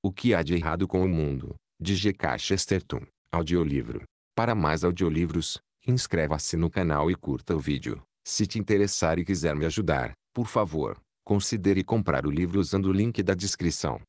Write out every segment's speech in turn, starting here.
O que há de errado com o mundo? De G.K. Chesterton. Audiolivro. Para mais audiolivros, inscreva-se no canal e curta o vídeo. Se te interessar e quiser me ajudar, por favor, considere comprar o livro usando o link da descrição.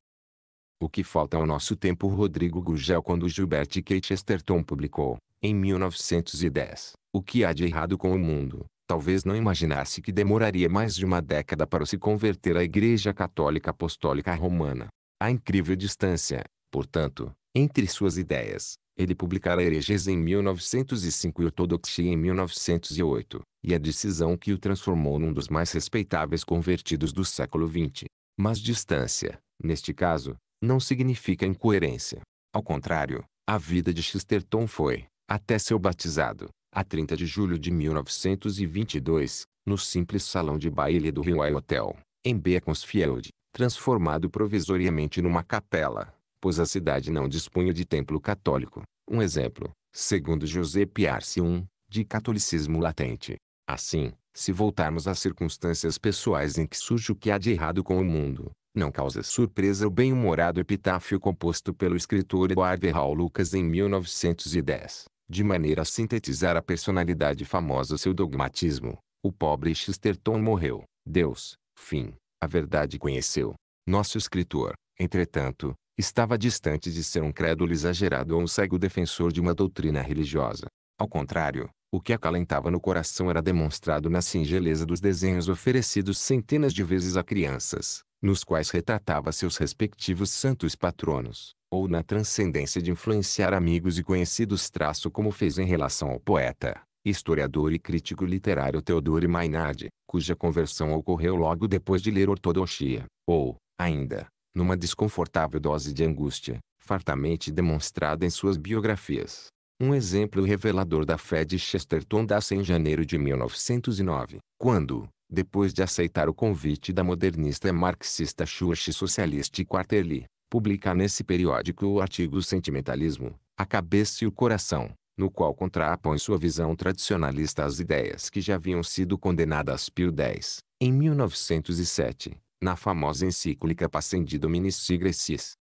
O que falta ao nosso tempo Rodrigo Gugel quando Gilbert K. Chesterton publicou, em 1910, O que há de errado com o mundo, talvez não imaginasse que demoraria mais de uma década para se converter à Igreja Católica Apostólica Romana a incrível distância, portanto, entre suas ideias. Ele publicara Hereges em 1905 e Ortodoxia em 1908, e a decisão que o transformou num dos mais respeitáveis convertidos do século XX. Mas distância, neste caso, não significa incoerência. Ao contrário, a vida de Chesterton foi, até seu batizado, a 30 de julho de 1922, no simples salão de baile do Royal Hotel, em Beaconsfield, transformado provisoriamente numa capela, pois a cidade não dispunha de templo católico, um exemplo, segundo José Piarce I, de catolicismo latente. Assim, se voltarmos às circunstâncias pessoais em que surge o que há de errado com o mundo, não causa surpresa o bem-humorado epitáfio composto pelo escritor Edward Raul Lucas em 1910, de maneira a sintetizar a personalidade famosa seu dogmatismo. O pobre Chesterton morreu. Deus, fim. A verdade conheceu. Nosso escritor, entretanto, estava distante de ser um crédulo exagerado ou um cego defensor de uma doutrina religiosa. Ao contrário, o que acalentava no coração era demonstrado na singeleza dos desenhos oferecidos centenas de vezes a crianças, nos quais retratava seus respectivos santos patronos, ou na transcendência de influenciar amigos e conhecidos traço como fez em relação ao poeta historiador e crítico literário Teodoro Mainardi, cuja conversão ocorreu logo depois de ler Ortodoxia, ou, ainda, numa desconfortável dose de angústia, fartamente demonstrada em suas biografias. Um exemplo revelador da fé de Chesterton dá-se em janeiro de 1909, quando, depois de aceitar o convite da modernista marxista Church socialista Quarterly, publica nesse periódico o artigo Sentimentalismo, a Cabeça e o Coração, no qual contrapõe sua visão tradicionalista às ideias que já haviam sido condenadas Pio X, em 1907, na famosa encíclica Pacem de Dominis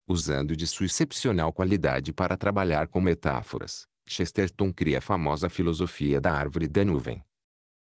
Usando de sua excepcional qualidade para trabalhar com metáforas, Chesterton cria a famosa filosofia da árvore da nuvem.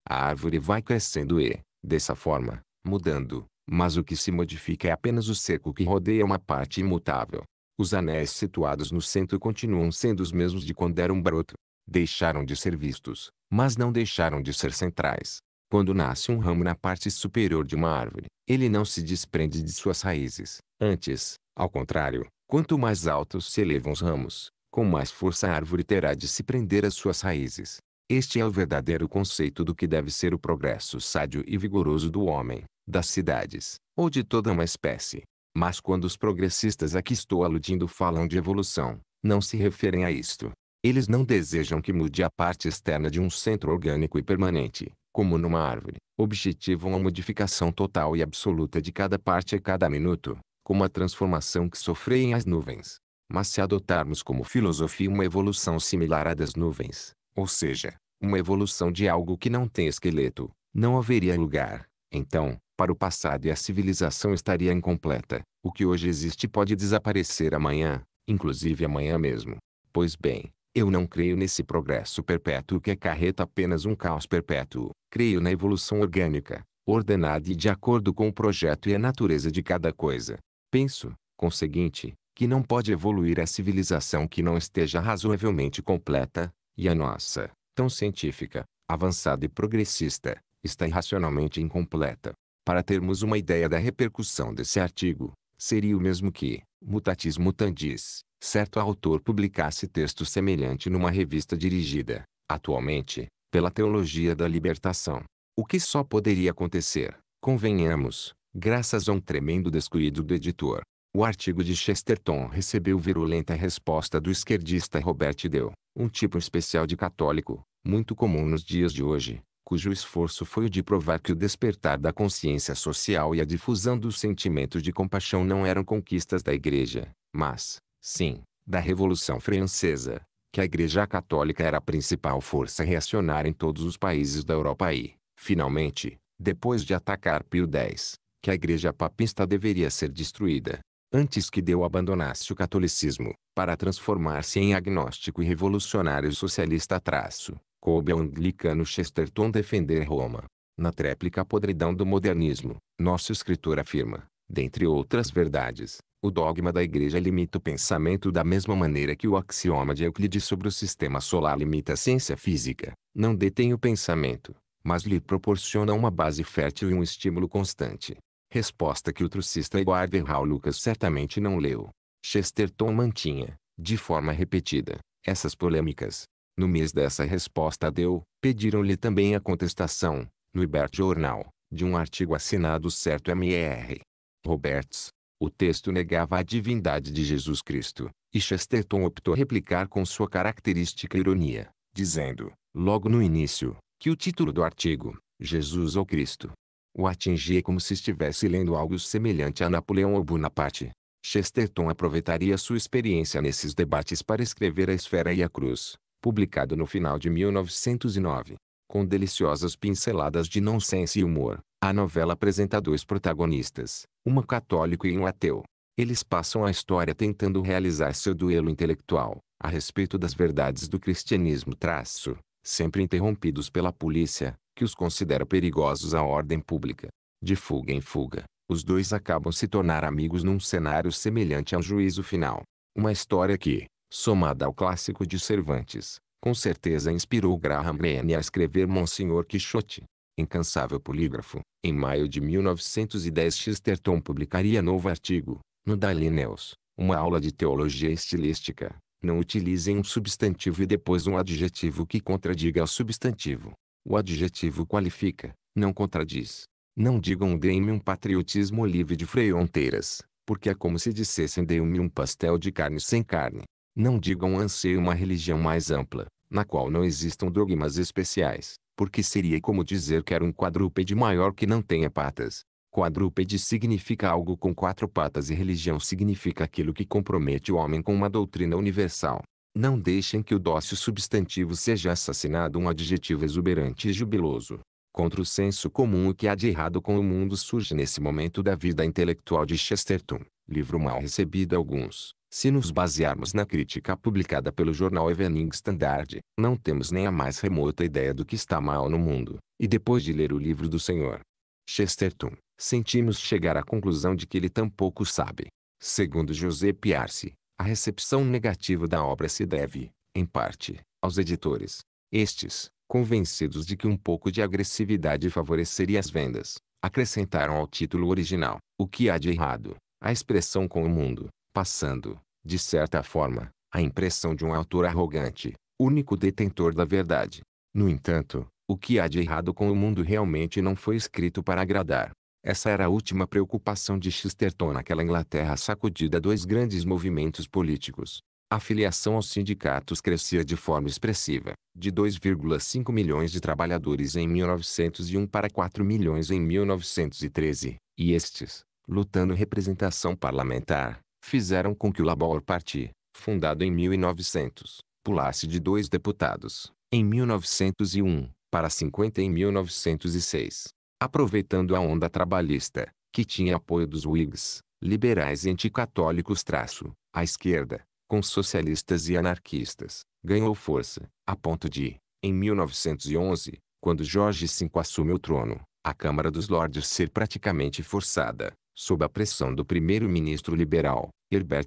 A árvore vai crescendo e, dessa forma, mudando, mas o que se modifica é apenas o cerco que rodeia uma parte imutável. Os anéis situados no centro continuam sendo os mesmos de quando um broto. Deixaram de ser vistos, mas não deixaram de ser centrais. Quando nasce um ramo na parte superior de uma árvore, ele não se desprende de suas raízes. Antes, ao contrário, quanto mais altos se elevam os ramos, com mais força a árvore terá de se prender às suas raízes. Este é o verdadeiro conceito do que deve ser o progresso sádio e vigoroso do homem, das cidades, ou de toda uma espécie. Mas quando os progressistas a que estou aludindo falam de evolução, não se referem a isto. Eles não desejam que mude a parte externa de um centro orgânico e permanente, como numa árvore. Objetivam a modificação total e absoluta de cada parte a cada minuto, como a transformação que sofrem as nuvens. Mas se adotarmos como filosofia uma evolução similar à das nuvens, ou seja, uma evolução de algo que não tem esqueleto, não haveria lugar, então, para o passado e a civilização estaria incompleta. O que hoje existe pode desaparecer amanhã, inclusive amanhã mesmo. Pois bem, eu não creio nesse progresso perpétuo que acarreta apenas um caos perpétuo. Creio na evolução orgânica, ordenada e de acordo com o projeto e a natureza de cada coisa. Penso, conseguinte, que não pode evoluir a civilização que não esteja razoavelmente completa, e a nossa, tão científica, avançada e progressista, está irracionalmente incompleta. Para termos uma ideia da repercussão desse artigo, seria o mesmo que, mutatis mutandis, certo autor publicasse texto semelhante numa revista dirigida, atualmente, pela Teologia da Libertação. O que só poderia acontecer, convenhamos, graças a um tremendo descuido do editor. O artigo de Chesterton recebeu virulenta resposta do esquerdista Robert Deu, um tipo especial de católico, muito comum nos dias de hoje, cujo esforço foi o de provar que o despertar da consciência social e a difusão dos sentimentos de compaixão não eram conquistas da Igreja, mas, sim, da Revolução Francesa, que a Igreja Católica era a principal força reacionária em todos os países da Europa e, finalmente, depois de atacar Pio X, que a Igreja Papista deveria ser destruída, antes que Deus abandonasse o catolicismo, para transformar-se em agnóstico e revolucionário socialista traço. Coube ao anglicano Chesterton defender Roma. Na tréplica Podridão do Modernismo, nosso escritor afirma, dentre outras verdades, o dogma da Igreja limita o pensamento da mesma maneira que o axioma de Euclides sobre o sistema solar limita a ciência física. Não detém o pensamento, mas lhe proporciona uma base fértil e um estímulo constante. Resposta que o trucista Edward Raul Lucas certamente não leu. Chesterton mantinha, de forma repetida, essas polêmicas, no mês dessa resposta deu, pediram-lhe também a contestação, no Ibert Jornal, de um artigo assinado certo M.R. Roberts. O texto negava a divindade de Jesus Cristo, e Chesterton optou replicar com sua característica ironia, dizendo, logo no início, que o título do artigo, Jesus ou Cristo, o atingia como se estivesse lendo algo semelhante a Napoleão ou Bonaparte. Chesterton aproveitaria sua experiência nesses debates para escrever a esfera e a cruz, publicado no final de 1909. Com deliciosas pinceladas de nonsense e humor, a novela apresenta dois protagonistas, um católico e um ateu. Eles passam a história tentando realizar seu duelo intelectual, a respeito das verdades do cristianismo traço, sempre interrompidos pela polícia, que os considera perigosos à ordem pública. De fuga em fuga, os dois acabam se tornar amigos num cenário semelhante ao juízo final. Uma história que, somada ao clássico de Cervantes, com certeza inspirou Graham Greene a escrever Monsenhor Quixote. Incansável polígrafo, em maio de 1910 Chesterton publicaria novo artigo, no Daily News, uma aula de teologia estilística. Não utilizem um substantivo e depois um adjetivo que contradiga o substantivo. O adjetivo qualifica, não contradiz. Não digam deem-me um patriotismo livre de fronteiras, porque é como se dissessem deem-me um pastel de carne sem carne. Não digam anseio uma religião mais ampla, na qual não existam dogmas especiais, porque seria como dizer que era um quadrúpede maior que não tenha patas. Quadrúpede significa algo com quatro patas e religião significa aquilo que compromete o homem com uma doutrina universal. Não deixem que o dócil substantivo seja assassinado um adjetivo exuberante e jubiloso. Contra o senso comum o que há de errado com o mundo surge nesse momento da vida intelectual de Chesterton, livro mal recebido a alguns se nos basearmos na crítica publicada pelo jornal Evening Standard, não temos nem a mais remota ideia do que está mal no mundo, e depois de ler o livro do Senhor Chesterton, sentimos chegar à conclusão de que ele tampouco sabe. Segundo José Piarce, a recepção negativa da obra se deve, em parte, aos editores. Estes, convencidos de que um pouco de agressividade favoreceria as vendas, acrescentaram ao título original, o que há de errado, a expressão com o mundo, passando, de certa forma, a impressão de um autor arrogante, único detentor da verdade. No entanto, o que há de errado com o mundo realmente não foi escrito para agradar. Essa era a última preocupação de Chesterton naquela Inglaterra sacudida dois grandes movimentos políticos. A filiação aos sindicatos crescia de forma expressiva, de 2,5 milhões de trabalhadores em 1901 para 4 milhões em 1913, e estes, lutando representação parlamentar, fizeram com que o Labor Party, fundado em 1900, pulasse de dois deputados, em 1901, para 50 em 1906. Aproveitando a onda trabalhista, que tinha apoio dos Whigs, liberais e anticatólicos traço, a esquerda, com socialistas e anarquistas, ganhou força, a ponto de, em 1911, quando Jorge V assume o trono, a Câmara dos Lordes ser praticamente forçada, sob a pressão do primeiro-ministro liberal, Herbert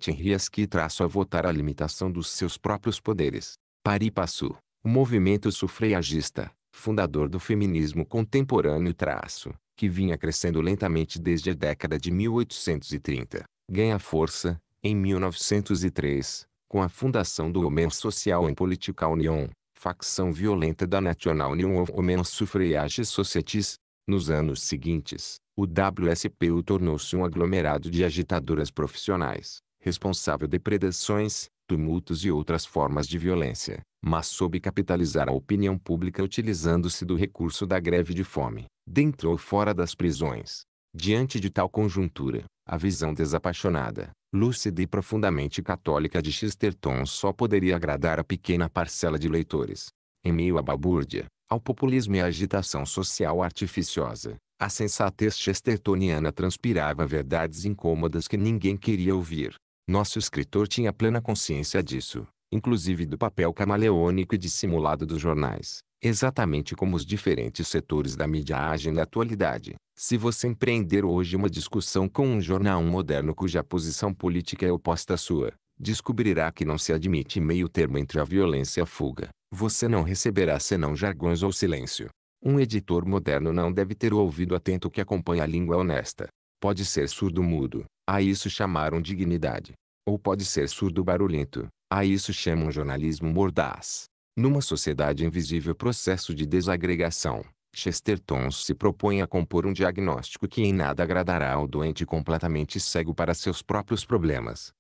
Traço a votar a limitação dos seus próprios poderes. Paripassu, o movimento sufragista, fundador do feminismo contemporâneo traço, que vinha crescendo lentamente desde a década de 1830, ganha força, em 1903, com a fundação do Homem Social em Political Union, facção violenta da National Union of Homem Suffrage Societies, nos anos seguintes, o WSPU tornou-se um aglomerado de agitadoras profissionais, responsável de predações, tumultos e outras formas de violência, mas soube capitalizar a opinião pública utilizando-se do recurso da greve de fome, dentro ou fora das prisões. Diante de tal conjuntura, a visão desapaixonada, lúcida e profundamente católica de Chesterton só poderia agradar a pequena parcela de leitores. Em meio à balbúrdia, ao populismo e à agitação social artificiosa, a sensatez chestertoniana transpirava verdades incômodas que ninguém queria ouvir. Nosso escritor tinha plena consciência disso, inclusive do papel camaleônico e dissimulado dos jornais, exatamente como os diferentes setores da mídia agem na atualidade. Se você empreender hoje uma discussão com um jornal moderno cuja posição política é oposta à sua, descobrirá que não se admite meio termo entre a violência e a fuga. Você não receberá senão jargões ou silêncio. Um editor moderno não deve ter o ouvido atento que acompanha a língua honesta. Pode ser surdo-mudo, a isso chamaram dignidade. Ou pode ser surdo-barulhento, a isso chamam jornalismo mordaz. Numa sociedade invisível processo de desagregação, Chesterton se propõe a compor um diagnóstico que em nada agradará ao doente completamente cego para seus próprios problemas.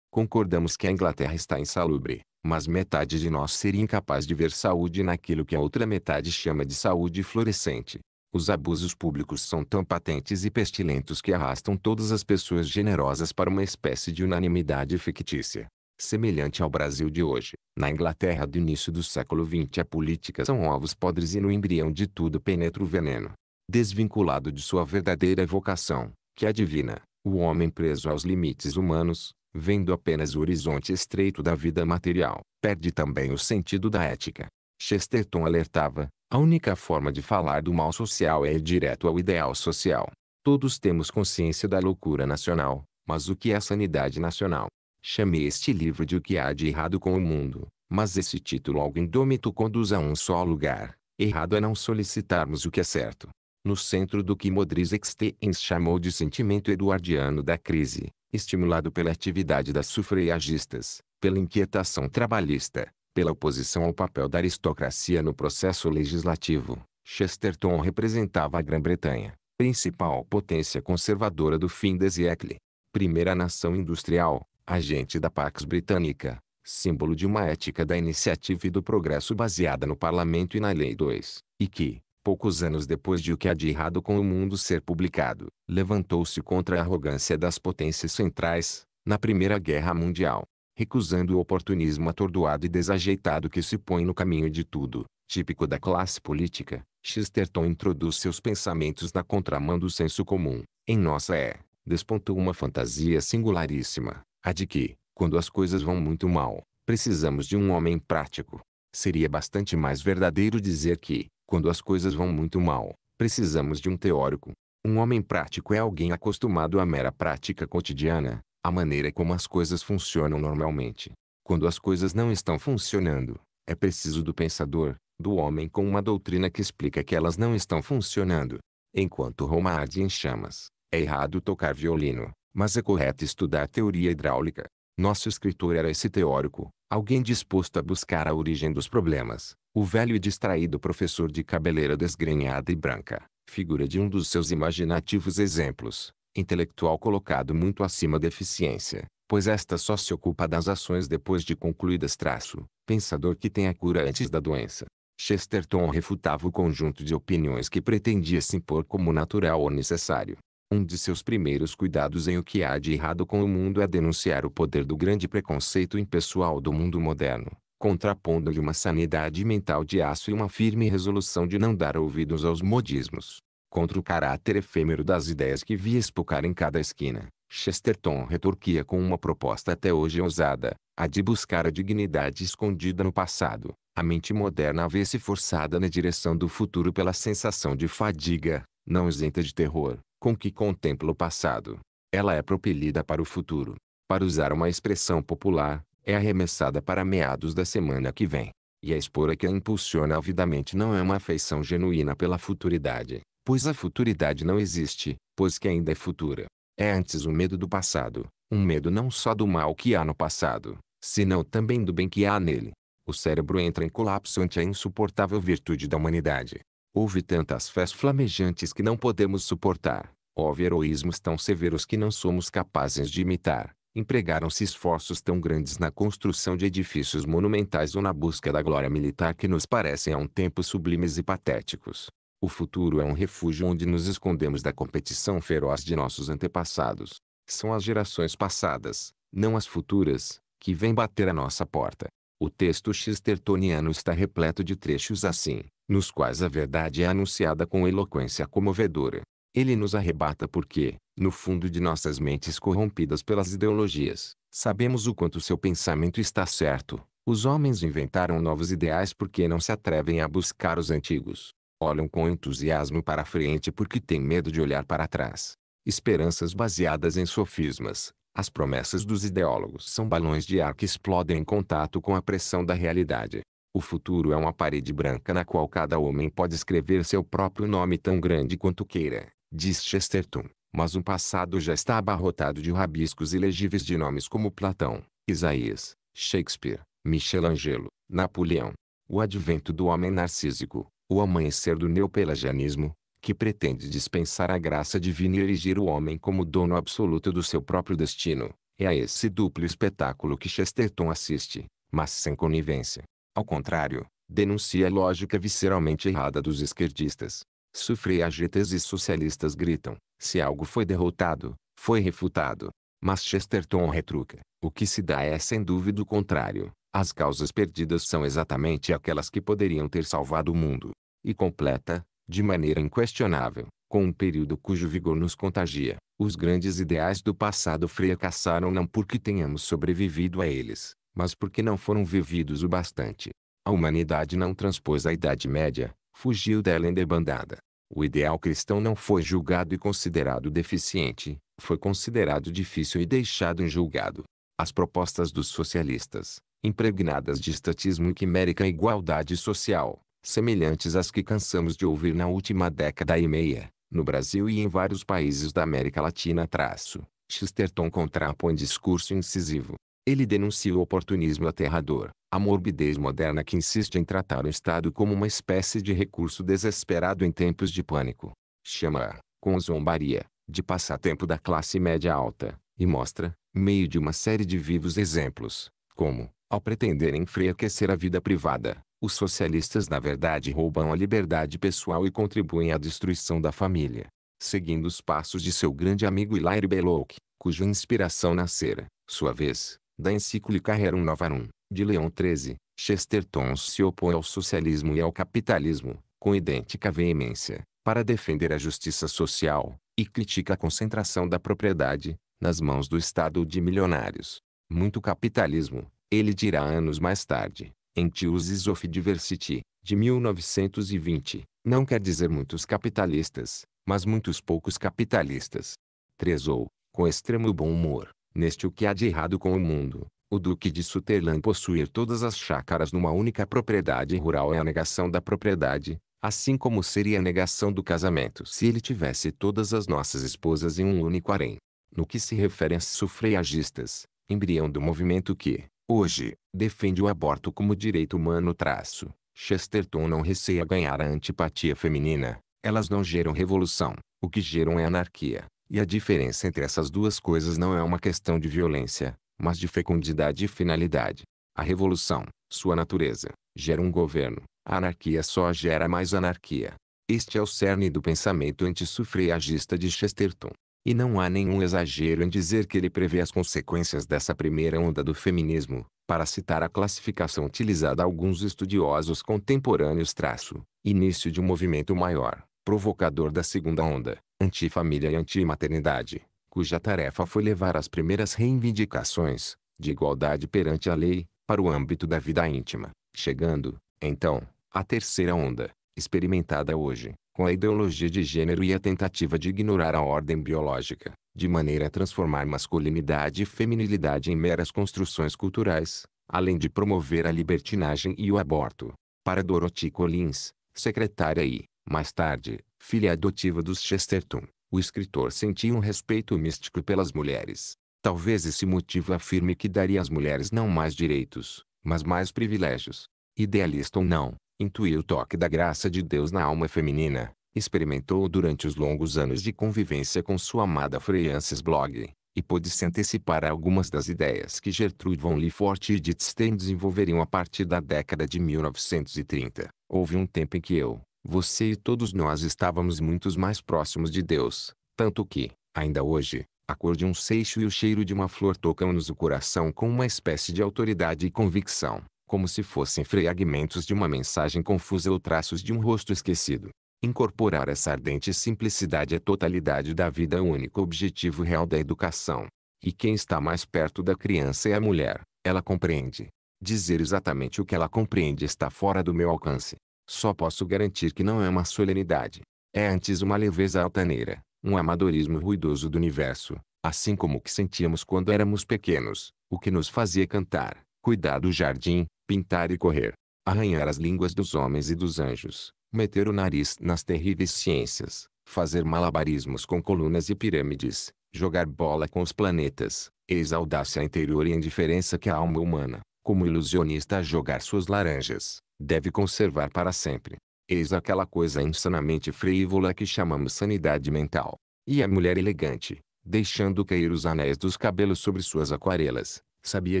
Concordamos que a Inglaterra está insalubre, mas metade de nós seria incapaz de ver saúde naquilo que a outra metade chama de saúde florescente. Os abusos públicos são tão patentes e pestilentos que arrastam todas as pessoas generosas para uma espécie de unanimidade fictícia. Semelhante ao Brasil de hoje, na Inglaterra do início do século XX a política são ovos podres e no embrião de tudo penetra o veneno. Desvinculado de sua verdadeira vocação, que é divina, o homem preso aos limites humanos, vendo apenas o horizonte estreito da vida material, perde também o sentido da ética. Chesterton alertava, a única forma de falar do mal social é ir direto ao ideal social. Todos temos consciência da loucura nacional, mas o que é sanidade nacional? Chamei este livro de O que há de errado com o mundo, mas esse título algo indômito conduz a um só lugar. Errado é não solicitarmos o que é certo. No centro do que Modris Extens chamou de sentimento eduardiano da crise, estimulado pela atividade das sufragistas, pela inquietação trabalhista, pela oposição ao papel da aristocracia no processo legislativo, Chesterton representava a Grã-Bretanha, principal potência conservadora do fim da Siecle, primeira nação industrial, agente da Pax Britânica, símbolo de uma ética da iniciativa e do progresso baseada no parlamento e na lei 2, e que, poucos anos depois de O que há de errado com o mundo ser publicado, levantou-se contra a arrogância das potências centrais, na Primeira Guerra Mundial, recusando o oportunismo atordoado e desajeitado que se põe no caminho de tudo, típico da classe política. Chesterton introduz seus pensamentos na contramão do senso comum. Em nossa é, despontou uma fantasia singularíssima, a de que, quando as coisas vão muito mal, precisamos de um homem prático. Seria bastante mais verdadeiro dizer que, quando as coisas vão muito mal, precisamos de um teórico. Um homem prático é alguém acostumado à mera prática cotidiana, à maneira como as coisas funcionam normalmente. Quando as coisas não estão funcionando, é preciso do pensador, do homem com uma doutrina que explica que elas não estão funcionando. Enquanto Roma arde em chamas, é errado tocar violino, mas é correto estudar teoria hidráulica. Nosso escritor era esse teórico, alguém disposto a buscar a origem dos problemas, o velho e distraído professor de cabeleira desgrenhada e branca, figura de um dos seus imaginativos exemplos, intelectual colocado muito acima da eficiência, pois esta só se ocupa das ações depois de concluídas traço, pensador que tem a cura antes da doença. Chesterton refutava o conjunto de opiniões que pretendia se impor como natural ou necessário. Um de seus primeiros cuidados em o que há de errado com o mundo é denunciar o poder do grande preconceito impessoal do mundo moderno, contrapondo-lhe uma sanidade mental de aço e uma firme resolução de não dar ouvidos aos modismos. Contra o caráter efêmero das ideias que via espocar em cada esquina, Chesterton retorquia com uma proposta até hoje ousada, a de buscar a dignidade escondida no passado. A mente moderna vê-se forçada na direção do futuro pela sensação de fadiga, não isenta de terror, com que contempla o passado. Ela é propelida para o futuro. Para usar uma expressão popular, é arremessada para meados da semana que vem. E a espora que a impulsiona avidamente não é uma afeição genuína pela futuridade, pois a futuridade não existe, pois que ainda é futura. É antes o medo do passado, um medo não só do mal que há no passado, senão também do bem que há nele. O cérebro entra em colapso ante a insuportável virtude da humanidade. Houve tantas fés flamejantes que não podemos suportar. Houve heroísmos tão severos que não somos capazes de imitar empregaram-se esforços tão grandes na construção de edifícios monumentais ou na busca da glória militar que nos parecem a um tempo sublimes e patéticos. O futuro é um refúgio onde nos escondemos da competição feroz de nossos antepassados. São as gerações passadas, não as futuras, que vêm bater à nossa porta. O texto chestertoniano está repleto de trechos assim, nos quais a verdade é anunciada com eloquência comovedora. Ele nos arrebata porque, no fundo de nossas mentes corrompidas pelas ideologias, sabemos o quanto seu pensamento está certo. Os homens inventaram novos ideais porque não se atrevem a buscar os antigos. Olham com entusiasmo para a frente porque têm medo de olhar para trás. Esperanças baseadas em sofismas. As promessas dos ideólogos são balões de ar que explodem em contato com a pressão da realidade. O futuro é uma parede branca na qual cada homem pode escrever seu próprio nome tão grande quanto queira diz Chesterton, mas o passado já está abarrotado de rabiscos ilegíveis de nomes como Platão, Isaías, Shakespeare, Michelangelo, Napoleão. O advento do homem narcísico, o amanhecer do neopelagianismo, que pretende dispensar a graça divina e erigir o homem como dono absoluto do seu próprio destino, é a esse duplo espetáculo que Chesterton assiste, mas sem conivência. Ao contrário, denuncia a lógica visceralmente errada dos esquerdistas, Sufragetas e socialistas gritam, se algo foi derrotado, foi refutado. Mas Chesterton retruca, o que se dá é sem dúvida o contrário. As causas perdidas são exatamente aquelas que poderiam ter salvado o mundo. E completa, de maneira inquestionável, com um período cujo vigor nos contagia, os grandes ideais do passado fracassaram não porque tenhamos sobrevivido a eles, mas porque não foram vividos o bastante. A humanidade não transpôs a Idade Média, fugiu dela em debandada. O ideal cristão não foi julgado e considerado deficiente, foi considerado difícil e deixado injulgado. As propostas dos socialistas, impregnadas de estatismo e quimérica igualdade social, semelhantes às que cansamos de ouvir na última década e meia, no Brasil e em vários países da América Latina. Traço. Chesterton contrapõe discurso incisivo, ele denuncia o oportunismo aterrador, a morbidez moderna que insiste em tratar o Estado como uma espécie de recurso desesperado em tempos de pânico. Chama, com zombaria, de passatempo da classe média alta, e mostra, meio de uma série de vivos exemplos, como, ao pretenderem enfraquecer a vida privada, os socialistas na verdade roubam a liberdade pessoal e contribuem à destruição da família. Seguindo os passos de seu grande amigo Hilaire Belloc, cuja inspiração nascera, sua vez, da encíclica Rerum Novarum, de Leão XIII, Chesterton se opõe ao socialismo e ao capitalismo, com idêntica veemência, para defender a justiça social, e critica a concentração da propriedade, nas mãos do Estado ou de milionários. Muito capitalismo, ele dirá anos mais tarde, em Chooses of Diversity, de 1920, não quer dizer muitos capitalistas, mas muitos poucos capitalistas. Trezou, com extremo bom humor, Neste o que há de errado com o mundo. O Duque de Sutherland possuir todas as chácaras numa única propriedade rural é a negação da propriedade, assim como seria a negação do casamento se ele tivesse todas as nossas esposas em um único harém. No que se refere a sufragistas, embrião do movimento que, hoje, defende o aborto como direito humano traço, Chesterton não receia ganhar a antipatia feminina. Elas não geram revolução, o que geram é anarquia. E a diferença entre essas duas coisas não é uma questão de violência, mas de fecundidade e finalidade. A revolução, sua natureza, gera um governo. A anarquia só gera mais anarquia. Este é o cerne do pensamento antissufragista de Chesterton. E não há nenhum exagero em dizer que ele prevê as consequências dessa primeira onda do feminismo, para citar a classificação utilizada a alguns estudiosos contemporâneos traço, início de um movimento maior, provocador da segunda onda, antifamília e antimaternidade, cuja tarefa foi levar as primeiras reivindicações, de igualdade perante a lei, para o âmbito da vida íntima, chegando, então, à terceira onda, experimentada hoje, com a ideologia de gênero e a tentativa de ignorar a ordem biológica, de maneira a transformar masculinidade e feminilidade em meras construções culturais, além de promover a libertinagem e o aborto. Para Dorothy Collins, secretária e, mais tarde, filha adotiva dos Chesterton, o escritor sentia um respeito místico pelas mulheres. Talvez esse motivo afirme que daria às mulheres não mais direitos, mas mais privilégios. Idealista ou não, intuiu o toque da graça de Deus na alma feminina, experimentou durante os longos anos de convivência com sua amada Frances Blog, e pôde se antecipar a algumas das ideias que Gertrude von Liefort e Edith Stein desenvolveriam a partir da década de 1930. Houve um tempo em que eu, você e todos nós estávamos muitos mais próximos de Deus, tanto que, ainda hoje, a cor de um seixo e o cheiro de uma flor tocam-nos o coração com uma espécie de autoridade e convicção, como se fossem fragmentos de uma mensagem confusa ou traços de um rosto esquecido. Incorporar essa ardente simplicidade à totalidade da vida é o único objetivo real da educação. E quem está mais perto da criança é a mulher, ela compreende. Dizer exatamente o que ela compreende está fora do meu alcance. Só posso garantir que não é uma solenidade. É antes uma leveza altaneira, um amadorismo ruidoso do universo, assim como o que sentíamos quando éramos pequenos, o que nos fazia cantar, cuidar do jardim, pintar e correr, arranhar as línguas dos homens e dos anjos, meter o nariz nas terríveis ciências, fazer malabarismos com colunas e pirâmides, jogar bola com os planetas, eis a audácia interior e a indiferença que a alma humana, como ilusionista a jogar suas laranjas, deve conservar para sempre. Eis aquela coisa insanamente frívola que chamamos sanidade mental. E a mulher elegante, deixando cair os anéis dos cabelos sobre suas aquarelas, sabia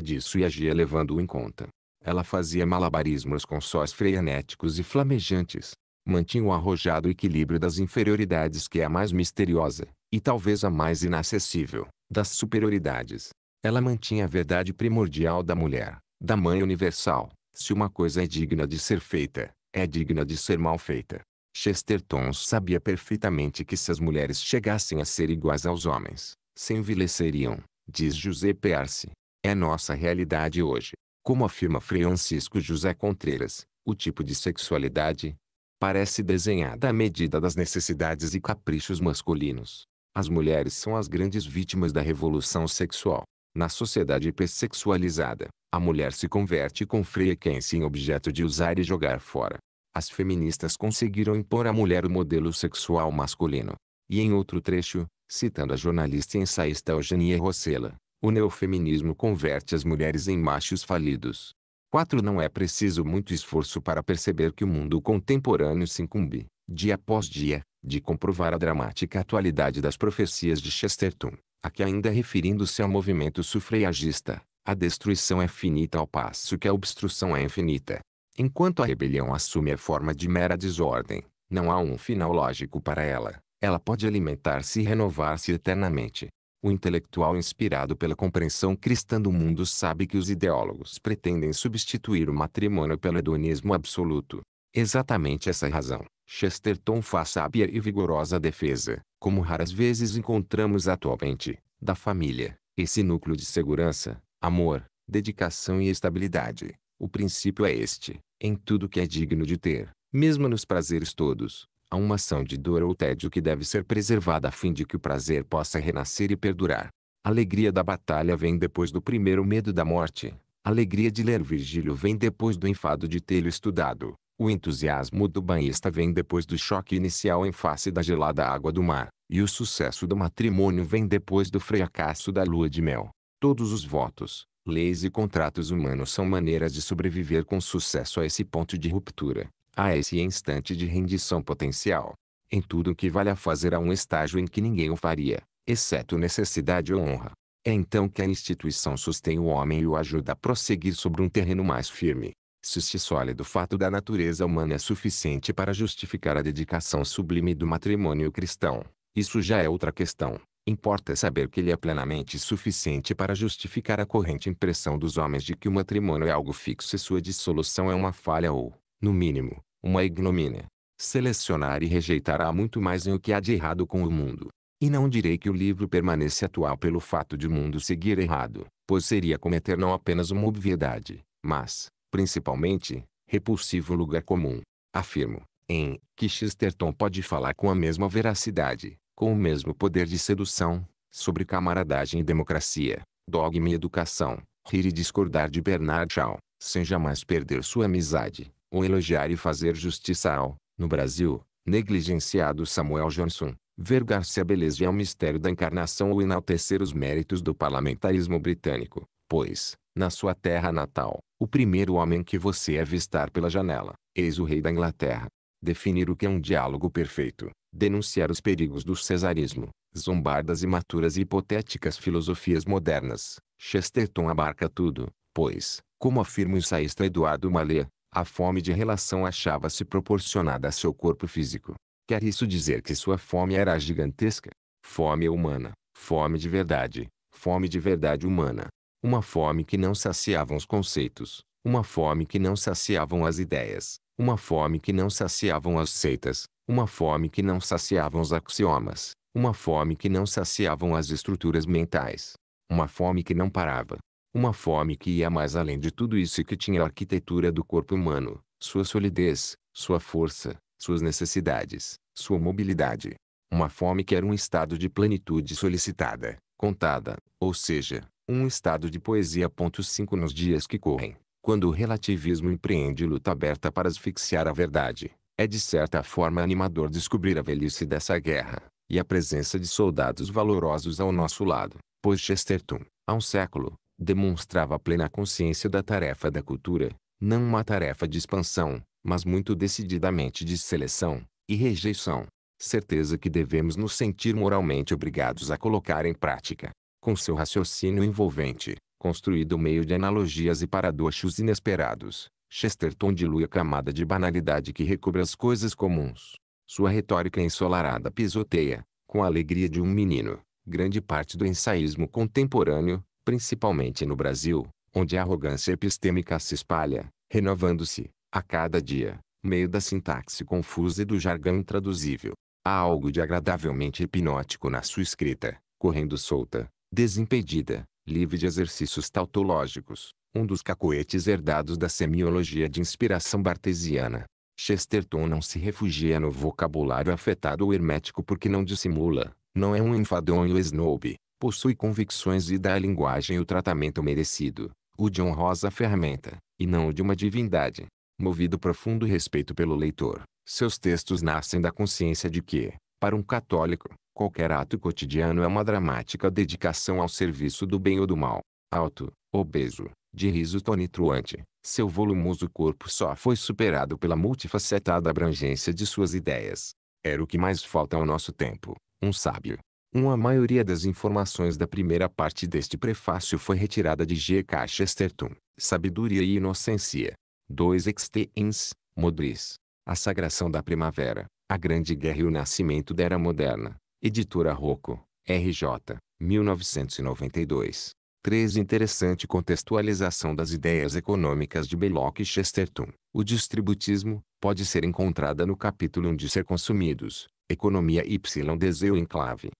disso e agia levando-o em conta. Ela fazia malabarismos com sós frenéticos e flamejantes. Mantinha o arrojado equilíbrio das inferioridades que é a mais misteriosa, e talvez a mais inacessível, das superioridades. Ela mantinha a verdade primordial da mulher, da mãe universal, se uma coisa é digna de ser feita, é digna de ser mal feita. Chesterton sabia perfeitamente que se as mulheres chegassem a ser iguais aos homens, se envelheceriam, diz José Arce. É nossa realidade hoje. Como afirma Francisco José Contreras, o tipo de sexualidade parece desenhada à medida das necessidades e caprichos masculinos. As mulheres são as grandes vítimas da revolução sexual. Na sociedade hipersexualizada, a mulher se converte com frequência em objeto de usar e jogar fora. As feministas conseguiram impor à mulher o modelo sexual masculino. E em outro trecho, citando a jornalista e ensaísta Eugenie Rossella, o neofeminismo converte as mulheres em machos falidos. 4. Não é preciso muito esforço para perceber que o mundo contemporâneo se incumbe, dia após dia, de comprovar a dramática atualidade das profecias de Chesterton, a que ainda referindo-se ao movimento sufragista, a destruição é finita ao passo que a obstrução é infinita. Enquanto a rebelião assume a forma de mera desordem, não há um final lógico para ela. Ela pode alimentar-se e renovar-se eternamente. O intelectual inspirado pela compreensão cristã do mundo sabe que os ideólogos pretendem substituir o matrimônio pelo hedonismo absoluto. Exatamente essa razão, Chesterton faz sábia e vigorosa defesa, como raras vezes encontramos atualmente, da família, esse núcleo de segurança, amor, dedicação e estabilidade. O princípio é este: em tudo que é digno de ter, mesmo nos prazeres todos, há uma ação de dor ou tédio que deve ser preservada a fim de que o prazer possa renascer e perdurar. A alegria da batalha vem depois do primeiro medo da morte. A alegria de ler Virgílio vem depois do enfado de tê-lo estudado. O entusiasmo do banhista vem depois do choque inicial em face da gelada água do mar, e o sucesso do matrimônio vem depois do fracasso da lua de mel. Todos os votos, leis e contratos humanos são maneiras de sobreviver com sucesso a esse ponto de ruptura, a esse instante de rendição potencial. Em tudo o que vale a fazer há um estágio em que ninguém o faria, exceto necessidade ou honra. É então que a instituição sustém o homem e o ajuda a prosseguir sobre um terreno mais firme. Se este sólido fato da natureza humana é suficiente para justificar a dedicação sublime do matrimônio cristão, isso já é outra questão. Importa saber que ele é plenamente suficiente para justificar a corrente impressão dos homens de que o matrimônio é algo fixo e sua dissolução é uma falha ou, no mínimo, uma ignomínia. Selecionar e rejeitar há muito mais em o que há de errado com o mundo. E não direi que o livro permanece atual pelo fato de o mundo seguir errado, pois seria cometer não apenas uma obviedade, mas, principalmente, repulsivo lugar comum. Afirmo, em, que Chesterton pode falar com a mesma veracidade, com o mesmo poder de sedução, sobre camaradagem e democracia, dogma e educação, rir e discordar de Bernard Shaw, sem jamais perder sua amizade, ou elogiar e fazer justiça ao, no Brasil, negligenciado Samuel Johnson, vergar-se a beleza e ao mistério da encarnação ou enaltecer os méritos do parlamentarismo britânico, pois, na sua terra natal, o primeiro homem que você avistar é pela janela, eis o rei da Inglaterra, definir o que é um diálogo perfeito, denunciar os perigos do cesarismo, zombar das imaturas e hipotéticas filosofias modernas. Chesterton abarca tudo, pois, como afirma o ensaísta Eduardo Mallet, a fome de relação achava-se proporcionada a seu corpo físico. Quer isso dizer que sua fome era gigantesca? Fome é humana, fome de verdade, fome de verdade humana. Uma fome que não saciavam os conceitos, uma fome que não saciavam as ideias, uma fome que não saciavam as seitas, uma fome que não saciavam os axiomas, uma fome que não saciavam as estruturas mentais, uma fome que não parava, uma fome que ia mais além de tudo isso e que tinha a arquitetura do corpo humano, sua solidez, sua força, suas necessidades, sua mobilidade. Uma fome que era um estado de plenitude solicitada, contada, ou seja, um estado de poesia. 5 Nos dias que correm, quando o relativismo empreende luta aberta para asfixiar a verdade, é de certa forma animador descobrir a velhice dessa guerra, e a presença de soldados valorosos ao nosso lado, pois Chesterton, há um século, demonstrava plena consciência da tarefa da cultura, não uma tarefa de expansão, mas muito decididamente de seleção e rejeição, certeza que devemos nos sentir moralmente obrigados a colocar em prática. Com seu raciocínio envolvente, construído meio de analogias e paradoxos inesperados. Chesterton dilui a camada de banalidade que recobre as coisas comuns. Sua retórica ensolarada pisoteia, com a alegria de um menino, grande parte do ensaísmo contemporâneo, principalmente no Brasil, onde a arrogância epistêmica se espalha, renovando-se, a cada dia, meio da sintaxe confusa e do jargão intraduzível. Há algo de agradavelmente hipnótico na sua escrita, correndo solta, desimpedida, livre de exercícios tautológicos, um dos cacoetes herdados da semiologia de inspiração bartesiana. Chesterton não se refugia no vocabulário afetado ou hermético porque não dissimula, não é um enfadonho snob, possui convicções e dá à linguagem o tratamento merecido, o de honrosa ferramenta, e não o de uma divindade. Movido profundo respeito pelo leitor, seus textos nascem da consciência de que, para um católico, Qualquer ato cotidiano é uma dramática dedicação ao serviço do bem ou do mal. Alto, obeso, de riso tonitruante, seu volumoso corpo só foi superado pela multifacetada abrangência de suas ideias. Era o que mais falta ao nosso tempo, um sábio. Uma maioria das informações da primeira parte deste prefácio foi retirada de G. K. Chesterton, Sabedoria e Inocência. 2 Extens, Modris. A Sagração da Primavera, a Grande Guerra e o Nascimento da Era Moderna. Editora Rocco, RJ, 1992. 3. Interessante contextualização das ideias econômicas de Belloc e Chesterton. O distributismo pode ser encontrada no capítulo 1 de Ser Consumidos, Economia Y Deseu Enclave.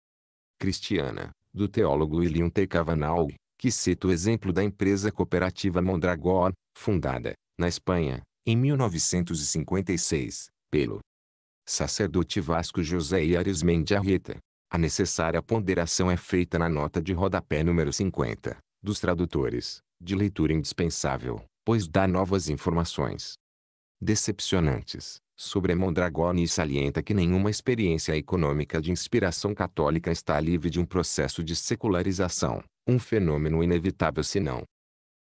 Cristiana, do teólogo William T. Cavanaugh, que cita o exemplo da empresa cooperativa Mondragón, fundada, na Espanha, em 1956, pelo sacerdote Vasco José Arismendi Mendiarreta. A necessária ponderação é feita na nota de rodapé número 50, dos tradutores, de leitura indispensável, pois dá novas informações decepcionantes sobre a Mondragone e salienta que nenhuma experiência econômica de inspiração católica está livre de um processo de secularização, um fenômeno inevitável se não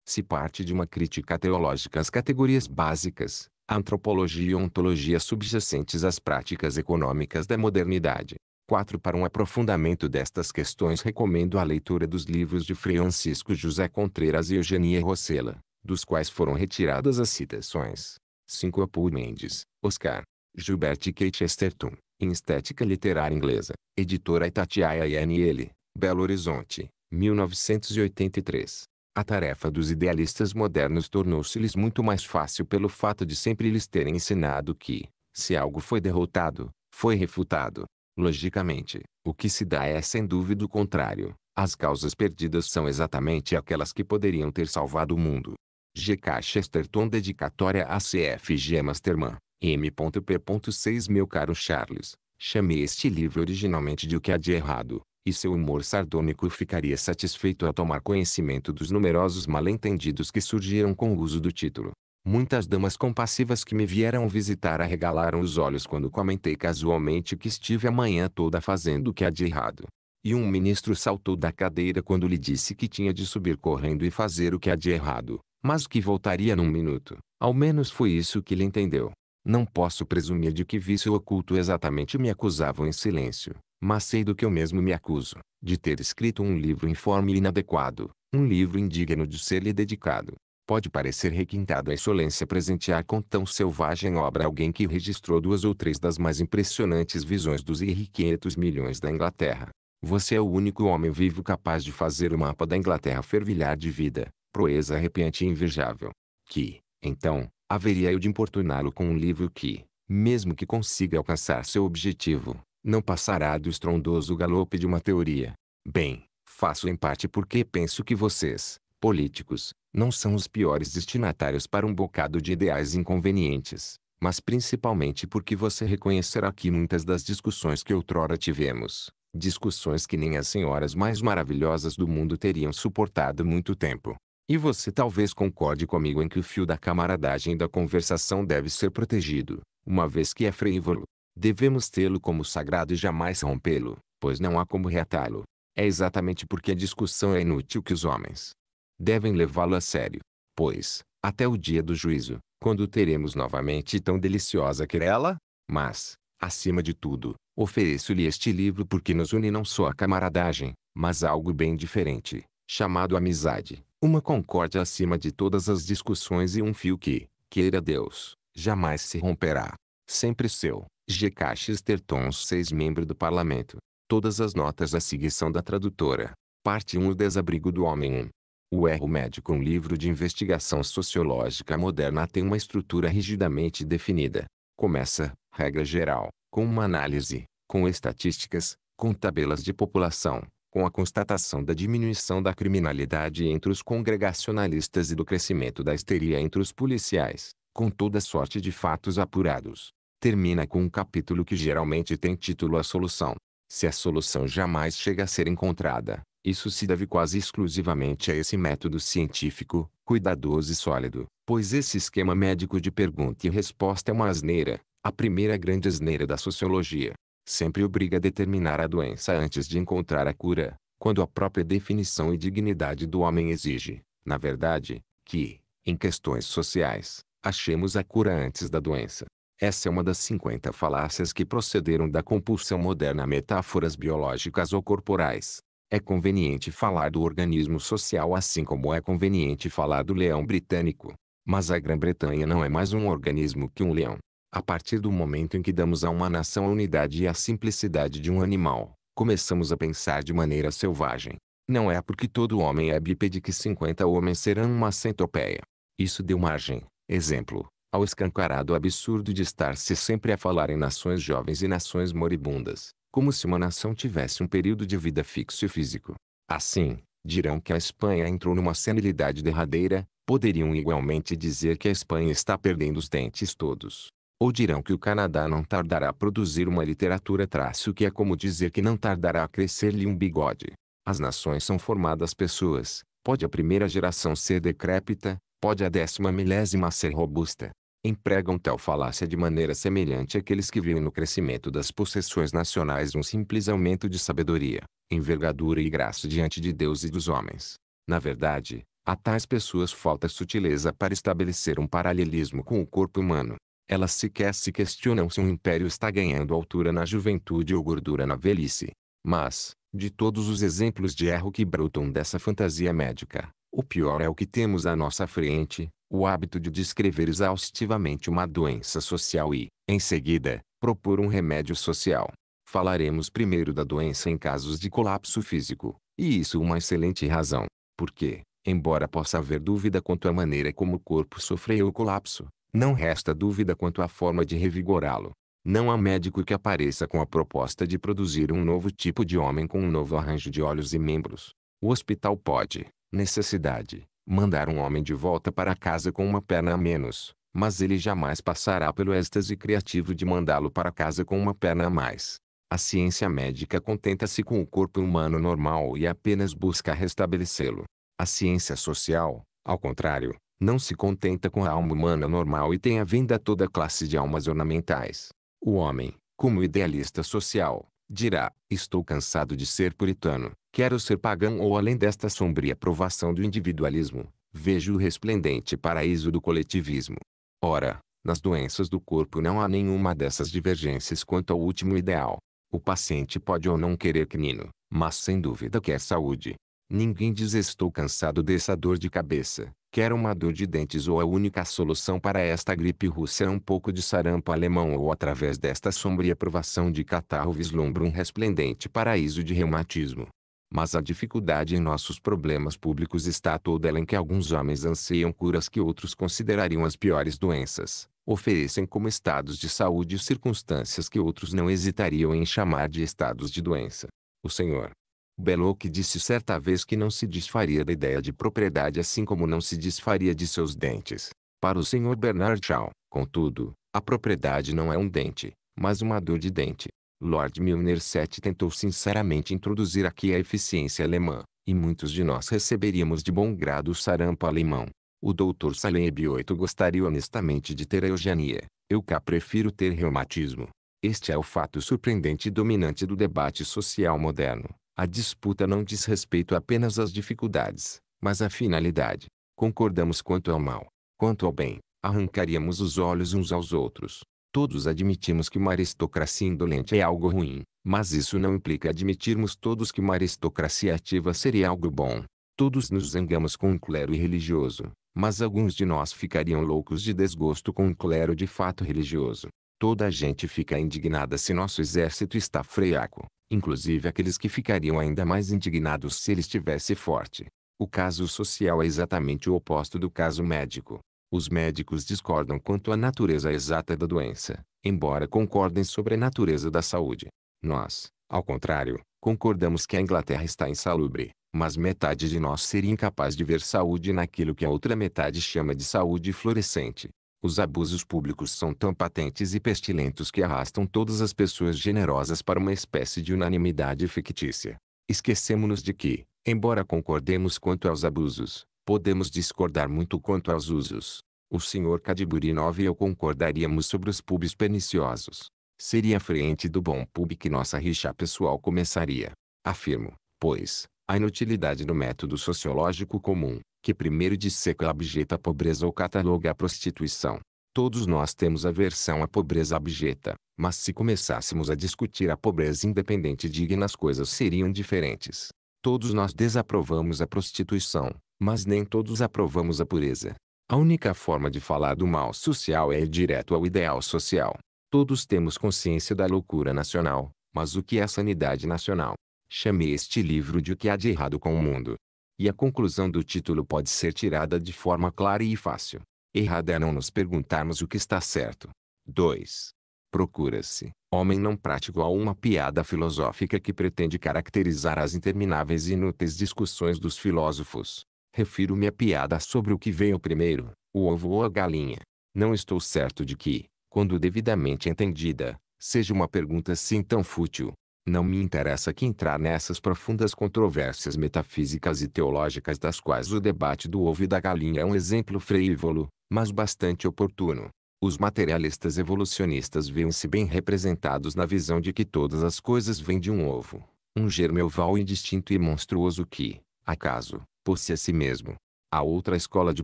se parte de uma crítica teológica às categorias básicas, antropologia e ontologia subjacentes às práticas econômicas da modernidade. 4. Para um aprofundamento destas questões recomendo a leitura dos livros de Francisco José Contreras e Eugenia Rossella, dos quais foram retiradas as citações. 5. Apoul Mendes, Oscar, Gilbert Chesterton, em Estética Literária Inglesa, editora Itatiaia N.L., Belo Horizonte, 1983. A tarefa dos idealistas modernos tornou-se-lhes muito mais fácil pelo fato de sempre lhes terem ensinado que, se algo foi derrotado, foi refutado. Logicamente, o que se dá é sem dúvida o contrário. As causas perdidas são exatamente aquelas que poderiam ter salvado o mundo. G. K. Chesterton dedicatória a C.F.G. G. Masterman, M.P.6 Meu caro Charles, chamei este livro originalmente de O que há de errado, e seu humor sardônico ficaria satisfeito ao tomar conhecimento dos numerosos malentendidos que surgiram com o uso do título. Muitas damas compassivas que me vieram visitar arregalaram os olhos quando comentei casualmente que estive a manhã toda fazendo o que há de errado. E um ministro saltou da cadeira quando lhe disse que tinha de subir correndo e fazer o que há de errado, mas que voltaria num minuto. Ao menos foi isso que ele entendeu. Não posso presumir de que vício oculto exatamente me acusavam em silêncio, mas sei do que eu mesmo me acuso, de ter escrito um livro informe e inadequado, um livro indigno de ser-lhe dedicado. Pode parecer requintado a insolência presentear com tão selvagem obra alguém que registrou duas ou três das mais impressionantes visões dos irrequietos milhões da Inglaterra. Você é o único homem vivo capaz de fazer o mapa da Inglaterra fervilhar de vida, proeza arrepiante e invejável. Que, então, haveria eu de importuná-lo com um livro que, mesmo que consiga alcançar seu objetivo, não passará do estrondoso galope de uma teoria. Bem, faço em parte porque penso que vocês, políticos, não são os piores destinatários para um bocado de ideais inconvenientes, mas principalmente porque você reconhecerá que muitas das discussões que outrora tivemos, discussões que nem as senhoras mais maravilhosas do mundo teriam suportado muito tempo. E você talvez concorde comigo em que o fio da camaradagem da conversação deve ser protegido, uma vez que é frívolo, Devemos tê-lo como sagrado e jamais rompê-lo, pois não há como reatá-lo. É exatamente porque a discussão é inútil que os homens devem levá-lo a sério. Pois, até o dia do juízo, quando teremos novamente tão deliciosa querela, mas, acima de tudo, ofereço-lhe este livro porque nos une não só a camaradagem, mas algo bem diferente, chamado amizade, uma concórdia acima de todas as discussões e um fio que, queira Deus, jamais se romperá. Sempre seu. G.K. Caxias Tertons 6 Membro do Parlamento. Todas as notas a seguir são da tradutora. Parte 1 O Desabrigo do Homem 1. O erro médico um livro de investigação sociológica moderna tem uma estrutura rigidamente definida. Começa, regra geral, com uma análise, com estatísticas, com tabelas de população, com a constatação da diminuição da criminalidade entre os congregacionalistas e do crescimento da histeria entre os policiais, com toda sorte de fatos apurados, termina com um capítulo que geralmente tem título A Solução. Se a solução jamais chega a ser encontrada, isso se deve quase exclusivamente a esse método científico, cuidadoso e sólido, pois esse esquema médico de pergunta e resposta é uma asneira, a primeira grande asneira da sociologia. Sempre obriga a determinar a doença antes de encontrar a cura, quando a própria definição e dignidade do homem exige, na verdade, que, em questões sociais, achemos a cura antes da doença. Essa é uma das 50 falácias que procederam da compulsão moderna a metáforas biológicas ou corporais. É conveniente falar do organismo social assim como é conveniente falar do leão britânico. Mas a Grã-Bretanha não é mais um organismo que um leão. A partir do momento em que damos a uma nação a unidade e a simplicidade de um animal, começamos a pensar de maneira selvagem. Não é porque todo homem é bípede que 50 homens serão uma centopeia. Isso deu margem, exemplo, ao escancarado absurdo de estar-se sempre a falar em nações jovens e nações moribundas, como se uma nação tivesse um período de vida fixo e físico. Assim, dirão que a Espanha entrou numa senilidade derradeira, poderiam igualmente dizer que a Espanha está perdendo os dentes todos. Ou dirão que o Canadá não tardará a produzir uma literatura traço que é como dizer que não tardará a crescer-lhe um bigode. As nações são formadas pessoas, pode a primeira geração ser decrépita, pode a décima milésima ser robusta, empregam tal falácia de maneira semelhante àqueles que viram no crescimento das possessões nacionais um simples aumento de sabedoria, envergadura e graça diante de Deus e dos homens. Na verdade, a tais pessoas falta sutileza para estabelecer um paralelismo com o corpo humano. Elas sequer se questionam se um império está ganhando altura na juventude ou gordura na velhice. Mas, de todos os exemplos de erro que brotam dessa fantasia médica, o pior é o que temos à nossa frente, o hábito de descrever exaustivamente uma doença social e, em seguida, propor um remédio social. Falaremos primeiro da doença em casos de colapso físico, e isso uma excelente razão, porque, embora possa haver dúvida quanto à maneira como o corpo sofreu o colapso, não resta dúvida quanto à forma de revigorá-lo. Não há médico que apareça com a proposta de produzir um novo tipo de homem com um novo arranjo de olhos e membros. O hospital pode, necessidade, mandar um homem de volta para casa com uma perna a menos, mas ele jamais passará pelo êxtase criativo de mandá-lo para casa com uma perna a mais. A ciência médica contenta-se com o corpo humano normal e apenas busca restabelecê-lo. A ciência social, ao contrário, não se contenta com a alma humana normal e tem à venda toda classe de almas ornamentais. O homem, como idealista social, dirá: Estou cansado de ser puritano. Quero ser pagão ou além desta sombria provação do individualismo, vejo o resplendente paraíso do coletivismo. Ora, nas doenças do corpo não há nenhuma dessas divergências quanto ao último ideal. O paciente pode ou não querer quinino, mas sem dúvida quer saúde. Ninguém diz estou cansado dessa dor de cabeça, quer uma dor de dentes ou a única solução para esta gripe russa é um pouco de sarampo alemão ou através desta sombria provação de catarro vislumbra um resplendente paraíso de reumatismo. Mas a dificuldade em nossos problemas públicos está toda ela em que alguns homens anseiam curas que outros considerariam as piores doenças, oferecem como estados de saúde circunstâncias que outros não hesitariam em chamar de estados de doença. O Senhor Belloc disse certa vez que não se desfaria da ideia de propriedade assim como não se desfaria de seus dentes. Para o Sr. Bernard Shaw, contudo, a propriedade não é um dente, mas uma dor de dente. Lord Milner VII tentou sinceramente introduzir aqui a eficiência alemã, e muitos de nós receberíamos de bom grado o sarampo alemão. O Dr. Saleb 8 gostaria honestamente de ter a eugenia, eu cá prefiro ter reumatismo. Este é o fato surpreendente e dominante do debate social moderno. A disputa não diz respeito apenas às dificuldades, mas à finalidade. Concordamos quanto ao mal, quanto ao bem, arrancaríamos os olhos uns aos outros. Todos admitimos que uma aristocracia indolente é algo ruim, mas isso não implica admitirmos todos que uma aristocracia ativa seria algo bom. Todos nos zangamos com um clero religioso, mas alguns de nós ficariam loucos de desgosto com um clero de fato religioso. Toda a gente fica indignada se nosso exército está fraco, inclusive aqueles que ficariam ainda mais indignados se ele estivesse forte. O caso social é exatamente o oposto do caso médico. Os médicos discordam quanto à natureza exata da doença, embora concordem sobre a natureza da saúde. Nós, ao contrário, concordamos que a Inglaterra está insalubre, mas metade de nós seria incapaz de ver saúde naquilo que a outra metade chama de saúde florescente. Os abusos públicos são tão patentes e pestilentos que arrastam todas as pessoas generosas para uma espécie de unanimidade fictícia. Esquecemos-nos de que, embora concordemos quanto aos abusos, Podemos discordar muito quanto aos usos. O Sr. Cadburinov e eu concordaríamos sobre os pubs perniciosos. Seria à frente do bom pub que nossa rixa pessoal começaria. Afirmo, pois, a inutilidade do método sociológico comum, que primeiro disseca a abjeta pobreza ou cataloga a prostituição. Todos nós temos aversão à pobreza abjeta, mas se começássemos a discutir a pobreza independente e digna as coisas seriam diferentes. Todos nós desaprovamos a prostituição, mas nem todos aprovamos a pureza. A única forma de falar do mal social é ir direto ao ideal social. Todos temos consciência da loucura nacional, mas o que é a sanidade nacional? Chamei este livro de O que há de errado com o mundo. E a conclusão do título pode ser tirada de forma clara e fácil. Errada é não nos perguntarmos o que está certo. 2. Procura-se, homem não prático a uma piada filosófica que pretende caracterizar as intermináveis e inúteis discussões dos filósofos. Refiro-me à piada sobre o que veio primeiro, o ovo ou a galinha. Não estou certo de que, quando devidamente entendida, seja uma pergunta assim tão fútil. Não me interessa que entrar nessas profundas controvérsias metafísicas e teológicas das quais o debate do ovo e da galinha é um exemplo frívolo, mas bastante oportuno. Os materialistas evolucionistas veem-se bem representados na visão de que todas as coisas vêm de um ovo, um germe oval indistinto e monstruoso que, acaso, por si a si mesmo. A outra escola de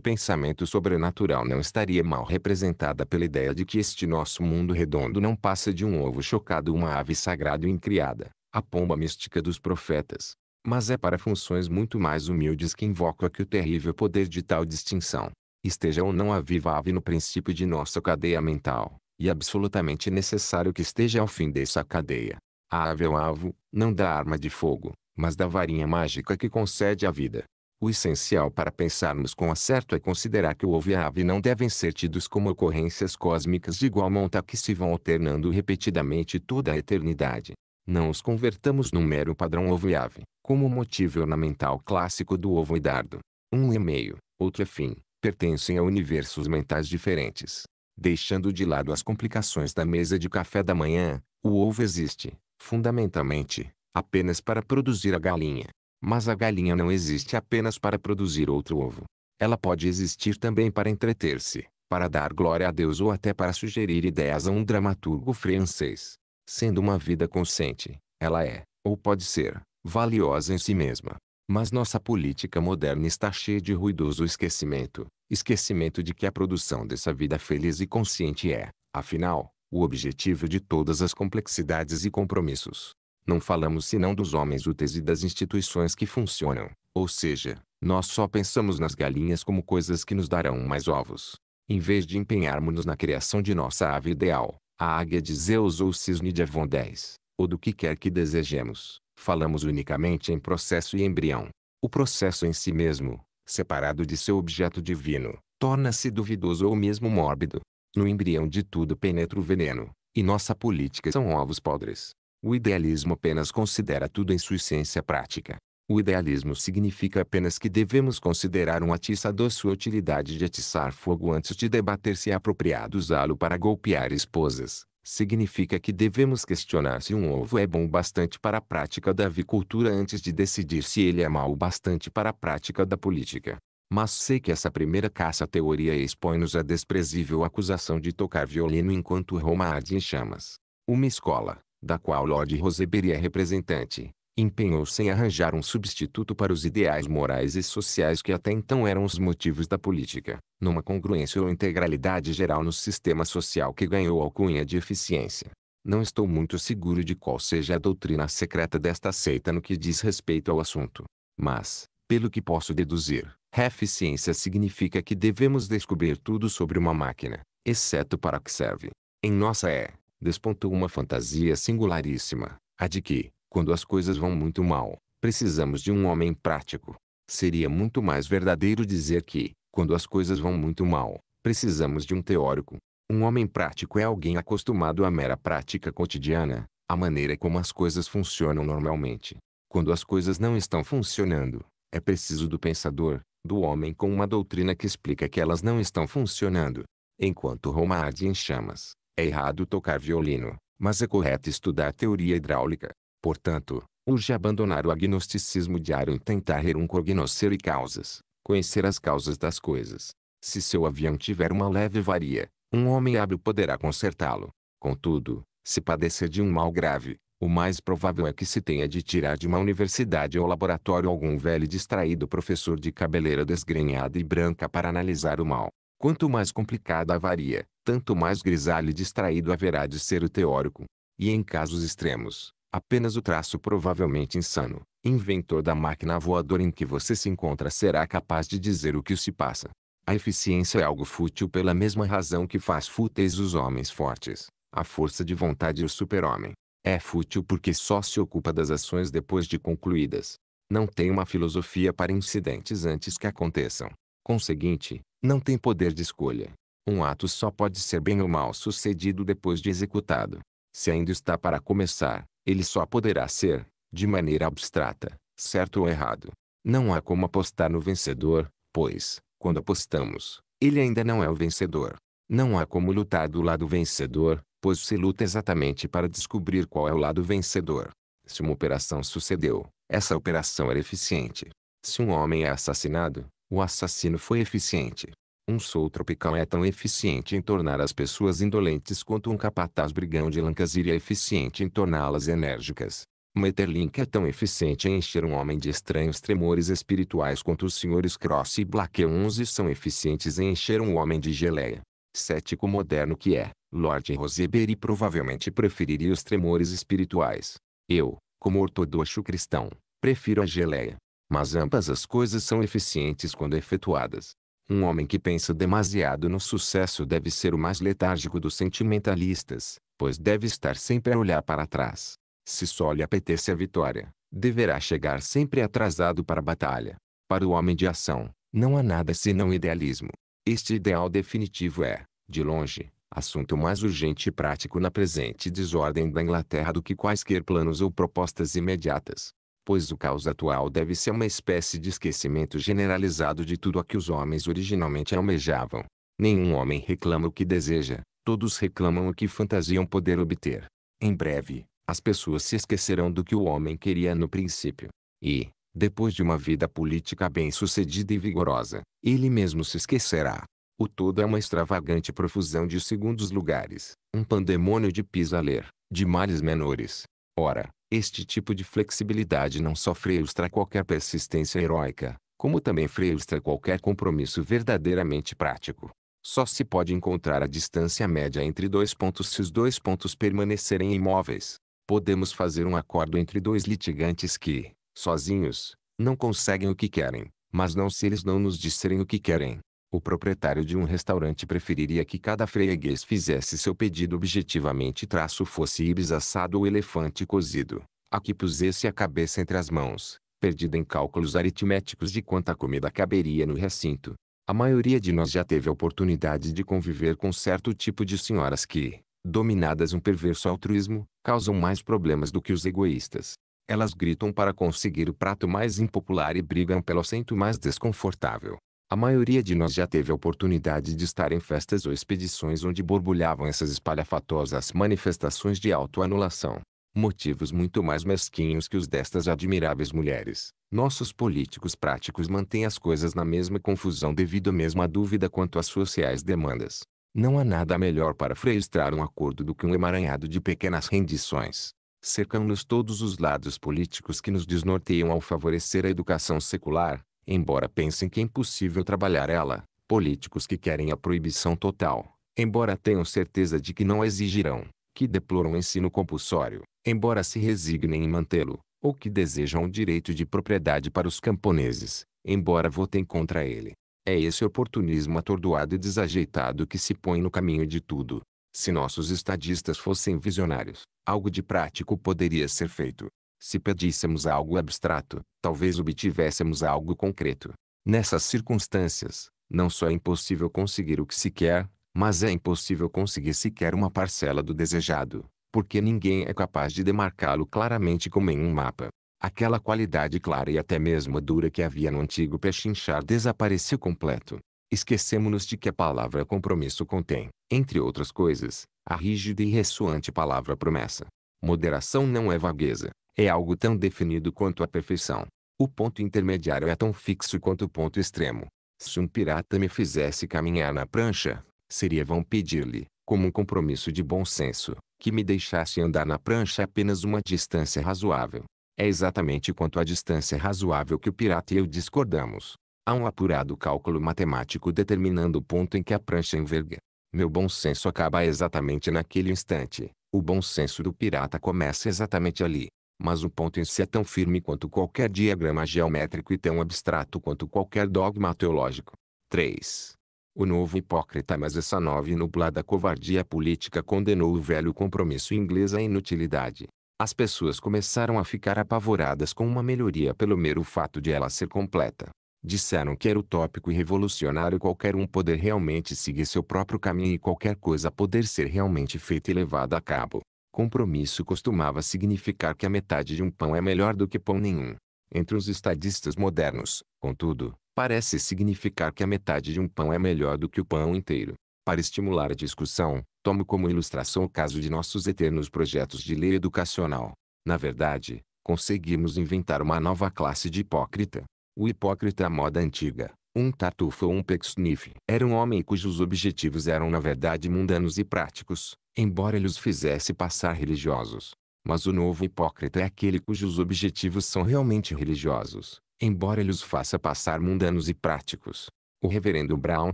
pensamento sobrenatural não estaria mal representada pela ideia de que este nosso mundo redondo não passa de um ovo chocado uma ave sagrada e incriada, a pomba mística dos profetas. Mas é para funções muito mais humildes que invoco aqui o terrível poder de tal distinção. Esteja ou não a viva ave no princípio de nossa cadeia mental, e absolutamente necessário que esteja ao fim dessa cadeia. A ave é o avo, não da arma de fogo, mas da varinha mágica que concede a vida. O essencial para pensarmos com acerto é considerar que o ovo e a ave não devem ser tidos como ocorrências cósmicas de igual monta que se vão alternando repetidamente toda a eternidade. Não os convertamos num mero padrão ovo e ave, como o motivo ornamental clássico do ovo e dardo. Um é meio, outro é fim, pertencem a universos mentais diferentes. Deixando de lado as complicações da mesa de café da manhã, o ovo existe, fundamentalmente, apenas para produzir a galinha. Mas a galinha não existe apenas para produzir outro ovo. Ela pode existir também para entreter-se, para dar glória a Deus ou até para sugerir ideias a um dramaturgo francês. Sendo uma vida consciente, ela é, ou pode ser, valiosa em si mesma. Mas nossa política moderna está cheia de ruidoso esquecimento, esquecimento de que a produção dessa vida feliz e consciente é, afinal, o objetivo de todas as complexidades e compromissos. Não falamos senão dos homens úteis e das instituições que funcionam. Ou seja, nós só pensamos nas galinhas como coisas que nos darão mais ovos. Em vez de empenharmos-nos na criação de nossa ave ideal, a águia de Zeus ou o cisne de Avon 10, ou do que quer que desejemos, falamos unicamente em processo e embrião. O processo em si mesmo, separado de seu objeto divino, torna-se duvidoso ou mesmo mórbido. No embrião de tudo penetra o veneno, e nossa política são ovos podres. O idealismo apenas considera tudo em sua essência prática. O idealismo significa apenas que devemos considerar um atiçador sua utilidade de atiçar fogo antes de debater se é apropriado usá-lo para golpear esposas. Significa que devemos questionar se um ovo é bom o bastante para a prática da avicultura antes de decidir se ele é mau o bastante para a prática da política. Mas sei que essa primeira caça-teoria expõe-nos à desprezível acusação de tocar violino enquanto Roma arde em chamas. Uma escola, da qual Lord Rosebery é representante, empenhou-se em arranjar um substituto para os ideais morais e sociais que até então eram os motivos da política, numa congruência ou integralidade geral no sistema social que ganhou alcunha de eficiência. Não estou muito seguro de qual seja a doutrina secreta desta seita no que diz respeito ao assunto. Mas, pelo que posso deduzir, eficiência significa que devemos descobrir tudo sobre uma máquina, exceto para que serve. Em nossa é despontou uma fantasia singularíssima, a de que, quando as coisas vão muito mal, precisamos de um homem prático. Seria muito mais verdadeiro dizer que, quando as coisas vão muito mal, precisamos de um teórico. Um homem prático é alguém acostumado à mera prática cotidiana, à maneira como as coisas funcionam normalmente. Quando as coisas não estão funcionando, é preciso do pensador, do homem com uma doutrina que explica que elas não estão funcionando. Enquanto Roma arde em chamas, é errado tocar violino, mas é correto estudar teoria hidráulica. Portanto, urge abandonar o agnosticismo diário e tentar recognoscer e causas, conhecer as causas das coisas. Se seu avião tiver uma leve varia, um homem hábil poderá consertá-lo. Contudo, se padecer de um mal grave, o mais provável é que se tenha de tirar de uma universidade ou laboratório algum velho e distraído professor de cabeleira desgrenhada e branca para analisar o mal. Quanto mais complicada a avaria, tanto mais grisalho e distraído haverá de ser o teórico. E em casos extremos, apenas o traço provavelmente insano, inventor da máquina voadora em que você se encontra será capaz de dizer o que se passa. A eficiência é algo fútil pela mesma razão que faz fúteis os homens fortes, a força de vontade e o super-homem. É fútil porque só se ocupa das ações depois de concluídas. Não tem uma filosofia para incidentes antes que aconteçam. Conseguinte, não tem poder de escolha. Um ato só pode ser bem ou mal sucedido depois de executado. Se ainda está para começar, ele só poderá ser, de maneira abstrata, certo ou errado. Não há como apostar no vencedor, pois, quando apostamos, ele ainda não é o vencedor. Não há como lutar do lado vencedor, pois se luta exatamente para descobrir qual é o lado vencedor. Se uma operação sucedeu, essa operação era eficiente. Se um homem é assassinado, o assassino foi eficiente. Um sol tropical é tão eficiente em tornar as pessoas indolentes quanto um capataz brigão de lancas iria é eficiente em torná-las enérgicas. Metterlink é tão eficiente em encher um homem de estranhos tremores espirituais quanto os senhores Cross e Black 11 são eficientes em encher um homem de geleia. Cético moderno que é, Lord Roseberry provavelmente preferiria os tremores espirituais. Eu, como ortodoxo cristão, prefiro a geleia. Mas ambas as coisas são eficientes quando efetuadas. Um homem que pensa demasiado no sucesso deve ser o mais letárgico dos sentimentalistas, pois deve estar sempre a olhar para trás. Se só lhe apetece a vitória, deverá chegar sempre atrasado para a batalha. Para o homem de ação, não há nada senão idealismo. Este ideal definitivo é, de longe, assunto mais urgente e prático na presente desordem da Inglaterra do que quaisquer planos ou propostas imediatas pois o caos atual deve ser uma espécie de esquecimento generalizado de tudo a que os homens originalmente almejavam. Nenhum homem reclama o que deseja, todos reclamam o que fantasiam poder obter. Em breve, as pessoas se esquecerão do que o homem queria no princípio. E, depois de uma vida política bem-sucedida e vigorosa, ele mesmo se esquecerá. O todo é uma extravagante profusão de segundos lugares, um pandemônio de pisa-ler, de males menores. Ora, este tipo de flexibilidade não só frustra qualquer persistência heróica, como também frustra qualquer compromisso verdadeiramente prático. Só se pode encontrar a distância média entre dois pontos se os dois pontos permanecerem imóveis. Podemos fazer um acordo entre dois litigantes que, sozinhos, não conseguem o que querem, mas não se eles não nos disserem o que querem, o proprietário de um restaurante preferiria que cada freguês fizesse seu pedido objetivamente traço fosse ibis assado ou elefante cozido, a que pusesse a cabeça entre as mãos, perdida em cálculos aritméticos de quanta comida caberia no recinto. A maioria de nós já teve a oportunidade de conviver com certo tipo de senhoras que, dominadas um perverso altruísmo, causam mais problemas do que os egoístas. Elas gritam para conseguir o prato mais impopular e brigam pelo assento mais desconfortável. A maioria de nós já teve a oportunidade de estar em festas ou expedições onde borbulhavam essas espalhafatosas manifestações de autoanulação. Motivos muito mais mesquinhos que os destas admiráveis mulheres. Nossos políticos práticos mantêm as coisas na mesma confusão devido à mesma dúvida quanto às sociais demandas. Não há nada melhor para frustrar um acordo do que um emaranhado de pequenas rendições. Cercam-nos todos os lados políticos que nos desnorteiam ao favorecer a educação secular, embora pensem que é impossível trabalhar ela, políticos que querem a proibição total, embora tenham certeza de que não a exigirão, que deploram o ensino compulsório, embora se resignem em mantê-lo, ou que desejam o direito de propriedade para os camponeses, embora votem contra ele. É esse oportunismo atordoado e desajeitado que se põe no caminho de tudo. Se nossos estadistas fossem visionários, algo de prático poderia ser feito. Se pedíssemos algo abstrato, talvez obtivéssemos algo concreto. Nessas circunstâncias, não só é impossível conseguir o que se quer, mas é impossível conseguir sequer uma parcela do desejado, porque ninguém é capaz de demarcá-lo claramente como em um mapa. Aquela qualidade clara e até mesmo dura que havia no antigo pechinchar desapareceu completo. Esquecemos-nos de que a palavra compromisso contém, entre outras coisas, a rígida e ressoante palavra promessa. Moderação não é vagueza é algo tão definido quanto a perfeição. O ponto intermediário é tão fixo quanto o ponto extremo. Se um pirata me fizesse caminhar na prancha, seria vão pedir-lhe, como um compromisso de bom senso, que me deixasse andar na prancha apenas uma distância razoável. É exatamente quanto à distância razoável que o pirata e eu discordamos. Há um apurado cálculo matemático determinando o ponto em que a prancha enverga. Meu bom senso acaba exatamente naquele instante. O bom senso do pirata começa exatamente ali. Mas o ponto em si é tão firme quanto qualquer diagrama geométrico e tão abstrato quanto qualquer dogma teológico. 3. O novo hipócrita mas essa nova e nublada covardia política condenou o velho compromisso inglês à inutilidade. As pessoas começaram a ficar apavoradas com uma melhoria pelo mero fato de ela ser completa. Disseram que era utópico e revolucionário qualquer um poder realmente seguir seu próprio caminho e qualquer coisa poder ser realmente feita e levada a cabo. Compromisso costumava significar que a metade de um pão é melhor do que pão nenhum. Entre os estadistas modernos, contudo, parece significar que a metade de um pão é melhor do que o pão inteiro. Para estimular a discussão, tomo como ilustração o caso de nossos eternos projetos de lei educacional. Na verdade, conseguimos inventar uma nova classe de hipócrita. O hipócrita à moda antiga, um tartufo ou um pecksniff, era um homem cujos objetivos eram na verdade mundanos e práticos, embora ele os fizesse passar religiosos. Mas o novo hipócrita é aquele cujos objetivos são realmente religiosos, embora ele os faça passar mundanos e práticos. O reverendo Brown,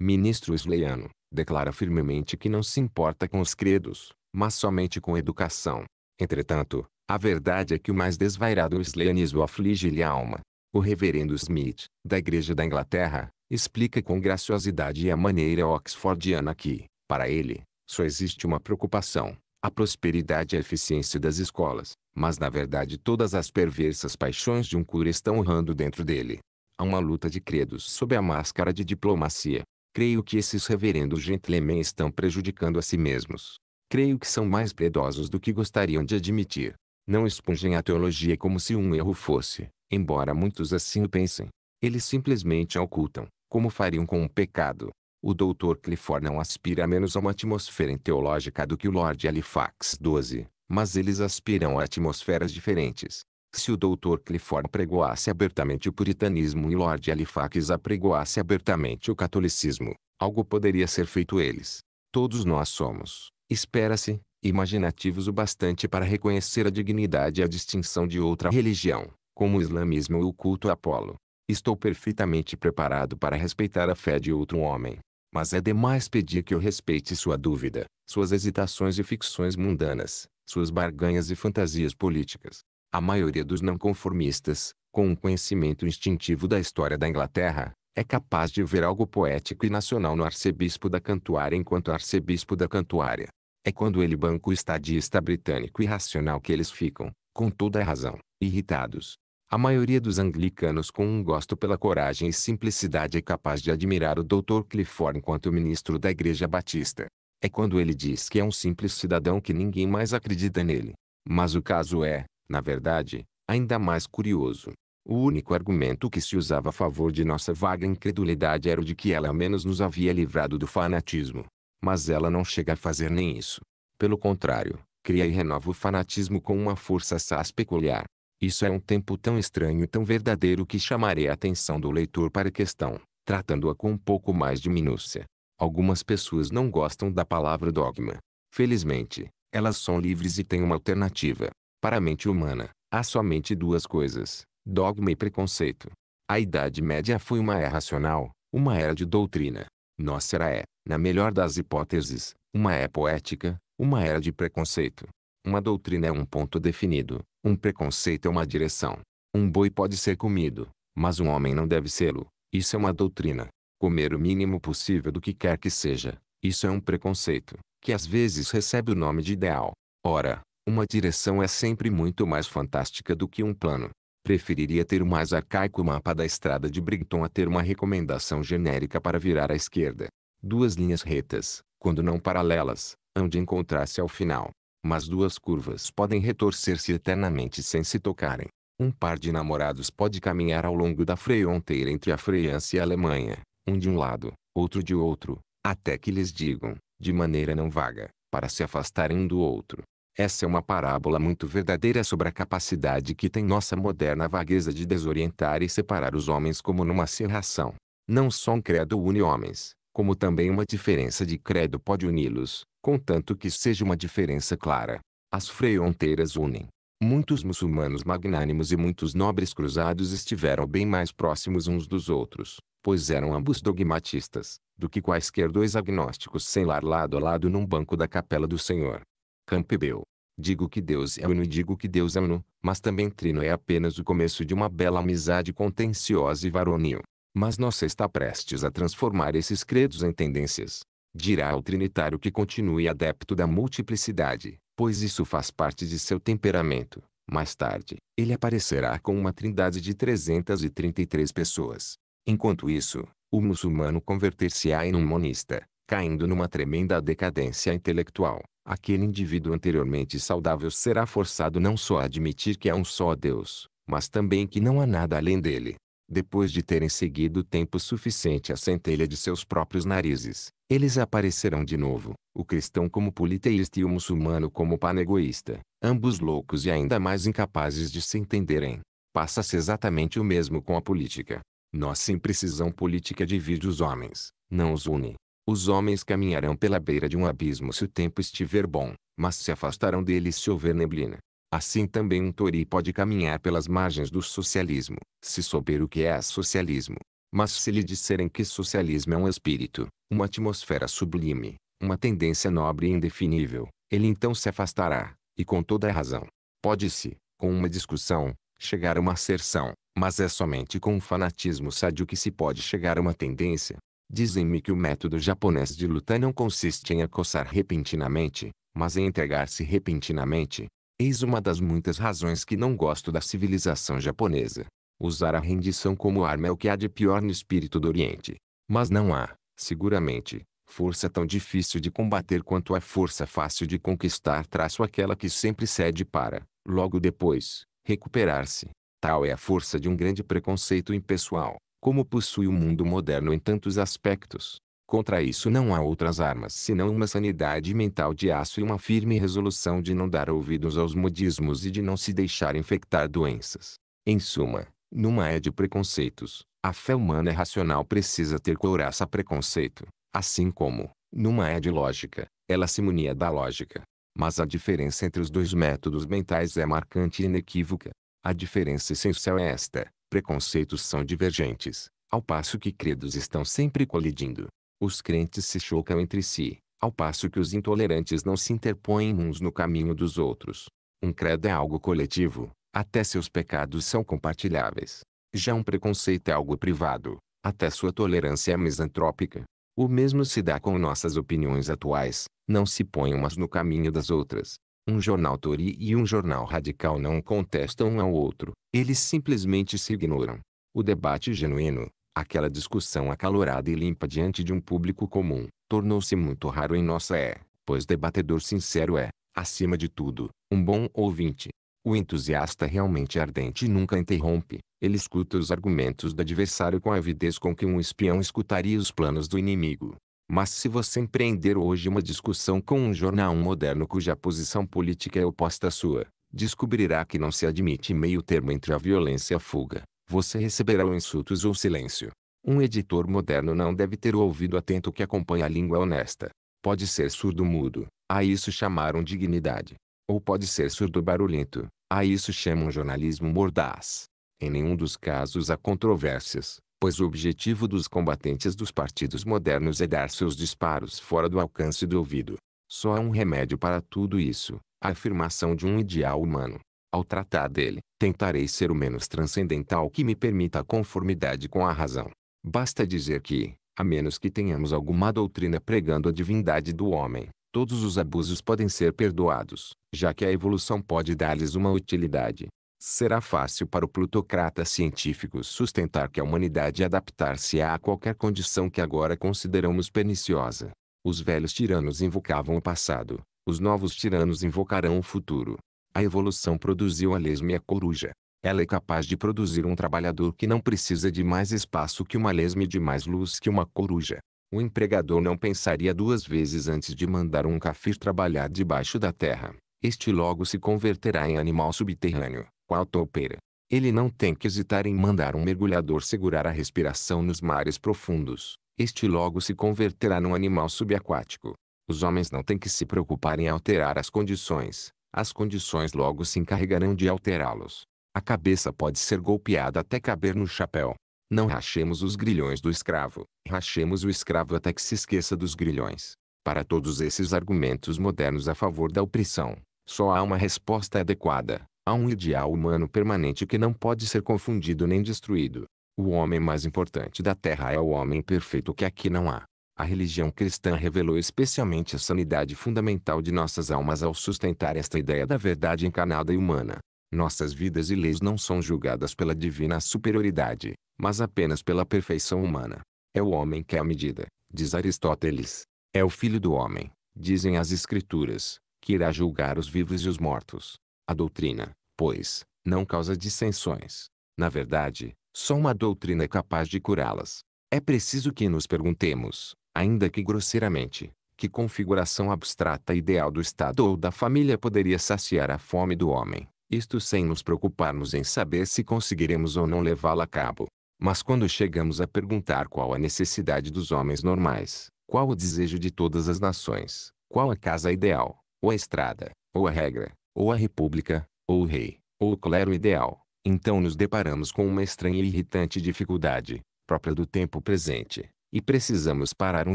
ministro sleiano, declara firmemente que não se importa com os credos, mas somente com a educação. Entretanto, a verdade é que o mais desvairado sleianismo aflige-lhe a alma. O reverendo Smith, da Igreja da Inglaterra, explica com graciosidade a maneira oxfordiana que, para ele, só existe uma preocupação, a prosperidade e a eficiência das escolas, mas na verdade todas as perversas paixões de um cura estão errando dentro dele. Há uma luta de credos sob a máscara de diplomacia. Creio que esses reverendos gentlemen estão prejudicando a si mesmos. Creio que são mais predosos do que gostariam de admitir. Não expungem a teologia como se um erro fosse, embora muitos assim o pensem. Eles simplesmente a ocultam, como fariam com um pecado o doutor Clifford não aspira menos a uma atmosfera teológica do que o Lord Halifax XII, mas eles aspiram a atmosferas diferentes. Se o doutor Clifford pregoasse abertamente o puritanismo e Lord Halifax apregoasse abertamente o catolicismo, algo poderia ser feito eles. Todos nós somos, espera-se, imaginativos o bastante para reconhecer a dignidade e a distinção de outra religião, como o islamismo e o culto a Apolo. Estou perfeitamente preparado para respeitar a fé de outro homem, mas é demais pedir que eu respeite sua dúvida, suas hesitações e ficções mundanas, suas barganhas e fantasias políticas. A maioria dos não conformistas, com um conhecimento instintivo da história da Inglaterra, é capaz de ver algo poético e nacional no arcebispo da Cantuária enquanto arcebispo da Cantuária. É quando ele banco estadista britânico irracional que eles ficam, com toda a razão, irritados. A maioria dos anglicanos com um gosto pela coragem e simplicidade é capaz de admirar o Dr. Clifford enquanto ministro da Igreja Batista. É quando ele diz que é um simples cidadão que ninguém mais acredita nele. Mas o caso é, na verdade, ainda mais curioso. O único argumento que se usava a favor de nossa vaga incredulidade era o de que ela ao menos nos havia livrado do fanatismo. Mas ela não chega a fazer nem isso. Pelo contrário, cria e renova o fanatismo com uma força assaz peculiar. Isso é um tempo tão estranho e tão verdadeiro que chamarei a atenção do leitor para a questão, tratando-a com um pouco mais de minúcia. Algumas pessoas não gostam da palavra dogma. Felizmente, elas são livres e têm uma alternativa. Para a mente humana, há somente duas coisas: dogma e preconceito. A Idade Média foi uma era racional, uma era de doutrina. Nossa era é, na melhor das hipóteses, uma era poética, uma era de preconceito. Uma doutrina é um ponto definido, um preconceito é uma direção. Um boi pode ser comido, mas um homem não deve sê-lo. Isso é uma doutrina. Comer o mínimo possível do que quer que seja, isso é um preconceito, que às vezes recebe o nome de ideal. Ora, uma direção é sempre muito mais fantástica do que um plano. Preferiria ter o mais arcaico mapa da estrada de Brighton a ter uma recomendação genérica para virar à esquerda. Duas linhas retas, quando não paralelas, hão de encontrar-se ao final mas duas curvas podem retorcer-se eternamente sem se tocarem. Um par de namorados pode caminhar ao longo da fronteira entre a França e a Alemanha, um de um lado, outro de outro, até que lhes digam, de maneira não vaga, para se afastarem um do outro. Essa é uma parábola muito verdadeira sobre a capacidade que tem nossa moderna vagueza de desorientar e separar os homens como numa serração. Não só um credo une homens, como também uma diferença de credo pode uni-los, contanto que seja uma diferença clara. As fronteiras unem. Muitos muçulmanos magnânimos e muitos nobres cruzados estiveram bem mais próximos uns dos outros, pois eram ambos dogmatistas, do que quaisquer dois agnósticos sem lar lado a lado num banco da capela do Senhor. Campbell. Digo que Deus é uno e digo que Deus é uno, mas também trino é apenas o começo de uma bela amizade contenciosa e varonil. Mas nossa está prestes a transformar esses credos em tendências. Dirá ao trinitário que continue adepto da multiplicidade, pois isso faz parte de seu temperamento. Mais tarde, ele aparecerá com uma trindade de 333 pessoas. Enquanto isso, o muçulmano converter-se-á em um monista, caindo numa tremenda decadência intelectual. Aquele indivíduo anteriormente saudável será forçado não só a admitir que há é um só Deus, mas também que não há nada além dele depois de terem seguido tempo suficiente a centelha de seus próprios narizes, eles aparecerão de novo, o cristão como politeísta e o muçulmano como panegoísta, ambos loucos e ainda mais incapazes de se entenderem. Passa-se exatamente o mesmo com a política. Nossa imprecisão política divide os homens, não os une. Os homens caminharão pela beira de um abismo se o tempo estiver bom, mas se afastarão dele se houver neblina. Assim também um tori pode caminhar pelas margens do socialismo, se souber o que é socialismo. Mas se lhe disserem que socialismo é um espírito, uma atmosfera sublime, uma tendência nobre e indefinível, ele então se afastará, e com toda a razão. Pode-se, com uma discussão, chegar a uma acerção. mas é somente com um fanatismo sádio que se pode chegar a uma tendência. Dizem-me que o método japonês de luta não consiste em acossar repentinamente, mas em entregar-se repentinamente, Eis uma das muitas razões que não gosto da civilização japonesa. Usar a rendição como arma é o que há de pior no espírito do Oriente. Mas não há, seguramente, força tão difícil de combater quanto a é força fácil de conquistar traço aquela que sempre cede para, logo depois, recuperar-se. Tal é a força de um grande preconceito impessoal, como possui o mundo moderno em tantos aspectos. Contra isso não há outras armas senão uma sanidade mental de aço e uma firme resolução de não dar ouvidos aos modismos e de não se deixar infectar doenças. Em suma, numa é de preconceitos, a fé humana é racional precisa ter couraça preconceito, assim como, numa é de lógica, ela se munia da lógica. Mas a diferença entre os dois métodos mentais é marcante e inequívoca. A diferença essencial é esta: preconceitos são divergentes, ao passo que credos estão sempre colidindo. Os crentes se chocam entre si, ao passo que os intolerantes não se interpõem uns no caminho dos outros. Um credo é algo coletivo, até seus pecados são compartilháveis. Já um preconceito é algo privado, até sua tolerância é misantrópica. O mesmo se dá com nossas opiniões atuais, não se põem umas no caminho das outras. Um jornal Tory e um jornal radical não contestam um ao outro, eles simplesmente se ignoram. O debate genuíno, Aquela discussão acalorada e limpa diante de um público comum, tornou-se muito raro em nossa é, pois debatedor sincero é, acima de tudo, um bom ouvinte. O entusiasta realmente ardente nunca interrompe, ele escuta os argumentos do adversário com a avidez com que um espião escutaria os planos do inimigo. Mas se você empreender hoje uma discussão com um jornal moderno cuja posição política é oposta à sua, descobrirá que não se admite meio termo entre a violência e a fuga você receberá ou insultos ou silêncio. Um editor moderno não deve ter o ouvido atento que acompanha a língua honesta. Pode ser surdo-mudo, a isso chamaram dignidade. Ou pode ser surdo-barulhento, a isso chamam jornalismo mordaz. Em nenhum dos casos há controvérsias, pois o objetivo dos combatentes dos partidos modernos é dar seus disparos fora do alcance do ouvido. Só há um remédio para tudo isso, a afirmação de um ideal humano. Ao tratar dele, tentarei ser o menos transcendental que me permita a conformidade com a razão. Basta dizer que, a menos que tenhamos alguma doutrina pregando a divindade do homem, todos os abusos podem ser perdoados, já que a evolução pode dar-lhes uma utilidade. Será fácil para o plutocrata científico sustentar que a humanidade adaptar-se-á a qualquer condição que agora consideramos perniciosa. Os velhos tiranos invocavam o passado, os novos tiranos invocarão o futuro. A evolução produziu a lesma e a coruja. Ela é capaz de produzir um trabalhador que não precisa de mais espaço que uma lesma e de mais luz que uma coruja. O empregador não pensaria duas vezes antes de mandar um cafir trabalhar debaixo da terra. Este logo se converterá em animal subterrâneo, qual toupeira. Ele não tem que hesitar em mandar um mergulhador segurar a respiração nos mares profundos. Este logo se converterá num animal subaquático. Os homens não têm que se preocupar em alterar as condições, as condições logo se encarregarão de alterá-los. A cabeça pode ser golpeada até caber no chapéu. Não rachemos os grilhões do escravo, rachemos o escravo até que se esqueça dos grilhões. Para todos esses argumentos modernos a favor da opressão, só há uma resposta adequada. Há um ideal humano permanente que não pode ser confundido nem destruído. O homem mais importante da Terra é o homem perfeito que aqui não há. A religião cristã revelou especialmente a sanidade fundamental de nossas almas ao sustentar esta ideia da verdade encarnada e humana. Nossas vidas e leis não são julgadas pela divina superioridade, mas apenas pela perfeição humana. É o homem que é a medida, diz Aristóteles. É o filho do homem, dizem as Escrituras, que irá julgar os vivos e os mortos. A doutrina, pois, não causa dissensões. Na verdade, só uma doutrina é capaz de curá-las. É preciso que nos perguntemos: ainda que grosseiramente, que configuração abstrata ideal do Estado ou da família poderia saciar a fome do homem, isto sem nos preocuparmos em saber se conseguiremos ou não levá-la a cabo. Mas quando chegamos a perguntar qual a necessidade dos homens normais, qual o desejo de todas as nações, qual a casa ideal, ou a estrada, ou a regra, ou a república, ou o rei, ou o clero ideal, então nos deparamos com uma estranha e irritante dificuldade, própria do tempo presente, e precisamos parar um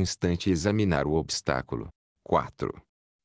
instante e examinar o obstáculo. 4.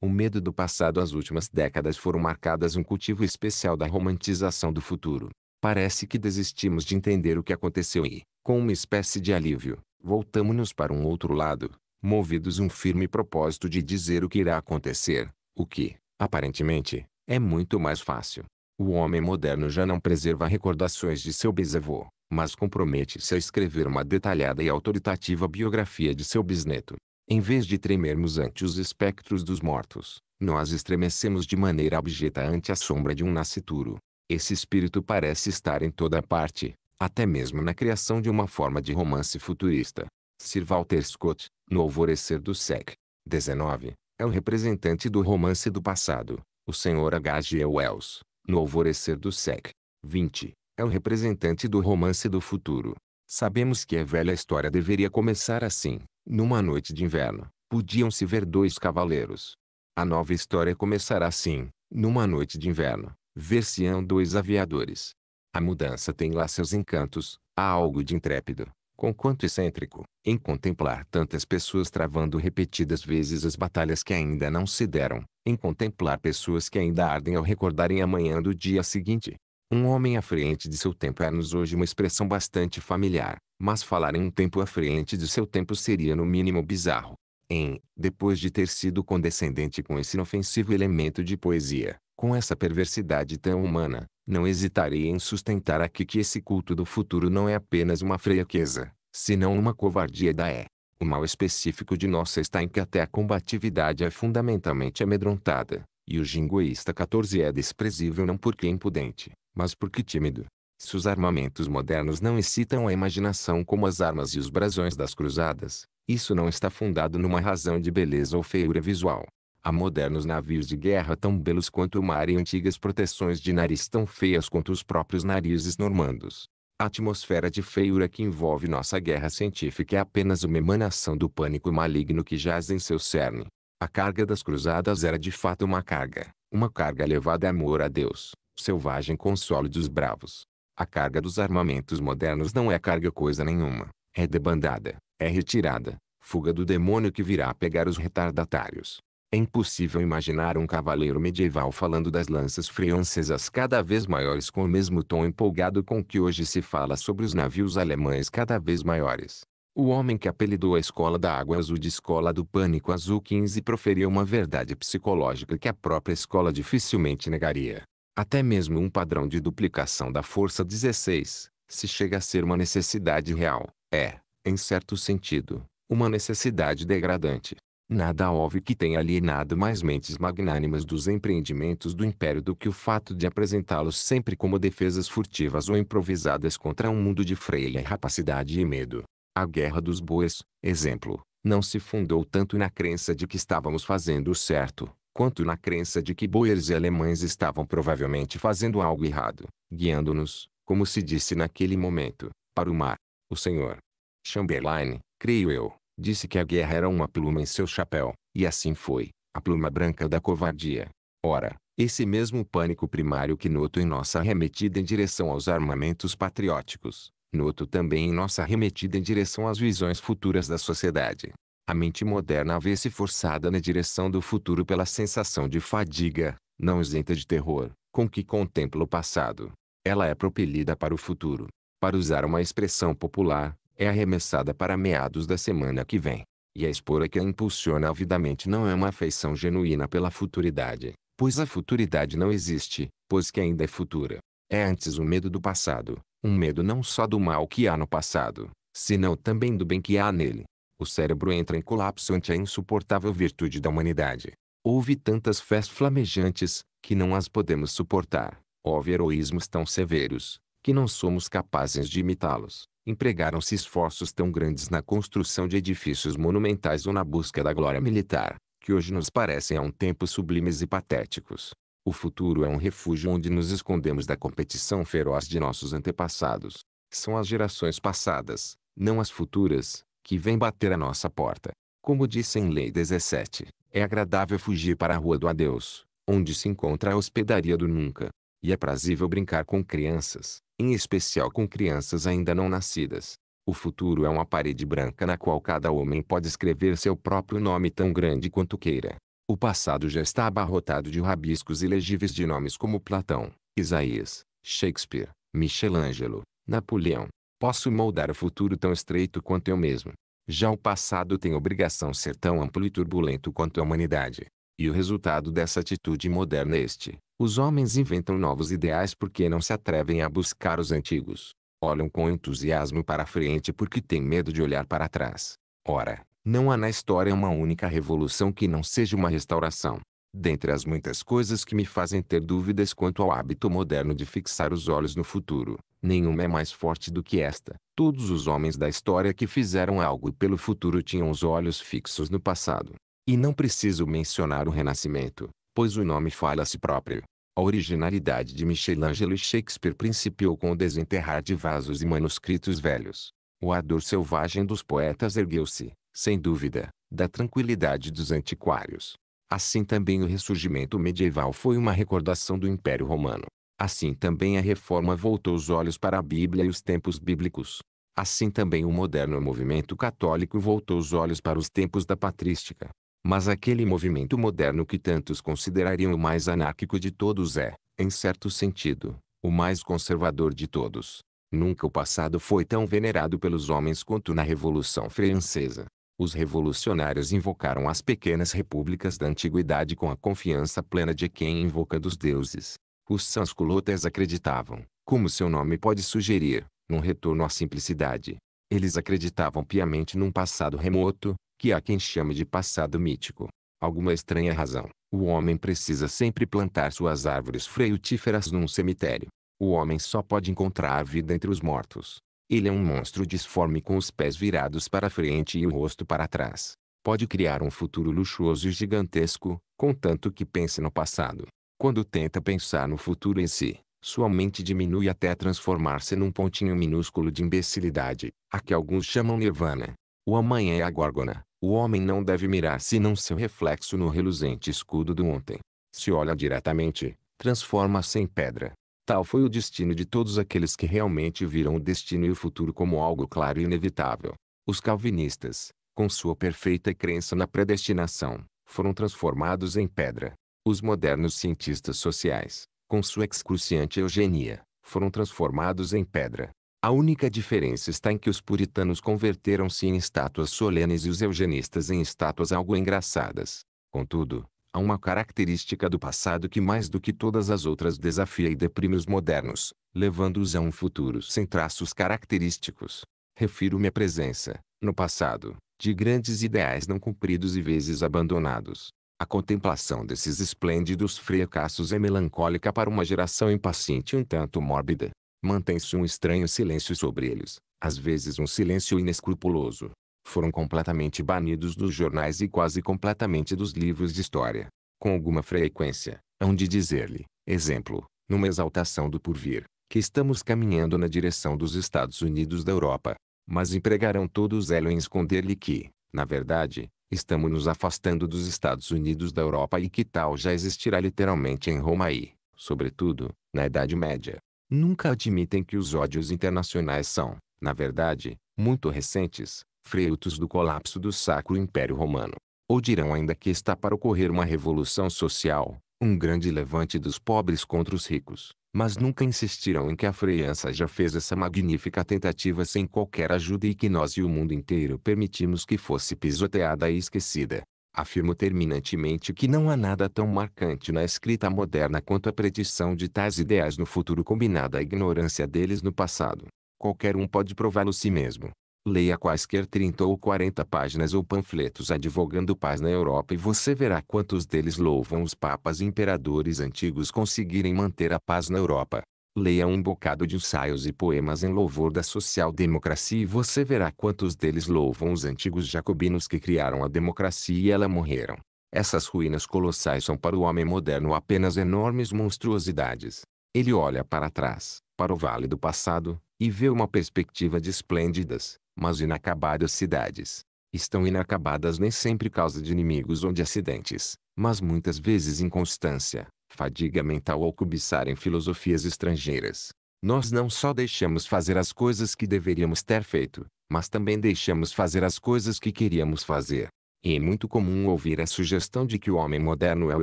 O medo do passado As últimas décadas foram marcadas um cultivo especial da romantização do futuro. Parece que desistimos de entender o que aconteceu e, com uma espécie de alívio, voltamos-nos para um outro lado, movidos um firme propósito de dizer o que irá acontecer, o que, aparentemente, é muito mais fácil. O homem moderno já não preserva recordações de seu bisavô, mas compromete-se a escrever uma detalhada e autoritativa biografia de seu bisneto. Em vez de tremermos ante os espectros dos mortos, nós estremecemos de maneira abjeta ante a sombra de um nascituro. Esse espírito parece estar em toda parte, até mesmo na criação de uma forma de romance futurista. Sir Walter Scott, no alvorecer do século XIX, é o representante do romance do passado. O Sr. H. G. Wells, no alvorecer do século XX, é o representante do romance do futuro. Sabemos que a velha história deveria começar assim. Numa noite de inverno, podiam-se ver dois cavaleiros. A nova história começará assim. Numa noite de inverno, ver-se-ão dois aviadores. A mudança tem lá seus encantos, há algo de intrépido, conquanto excêntrico, em contemplar tantas pessoas travando repetidas vezes as batalhas que ainda não se deram, em contemplar pessoas que ainda ardem ao recordarem amanhã do dia seguinte, um homem à frente de seu tempo é-nos hoje uma expressão bastante familiar, mas falar em um tempo à frente de seu tempo seria no mínimo bizarro. Em, depois de ter sido condescendente com esse inofensivo elemento de poesia, com essa perversidade tão humana, não hesitarei em sustentar aqui que esse culto do futuro não é apenas uma fraqueza, senão uma covardia da é. O mal específico de nossa está em que até a combatividade é fundamentalmente amedrontada, e o jingoísta 14 é desprezível não porque impudente, mas por que tímido. Se os armamentos modernos não excitam a imaginação como as armas e os brasões das cruzadas, isso não está fundado numa razão de beleza ou feiura visual. Há modernos navios de guerra tão belos quanto o mar e antigas proteções de nariz tão feias quanto os próprios narizes normandos. A atmosfera de feiura que envolve nossa guerra científica é apenas uma emanação do pânico maligno que jaz em seu cerne. A carga das cruzadas era de fato uma carga, uma carga levada a amor a Deus, selvagem consolo dos bravos. A carga dos armamentos modernos não é carga coisa nenhuma, é debandada, é retirada, fuga do demônio que virá pegar os retardatários. É impossível imaginar um cavaleiro medieval falando das lanças francesas cada vez maiores com o mesmo tom empolgado com que hoje se fala sobre os navios alemães cada vez maiores. O homem que apelidou a Escola da Água Azul de Escola do Pânico Azul 15 proferia uma verdade psicológica que a própria escola dificilmente negaria até mesmo um padrão de duplicação da força 16, se chega a ser uma necessidade real, é, em certo sentido, uma necessidade degradante. Nada óbvio que tenha alienado mais mentes magnânimas dos empreendimentos do império do que o fato de apresentá-los sempre como defesas furtivas ou improvisadas contra um mundo de freia e rapacidade e medo. A Guerra dos Bois, exemplo, não se fundou tanto na crença de que estávamos fazendo o certo, quanto na crença de que boiers e alemães estavam provavelmente fazendo algo errado, guiando-nos, como se disse naquele momento, para o mar. O senhor Chamberlain, creio eu, disse que a guerra era uma pluma em seu chapéu, e assim foi, a pluma branca da covardia. Ora, esse mesmo pânico primário que noto em nossa arremetida em direção aos armamentos patrióticos, noto também em nossa arremetida em direção às visões futuras da sociedade. A mente moderna vê-se forçada na direção do futuro pela sensação de fadiga, não isenta de terror, com que contempla o passado. Ela é propelida para o futuro. Para usar uma expressão popular, é arremessada para meados da semana que vem. E a espora que a impulsiona avidamente não é uma afeição genuína pela futuridade, pois a futuridade não existe, pois que ainda é futura. É antes o medo do passado, um medo não só do mal que há no passado, senão também do bem que há nele o cérebro entra em colapso ante a insuportável virtude da humanidade. Houve tantas fés flamejantes, que não as podemos suportar. Houve heroísmos tão severos, que não somos capazes de imitá-los. Empregaram-se esforços tão grandes na construção de edifícios monumentais ou na busca da glória militar, que hoje nos parecem a um tempo sublimes e patéticos. O futuro é um refúgio onde nos escondemos da competição feroz de nossos antepassados. São as gerações passadas, não as futuras, que vem bater à nossa porta. Como disse em Lei 17, é agradável fugir para a Rua do Adeus, onde se encontra a hospedaria do Nunca. E é prazível brincar com crianças, em especial com crianças ainda não nascidas. O futuro é uma parede branca na qual cada homem pode escrever seu próprio nome tão grande quanto queira. O passado já está abarrotado de rabiscos ilegíveis de nomes como Platão, Isaías, Shakespeare, Michelangelo, Napoleão, Posso moldar o futuro tão estreito quanto eu mesmo. Já o passado tem obrigação ser tão amplo e turbulento quanto a humanidade. E o resultado dessa atitude moderna é este. Os homens inventam novos ideais porque não se atrevem a buscar os antigos. Olham com entusiasmo para a frente porque têm medo de olhar para trás. Ora, não há na história uma única revolução que não seja uma restauração dentre as muitas coisas que me fazem ter dúvidas quanto ao hábito moderno de fixar os olhos no futuro, nenhuma é mais forte do que esta. Todos os homens da história que fizeram algo pelo futuro tinham os olhos fixos no passado. E não preciso mencionar o Renascimento, pois o nome fala a si próprio. A originalidade de Michelangelo e Shakespeare principiou com o desenterrar de vasos e manuscritos velhos. O ardor selvagem dos poetas ergueu-se, sem dúvida, da tranquilidade dos antiquários. Assim também o ressurgimento medieval foi uma recordação do Império Romano. Assim também a reforma voltou os olhos para a Bíblia e os tempos bíblicos. Assim também o moderno movimento católico voltou os olhos para os tempos da patrística. Mas aquele movimento moderno que tantos considerariam o mais anárquico de todos é, em certo sentido, o mais conservador de todos. Nunca o passado foi tão venerado pelos homens quanto na Revolução Francesa os revolucionários invocaram as pequenas repúblicas da antiguidade com a confiança plena de quem invoca dos deuses. Os sansculotas acreditavam, como seu nome pode sugerir, num retorno à simplicidade. Eles acreditavam piamente num passado remoto, que há quem chame de passado mítico. Alguma estranha razão, o homem precisa sempre plantar suas árvores frutíferas num cemitério. O homem só pode encontrar a vida entre os mortos. Ele é um monstro disforme com os pés virados para frente e o rosto para trás. Pode criar um futuro luxuoso e gigantesco, contanto que pense no passado. Quando tenta pensar no futuro em si, sua mente diminui até transformar-se num pontinho minúsculo de imbecilidade, a que alguns chamam nirvana. O amanhã é a górgona. O homem não deve mirar senão seu reflexo no reluzente escudo do ontem. Se olha diretamente, transforma-se em pedra. Tal foi o destino de todos aqueles que realmente viram o destino e o futuro como algo claro e inevitável. Os calvinistas, com sua perfeita crença na predestinação, foram transformados em pedra. Os modernos cientistas sociais, com sua excruciante eugenia, foram transformados em pedra. A única diferença está em que os puritanos converteram-se em estátuas solenes e os eugenistas em estátuas algo engraçadas. Contudo, há uma característica do passado que mais do que todas as outras desafia e deprime os modernos, levando-os a um futuro sem traços característicos. Refiro-me à presença, no passado, de grandes ideais não cumpridos e vezes abandonados. A contemplação desses esplêndidos fracassos é melancólica para uma geração impaciente e um tanto mórbida. Mantém-se um estranho silêncio sobre eles, às vezes um silêncio inescrupuloso, foram completamente banidos dos jornais e quase completamente dos livros de história. Com alguma frequência, hão de dizer-lhe, exemplo, numa exaltação do porvir, que estamos caminhando na direção dos Estados Unidos da Europa. Mas empregarão todo o zelo em esconder-lhe que, na verdade, estamos nos afastando dos Estados Unidos da Europa e que tal já existirá literalmente em Roma e, sobretudo, na Idade Média. Nunca admitem que os ódios internacionais são, na verdade, muito recentes, freutos do colapso do Sacro Império Romano. Ou dirão ainda que está para ocorrer uma revolução social, um grande levante dos pobres contra os ricos, mas nunca insistirão em que a Freiança já fez essa magnífica tentativa sem qualquer ajuda e que nós e o mundo inteiro permitimos que fosse pisoteada e esquecida. Afirmo terminantemente que não há nada tão marcante na escrita moderna quanto a predição de tais ideais no futuro combinada à ignorância deles no passado. Qualquer um pode prová-lo si mesmo. Leia quaisquer 30 ou 40 páginas ou panfletos advogando paz na Europa e você verá quantos deles louvam os papas e imperadores antigos conseguirem manter a paz na Europa. Leia um bocado de ensaios e poemas em louvor da social-democracia e você verá quantos deles louvam os antigos jacobinos que criaram a democracia e ela morreram. Essas ruínas colossais são para o homem moderno apenas enormes monstruosidades. Ele olha para trás, para o vale do passado, e vê uma perspectiva de esplêndidas, mas inacabadas cidades. Estão inacabadas nem sempre causa de inimigos ou de acidentes, mas muitas vezes inconstância, fadiga mental ou cobiçar em filosofias estrangeiras. Nós não só deixamos fazer as coisas que deveríamos ter feito, mas também deixamos fazer as coisas que queríamos fazer. E é muito comum ouvir a sugestão de que o homem moderno é o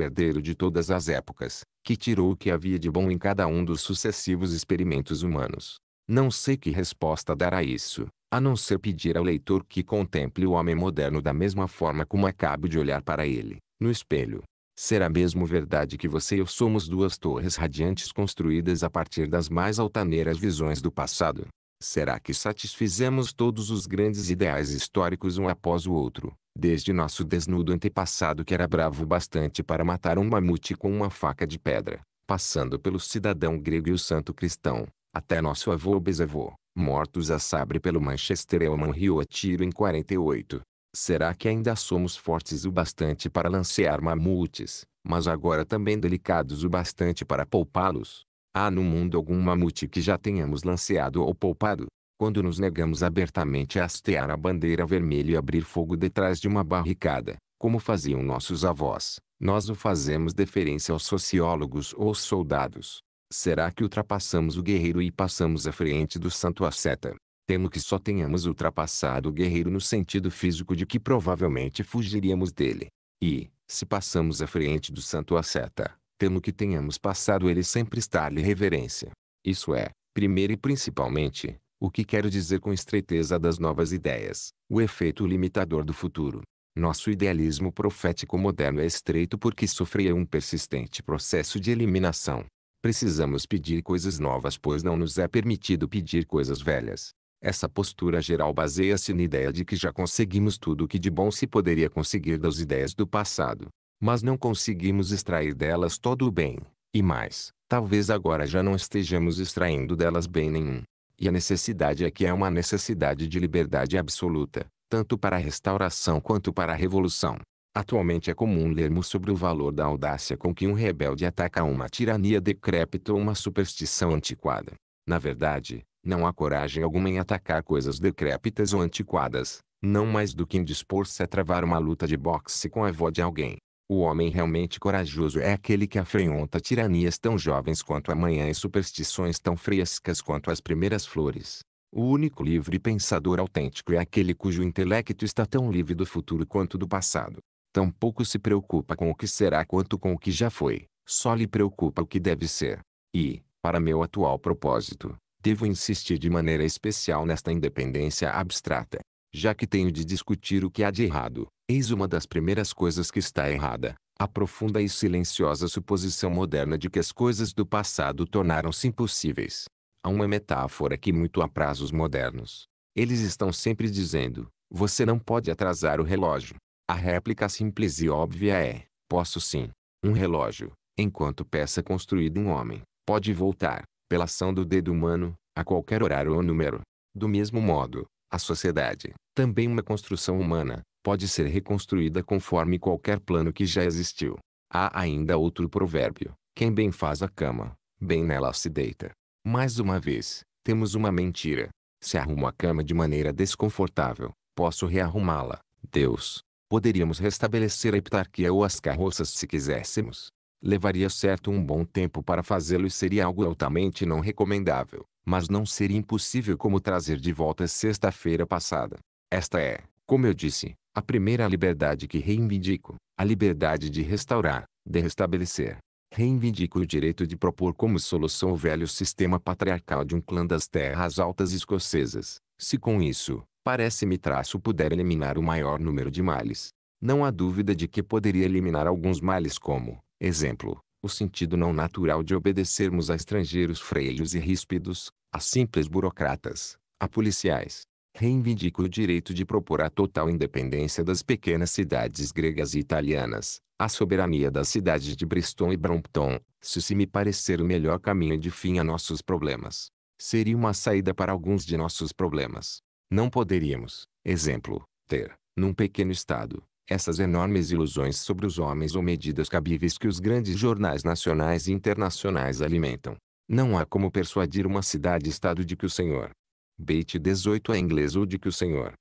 herdeiro de todas as épocas, que tirou o que havia de bom em cada um dos sucessivos experimentos humanos. Não sei que resposta dar a isso, a não ser pedir ao leitor que contemple o homem moderno da mesma forma como acabo de olhar para ele, no espelho. Será mesmo verdade que você e eu somos duas torres radiantes construídas a partir das mais altaneiras visões do passado? Será que satisfizemos todos os grandes ideais históricos um após o outro, desde nosso desnudo antepassado que era bravo bastante para matar um mamute com uma faca de pedra, passando pelo cidadão grego e o santo cristão, até nosso avô ou bisavô, mortos a sabre pelo Manchester Elman Rio a tiro em 48. Será que ainda somos fortes o bastante para lancear mamutes, mas agora também delicados o bastante para poupá-los? Há no mundo algum mamute que já tenhamos lanceado ou poupado? Quando nos negamos abertamente a hastear a bandeira vermelha e abrir fogo detrás de uma barricada, como faziam nossos avós, nós o fazemos deferência aos sociólogos ou soldados, será que ultrapassamos o guerreiro e passamos à frente do santo asceta? Temo que só tenhamos ultrapassado o guerreiro no sentido físico de que provavelmente fugiríamos dele. E, se passamos à frente do santo asceta, temo que tenhamos passado ele sempre estar-lhe reverência. Isso é, primeiro e principalmente, o que quero dizer com estreiteza das novas ideias, o efeito limitador do futuro. Nosso idealismo profético moderno é estreito porque sofreu um persistente processo de eliminação. Precisamos pedir coisas novas pois não nos é permitido pedir coisas velhas. Essa postura geral baseia-se na ideia de que já conseguimos tudo o que de bom se poderia conseguir das ideias do passado. Mas não conseguimos extrair delas todo o bem. E mais, talvez agora já não estejamos extraindo delas bem nenhum. E a necessidade aqui é uma necessidade de liberdade absoluta, tanto para a restauração quanto para a revolução. Atualmente é comum lermos sobre o valor da audácia com que um rebelde ataca uma tirania decrépita ou uma superstição antiquada. Na verdade, não há coragem alguma em atacar coisas decrépitas ou antiquadas, não mais do que em dispor se a travar uma luta de boxe com a avó de alguém. O homem realmente corajoso é aquele que afronta tiranias tão jovens quanto amanhã e superstições tão frescas quanto as primeiras flores. O único livre pensador autêntico é aquele cujo intelecto está tão livre do futuro quanto do passado. Tampouco se preocupa com o que será quanto com o que já foi. Só lhe preocupa o que deve ser. E, para meu atual propósito, devo insistir de maneira especial nesta independência abstrata. Já que tenho de discutir o que há de errado, eis uma das primeiras coisas que está errada, a profunda e silenciosa suposição moderna de que as coisas do passado tornaram-se impossíveis. Há uma metáfora que muito apraz os modernos. Eles estão sempre dizendo, você não pode atrasar o relógio, a réplica simples e óbvia é: posso sim. Um relógio, enquanto peça construída um homem, pode voltar, pela ação do dedo humano, a qualquer horário ou número. Do mesmo modo, a sociedade, também uma construção humana, pode ser reconstruída conforme qualquer plano que já existiu. Há ainda outro provérbio: quem bem faz a cama, bem nela se deita. Mais uma vez, temos uma mentira. Se arrumo a cama de maneira desconfortável, posso rearrumá-la. Deus, Poderíamos restabelecer a heptarquia ou as carroças se quiséssemos. Levaria certo um bom tempo para fazê-lo e seria algo altamente não recomendável, mas não seria impossível como trazer de volta sexta-feira passada. Esta é, como eu disse, a primeira liberdade que reivindico, a liberdade de restaurar, de restabelecer. Reivindico o direito de propor como solução o velho sistema patriarcal de um clã das terras altas escocesas, se com isso, Parece-me traço puder eliminar o maior número de males. Não há dúvida de que poderia eliminar alguns males como, exemplo, o sentido não natural de obedecermos a estrangeiros freios e ríspidos, a simples burocratas, a policiais. Reivindico o direito de propor a total independência das pequenas cidades gregas e italianas, a soberania das cidades de Bristol e Brompton, se se me parecer o melhor caminho de fim a nossos problemas. Seria uma saída para alguns de nossos problemas. Não poderíamos, exemplo, ter, num pequeno Estado, essas enormes ilusões sobre os homens ou medidas cabíveis que os grandes jornais nacionais e internacionais alimentam. Não há como persuadir uma cidade-estado de que o senhor Beit 18 é inglês ou de que o senhor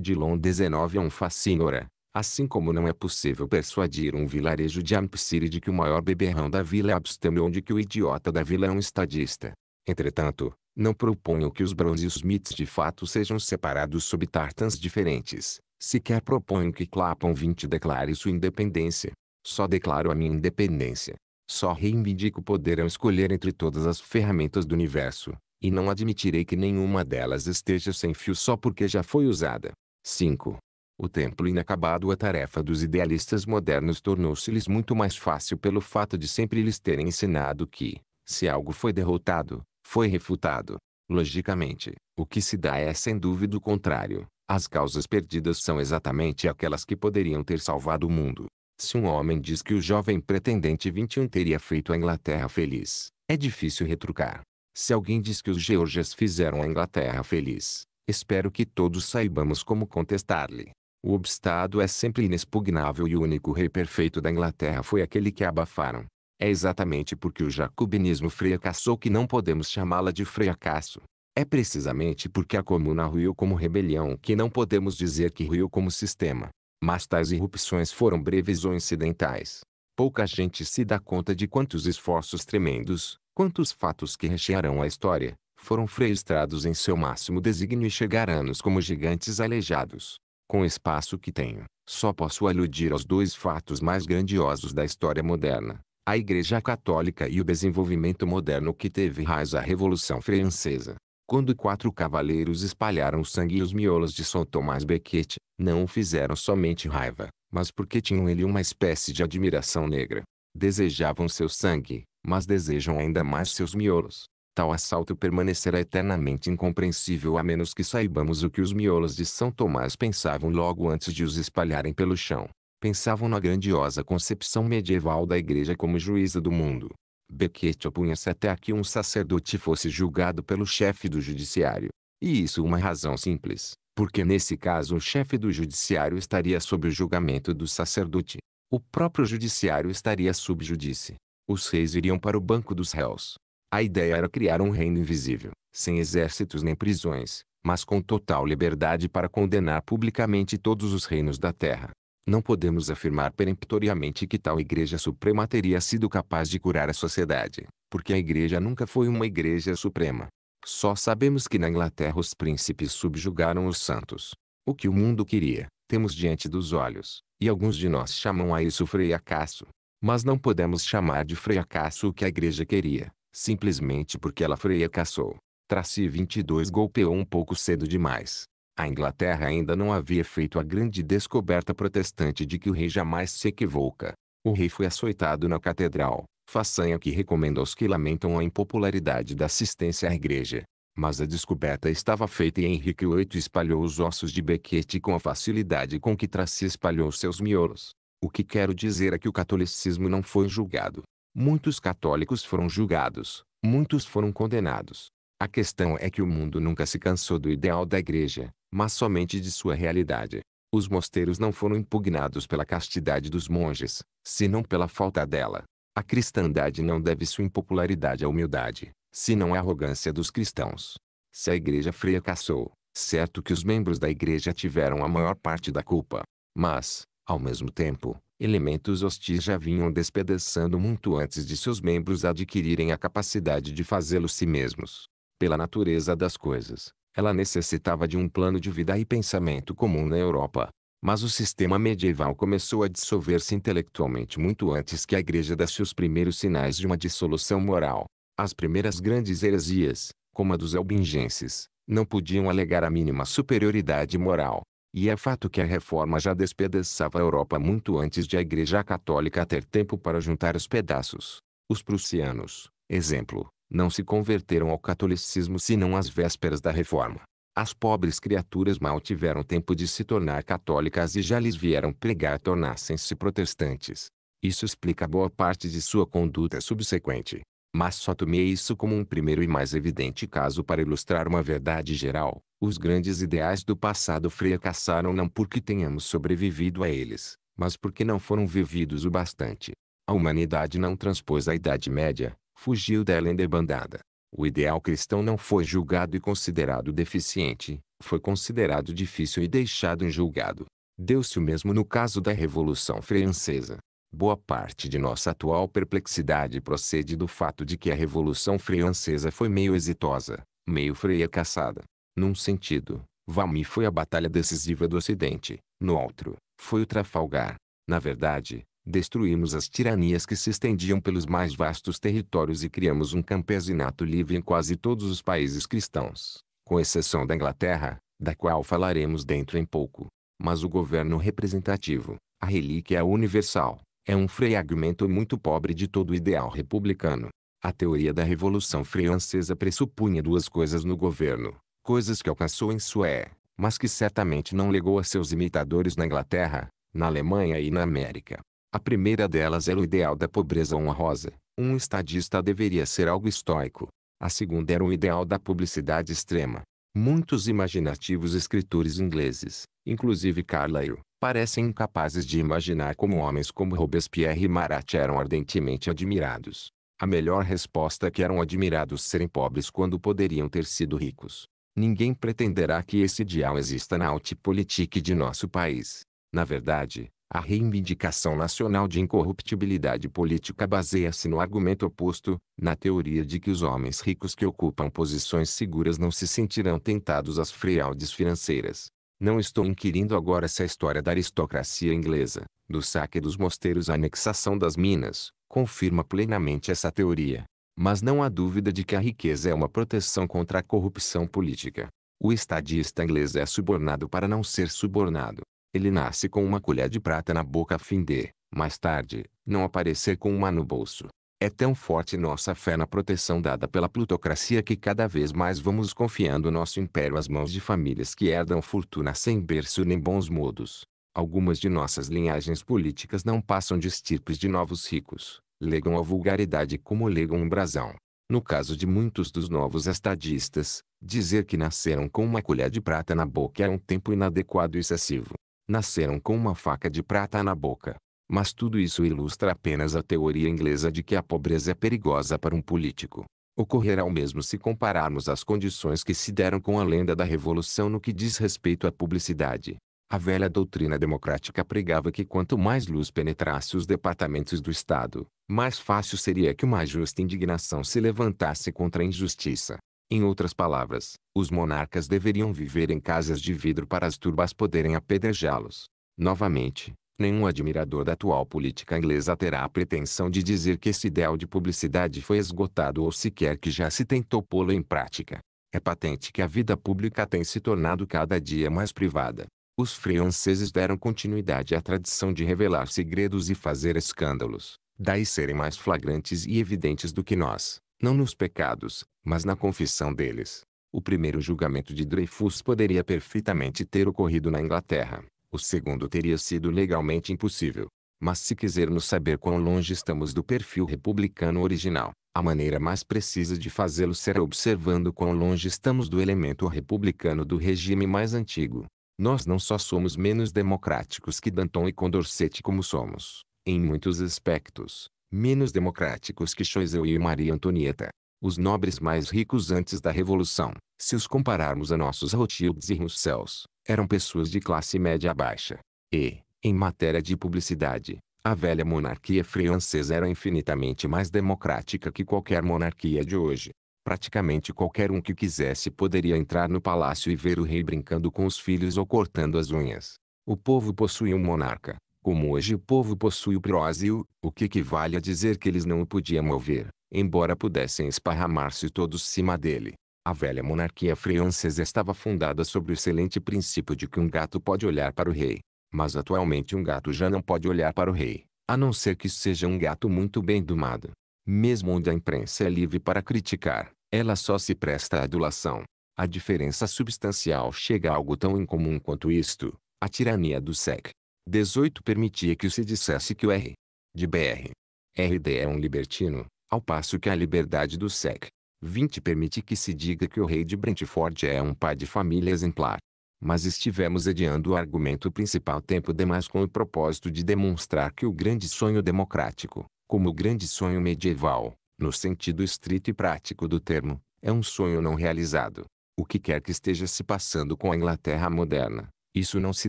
Dillon 19 é um fascínora, é. assim como não é possível persuadir um vilarejo de Hampshire de que o maior beberrão da vila é abstâmio ou de que o idiota da vila é um estadista. Entretanto, não proponho que os Browns e os Smiths de fato sejam separados sob tartans diferentes. Sequer proponho que Clapham 20 declare sua independência. Só declaro a minha independência. Só reivindico o poder ao escolher entre todas as ferramentas do universo, e não admitirei que nenhuma delas esteja sem fio só porque já foi usada. 5. O templo inacabado A tarefa dos idealistas modernos tornou-se-lhes muito mais fácil pelo fato de sempre lhes terem ensinado que, se algo foi derrotado, foi refutado. Logicamente, o que se dá é sem dúvida o contrário. As causas perdidas são exatamente aquelas que poderiam ter salvado o mundo. Se um homem diz que o jovem pretendente 21 teria feito a Inglaterra feliz, é difícil retrucar. Se alguém diz que os Georges fizeram a Inglaterra feliz, espero que todos saibamos como contestar-lhe. O obstado é sempre inexpugnável e o único rei perfeito da Inglaterra foi aquele que abafaram. É exatamente porque o jacobinismo fracassou que não podemos chamá-la de fracasso. É precisamente porque a comuna ruiu como rebelião que não podemos dizer que ruiu como sistema. Mas tais irrupções foram breves ou incidentais. Pouca gente se dá conta de quantos esforços tremendos, quantos fatos que rechearão a história, foram frustrados em seu máximo desígnio e chegaranos como gigantes aleijados. Com o espaço que tenho, só posso aludir aos dois fatos mais grandiosos da história moderna a Igreja Católica e o desenvolvimento moderno que teve raiz à Revolução Francesa. Quando quatro cavaleiros espalharam o sangue e os miolos de São Tomás Becket, não o fizeram somente raiva, mas porque tinham ele uma espécie de admiração negra. Desejavam seu sangue, mas desejam ainda mais seus miolos. Tal assalto permanecerá eternamente incompreensível a menos que saibamos o que os miolos de São Tomás pensavam logo antes de os espalharem pelo chão pensavam na grandiosa concepção medieval da igreja como juíza do mundo. Beckett opunha-se até a que um sacerdote fosse julgado pelo chefe do judiciário. E isso uma razão simples, porque nesse caso o chefe do judiciário estaria sob o julgamento do sacerdote. O próprio judiciário estaria sub judice. Os reis iriam para o banco dos réus. A ideia era criar um reino invisível, sem exércitos nem prisões, mas com total liberdade para condenar publicamente todos os reinos da terra não podemos afirmar peremptoriamente que tal Igreja Suprema teria sido capaz de curar a sociedade, porque a Igreja nunca foi uma Igreja Suprema. Só sabemos que na Inglaterra os príncipes subjugaram os santos. O que o mundo queria, temos diante dos olhos, e alguns de nós chamam a isso fracasso. Mas não podemos chamar de fracasso o que a Igreja queria, simplesmente porque ela fracassou. Traci 22 golpeou um pouco cedo demais. A Inglaterra ainda não havia feito a grande descoberta protestante de que o rei jamais se equivoca. O rei foi açoitado na catedral, façanha que recomenda aos que lamentam a impopularidade da assistência à igreja. Mas a descoberta estava feita e Henrique VIII espalhou os ossos de Bequete com a facilidade com que Tracy espalhou seus miolos. O que quero dizer é que o catolicismo não foi julgado. Muitos católicos foram julgados, muitos foram condenados, a questão é que o mundo nunca se cansou do ideal da igreja, mas somente de sua realidade. Os mosteiros não foram impugnados pela castidade dos monges, senão pela falta dela. A cristandade não deve sua impopularidade à humildade, senão à arrogância dos cristãos. Se a igreja fracassou, certo que os membros da igreja tiveram a maior parte da culpa. Mas, ao mesmo tempo, elementos hostis já vinham despedaçando muito antes de seus membros adquirirem a capacidade de fazê-lo si mesmos pela natureza das coisas, ela necessitava de um plano de vida e pensamento comum na Europa. Mas o sistema medieval começou a dissolver-se intelectualmente muito antes que a Igreja desse os primeiros sinais de uma dissolução moral. As primeiras grandes heresias, como a dos albingenses, não podiam alegar a mínima superioridade moral. E é fato que a reforma já despedaçava a Europa muito antes de a Igreja Católica ter tempo para juntar os pedaços. Os prussianos, exemplo, não se converteram ao catolicismo senão às vésperas da reforma. As pobres criaturas mal tiveram tempo de se tornar católicas e já lhes vieram pregar tornassem-se protestantes. Isso explica boa parte de sua conduta subsequente. Mas só tomei isso como um primeiro e mais evidente caso para ilustrar uma verdade geral. Os grandes ideais do passado fracassaram não porque tenhamos sobrevivido a eles, mas porque não foram vividos o bastante. A humanidade não transpôs a Idade Média, fugiu dela em debandada. O ideal cristão não foi julgado e considerado deficiente, foi considerado difícil e deixado em julgado. Deu-se o mesmo no caso da Revolução Francesa. Boa parte de nossa atual perplexidade procede do fato de que a Revolução Francesa foi meio exitosa, meio fracassada. Num sentido, Valmy foi a batalha decisiva do Ocidente, no outro, foi o Trafalgar. Na verdade, destruímos as tiranias que se estendiam pelos mais vastos territórios e criamos um campesinato livre em quase todos os países cristãos, com exceção da Inglaterra, da qual falaremos dentro em pouco. Mas o governo representativo, a relíquia é universal, é um fragmento muito pobre de todo o ideal republicano. A teoria da Revolução Francesa pressupunha duas coisas no governo, coisas que alcançou em Sué, mas que certamente não legou a seus imitadores na Inglaterra, na Alemanha e na América. A primeira delas era o ideal da pobreza honrosa. Um estadista deveria ser algo estoico. A segunda era o ideal da publicidade extrema. Muitos imaginativos escritores ingleses, inclusive Carlyle, parecem incapazes de imaginar como homens como Robespierre e Marat eram ardentemente admirados. A melhor resposta é que eram admirados serem pobres quando poderiam ter sido ricos. Ninguém pretenderá que esse ideal exista na alte política de nosso país. Na verdade, a reivindicação nacional de incorruptibilidade política baseia-se no argumento oposto, na teoria de que os homens ricos que ocupam posições seguras não se sentirão tentados às fraudes financeiras. Não estou inquirindo agora se a história da aristocracia inglesa, do saque dos mosteiros à anexação das minas, confirma plenamente essa teoria. Mas não há dúvida de que a riqueza é uma proteção contra a corrupção política. O estadista inglês é subornado para não ser subornado. Ele nasce com uma colher de prata na boca a fim de, mais tarde, não aparecer com uma no bolso. É tão forte nossa fé na proteção dada pela plutocracia que cada vez mais vamos confiando nosso império às mãos de famílias que herdam fortuna sem berço nem bons modos. Algumas de nossas linhagens políticas não passam de estirpes de novos ricos, legam a vulgaridade como legam um brasão. No caso de muitos dos novos estadistas, dizer que nasceram com uma colher de prata na boca é um tempo inadequado e excessivo nasceram com uma faca de prata na boca. Mas tudo isso ilustra apenas a teoria inglesa de que a pobreza é perigosa para um político. Ocorrerá o mesmo se compararmos as condições que se deram com a lenda da revolução no que diz respeito à publicidade. A velha doutrina democrática pregava que quanto mais luz penetrasse os departamentos do Estado, mais fácil seria que uma justa indignação se levantasse contra a injustiça. Em outras palavras, os monarcas deveriam viver em casas de vidro para as turbas poderem apedrejá-los. Novamente, nenhum admirador da atual política inglesa terá a pretensão de dizer que esse ideal de publicidade foi esgotado ou sequer que já se tentou pô-lo em prática. É patente que a vida pública tem se tornado cada dia mais privada. Os franceses deram continuidade à tradição de revelar segredos e fazer escândalos, daí serem mais flagrantes e evidentes do que nós não nos pecados, mas na confissão deles. O primeiro julgamento de Dreyfus poderia perfeitamente ter ocorrido na Inglaterra. O segundo teria sido legalmente impossível. Mas se quisermos saber quão longe estamos do perfil republicano original, a maneira mais precisa de fazê-lo será observando quão longe estamos do elemento republicano do regime mais antigo. Nós não só somos menos democráticos que Danton e Condorcet como somos, em muitos aspectos, menos democráticos que Choiseul e Maria Antonieta. Os nobres mais ricos antes da Revolução, se os compararmos a nossos Rothschilds e Russells, eram pessoas de classe média baixa. E, em matéria de publicidade, a velha monarquia francesa era infinitamente mais democrática que qualquer monarquia de hoje. Praticamente qualquer um que quisesse poderia entrar no palácio e ver o rei brincando com os filhos ou cortando as unhas. O povo possuía um monarca, como hoje o povo possui o prósio, o que equivale a dizer que eles não o podiam mover, embora pudessem esparramar-se todos cima dele. A velha monarquia francesa estava fundada sobre o excelente princípio de que um gato pode olhar para o rei. Mas atualmente um gato já não pode olhar para o rei, a não ser que seja um gato muito bem domado. Mesmo onde a imprensa é livre para criticar, ela só se presta à adulação. A diferença substancial chega a algo tão incomum quanto isto, a tirania do SEC. 18 permitia que se dissesse que o R de BR RD é um libertino, ao passo que a liberdade do SEC 20 permite que se diga que o rei de Brentford é um pai de família exemplar. Mas estivemos adiando o argumento principal tempo demais com o propósito de demonstrar que o grande sonho democrático, como o grande sonho medieval, no sentido estrito e prático do termo, é um sonho não realizado. O que quer que esteja se passando com a Inglaterra moderna, isso não se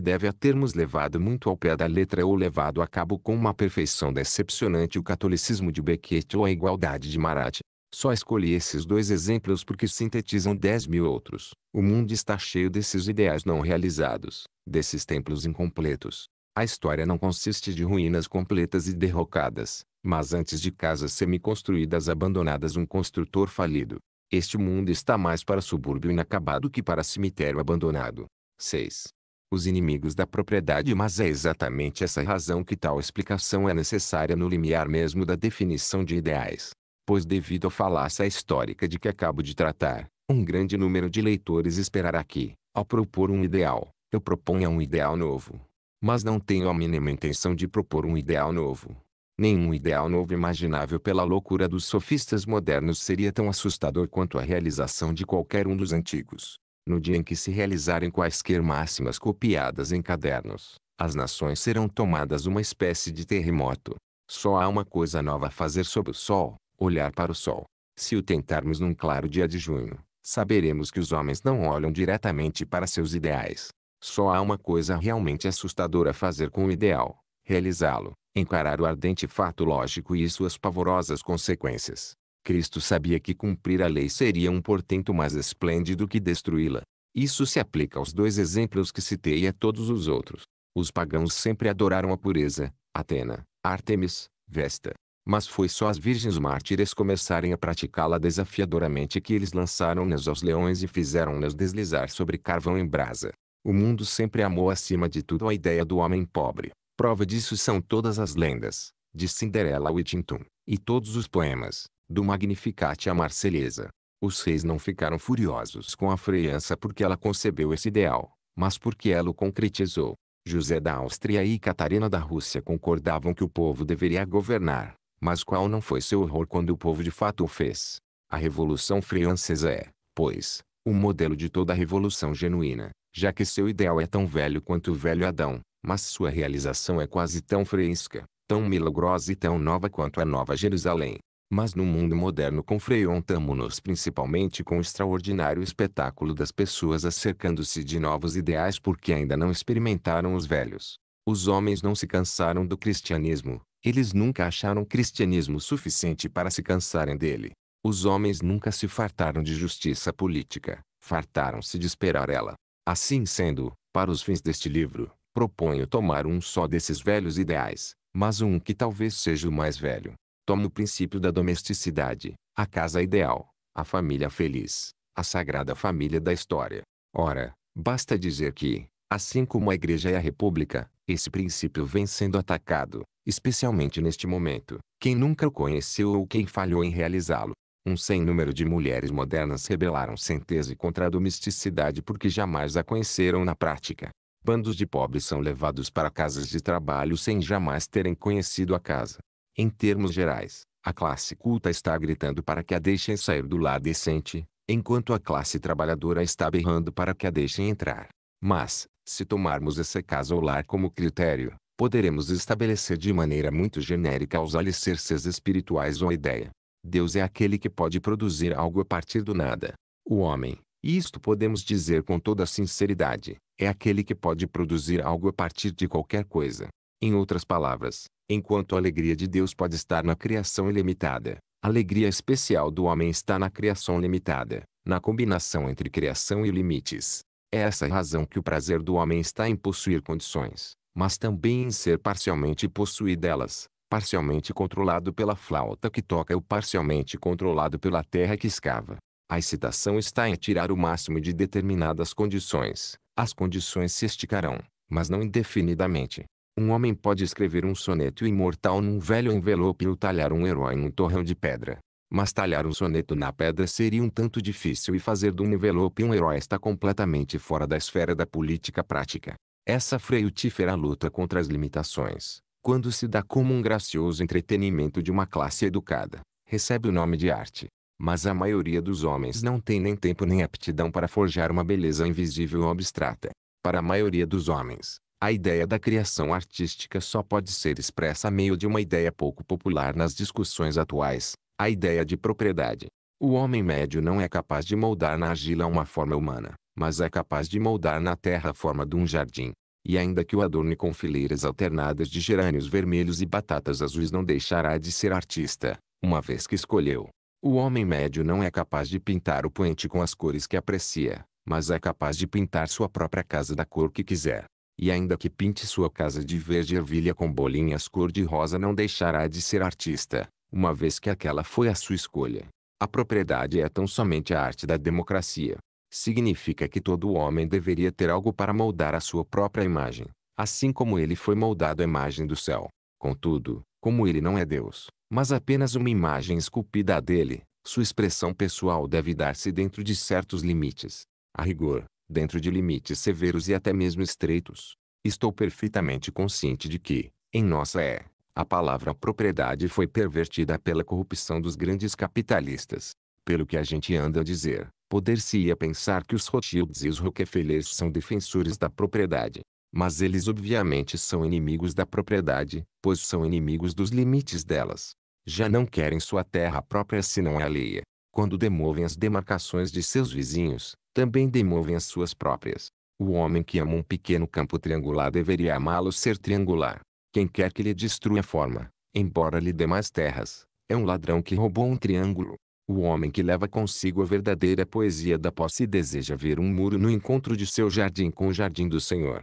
deve a termos levado muito ao pé da letra ou levado a cabo com uma perfeição decepcionante o catolicismo de Beckett ou a igualdade de Marat. Só escolhi esses dois exemplos porque sintetizam dez mil outros. O mundo está cheio desses ideais não realizados, desses templos incompletos. A história não consiste de ruínas completas e derrocadas, mas antes de casas semi-construídas abandonadas um construtor falido. Este mundo está mais para subúrbio inacabado que para cemitério abandonado. 6 os inimigos da propriedade mas é exatamente essa razão que tal explicação é necessária no limiar mesmo da definição de ideais. Pois devido à falácia histórica de que acabo de tratar, um grande número de leitores esperará que, ao propor um ideal, eu proponha um ideal novo. Mas não tenho a mínima intenção de propor um ideal novo. Nenhum ideal novo imaginável pela loucura dos sofistas modernos seria tão assustador quanto a realização de qualquer um dos antigos. No dia em que se realizarem quaisquer máximas copiadas em cadernos, as nações serão tomadas uma espécie de terremoto. Só há uma coisa nova a fazer sob o sol, olhar para o sol. Se o tentarmos num claro dia de junho, saberemos que os homens não olham diretamente para seus ideais. Só há uma coisa realmente assustadora a fazer com o ideal, realizá-lo, encarar o ardente fato lógico e suas pavorosas consequências. Cristo sabia que cumprir a lei seria um portento mais esplêndido que destruí-la. Isso se aplica aos dois exemplos que citei e a todos os outros. Os pagãos sempre adoraram a pureza, Atena, Artemis, Vesta. Mas foi só as virgens mártires começarem a praticá-la desafiadoramente que eles lançaram-nas aos leões e fizeram-nas deslizar sobre carvão em brasa. O mundo sempre amou acima de tudo a ideia do homem pobre. Prova disso são todas as lendas, de Cinderela a Whittington, e todos os poemas, do Magnificat à Marselhesa. Os reis não ficaram furiosos com a França porque ela concebeu esse ideal, mas porque ela o concretizou. José da Áustria e Catarina da Rússia concordavam que o povo deveria governar, mas qual não foi seu horror quando o povo de fato o fez? A Revolução Francesa é, pois, o modelo de toda a revolução genuína, já que seu ideal é tão velho quanto o velho Adão, mas sua realização é quase tão fresca, tão milagrosa e tão nova quanto a Nova Jerusalém. Mas no mundo moderno com tamo nos principalmente com o extraordinário espetáculo das pessoas acercando-se de novos ideais porque ainda não experimentaram os velhos. Os homens não se cansaram do cristianismo, eles nunca acharam cristianismo suficiente para se cansarem dele. Os homens nunca se fartaram de justiça política, fartaram-se de esperar ela. Assim sendo, para os fins deste livro, proponho tomar um só desses velhos ideais, mas um que talvez seja o mais velho, Toma o princípio da domesticidade, a casa ideal, a família feliz, a sagrada família da história. Ora, basta dizer que, assim como a Igreja e a República, esse princípio vem sendo atacado, especialmente neste momento, quem nunca o conheceu ou quem falhou em realizá-lo. Um sem número de mulheres modernas rebelaram sem-tese contra a domesticidade porque jamais a conheceram na prática. Bandos de pobres são levados para casas de trabalho sem jamais terem conhecido a casa. Em termos gerais, a classe culta está gritando para que a deixem sair do lado decente, enquanto a classe trabalhadora está berrando para que a deixem entrar. Mas, se tomarmos esse caso ou lar como critério, poderemos estabelecer de maneira muito genérica os alicerces espirituais ou a ideia. Deus é aquele que pode produzir algo a partir do nada. O homem, isto podemos dizer com toda sinceridade, é aquele que pode produzir algo a partir de qualquer coisa. Em outras palavras, Enquanto a alegria de Deus pode estar na criação ilimitada, a alegria especial do homem está na criação limitada, na combinação entre criação e limites. É essa a razão que o prazer do homem está em possuir condições, mas também em ser parcialmente possuído delas, parcialmente controlado pela flauta que toca ou parcialmente controlado pela terra que escava. A excitação está em tirar o máximo de determinadas condições. As condições se esticarão, mas não indefinidamente. Um homem pode escrever um soneto imortal num velho envelope ou talhar um herói num torrão de pedra. Mas talhar um soneto na pedra seria um tanto difícil e fazer de um envelope um herói está completamente fora da esfera da política prática. Essa freutífera luta contra as limitações, quando se dá como um gracioso entretenimento de uma classe educada, recebe o nome de arte. Mas a maioria dos homens não tem nem tempo nem aptidão para forjar uma beleza invisível ou abstrata. Para a maioria dos homens, a ideia da criação artística só pode ser expressa a meio de uma ideia pouco popular nas discussões atuais, a ideia de propriedade. O homem médio não é capaz de moldar na argila uma forma humana, mas é capaz de moldar na terra a forma de um jardim. E ainda que o adorne com fileiras alternadas de gerânios vermelhos e batatas azuis não deixará de ser artista, uma vez que escolheu. O homem médio não é capaz de pintar o poente com as cores que aprecia, mas é capaz de pintar sua própria casa da cor que quiser. E ainda que pinte sua casa de verde ervilha com bolinhas cor-de-rosa não deixará de ser artista, uma vez que aquela foi a sua escolha. A propriedade é tão somente a arte da democracia. Significa que todo homem deveria ter algo para moldar a sua própria imagem, assim como ele foi moldado à imagem do céu. Contudo, como ele não é Deus, mas apenas uma imagem esculpida dele, sua expressão pessoal deve dar-se dentro de certos limites. A rigor, dentro de limites severos e até mesmo estreitos. Estou perfeitamente consciente de que, em nossa é, a palavra propriedade foi pervertida pela corrupção dos grandes capitalistas. Pelo que a gente anda a dizer, poder-se-ia pensar que os Rothschilds e os Rockefellers são defensores da propriedade. Mas eles obviamente são inimigos da propriedade, pois são inimigos dos limites delas. Já não querem sua terra própria senão a alheia. Quando demovem as demarcações de seus vizinhos, também demovem as suas próprias. O homem que ama um pequeno campo triangular deveria amá-lo ser triangular. Quem quer que lhe destrua a forma, embora lhe dê mais terras, é um ladrão que roubou um triângulo. O homem que leva consigo a verdadeira poesia da posse deseja ver um muro no encontro de seu jardim com o jardim do Senhor.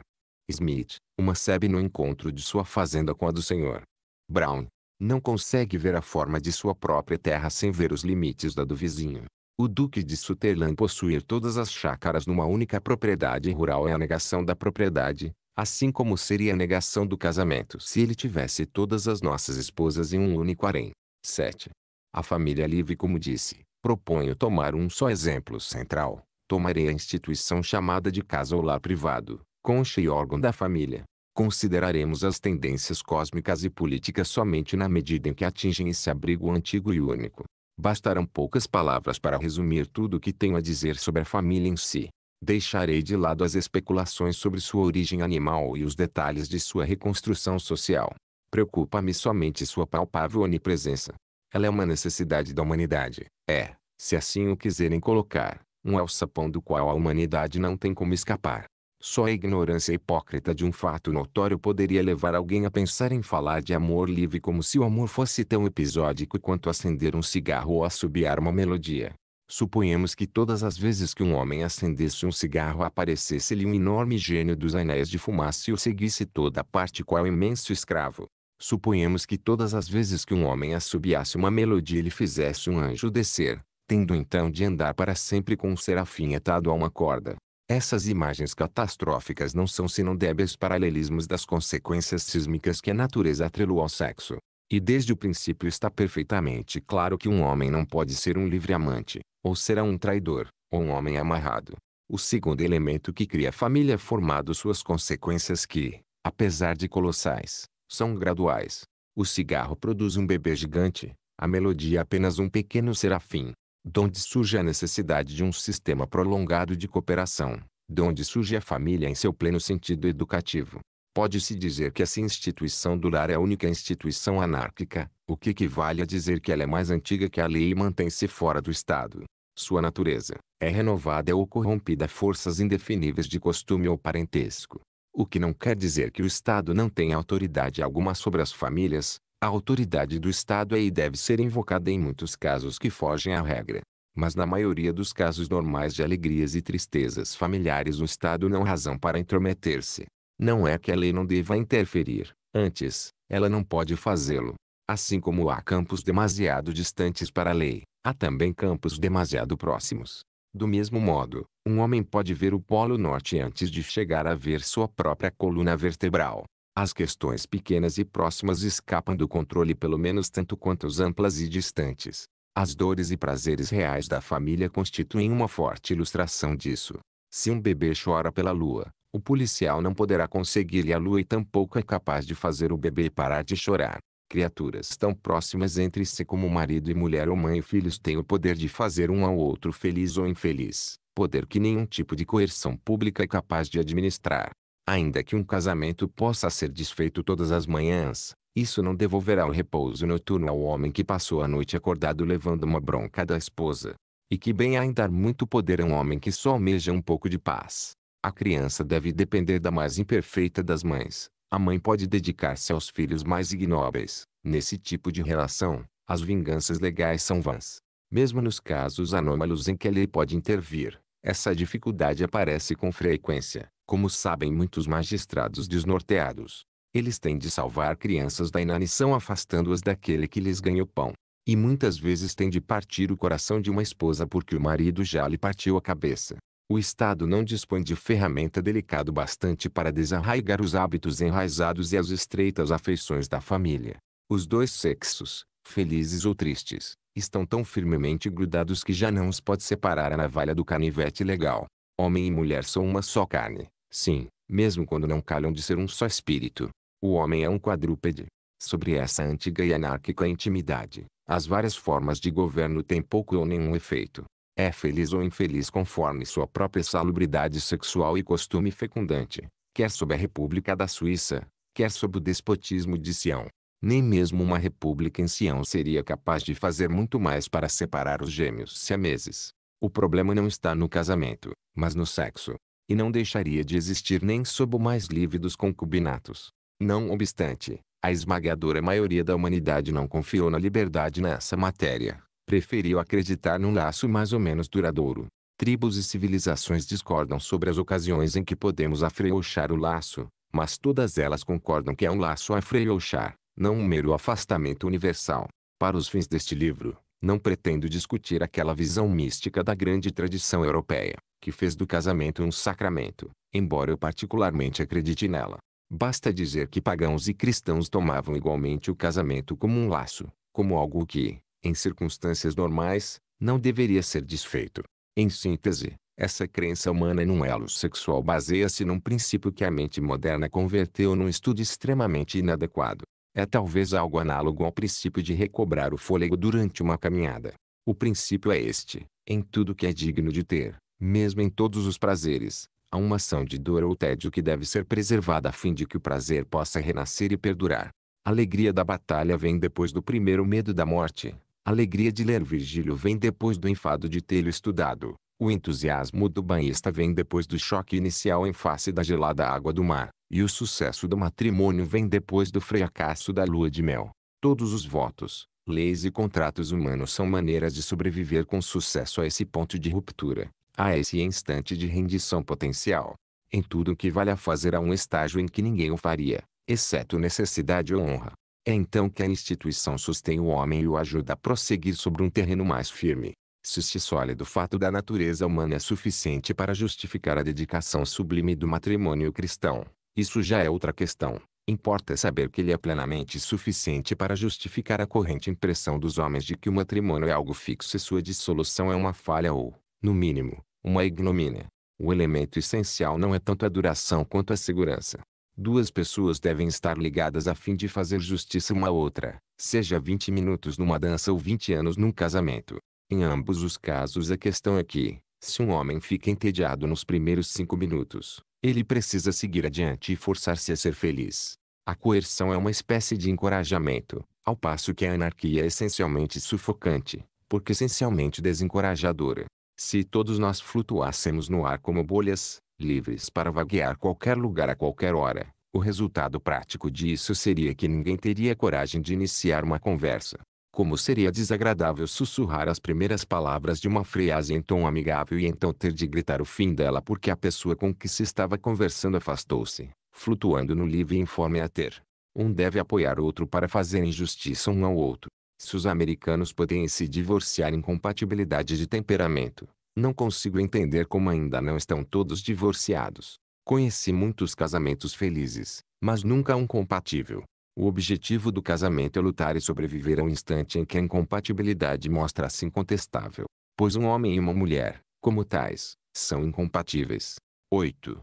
Smith, uma sebe no encontro de sua fazenda com a do Senhor. Brown, não consegue ver a forma de sua própria terra sem ver os limites da do vizinho. O Duque de Sutherland possuir todas as chácaras numa única propriedade rural é a negação da propriedade, assim como seria a negação do casamento se ele tivesse todas as nossas esposas em um único harém. 7. A família livre, como disse, proponho tomar um só exemplo central. Tomarei a instituição chamada de casa ou lar privado, concha e órgão da família. Consideraremos as tendências cósmicas e políticas somente na medida em que atingem esse abrigo antigo e único. Bastarão poucas palavras para resumir tudo o que tenho a dizer sobre a família em si. Deixarei de lado as especulações sobre sua origem animal e os detalhes de sua reconstrução social. Preocupa-me somente sua palpável onipresença. Ela é uma necessidade da humanidade. É, se assim o quiserem colocar, um alçapão do qual a humanidade não tem como escapar. Só a ignorância hipócrita de um fato notório poderia levar alguém a pensar em falar de amor livre como se o amor fosse tão episódico quanto acender um cigarro ou assobiar uma melodia. Suponhamos que todas as vezes que um homem acendesse um cigarro aparecesse-lhe um enorme gênio dos anéis de fumaça e o seguisse toda a parte qual imenso escravo. Suponhamos que todas as vezes que um homem assobiasse uma melodia ele fizesse um anjo descer, tendo então de andar para sempre com um serafim atado a uma corda. Essas imagens catastróficas não são senão débeis paralelismos das consequências sísmicas que a natureza atrelou ao sexo. E desde o princípio está perfeitamente claro que um homem não pode ser um livre amante, ou será um traidor, ou um homem amarrado. O segundo elemento que cria a família é formado suas consequências que, apesar de colossais, são graduais. O cigarro produz um bebê gigante, a melodia apenas um pequeno serafim donde surge a necessidade de um sistema prolongado de cooperação, donde surge a família em seu pleno sentido educativo. Pode-se dizer que essa instituição durar é a única instituição anárquica, o que equivale a dizer que ela é mais antiga que a lei e mantém-se fora do Estado. Sua natureza é renovada ou corrompida forças indefiníveis de costume ou parentesco. O que não quer dizer que o Estado não tenha autoridade alguma sobre as famílias, a autoridade do Estado é e deve ser invocada em muitos casos que fogem à regra. Mas na maioria dos casos normais de alegrias e tristezas familiares o Estado não razão para intrometer-se. Não é que a lei não deva interferir, antes, ela não pode fazê-lo. Assim como há campos demasiado distantes para a lei, há também campos demasiado próximos. Do mesmo modo, um homem pode ver o Polo Norte antes de chegar a ver sua própria coluna vertebral. As questões pequenas e próximas escapam do controle pelo menos tanto quanto as amplas e distantes. As dores e prazeres reais da família constituem uma forte ilustração disso. Se um bebê chora pela lua, o policial não poderá conseguir-lhe a lua e tampouco é capaz de fazer o bebê parar de chorar. Criaturas tão próximas entre si como marido e mulher ou mãe e filhos têm o poder de fazer um ao outro feliz ou infeliz, poder que nenhum tipo de coerção pública é capaz de administrar. Ainda que um casamento possa ser desfeito todas as manhãs, isso não devolverá o repouso noturno ao homem que passou a noite acordado levando uma bronca da esposa. E que bem há em dar muito poder a um homem que só almeja um pouco de paz. A criança deve depender da mais imperfeita das mães. A mãe pode dedicar-se aos filhos mais ignóbeis. Nesse tipo de relação, as vinganças legais são vãs. Mesmo nos casos anômalos em que a lei pode intervir, essa dificuldade aparece com frequência. Como sabem muitos magistrados desnorteados, eles têm de salvar crianças da inanição afastando-as daquele que lhes ganha o pão. E muitas vezes têm de partir o coração de uma esposa porque o marido já lhe partiu a cabeça. O Estado não dispõe de ferramenta delicada bastante para desarraigar os hábitos enraizados e as estreitas afeições da família. Os dois sexos, felizes ou tristes, estão tão firmemente grudados que já não os pode separar a navalha do canivete legal. Homem e mulher são uma só carne. Sim, mesmo quando não calham de ser um só espírito. O homem é um quadrúpede. Sobre essa antiga e anárquica intimidade, as várias formas de governo têm pouco ou nenhum efeito. É feliz ou infeliz conforme sua própria salubridade sexual e costume fecundante, quer sob a República da Suíça, quer sob o despotismo de Sião. Nem mesmo uma república em Sião seria capaz de fazer muito mais para separar os gêmeos siameses. O problema não está no casamento, mas no sexo e não deixaria de existir nem sob o mais livre dos concubinatos. Não obstante, a esmagadora maioria da humanidade não confiou na liberdade nessa matéria, preferiu acreditar num laço mais ou menos duradouro. Tribos e civilizações discordam sobre as ocasiões em que podemos afrouxar o laço, mas todas elas concordam que é um laço a afrouxar, não um mero afastamento universal. Para os fins deste livro, não pretendo discutir aquela visão mística da grande tradição europeia, que fez do casamento um sacramento, embora eu particularmente acredite nela. Basta dizer que pagãos e cristãos tomavam igualmente o casamento como um laço, como algo que, em circunstâncias normais, não deveria ser desfeito. Em síntese, essa crença humana num elo sexual baseia-se num princípio que a mente moderna converteu num estudo extremamente inadequado, é talvez algo análogo ao princípio de recobrar o fôlego durante uma caminhada. O princípio é este: em tudo que é digno de ter, mesmo em todos os prazeres, há uma ação de dor ou tédio que deve ser preservada a fim de que o prazer possa renascer e perdurar. A alegria da batalha vem depois do primeiro medo da morte. A alegria de ler Virgílio vem depois do enfado de tê-lo estudado. O entusiasmo do banhista vem depois do choque inicial em face da gelada água do mar, e o sucesso do matrimônio vem depois do fracasso da lua de mel. Todos os votos, leis e contratos humanos são maneiras de sobreviver com sucesso a esse ponto de ruptura, a esse instante de rendição potencial. Em tudo o que vale a fazer há um estágio em que ninguém o faria, exceto necessidade ou honra. É então que a instituição sustém o homem e o ajuda a prosseguir sobre um terreno mais firme se este sólido fato da natureza humana é suficiente para justificar a dedicação sublime do matrimônio cristão, isso já é outra questão. Importa saber que ele é plenamente suficiente para justificar a corrente impressão dos homens de que o matrimônio é algo fixo e sua dissolução é uma falha ou, no mínimo, uma ignomínia. O elemento essencial não é tanto a duração quanto a segurança. Duas pessoas devem estar ligadas a fim de fazer justiça uma à outra, seja 20 minutos numa dança ou 20 anos num casamento. Em ambos os casos a questão é que, se um homem fica entediado nos primeiros cinco minutos, ele precisa seguir adiante e forçar-se a ser feliz. A coerção é uma espécie de encorajamento, ao passo que a anarquia é essencialmente sufocante, porque essencialmente desencorajadora. Se todos nós flutuássemos no ar como bolhas, livres para vaguear qualquer lugar a qualquer hora, o resultado prático disso seria que ninguém teria coragem de iniciar uma conversa. Como seria desagradável sussurrar as primeiras palavras de uma frase em tom amigável e então ter de gritar o fim dela porque a pessoa com que se estava conversando afastou-se, flutuando no livre informe a ter. Um deve apoiar outro para fazer injustiça um ao outro. Se os americanos podem se divorciar em compatibilidade de temperamento, não consigo entender como ainda não estão todos divorciados. Conheci muitos casamentos felizes, mas nunca um compatível. O objetivo do casamento é lutar e sobreviver ao instante em que a incompatibilidade mostra-se incontestável, pois um homem e uma mulher, como tais, são incompatíveis. 8.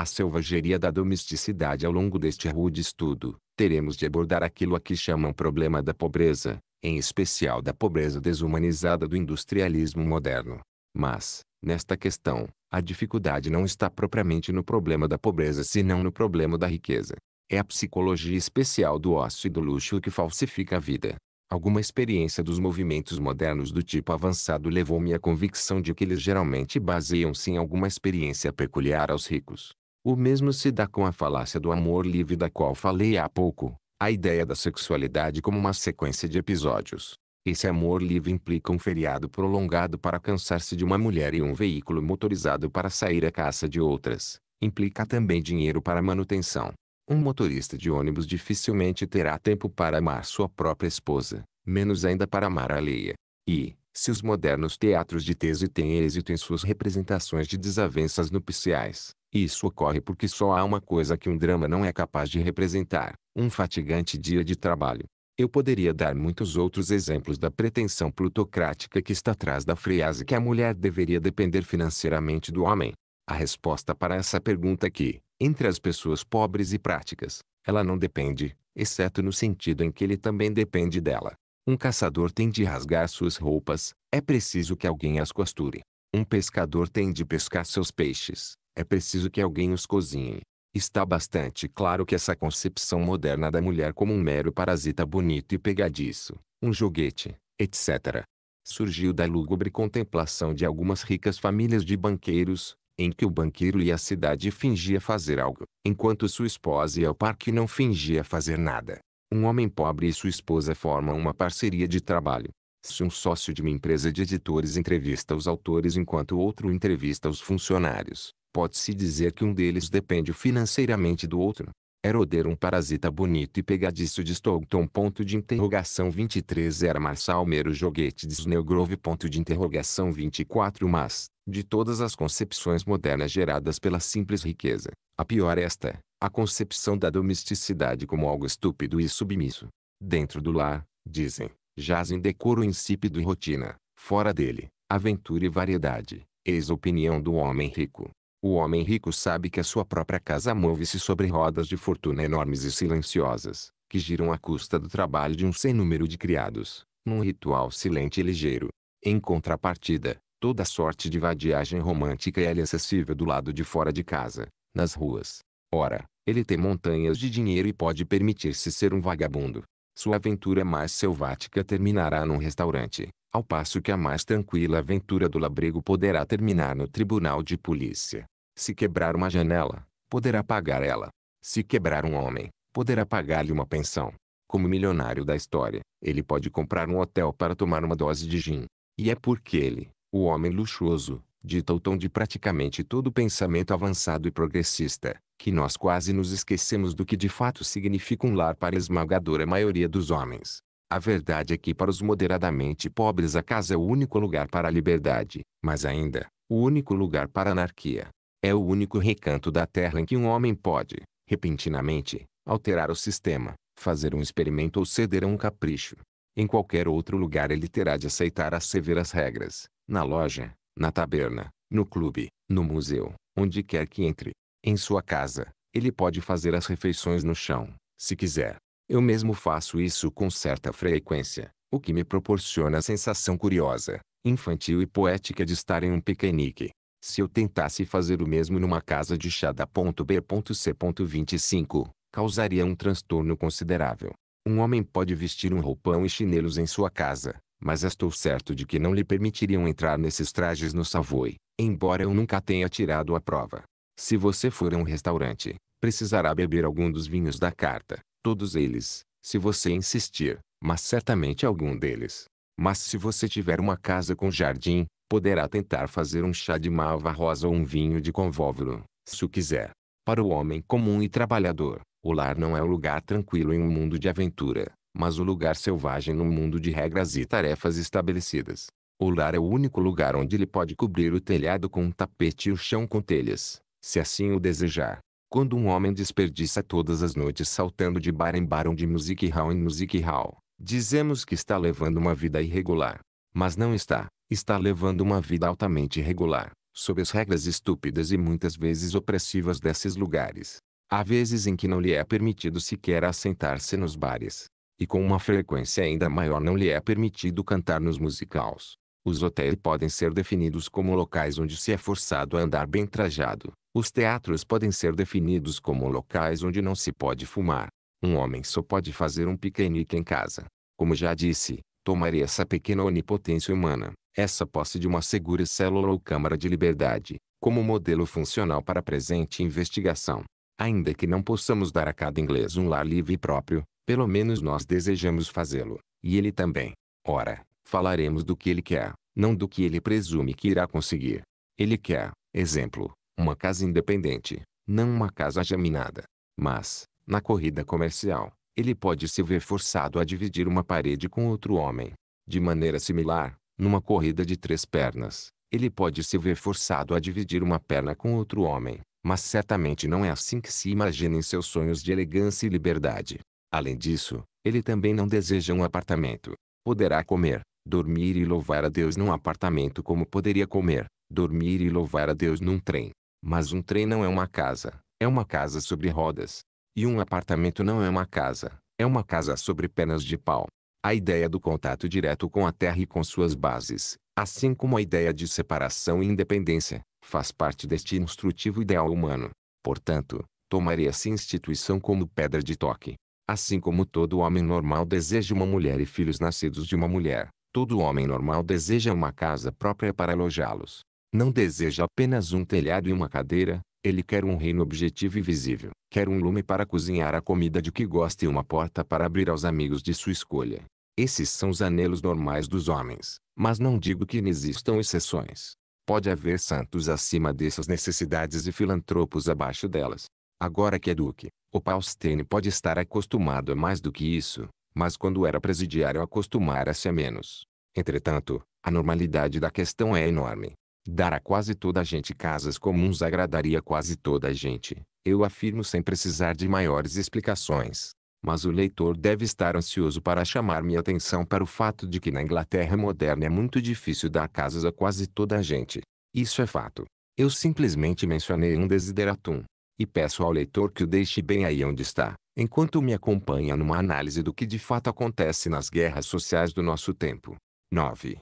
A selvageria da domesticidade ao longo deste rude estudo, teremos de abordar aquilo a que chamam problema da pobreza, em especial da pobreza desumanizada do industrialismo moderno. Mas, nesta questão, a dificuldade não está propriamente no problema da pobreza, senão no problema da riqueza. É a psicologia especial do ócio e do luxo que falsifica a vida. Alguma experiência dos movimentos modernos do tipo avançado levou-me à convicção de que eles geralmente baseiam-se em alguma experiência peculiar aos ricos. O mesmo se dá com a falácia do amor livre da qual falei há pouco, a ideia da sexualidade como uma sequência de episódios. Esse amor livre implica um feriado prolongado para cansar-se de uma mulher e um veículo motorizado para sair à caça de outras. Implica também dinheiro para manutenção. Um motorista de ônibus dificilmente terá tempo para amar sua própria esposa, menos ainda para amar a alheia. E, se os modernos teatros de tese têm êxito em suas representações de desavenças nupciais, isso ocorre porque só há uma coisa que um drama não é capaz de representar: um fatigante dia de trabalho. Eu poderia dar muitos outros exemplos da pretensão plutocrática que está atrás da frase que a mulher deveria depender financeiramente do homem. A resposta para essa pergunta é que entre as pessoas pobres e práticas. Ela não depende, exceto no sentido em que ele também depende dela. Um caçador tem de rasgar suas roupas, é preciso que alguém as costure. Um pescador tem de pescar seus peixes, é preciso que alguém os cozinhe. Está bastante claro que essa concepção moderna da mulher como um mero parasita bonito e pegadiço, um joguete, etc., surgiu da lúgubre contemplação de algumas ricas famílias de banqueiros, em que o banqueiro e a cidade fingia fazer algo, enquanto sua esposa e o parque não fingia fazer nada. Um homem pobre e sua esposa formam uma parceria de trabalho. Se um sócio de uma empresa de editores entrevista os autores enquanto outro entrevista os funcionários, pode-se dizer que um deles depende financeiramente do outro. Heroder um parasita bonito e pegadiço de Stoughton. ponto de interrogação 23 era Marsalmeiro joguete de Snellgrove ponto de interrogação 24 mas, de todas as concepções modernas geradas pela simples riqueza, a pior é esta, a concepção da domesticidade como algo estúpido e submisso. Dentro do lar, dizem, jazem decoro insípido e rotina, fora dele, aventura e variedade, eis a opinião do homem rico. O homem rico sabe que a sua própria casa move-se sobre rodas de fortuna enormes e silenciosas, que giram à custa do trabalho de um sem número de criados, num ritual silente e ligeiro. Em contrapartida, toda sorte de vadiagem romântica é acessível do lado de fora de casa, nas ruas. Ora, ele tem montanhas de dinheiro e pode permitir-se ser um vagabundo. Sua aventura mais selvática terminará num restaurante, ao passo que a mais tranquila aventura do labrego poderá terminar no tribunal de polícia. Se quebrar uma janela, poderá pagar ela. Se quebrar um homem, poderá pagar-lhe uma pensão. Como milionário da história, ele pode comprar um hotel para tomar uma dose de gin. E é porque ele, o homem luxuoso, dita o tom de praticamente todo pensamento avançado e progressista, que nós quase nos esquecemos do que de fato significa um lar para a esmagadora maioria dos homens. A verdade é que para os moderadamente pobres a casa é o único lugar para a liberdade, mas ainda, o único lugar para a anarquia. É o único recanto da Terra em que um homem pode, repentinamente, alterar o sistema, fazer um experimento ou ceder a um capricho. Em qualquer outro lugar ele terá de aceitar as severas regras, na loja, na taberna, no clube, no museu, onde quer que entre. Em sua casa, ele pode fazer as refeições no chão, se quiser. Eu mesmo faço isso com certa frequência, o que me proporciona a sensação curiosa, infantil e poética de estar em um piquenique. Se eu tentasse fazer o mesmo numa casa de chá ponto ponto ponto b c 25, causaria um transtorno considerável. Um homem pode vestir um roupão e chinelos em sua casa, mas estou certo de que não lhe permitiriam entrar nesses trajes no Savoy, embora eu nunca tenha tirado a prova. Se você for a um restaurante, precisará beber algum dos vinhos da carta, todos eles, se você insistir, mas certamente algum deles. Mas se você tiver uma casa com jardim, poderá tentar fazer um chá de malva rosa ou um vinho de convóvulo, se o quiser. Para o homem comum e trabalhador, o lar não é o lugar tranquilo em um mundo de aventura, mas o lugar selvagem num mundo de regras e tarefas estabelecidas. O lar é o único lugar onde ele pode cobrir o telhado com um tapete e o chão com telhas, se assim o desejar. Quando um homem desperdiça todas as noites saltando de bar em bar ou de music hall em music hall, dizemos que está levando uma vida irregular. Mas não está está levando uma vida altamente irregular, sob as regras estúpidas e muitas vezes opressivas desses lugares. Há vezes em que não lhe é permitido sequer assentar-se nos bares. E com uma frequência ainda maior não lhe é permitido cantar nos musicais. Os hotéis podem ser definidos como locais onde se é forçado a andar bem trajado. Os teatros podem ser definidos como locais onde não se pode fumar. Um homem só pode fazer um piquenique em casa. Como já disse, tomaria essa pequena onipotência humana essa posse de uma segura célula ou câmara de liberdade, como modelo funcional para a presente investigação. Ainda que não possamos dar a cada inglês um lar livre e próprio, pelo menos nós desejamos fazê-lo, e ele também. Ora, falaremos do que ele quer, não do que ele presume que irá conseguir. Ele quer, exemplo, uma casa independente, não uma casa geminada. Mas, na corrida comercial, ele pode se ver forçado a dividir uma parede com outro homem. De maneira similar, numa corrida de três pernas, ele pode se ver forçado a dividir uma perna com outro homem, mas certamente não é assim que se imagina em seus sonhos de elegância e liberdade. Além disso, ele também não deseja um apartamento. Poderá comer, dormir e louvar a Deus num apartamento como poderia comer, dormir e louvar a Deus num trem. Mas um trem não é uma casa, é uma casa sobre rodas. E um apartamento não é uma casa, é uma casa sobre pernas de pau a ideia do contato direto com a Terra e com suas bases, assim como a ideia de separação e independência, faz parte deste instrutivo ideal humano. Portanto, tomarei essa instituição como pedra de toque. Assim como todo homem normal deseja uma mulher e filhos nascidos de uma mulher, todo homem normal deseja uma casa própria para alojá-los. Não deseja apenas um telhado e uma cadeira, ele quer um reino objetivo e visível, quer um lume para cozinhar a comida de que gosta e uma porta para abrir aos amigos de sua escolha. Esses são os anelos normais dos homens, mas não digo que inexistam exceções. Pode haver santos acima dessas necessidades e filantropos abaixo delas. Agora que é duque, o Paustene pode estar acostumado a mais do que isso, mas quando era presidiário acostumara-se a menos. Entretanto, a normalidade da questão é enorme. Dar a quase toda a gente casas comuns agradaria quase toda a gente, eu afirmo sem precisar de maiores explicações mas o leitor deve estar ansioso para chamar minha atenção para o fato de que na Inglaterra moderna é muito difícil dar casas a quase toda a gente. Isso é fato. Eu simplesmente mencionei um desideratum. E peço ao leitor que o deixe bem aí onde está, enquanto me acompanha numa análise do que de fato acontece nas guerras sociais do nosso tempo. 9.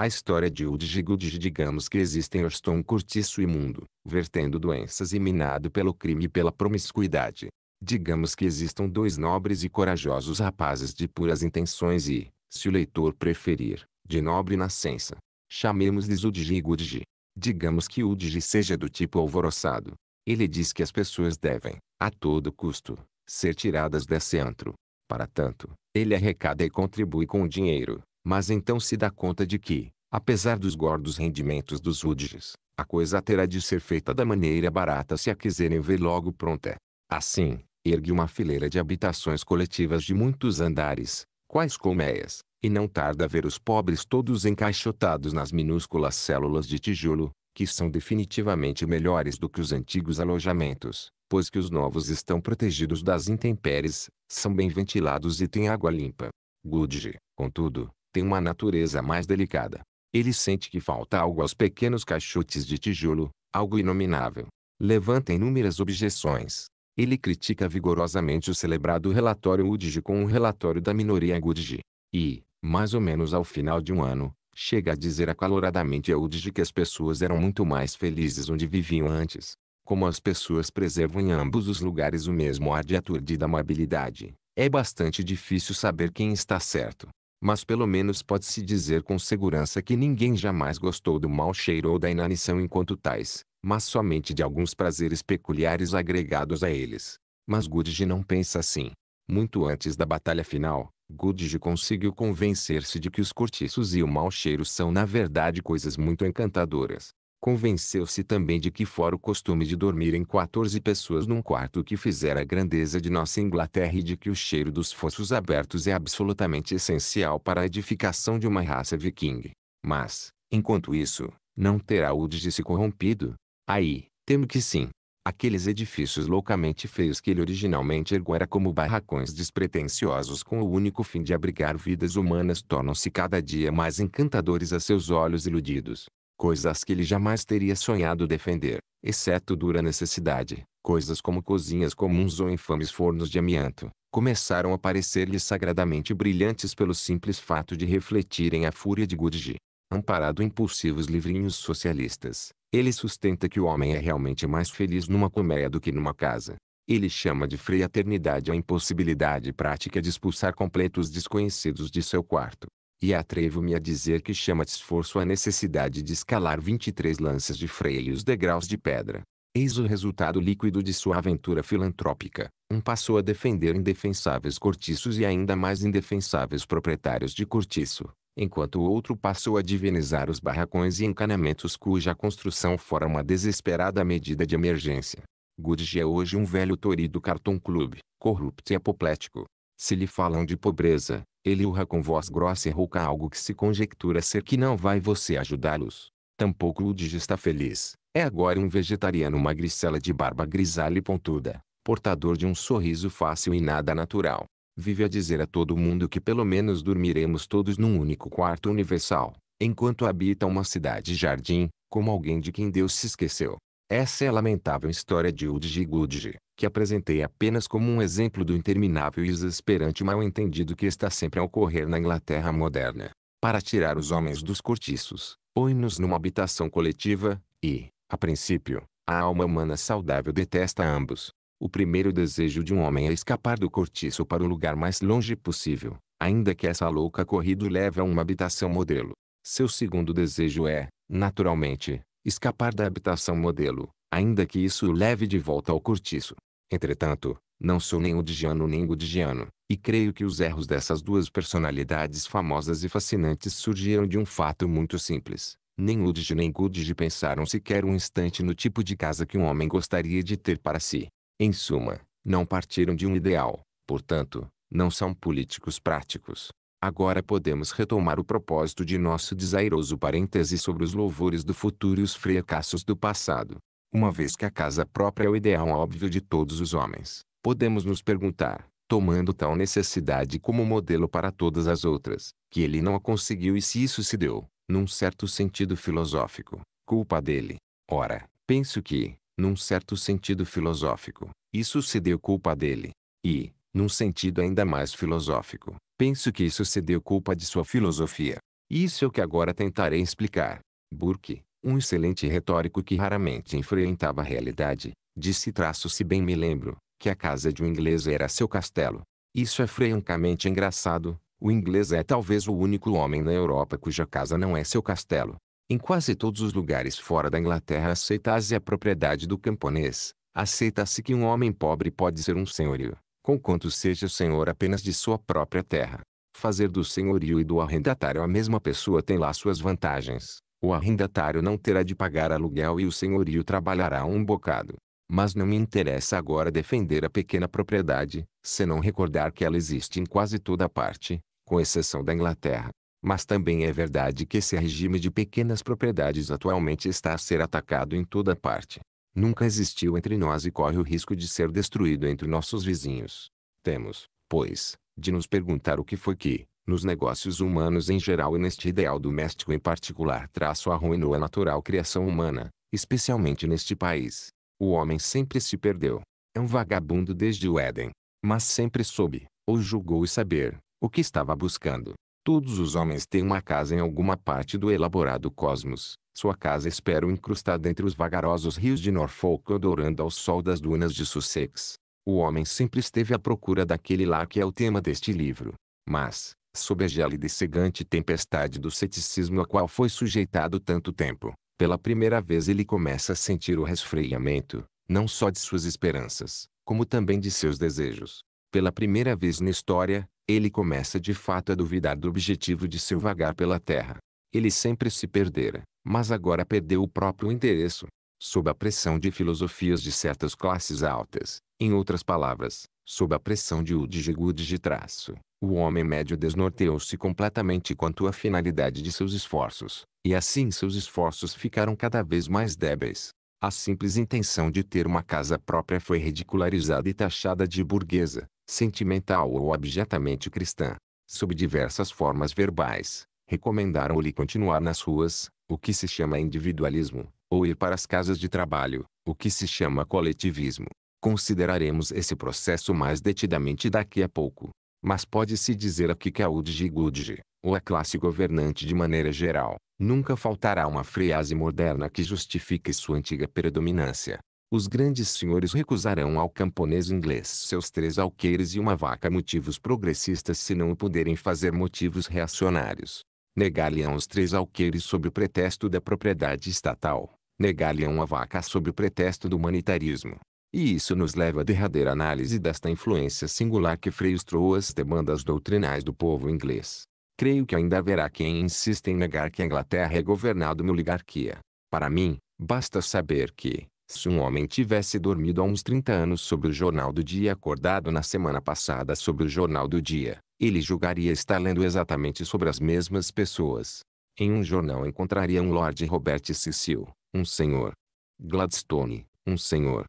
A história de Udjigud digamos que existe em Orston curtiço cortiço imundo, vertendo doenças e minado pelo crime e pela promiscuidade, Digamos que existam dois nobres e corajosos rapazes de puras intenções e, se o leitor preferir, de nobre nascença. Chamemos-lhes Udji e Gudji. Digamos que Udji seja do tipo alvoroçado. Ele diz que as pessoas devem, a todo custo, ser tiradas desse antro. Para tanto, ele arrecada e contribui com o dinheiro, mas então se dá conta de que, apesar dos gordos rendimentos dos Udjis, a coisa terá de ser feita da maneira barata se a quiserem ver logo pronta. Assim, ergue uma fileira de habitações coletivas de muitos andares, quais colmeias, e não tarda a ver os pobres todos encaixotados nas minúsculas células de tijolo, que são definitivamente melhores do que os antigos alojamentos, pois que os novos estão protegidos das intempéries, são bem ventilados e têm água limpa. Gudge, contudo, tem uma natureza mais delicada. Ele sente que falta algo aos pequenos caixotes de tijolo, algo inominável. Levanta inúmeras objeções, ele critica vigorosamente o celebrado relatório Udigi com o relatório da minoria Gudigi. E, mais ou menos ao final de um ano, chega a dizer acaloradamente a Udigi que as pessoas eram muito mais felizes onde viviam antes. Como as pessoas preservam em ambos os lugares o mesmo ar de aturdida amabilidade, é bastante difícil saber quem está certo. Mas pelo menos pode-se dizer com segurança que ninguém jamais gostou do mau cheiro ou da inanição enquanto tais, mas somente de alguns prazeres peculiares agregados a eles. Mas Gudge não pensa assim. Muito antes da batalha final, Gudge conseguiu convencer-se de que os cortiços e o mau cheiro são na verdade coisas muito encantadoras. Convenceu-se também de que fora o costume de dormir em 14 pessoas num quarto que fizera a grandeza de nossa Inglaterra e de que o cheiro dos fossos abertos é absolutamente essencial para a edificação de uma raça viking. Mas, enquanto isso, não terá Udes se corrompido, Aí, temo que sim. Aqueles edifícios loucamente feios que ele originalmente erguera como barracões despretensiosos com o único fim de abrigar vidas humanas tornam-se cada dia mais encantadores a seus olhos iludidos. Coisas que ele jamais teria sonhado defender, exceto dura necessidade. Coisas como cozinhas comuns ou infames fornos de amianto, começaram a parecer-lhe sagradamente brilhantes pelo simples fato de refletirem a fúria de Gurdjieff amparado impulsivos livrinhos socialistas, ele sustenta que o homem é realmente mais feliz numa colmeia do que numa casa. Ele chama de fraternidade a impossibilidade prática de expulsar completos desconhecidos de seu quarto. E atrevo-me a dizer que chama de esforço a necessidade de escalar 23 lanças de freio e os degraus de pedra. Eis o resultado líquido de sua aventura filantrópica. Um passou a defender indefensáveis cortiços e ainda mais indefensáveis proprietários de cortiço enquanto o outro passou a divinizar os barracões e encanamentos cuja construção fora uma desesperada medida de emergência. Gurdjieff é hoje um velho tori do carton Club, corrupto e apoplético. Se lhe falam de pobreza, ele urra com voz grossa e rouca algo que se conjectura ser que não vai você ajudá-los. Tampouco Ludge está feliz. É agora um vegetariano magricela de barba grisalha e pontuda, portador de um sorriso fácil e nada natural vive a dizer a todo mundo que pelo menos dormiremos todos num único quarto universal, enquanto habita uma cidade-jardim, como alguém de quem Deus se esqueceu. Essa é a lamentável história de Udge Gudge, que apresentei apenas como um exemplo do interminável e exasperante mal-entendido que está sempre a ocorrer na Inglaterra moderna. Para tirar os homens dos cortiços, põe-nos numa habitação coletiva, e, a princípio, a alma humana saudável detesta ambos. O primeiro desejo de um homem é escapar do cortiço para o lugar mais longe possível, ainda que essa louca corrida o leve a uma habitação modelo. Seu segundo desejo é, naturalmente, escapar da habitação modelo, ainda que isso o leve de volta ao cortiço. Entretanto, não sou nem odiano nem godiano, e creio que os erros dessas duas personalidades famosas e fascinantes surgiram de um fato muito simples. Nem Udige nem Gudige pensaram sequer um instante no tipo de casa que um homem gostaria de ter para si. Em suma, não partiram de um ideal, portanto, não são políticos práticos. Agora podemos retomar o propósito de nosso desairoso parêntese sobre os louvores do futuro e os fracassos do passado. Uma vez que a casa própria é o ideal óbvio de todos os homens, podemos nos perguntar, tomando tal necessidade como modelo para todas as outras, que ele não a conseguiu e se isso se deu, num certo sentido filosófico, culpa dele. Ora, penso que, num certo sentido filosófico, isso cedeu culpa dele. E, num sentido ainda mais filosófico, penso que isso cedeu culpa de sua filosofia. Isso é o que agora tentarei explicar. Burke, um excelente retórico que raramente enfrentava a realidade, disse traço se bem me lembro, que a casa de um inglês era seu castelo. Isso é francamente engraçado, o inglês é talvez o único homem na Europa cuja casa não é seu castelo. Em quase todos os lugares fora da Inglaterra aceita-se a propriedade do camponês. Aceita-se que um homem pobre pode ser um senhorio, conquanto seja senhor apenas de sua própria terra. Fazer do senhorio e do arrendatário a mesma pessoa tem lá suas vantagens. O arrendatário não terá de pagar aluguel e o senhorio trabalhará um bocado. Mas não me interessa agora defender a pequena propriedade, senão recordar que ela existe em quase toda a parte, com exceção da Inglaterra. Mas também é verdade que esse regime de pequenas propriedades atualmente está a ser atacado em toda parte. Nunca existiu entre nós e corre o risco de ser destruído entre nossos vizinhos. Temos, pois, de nos perguntar o que foi que, nos negócios humanos em geral e neste ideal doméstico em particular traço arruinou a natural criação humana, especialmente neste país. O homem sempre se perdeu. É um vagabundo desde o Éden. Mas sempre soube, ou julgou saber, o que estava buscando. Todos os homens têm uma casa em alguma parte do elaborado cosmos. Sua casa espera incrustada entre os vagarosos rios de Norfolk dourando ao sol das dunas de Sussex. O homem sempre esteve à procura daquele lar que é o tema deste livro. Mas, sob a gélida e cegante tempestade do ceticismo a qual foi sujeitado tanto tempo, pela primeira vez ele começa a sentir o resfriamento, não só de suas esperanças, como também de seus desejos. Pela primeira vez na história, ele começa de fato a duvidar do objetivo de seu vagar pela Terra. Ele sempre se perdera, mas agora perdeu o próprio interesse Sob a pressão de filosofias de certas classes altas, em outras palavras, sob a pressão de Udigigud de traço, o homem médio desnorteou-se completamente quanto à finalidade de seus esforços, e assim seus esforços ficaram cada vez mais débeis. A simples intenção de ter uma casa própria foi ridicularizada e taxada de burguesa sentimental ou abjetamente cristã, sob diversas formas verbais, recomendaram-lhe continuar nas ruas, o que se chama individualismo, ou ir para as casas de trabalho, o que se chama coletivismo. Consideraremos esse processo mais detidamente daqui a pouco. Mas pode-se dizer aqui que a Udji Gudji, ou a é classe governante de maneira geral, nunca faltará uma frase moderna que justifique sua antiga predominância os grandes senhores recusarão ao camponês inglês seus três alqueires e uma vaca motivos progressistas se não o puderem fazer motivos reacionários. Negar-lhe-ão os três alqueires sob o pretexto da propriedade estatal. Negar-lhe-ão a vaca sob o pretexto do humanitarismo. E isso nos leva à derradeira análise desta influência singular que frustrou as demandas doutrinais do povo inglês. Creio que ainda haverá quem insista em negar que a Inglaterra é governada uma oligarquia. Para mim, basta saber que, se um homem tivesse dormido há uns 30 anos sobre o jornal do dia e acordado na semana passada sobre o jornal do dia, ele julgaria estar lendo exatamente sobre as mesmas pessoas. Em um jornal encontraria um Lord Robert Cecil, um senhor. Gladstone, um senhor.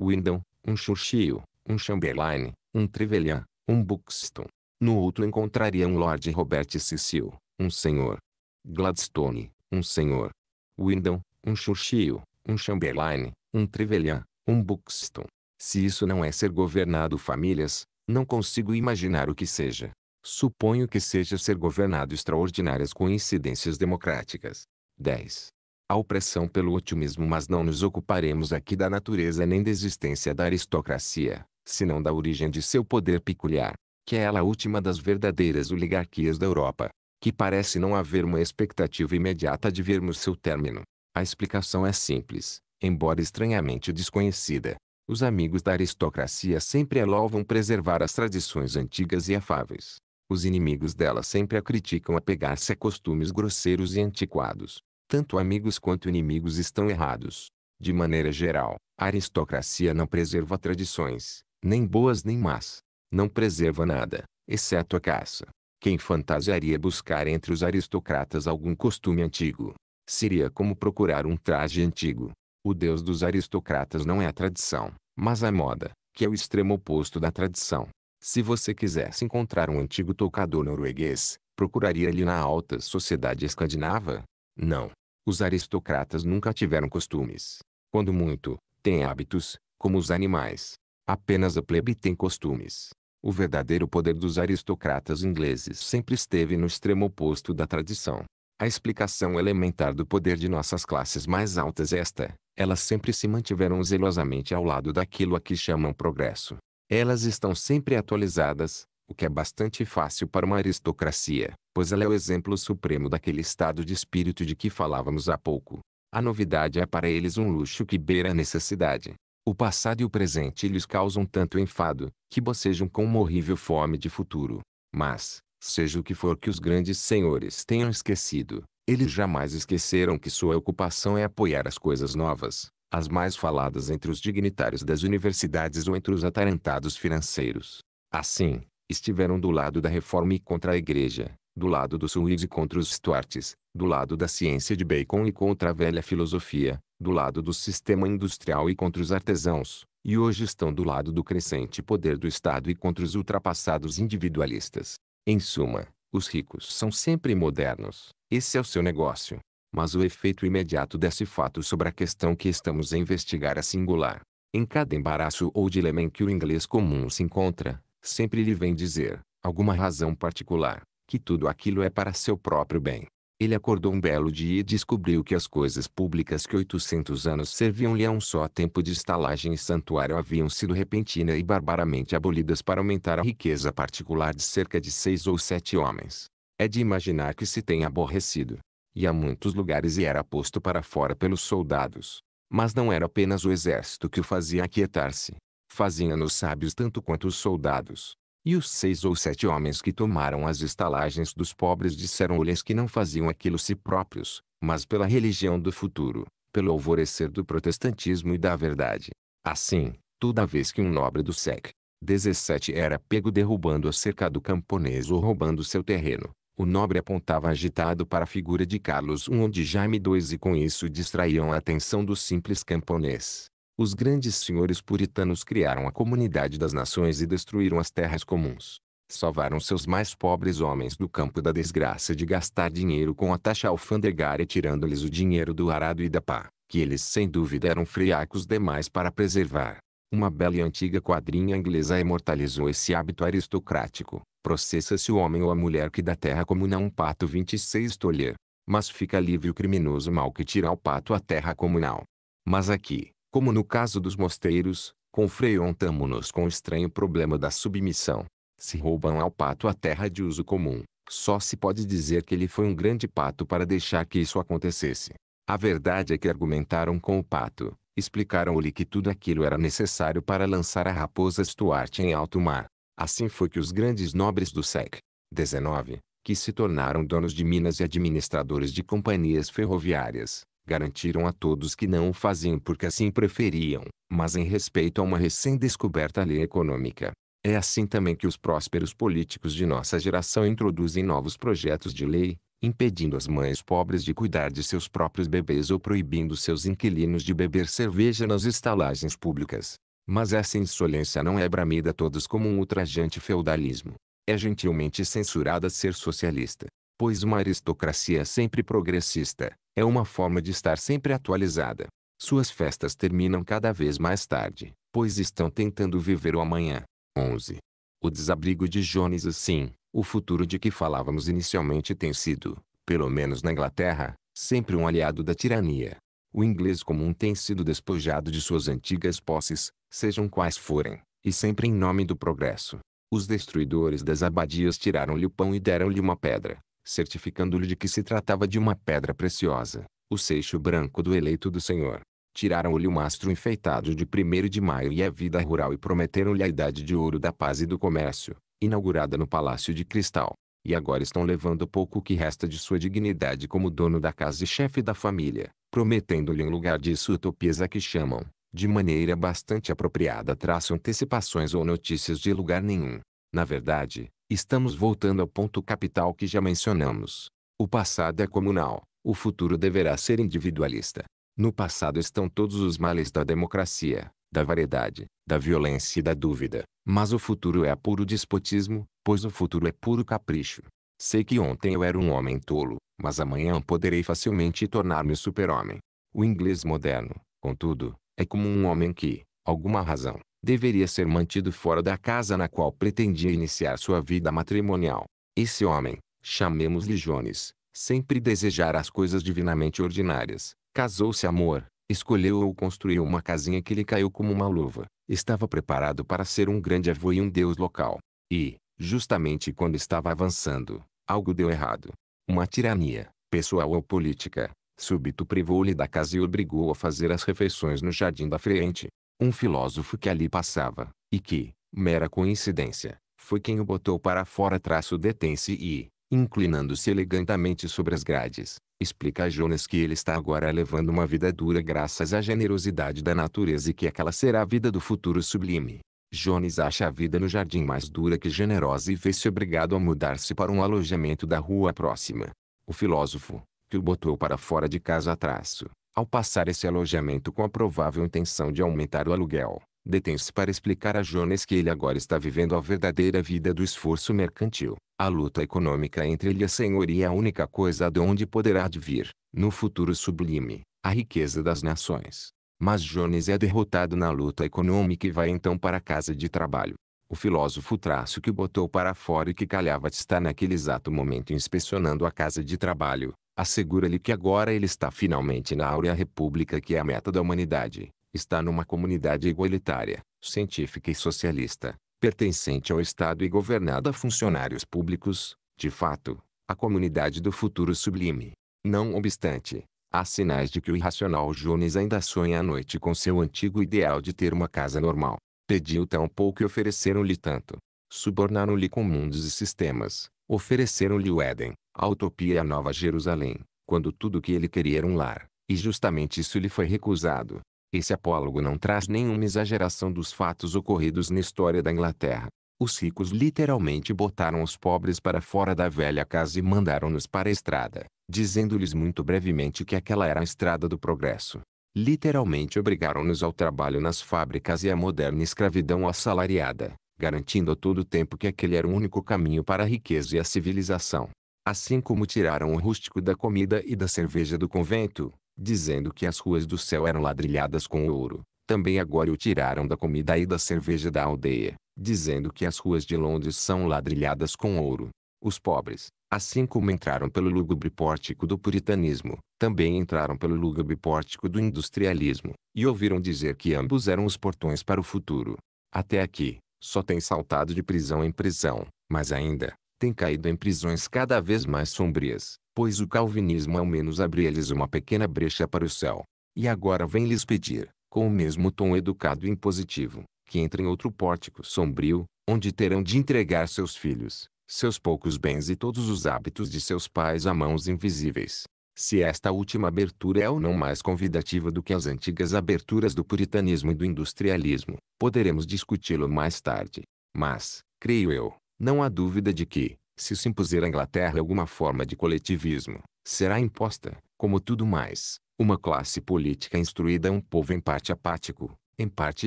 Windham, um Churchill, um Chamberlain, um Trevelyan, um Buxton. No outro encontraria um Lord Robert Cecil, um senhor. Gladstone, um senhor. Windham, um Churchill, um Chamberlain, um Trevelyan, um Buxton. Se isso não é ser governado famílias, não consigo imaginar o que seja. Suponho que seja ser governado extraordinárias coincidências democráticas. 10. A opressão pelo otimismo mas não nos ocuparemos aqui da natureza nem da existência da aristocracia, senão da origem de seu poder peculiar, que é ela a última das verdadeiras oligarquias da Europa, que parece não haver uma expectativa imediata de vermos seu término. A explicação é simples embora estranhamente desconhecida. Os amigos da aristocracia sempre a louvam preservar as tradições antigas e afáveis. Os inimigos dela sempre a criticam apegar-se a costumes grosseiros e antiquados. Tanto amigos quanto inimigos estão errados. De maneira geral, a aristocracia não preserva tradições, nem boas nem más. Não preserva nada, exceto a caça. Quem fantasiaria buscar entre os aristocratas algum costume antigo? Seria como procurar um traje antigo. O Deus dos aristocratas não é a tradição, mas a moda, que é o extremo oposto da tradição. Se você quisesse encontrar um antigo tocador norueguês, procuraria lhe na alta sociedade escandinava? Não. Os aristocratas nunca tiveram costumes. Quando muito, têm hábitos, como os animais. Apenas a plebe tem costumes. O verdadeiro poder dos aristocratas ingleses sempre esteve no extremo oposto da tradição. A explicação elementar do poder de nossas classes mais altas é esta elas sempre se mantiveram zelosamente ao lado daquilo a que chamam progresso. Elas estão sempre atualizadas, o que é bastante fácil para uma aristocracia, pois ela é o exemplo supremo daquele estado de espírito de que falávamos há pouco. A novidade é para eles um luxo que beira a necessidade. O passado e o presente lhes causam tanto enfado, que bocejam com uma horrível fome de futuro. Mas, seja o que for que os grandes senhores tenham esquecido, eles jamais esqueceram que sua ocupação é apoiar as coisas novas, as mais faladas entre os dignitários das universidades ou entre os atarantados financeiros. Assim, estiveram do lado da reforma e contra a igreja, do lado dos Swedes e contra os Stuarts, do lado da ciência de Bacon e contra a velha filosofia, do lado do sistema industrial e contra os artesãos, e hoje estão do lado do crescente poder do Estado e contra os ultrapassados individualistas. Em suma, os ricos são sempre modernos. Esse é o seu negócio. Mas o efeito imediato desse fato sobre a questão que estamos a investigar é singular. Em cada embaraço ou dilema em que o inglês comum se encontra, sempre lhe vem dizer, alguma razão particular, que tudo aquilo é para seu próprio bem. Ele acordou um belo dia e descobriu que as coisas públicas que 800 anos serviam-lhe a um só tempo de estalagem e santuário haviam sido repentina e barbaramente abolidas para aumentar a riqueza particular de cerca de seis ou sete homens. É de imaginar que se tenha aborrecido. E a muitos lugares e era posto para fora pelos soldados. Mas não era apenas o exército que o fazia aquietar-se. Faziam-nos sábios tanto quanto os soldados. E os seis ou sete homens que tomaram as estalagens dos pobres disseram-lhes que não faziam aquilo si próprios, mas pela religião do futuro, pelo alvorecer do protestantismo e da verdade. Assim, toda vez que um nobre do SEC 17 era pego derrubando a cerca do camponês ou roubando seu terreno, o nobre apontava agitado para a figura de Carlos I ou de Jaime II e com isso distraíam a atenção do simples camponês, os grandes senhores puritanos criaram a comunidade das nações e destruíram as terras comuns. Salvaram seus mais pobres homens do campo da desgraça de gastar dinheiro com a taxa alfandegária tirando-lhes o dinheiro do arado e da pá, que eles sem dúvida eram friacos demais para preservar. Uma bela e antiga quadrinha inglesa imortalizou esse hábito aristocrático. Processa-se o homem ou a mulher que da terra comunal um pato 26 tolher, mas fica livre o criminoso mal que tira ao pato a terra comunal. Mas aqui, como no caso dos mosteiros, confrontamo-nos com o estranho problema da submissão. Se roubam ao pato a terra de uso comum, só se pode dizer que ele foi um grande pato para deixar que isso acontecesse. A verdade é que argumentaram com o pato, explicaram-lhe que tudo aquilo era necessário para lançar a raposa Stuart em alto mar. Assim foi que os grandes nobres do SEC 19, que se tornaram donos de minas e administradores de companhias ferroviárias, garantiram a todos que não o faziam porque assim preferiam, mas em respeito a uma recém-descoberta lei econômica. É assim também que os prósperos políticos de nossa geração introduzem novos projetos de lei, impedindo as mães pobres de cuidar de seus próprios bebês ou proibindo seus inquilinos de beber cerveja nas estalagens públicas. Mas essa insolência não é bramida a todos como um ultrajante feudalismo. É gentilmente censurada ser socialista, pois uma aristocracia sempre progressista, é uma forma de estar sempre atualizada. Suas festas terminam cada vez mais tarde, pois estão tentando viver o amanhã. 11. O desabrigo de Jones assim, o futuro de que falávamos inicialmente tem sido, pelo menos na Inglaterra, sempre um aliado da tirania. O inglês comum tem sido despojado de suas antigas posses, sejam quais forem, e sempre em nome do progresso. Os destruidores das abadias tiraram-lhe o pão e deram-lhe uma pedra certificando-lhe de que se tratava de uma pedra preciosa, o seixo branco do eleito do Senhor. Tiraram-lhe o mastro enfeitado de 1 de maio e a vida rural e prometeram-lhe a idade de ouro da paz e do comércio, inaugurada no Palácio de Cristal. E agora estão levando pouco que resta de sua dignidade como dono da casa e chefe da família, prometendo-lhe em lugar disso utopias a que chamam, de maneira bastante apropriada traço antecipações ou notícias de lugar nenhum. Na verdade, Estamos voltando ao ponto capital que já mencionamos. O passado é comunal, o futuro deverá ser individualista. No passado estão todos os males da democracia, da variedade, da violência e da dúvida. Mas o futuro é puro despotismo, pois o futuro é puro capricho. Sei que ontem eu era um homem tolo, mas amanhã poderei facilmente tornar-me super-homem. O inglês moderno, contudo, é como um homem que, alguma razão, deveria ser mantido fora da casa na qual pretendia iniciar sua vida matrimonial. Esse homem, chamemos-lhe Jones, sempre desejara as coisas divinamente ordinárias. Casou-se amor, escolheu ou construiu uma casinha que lhe caiu como uma luva. Estava preparado para ser um grande avô e um deus local. E, justamente quando estava avançando, algo deu errado. Uma tirania, pessoal ou política, súbito privou-lhe da casa e obrigou a fazer as refeições no jardim da frente um filósofo que ali passava, e que, mera coincidência, foi quem o botou para fora traço detém-se e, inclinando-se elegantemente sobre as grades, explica a Jonas que ele está agora levando uma vida dura graças à generosidade da natureza e que aquela será a vida do futuro sublime. Jones acha a vida no jardim mais dura que generosa e fez-se obrigado a mudar-se para um alojamento da rua próxima. O filósofo, que o botou para fora de casa a traço, ao passar esse alojamento com a provável intenção de aumentar o aluguel, detém-se para explicar a Jones que ele agora está vivendo a verdadeira vida do esforço mercantil. A luta econômica entre ele e a senhoria é a única coisa de onde poderá advir, no futuro sublime, a riqueza das nações. Mas Jones é derrotado na luta econômica e vai então para a casa de trabalho. O filósofo traço que botou para fora e que calhava está naquele exato momento inspecionando a casa de trabalho, Assegura-lhe que agora ele está finalmente na áurea república que é a meta da humanidade. Está numa comunidade igualitária, científica e socialista, pertencente ao Estado e governada a funcionários públicos, de fato, a comunidade do futuro sublime. Não obstante, há sinais de que o irracional Jones ainda sonha à noite com seu antigo ideal de ter uma casa normal. Pediu tão pouco e ofereceram-lhe tanto. Subornaram-lhe com mundos e sistemas, Ofereceram-lhe o Éden, a utopia e a Nova Jerusalém, quando tudo o que ele queria era um lar, e justamente isso lhe foi recusado. Esse apólogo não traz nenhuma exageração dos fatos ocorridos na história da Inglaterra. Os ricos literalmente botaram os pobres para fora da velha casa e mandaram-nos para a estrada, dizendo-lhes muito brevemente que aquela era a estrada do progresso. Literalmente obrigaram-nos ao trabalho nas fábricas e à moderna escravidão assalariada, garantindo a todo tempo que aquele era o único caminho para a riqueza e a civilização. Assim como tiraram o rústico da comida e da cerveja do convento, dizendo que as ruas do céu eram ladrilhadas com ouro, também agora o tiraram da comida e da cerveja da aldeia, dizendo que as ruas de Londres são ladrilhadas com ouro. Os pobres, assim como entraram pelo lúgubre pórtico do puritanismo, também entraram pelo lúgubre pórtico do industrialismo, e ouviram dizer que ambos eram os portões para o futuro. Até aqui, só tem saltado de prisão em prisão, mas ainda, tem caído em prisões cada vez mais sombrias, pois o calvinismo ao menos abriu-lhes uma pequena brecha para o céu. E agora vem lhes pedir, com o mesmo tom educado e impositivo, que entrem outro pórtico sombrio, onde terão de entregar seus filhos, seus poucos bens e todos os hábitos de seus pais a mãos invisíveis, se esta última abertura é ou não mais convidativa do que as antigas aberturas do puritanismo e do industrialismo, poderemos discuti-lo mais tarde. Mas, creio eu, não há dúvida de que, se se impuser à Inglaterra alguma forma de coletivismo, será imposta, como tudo mais, uma classe política instruída a um povo em parte apático, em parte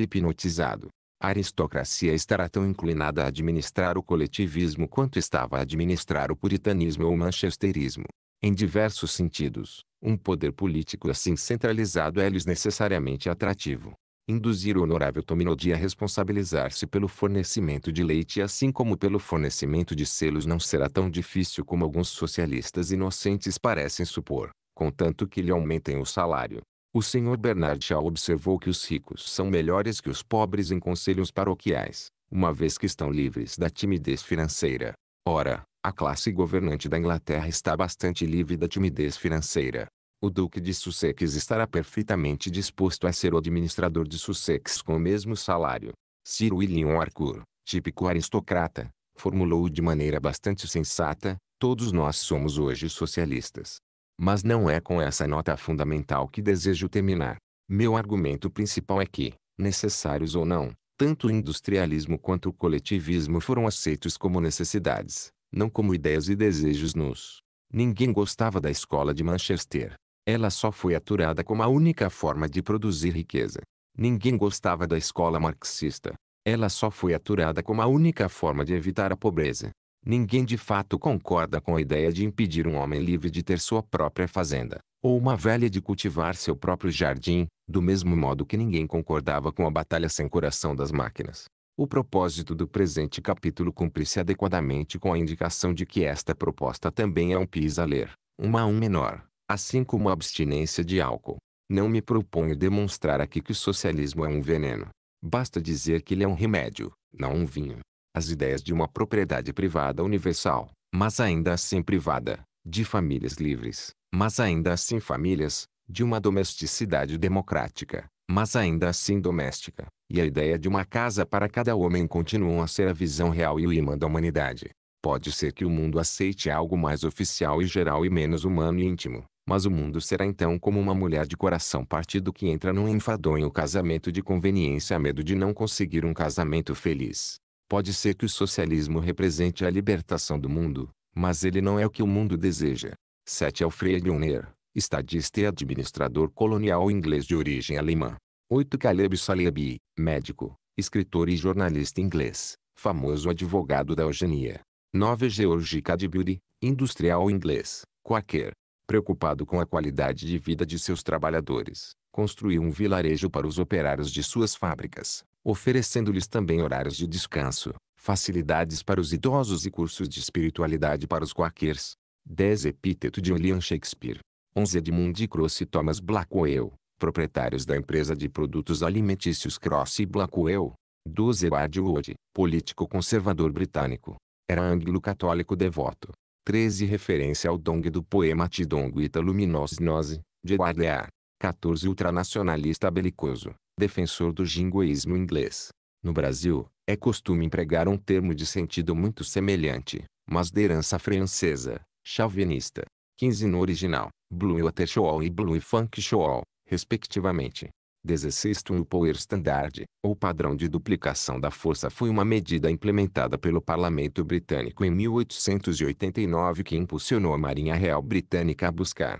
hipnotizado. A aristocracia estará tão inclinada a administrar o coletivismo quanto estava a administrar o puritanismo ou o manchesterismo em diversos sentidos, um poder político assim centralizado é-lhes necessariamente atrativo. Induzir o honorável Tominodi a responsabilizar-se pelo fornecimento de leite assim como pelo fornecimento de selos não será tão difícil como alguns socialistas inocentes parecem supor, contanto que lhe aumentem o salário. O senhor Bernard Shaw observou que os ricos são melhores que os pobres em conselhos paroquiais, uma vez que estão livres da timidez financeira. Ora, a classe governante da Inglaterra está bastante livre da timidez financeira. O Duque de Sussex estará perfeitamente disposto a ser o administrador de Sussex com o mesmo salário. Sir William Arcour, típico aristocrata, formulou de maneira bastante sensata, todos nós somos hoje socialistas. Mas não é com essa nota fundamental que desejo terminar. Meu argumento principal é que, necessários ou não, tanto o industrialismo quanto o coletivismo foram aceitos como necessidades, não como ideias e desejos nus. Ninguém gostava da escola de Manchester. Ela só foi aturada como a única forma de produzir riqueza. Ninguém gostava da escola marxista. Ela só foi aturada como a única forma de evitar a pobreza. Ninguém de fato concorda com a ideia de impedir um homem livre de ter sua própria fazenda, ou uma velha de cultivar seu próprio jardim, do mesmo modo que ninguém concordava com a batalha sem coração das máquinas. O propósito do presente capítulo cumpre-se adequadamente com a indicação de que esta proposta também é um pisa-ler, uma a um menor, assim como a abstinência de álcool. Não me proponho demonstrar aqui que o socialismo é um veneno. Basta dizer que ele é um remédio, não um vinho. As ideias de uma propriedade privada universal, mas ainda assim privada, de famílias livres, mas ainda assim famílias, de uma domesticidade democrática, mas ainda assim doméstica, e a ideia de uma casa para cada homem continuam a ser a visão real e o imã da humanidade. Pode ser que o mundo aceite algo mais oficial e geral e menos humano e íntimo, mas o mundo será então como uma mulher de coração partido que entra num enfadonho casamento de conveniência a medo de não conseguir um casamento feliz. Pode ser que o socialismo represente a libertação do mundo, mas ele não é o que o mundo deseja. 7. Alfred Unner estadista e administrador colonial inglês de origem alemã. 8. Caleb Salebi, médico, escritor e jornalista inglês, famoso advogado da eugenia. 9. George Cadbury, industrial inglês, quaker, preocupado com a qualidade de vida de seus trabalhadores, construiu um vilarejo para os operários de suas fábricas, oferecendo-lhes também horários de descanso, facilidades para os idosos e cursos de espiritualidade para os quakers. 10. Epíteto de William Shakespeare, 11 Edmund Cross e Thomas Blackwell, proprietários da empresa de produtos alimentícios Cross e Blackwell. 12 Edward Wood, político conservador britânico. Era anglo-católico devoto. 13 Referência ao Dong do poema Tidonguita Luminos Nose, de Edward 14 Ultranacionalista belicoso, defensor do jingoísmo inglês. No Brasil, é costume empregar um termo de sentido muito semelhante, mas de herança francesa, chauvinista. 15 No original, Blue Water Shoal e Blue Funk Shoal, respectivamente. 16. O Power Standard, ou padrão de duplicação da força foi uma medida implementada pelo parlamento britânico em 1889 que impulsionou a Marinha Real Britânica a buscar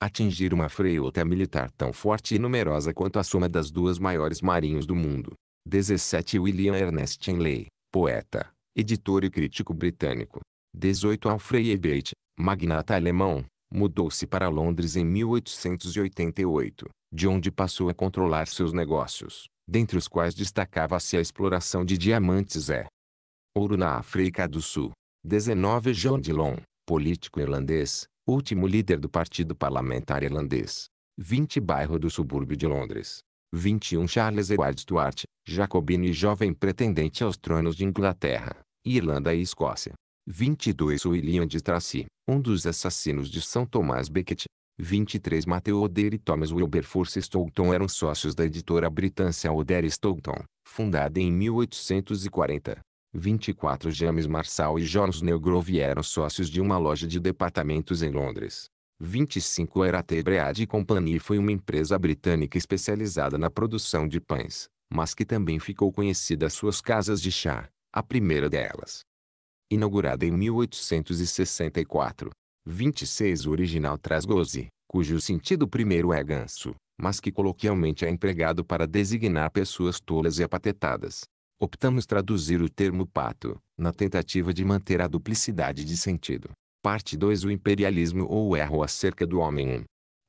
atingir uma freuta militar tão forte e numerosa quanto a soma das duas maiores marinhas do mundo. 17. William Ernest Henley, poeta, editor e crítico britânico. 18. Alfred Ebert, magnata alemão, mudou-se para Londres em 1888, de onde passou a controlar seus negócios, dentre os quais destacava-se a exploração de diamantes e ouro na África do Sul. 19 John Dillon, político irlandês, último líder do Partido Parlamentar Irlandês. 20 Bairro do subúrbio de Londres. 21 Charles Edward Stuart, jacobino e jovem pretendente aos tronos de Inglaterra, Irlanda e Escócia. 22 William de Tracy, um dos assassinos de São Tomás Becket. 23 Matthew Oder e Thomas Wilberforce Stoughton eram sócios da editora britânica Oder Stoughton, fundada em 1840. 24 James Marsal e George Neugrove eram sócios de uma loja de departamentos em Londres. 25 Erate Bread Company foi uma empresa britânica especializada na produção de pães, mas que também ficou conhecida suas casas de chá, a primeira delas inaugurada em 1864. 26 O original traz goze, cujo sentido primeiro é ganso, mas que coloquialmente é empregado para designar pessoas tolas e apatetadas. Optamos traduzir o termo pato, na tentativa de manter a duplicidade de sentido. Parte 2 O imperialismo ou o erro acerca do homem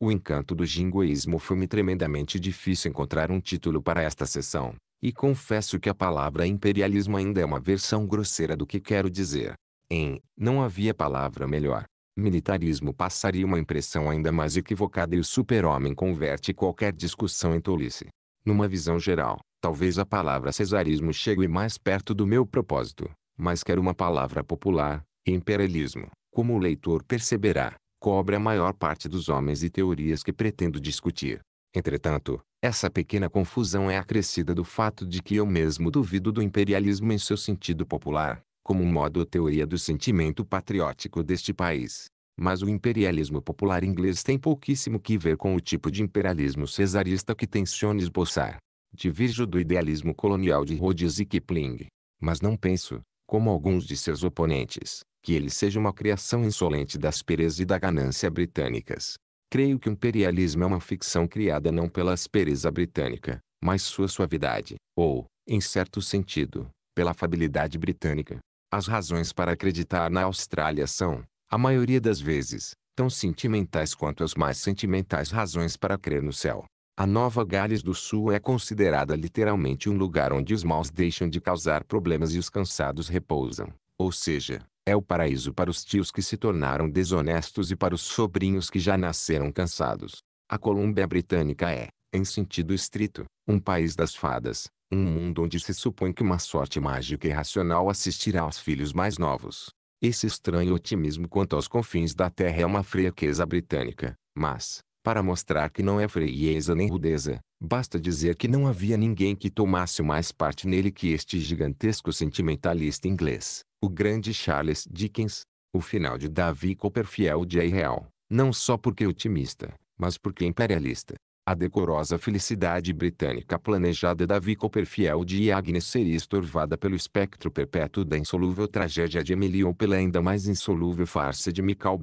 1. O encanto do jingoísmo foi-me tremendamente difícil encontrar um título para esta sessão. E confesso que a palavra imperialismo ainda é uma versão grosseira do que quero dizer. Em Não havia palavra melhor. Militarismo passaria uma impressão ainda mais equivocada e o super-homem converte qualquer discussão em tolice. Numa visão geral, talvez a palavra cesarismo chegue mais perto do meu propósito, mas quero uma palavra popular, imperialismo, como o leitor perceberá, cobre a maior parte dos homens e teorias que pretendo discutir. Entretanto, essa pequena confusão é acrescida do fato de que eu mesmo duvido do imperialismo em seu sentido popular, como um modo ou teoria do sentimento patriótico deste país. Mas o imperialismo popular inglês tem pouquíssimo que ver com o tipo de imperialismo cesarista que tenciono esboçar. Divirjo do idealismo colonial de Rhodes e Kipling. Mas não penso, como alguns de seus oponentes, que ele seja uma criação insolente das perezas e da ganância britânicas. Creio que o imperialismo é uma ficção criada não pela aspereza britânica, mas sua suavidade, ou, em certo sentido, pela afabilidade britânica. As razões para acreditar na Austrália são, a maioria das vezes, tão sentimentais quanto as mais sentimentais razões para crer no céu. A Nova Gales do Sul é considerada literalmente um lugar onde os maus deixam de causar problemas e os cansados repousam, ou seja, é o paraíso para os tios que se tornaram desonestos e para os sobrinhos que já nasceram cansados. A Colômbia Britânica é, em sentido estrito, um país das fadas, um mundo onde se supõe que uma sorte mágica e racional assistirá aos filhos mais novos. Esse estranho otimismo quanto aos confins da Terra é uma fraqueza britânica, mas, para mostrar que não é frieza nem rudeza, basta dizer que não havia ninguém que tomasse mais parte nele que este gigantesco sentimentalista inglês, o grande Charles Dickens. O final de Davi Copperfield é irreal, não só porque otimista, mas porque imperialista. A decorosa felicidade britânica planejada da Davy Copperfield e Agnes seria estorvada pelo espectro perpétuo da insolúvel tragédia de Emily ou pela ainda mais insolúvel farsa de Michael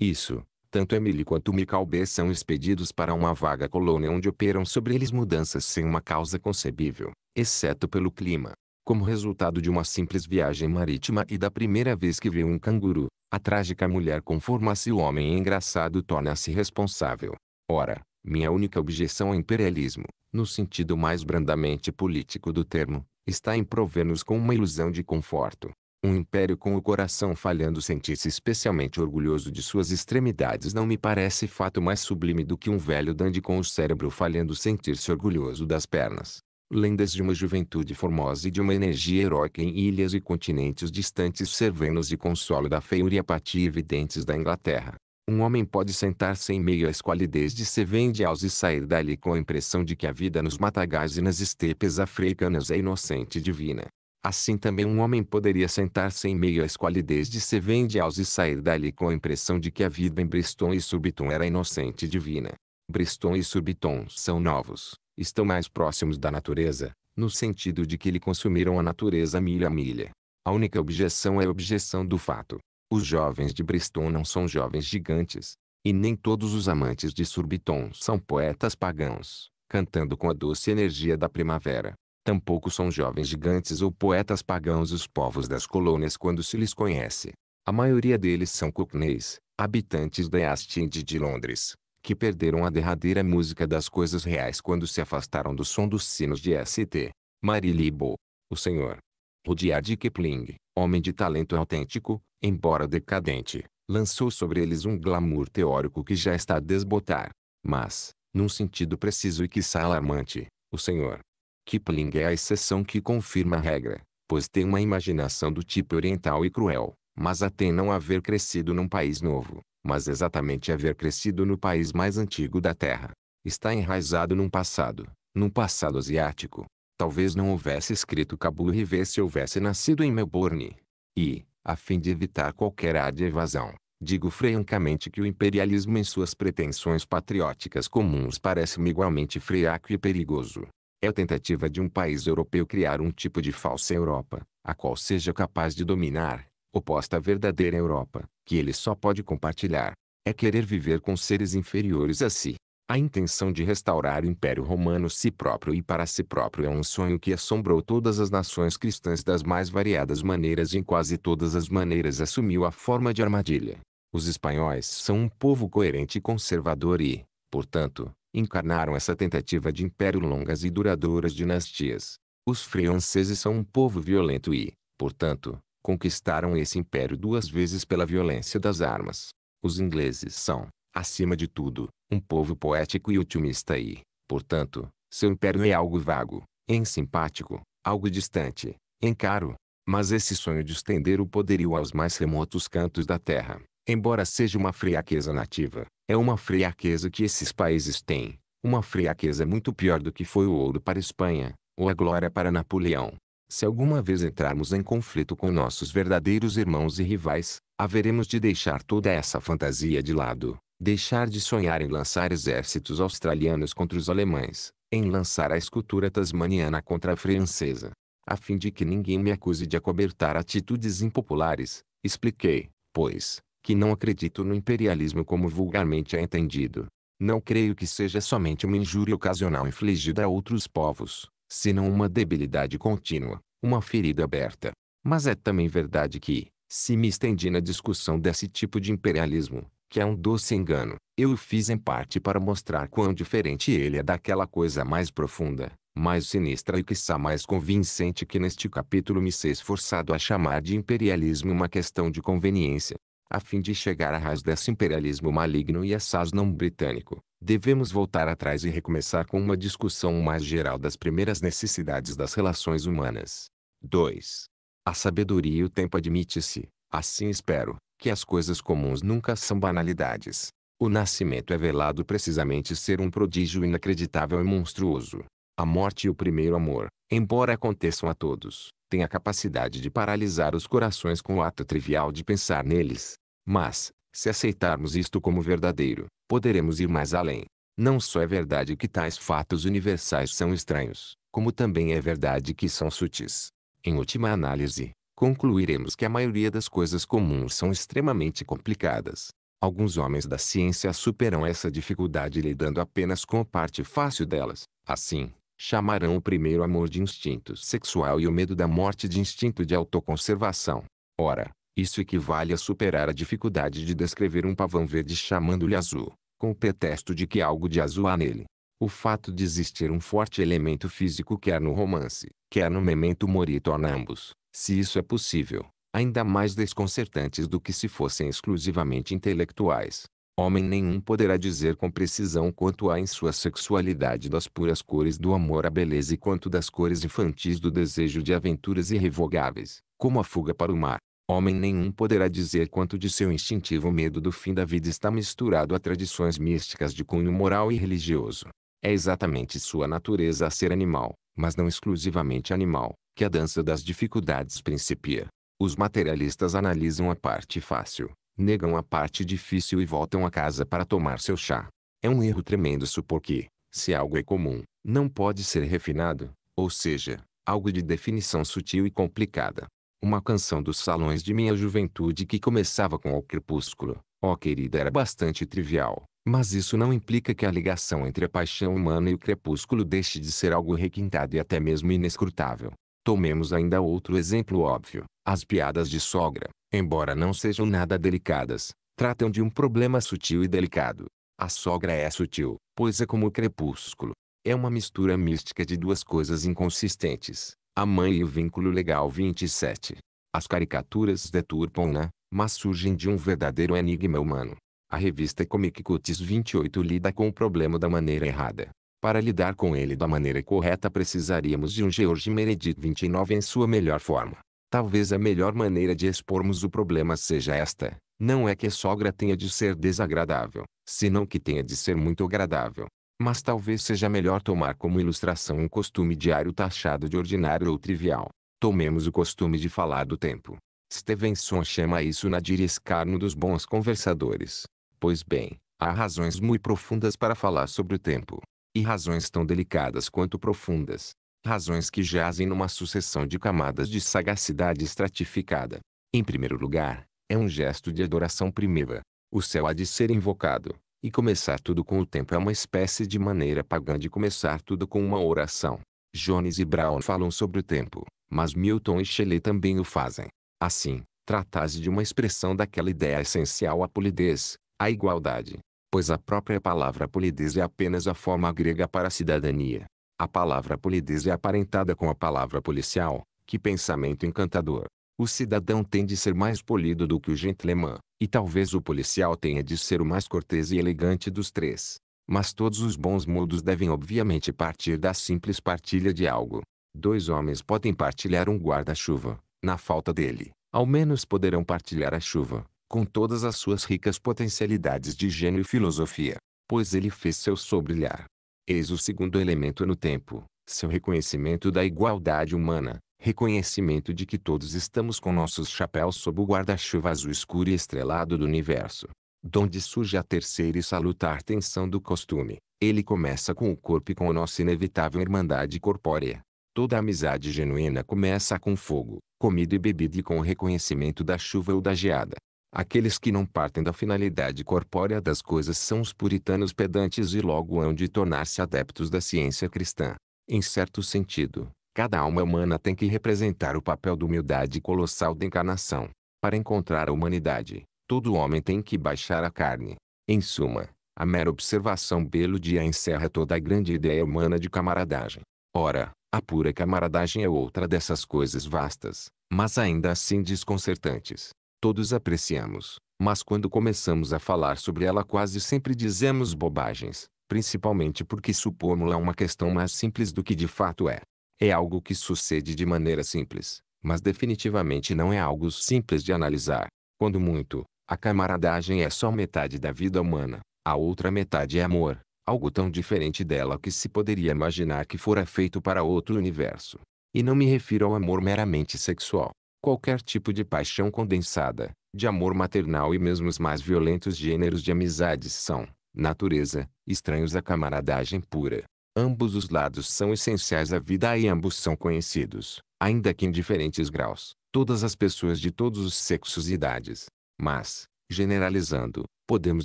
Isso, tanto Emily quanto Michael são expedidos para uma vaga colônia onde operam sobre eles mudanças sem uma causa concebível, exceto pelo clima. Como resultado de uma simples viagem marítima e da primeira vez que viu um canguru, a trágica mulher conforma-se o homem engraçado torna-se responsável. Ora, minha única objeção ao imperialismo, no sentido mais brandamente político do termo, está em prover-nos com uma ilusão de conforto, um império com o coração falhando sentir-se especialmente orgulhoso de suas extremidades não me parece fato mais sublime do que um velho dandy com o cérebro falhando sentir-se orgulhoso das pernas. Lendas de uma juventude formosa e de uma energia heróica em ilhas e continentes distantes servem-nos de consolo da feiura apatia evidentes da Inglaterra. Um homem pode sentar-se em meio à esqualidez de Sevendials e sair dali com a impressão de que a vida nos matagais e nas estepes africanas é inocente e divina. Assim também um homem poderia sentar-se em meio à esqualidez de se Sevendials e sair dali com a impressão de que a vida em Briston e Surbiton era inocente e divina. Briston e Surbiton são novos, estão mais próximos da natureza, no sentido de que lhe consumiram a natureza milha a milha. A única objeção é a objeção do fato. Os jovens de Briston não são jovens gigantes, e nem todos os amantes de Surbiton são poetas pagãos, cantando com a doce energia da primavera. Tampouco são jovens gigantes ou poetas pagãos os povos das colônias quando se lhes conhece. A maioria deles são cockneys, habitantes da East End de Londres, que perderam a derradeira música das coisas reais quando se afastaram do som dos sinos de St. Marilibo, o senhor. Rudyard Kipling, homem de talento autêntico, embora decadente, lançou sobre eles um glamour teórico que já está a desbotar. Mas, num sentido preciso e quiçá alarmante, o senhor Kipling é a exceção que confirma a regra, pois tem uma imaginação do tipo oriental e cruel, mas até não haver crescido num país novo, mas exatamente haver crescido no país mais antigo da Terra. Está enraizado num passado, num passado asiático. Talvez não houvesse escrito Cabul River se houvesse nascido em Melbourne. E, a fim de evitar qualquer ar de evasão, Digo francamente que o imperialismo em suas pretensões patrióticas comuns parece-me igualmente freaco e perigoso. É a tentativa de um país europeu criar um tipo de falsa Europa, a qual seja capaz de dominar, oposta à verdadeira Europa, que ele só pode compartilhar. É querer viver com seres inferiores a si. A intenção de restaurar o Império Romano si próprio e para si próprio é um sonho que assombrou todas as nações cristãs das mais variadas maneiras e em quase todas as maneiras assumiu a forma de armadilha. Os espanhóis são um povo coerente e conservador e, portanto, encarnaram essa tentativa de império longas e duradouras dinastias. Os franceses são um povo violento e, portanto, conquistaram esse império duas vezes pela violência das armas. Os ingleses são, acima de tudo, um povo poético e otimista e, portanto, seu império é algo vago, insimpático, algo distante, encaro. Mas esse sonho de estender o poderio aos mais remotos cantos da terra, embora seja uma fraqueza nativa, é uma fraqueza que esses países têm, uma fraqueza muito pior do que foi o ouro para Espanha, ou a glória para Napoleão. Se alguma vez entrarmos em conflito com nossos verdadeiros irmãos e rivais, haveremos de deixar toda essa fantasia de lado, deixar de sonhar em lançar exércitos australianos contra os alemães, em lançar a escultura tasmaniana contra a francesa. A fim de que ninguém me acuse de acobertar atitudes impopulares, expliquei, pois, que não acredito no imperialismo como vulgarmente é entendido. Não creio que seja somente uma injúria ocasional infligida a outros povos, senão uma debilidade contínua, uma ferida aberta. Mas é também verdade que, se me estendi na discussão desse tipo de imperialismo, que é um doce engano, eu o fiz em parte para mostrar quão diferente ele é daquela coisa mais profunda, mais sinistra e que está mais convincente que neste capítulo me sei esforçado a chamar de imperialismo uma questão de conveniência, a fim de chegar à raiz desse imperialismo maligno e assaz não britânico, devemos voltar atrás e recomeçar com uma discussão mais geral das primeiras necessidades das relações humanas. 2. A sabedoria e o tempo admite-se, assim espero, que as coisas comuns nunca são banalidades. O nascimento é velado precisamente ser um prodígio inacreditável e monstruoso. A morte e o primeiro amor, embora aconteçam a todos, tem a capacidade de paralisar os corações com o ato trivial de pensar neles. Mas, se aceitarmos isto como verdadeiro, poderemos ir mais além. Não só é verdade que tais fatos universais são estranhos, como também é verdade que são sutis. Em última análise, concluiremos que a maioria das coisas comuns são extremamente complicadas. Alguns homens da ciência superam essa dificuldade lidando apenas com a parte fácil delas. Assim, chamarão o primeiro amor de instinto sexual e o medo da morte de instinto de autoconservação. Ora, isso equivale a superar a dificuldade de descrever um pavão verde chamando-lhe azul, com o pretexto de que algo de azul há nele. O fato de existir um forte elemento físico quer no romance, quer no memento mori torna ambos, se isso é possível, ainda mais desconcertantes do que se fossem exclusivamente intelectuais. Homem nenhum poderá dizer com precisão quanto há em sua sexualidade das puras cores do amor à beleza e quanto das cores infantis do desejo de aventuras irrevogáveis, como a fuga para o mar. Homem nenhum poderá dizer quanto de seu instintivo medo do fim da vida está misturado a tradições místicas de cunho moral e religioso. É exatamente sua natureza a ser animal, mas não exclusivamente animal, que a dança das dificuldades principia. Os materialistas analisam a parte fácil, negam a parte difícil e voltam a casa para tomar seu chá. É um erro tremendo supor que, se algo é comum, não pode ser refinado, ou seja, algo de definição sutil e complicada. Uma canção dos salões de minha juventude que começava com o crepúsculo, ó oh, querida, era bastante trivial, mas isso não implica que a ligação entre a paixão humana e o crepúsculo deixe de ser algo requintado e até mesmo inescrutável. Tomemos ainda outro exemplo óbvio. As piadas de sogra, embora não sejam nada delicadas, tratam de um problema sutil e delicado. A sogra é sutil, pois é como o crepúsculo. É uma mistura mística de duas coisas inconsistentes, a mãe e o vínculo legal 27. As caricaturas deturpam-na, né, mas surgem de um verdadeiro enigma humano. A revista Comic Cutis 28 lida com o problema da maneira errada. Para lidar com ele da maneira correta precisaríamos de um George Meredith 29 em sua melhor forma. Talvez a melhor maneira de expormos o problema seja esta. Não é que a sogra tenha de ser desagradável, senão que tenha de ser muito agradável. Mas talvez seja melhor tomar como ilustração um costume diário taxado de ordinário ou trivial. Tomemos o costume de falar do tempo. Stevenson chama isso nadir escarno dos bons conversadores. Pois bem, há razões muito profundas para falar sobre o tempo e razões tão delicadas quanto profundas, razões que jazem numa sucessão de camadas de sagacidade estratificada. Em primeiro lugar, é um gesto de adoração primiva. O céu há de ser invocado, e começar tudo com o tempo é uma espécie de maneira pagã de começar tudo com uma oração. Jones e Brown falam sobre o tempo, mas Milton e Shelley também o fazem. Assim, trata-se de uma expressão daquela ideia essencial à polidez, à igualdade, pois a própria palavra polidez é apenas a forma grega para a cidadania. A palavra polidez é aparentada com a palavra policial, que pensamento encantador. O cidadão tem de ser mais polido do que o gentleman, e talvez o policial tenha de ser o mais cortês e elegante dos três. Mas todos os bons modos devem obviamente partir da simples partilha de algo. Dois homens podem partilhar um guarda-chuva, na falta dele, ao menos poderão partilhar a chuva, com todas as suas ricas potencialidades de gênio e filosofia, pois ele fez seu sobrilhar. Eis o segundo elemento no tempo, seu reconhecimento da igualdade humana, reconhecimento de que todos estamos com nossos chapéus sob o guarda-chuva azul escuro e estrelado do universo. Donde surge a terceira e salutar tensão do costume, ele começa com o corpo e com a nossa inevitável irmandade corpórea. Toda amizade genuína começa com fogo, comida e bebida e com o reconhecimento da chuva ou da geada. Aqueles que não partem da finalidade corpórea das coisas são os puritanos pedantes e logo hão de tornar-se adeptos da ciência cristã. Em certo sentido, cada alma humana tem que representar o papel de humildade colossal da encarnação. Para encontrar a humanidade, todo homem tem que baixar a carne. Em suma, a mera observação belo dia encerra toda a grande ideia humana de camaradagem. Ora, a pura camaradagem é outra dessas coisas vastas, mas ainda assim desconcertantes todos apreciamos, mas quando começamos a falar sobre ela quase sempre dizemos bobagens, principalmente porque supomos-la uma questão mais simples do que de fato é. É algo que sucede de maneira simples, mas definitivamente não é algo simples de analisar. Quando muito, a camaradagem é só metade da vida humana, a outra metade é amor, algo tão diferente dela que se poderia imaginar que fora feito para outro universo. E não me refiro ao amor meramente sexual qualquer tipo de paixão condensada, de amor maternal e mesmo os mais violentos gêneros de amizades são, natureza, estranhos à camaradagem pura. Ambos os lados são essenciais à vida e ambos são conhecidos, ainda que em diferentes graus, todas as pessoas de todos os sexos e idades. Mas, generalizando, podemos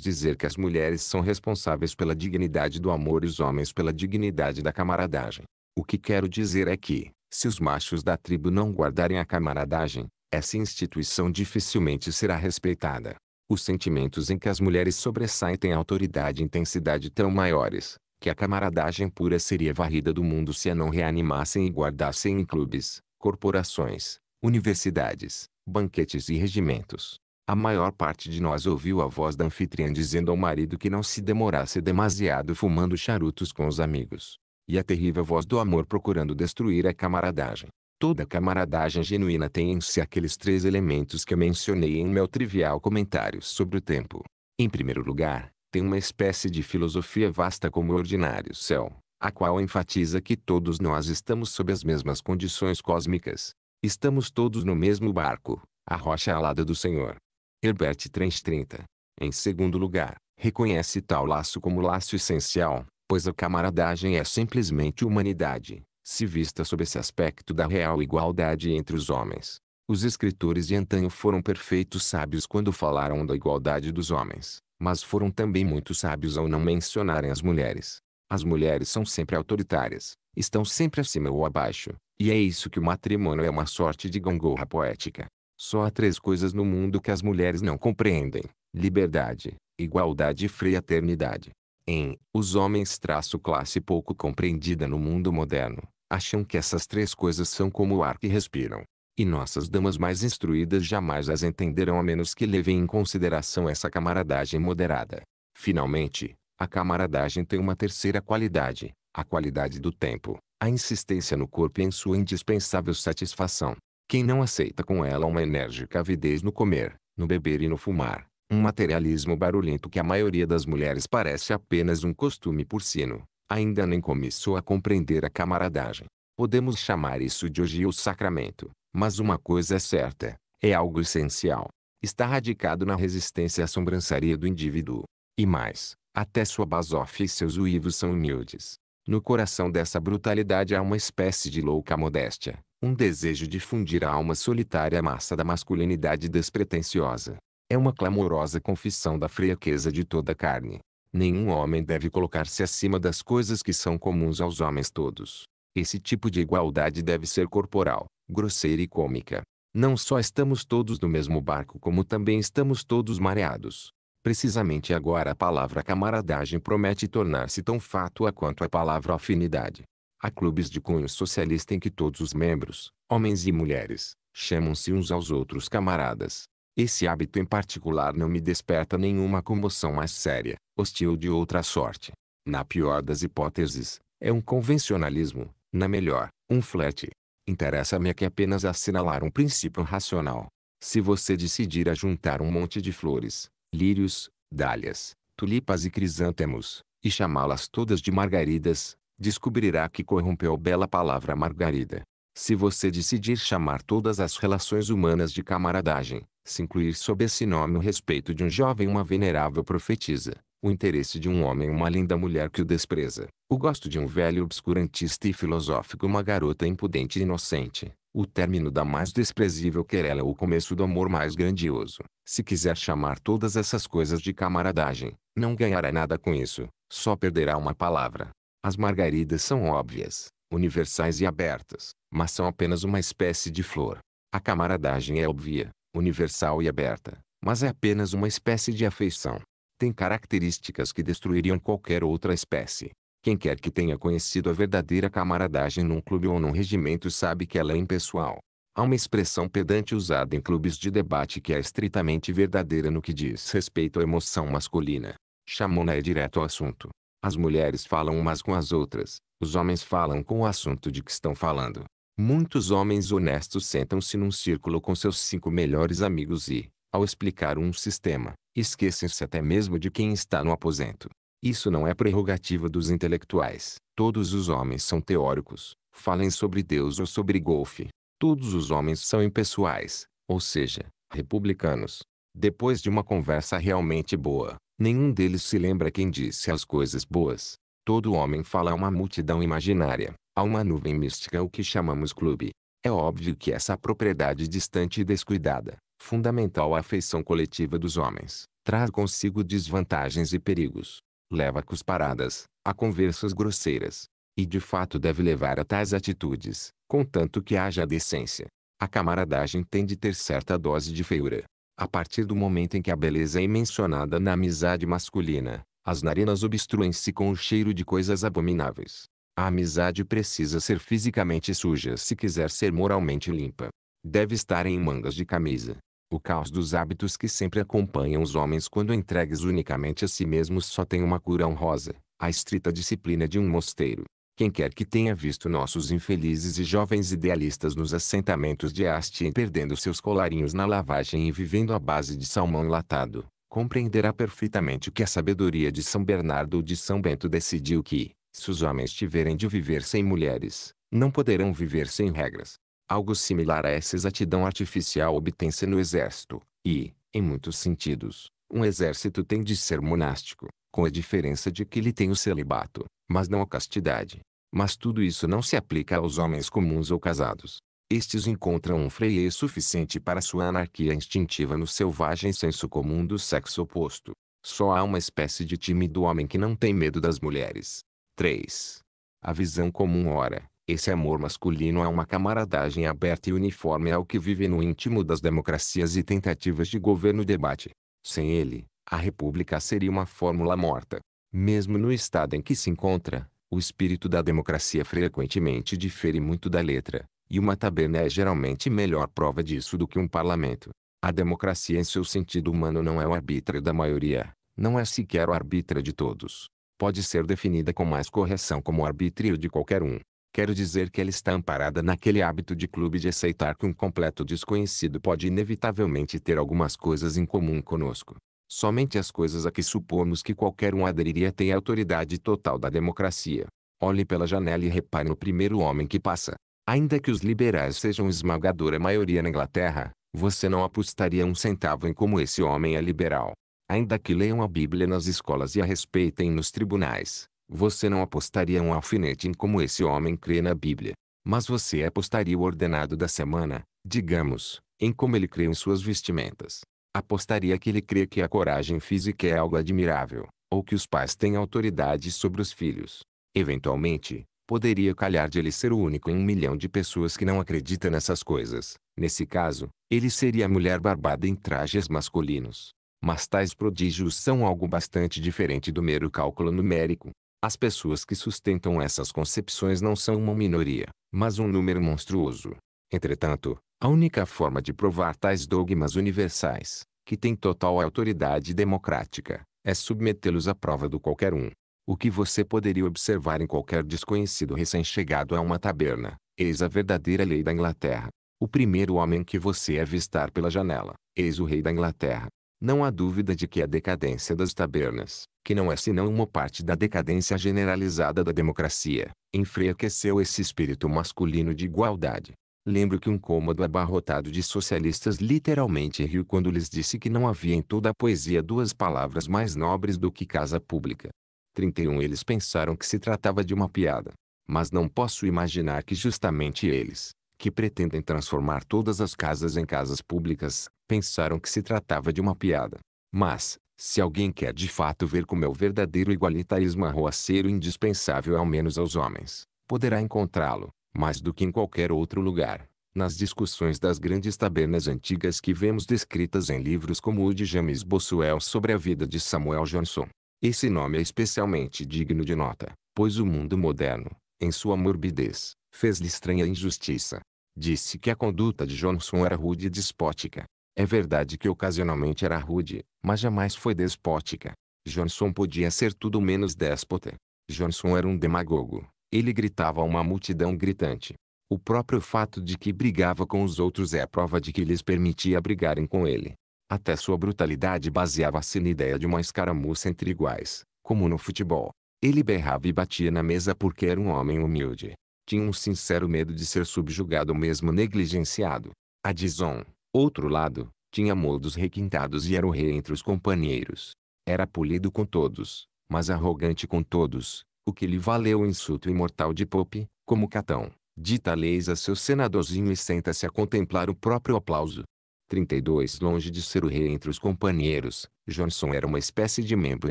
dizer que as mulheres são responsáveis pela dignidade do amor e os homens pela dignidade da camaradagem. O que quero dizer é que, se os machos da tribo não guardarem a camaradagem, essa instituição dificilmente será respeitada. Os sentimentos em que as mulheres sobressaem têm autoridade e intensidade tão maiores, que a camaradagem pura seria varrida do mundo se a não reanimassem e guardassem em clubes, corporações, universidades, banquetes e regimentos. A maior parte de nós ouviu a voz da anfitriã dizendo ao marido que não se demorasse demasiado fumando charutos com os amigos. E a terrível voz do amor procurando destruir a camaradagem. Toda camaradagem genuína tem em si aqueles três elementos que eu mencionei em meu trivial comentário sobre o tempo. Em primeiro lugar, tem uma espécie de filosofia vasta como o ordinário céu, a qual enfatiza que todos nós estamos sob as mesmas condições cósmicas. Estamos todos no mesmo barco, a rocha alada do Senhor. Herbert 330. Em segundo lugar, reconhece tal laço como laço essencial, pois a camaradagem é simplesmente humanidade, se vista sob esse aspecto da real igualdade entre os homens. Os escritores de antanho foram perfeitos sábios quando falaram da igualdade dos homens, mas foram também muito sábios ao não mencionarem as mulheres. As mulheres são sempre autoritárias, estão sempre acima ou abaixo, e é isso que o matrimônio é uma sorte de gangorra poética. Só há três coisas no mundo que as mulheres não compreendem: liberdade, igualdade e fraternidade em Os homens traço classe pouco compreendida no mundo moderno, acham que essas três coisas são como o ar que respiram. E nossas damas mais instruídas jamais as entenderão a menos que levem em consideração essa camaradagem moderada. Finalmente, a camaradagem tem uma terceira qualidade, a qualidade do tempo, a insistência no corpo em sua indispensável satisfação. Quem não aceita com ela uma enérgica avidez no comer, no beber e no fumar, um materialismo barulhento que a maioria das mulheres parece apenas um costume porcino. Ainda nem começou a compreender a camaradagem. Podemos chamar isso de hoje o sacramento. Mas uma coisa é certa. É algo essencial. Está radicado na resistência à sobrançaria do indivíduo. E mais, até sua basófia e seus uivos são humildes. No coração dessa brutalidade há uma espécie de louca modéstia, um desejo de fundir a alma solitária à massa da masculinidade despretensiosa. É uma clamorosa confissão da fraqueza de toda a carne. Nenhum homem deve colocar-se acima das coisas que são comuns aos homens todos. Esse tipo de igualdade deve ser corporal, grosseira e cômica. Não só estamos todos no mesmo barco, como também estamos todos mareados. Precisamente agora a palavra camaradagem promete tornar-se tão fátua quanto a palavra afinidade. Há clubes de cunho socialista em que todos os membros, homens e mulheres, chamam-se uns aos outros camaradas. Esse hábito em particular não me desperta nenhuma comoção mais séria, hostil de outra sorte. Na pior das hipóteses, é um convencionalismo, na melhor, um flete. Interessa-me aqui apenas assinalar um princípio racional. Se você decidir juntar um monte de flores, lírios, dálias, tulipas e crisântemos, e chamá-las todas de margaridas, descobrirá que corrompeu a bela palavra margarida. Se você decidir chamar todas as relações humanas de camaradagem, se incluir sob esse nome o respeito de um jovem uma venerável profetisa, o interesse de um homem uma linda mulher que o despreza, o gosto de um velho obscurantista e filosófico uma garota impudente e inocente, o término da mais desprezível querela ou o começo do amor mais grandioso. Se quiser chamar todas essas coisas de camaradagem, não ganhará nada com isso, só perderá uma palavra. As margaridas são óbvias, universais e abertas, mas são apenas uma espécie de flor. A camaradagem é óbvia, universal e aberta, mas é apenas uma espécie de afeição. Tem características que destruiriam qualquer outra espécie. Quem quer que tenha conhecido a verdadeira camaradagem num clube ou num regimento sabe que ela é impessoal. Há uma expressão pedante usada em clubes de debate que é estritamente verdadeira no que diz respeito à emoção masculina. Chamona é direto ao assunto. As mulheres falam umas com as outras, os homens falam com o assunto de que estão falando. Muitos homens honestos sentam-se num círculo com seus cinco melhores amigos e, ao explicar um sistema, esquecem-se até mesmo de quem está no aposento. Isso não é prerrogativa dos intelectuais. Todos os homens são teóricos, falem sobre Deus ou sobre golfe. Todos os homens são impessoais, ou seja, republicanos. Depois de uma conversa realmente boa, nenhum deles se lembra quem disse as coisas boas. Todo homem fala a uma multidão imaginária. Há uma nuvem mística o que chamamos clube. É óbvio que essa propriedade distante e descuidada, fundamental à afeição coletiva dos homens, traz consigo desvantagens e perigos. Leva a cusparadas, a conversas grosseiras. E de fato deve levar a tais atitudes, contanto que haja decência. A camaradagem tem de ter certa dose de feiura. A partir do momento em que a beleza é mencionada na amizade masculina, as narinas obstruem-se com o cheiro de coisas abomináveis. A amizade precisa ser fisicamente suja se quiser ser moralmente limpa. Deve estar em mangas de camisa. O caos dos hábitos que sempre acompanham os homens quando entregues unicamente a si mesmos só tem uma cura honrosa, a estrita disciplina de um mosteiro. Quem quer que tenha visto nossos infelizes e jovens idealistas nos assentamentos de haste perdendo seus colarinhos na lavagem e vivendo à base de salmão latado, compreenderá perfeitamente que a sabedoria de São Bernardo ou de São Bento decidiu que, se os homens tiverem de viver sem mulheres, não poderão viver sem regras. Algo similar a essa exatidão artificial obtém-se no exército, e, em muitos sentidos, um exército tem de ser monástico, com a diferença de que ele tem o celibato, mas não a castidade. Mas tudo isso não se aplica aos homens comuns ou casados. Estes encontram um freio suficiente para sua anarquia instintiva no selvagem senso comum do sexo oposto. Só há uma espécie de tímido homem que não tem medo das mulheres, 3. A visão comum ora, esse amor masculino é uma camaradagem aberta e uniforme ao que vive no íntimo das democracias e tentativas de governo-debate. Sem ele, a república seria uma fórmula morta. Mesmo no estado em que se encontra, o espírito da democracia frequentemente difere muito da letra, e uma taberna é geralmente melhor prova disso do que um parlamento. A democracia em seu sentido humano não é o arbítrio da maioria, não é sequer o arbítrio de todos pode ser definida com mais correção como arbítrio de qualquer um. Quero dizer que ela está amparada naquele hábito de clube de aceitar que um completo desconhecido pode inevitavelmente ter algumas coisas em comum conosco. Somente as coisas a que supomos que qualquer um aderiria têm a autoridade total da democracia. Olhe pela janela e repare no primeiro homem que passa. Ainda que os liberais sejam esmagadora maioria na Inglaterra, você não apostaria um centavo em como esse homem é liberal. Ainda que leiam a Bíblia nas escolas e a respeitem nos tribunais, você não apostaria um alfinete em como esse homem crê na Bíblia. Mas você apostaria o ordenado da semana, digamos, em como ele crê em suas vestimentas. Apostaria que ele crê que a coragem física é algo admirável, ou que os pais têm autoridade sobre os filhos. Eventualmente, poderia calhar de ele ser o único em um milhão de pessoas que não acredita nessas coisas. Nesse caso, ele seria a mulher barbada em trajes masculinos. Mas tais prodígios são algo bastante diferente do mero cálculo numérico. As pessoas que sustentam essas concepções não são uma minoria, mas um número monstruoso. Entretanto, a única forma de provar tais dogmas universais, que têm total autoridade democrática, é submetê-los à prova do qualquer um. O que você poderia observar em qualquer desconhecido recém-chegado a uma taberna, eis a verdadeira lei da Inglaterra. O primeiro homem que você avistar pela janela, eis o rei da Inglaterra. Não há dúvida de que a decadência das tabernas, que não é senão uma parte da decadência generalizada da democracia, enfraqueceu esse espírito masculino de igualdade. Lembro que um cômodo abarrotado de socialistas literalmente riu quando lhes disse que não havia em toda a poesia duas palavras mais nobres do que casa pública. 31 Eles pensaram que se tratava de uma piada. Mas não posso imaginar que justamente eles, que pretendem transformar todas as casas em casas públicas, pensaram que se tratava de uma piada. Mas, se alguém quer de fato ver como é o verdadeiro igualitarismo arroaceiro indispensável ao menos aos homens, poderá encontrá-lo, mais do que em qualquer outro lugar, nas discussões das grandes tabernas antigas que vemos descritas em livros como o de James Boswell sobre a vida de Samuel Johnson. Esse nome é especialmente digno de nota, pois o mundo moderno, em sua morbidez, fez-lhe estranha injustiça disse que a conduta de Johnson era rude e despótica. É verdade que ocasionalmente era rude, mas jamais foi despótica. Johnson podia ser tudo menos déspota. Johnson era um demagogo. Ele gritava a uma multidão gritante. O próprio fato de que brigava com os outros é a prova de que lhes permitia brigarem com ele. Até sua brutalidade baseava-se na ideia de uma escaramuça entre iguais, como no futebol. Ele berrava e batia na mesa porque era um homem humilde. Tinha um sincero medo de ser subjugado ou mesmo negligenciado. A Dizon, outro lado, tinha modos requintados e era o rei entre os companheiros. Era polido com todos, mas arrogante com todos, o que lhe valeu o insulto imortal de Pope, como Catão. Dita leis a seu senadorzinho e senta-se a contemplar o próprio aplauso. 32 Longe de ser o rei entre os companheiros, Johnson era uma espécie de membro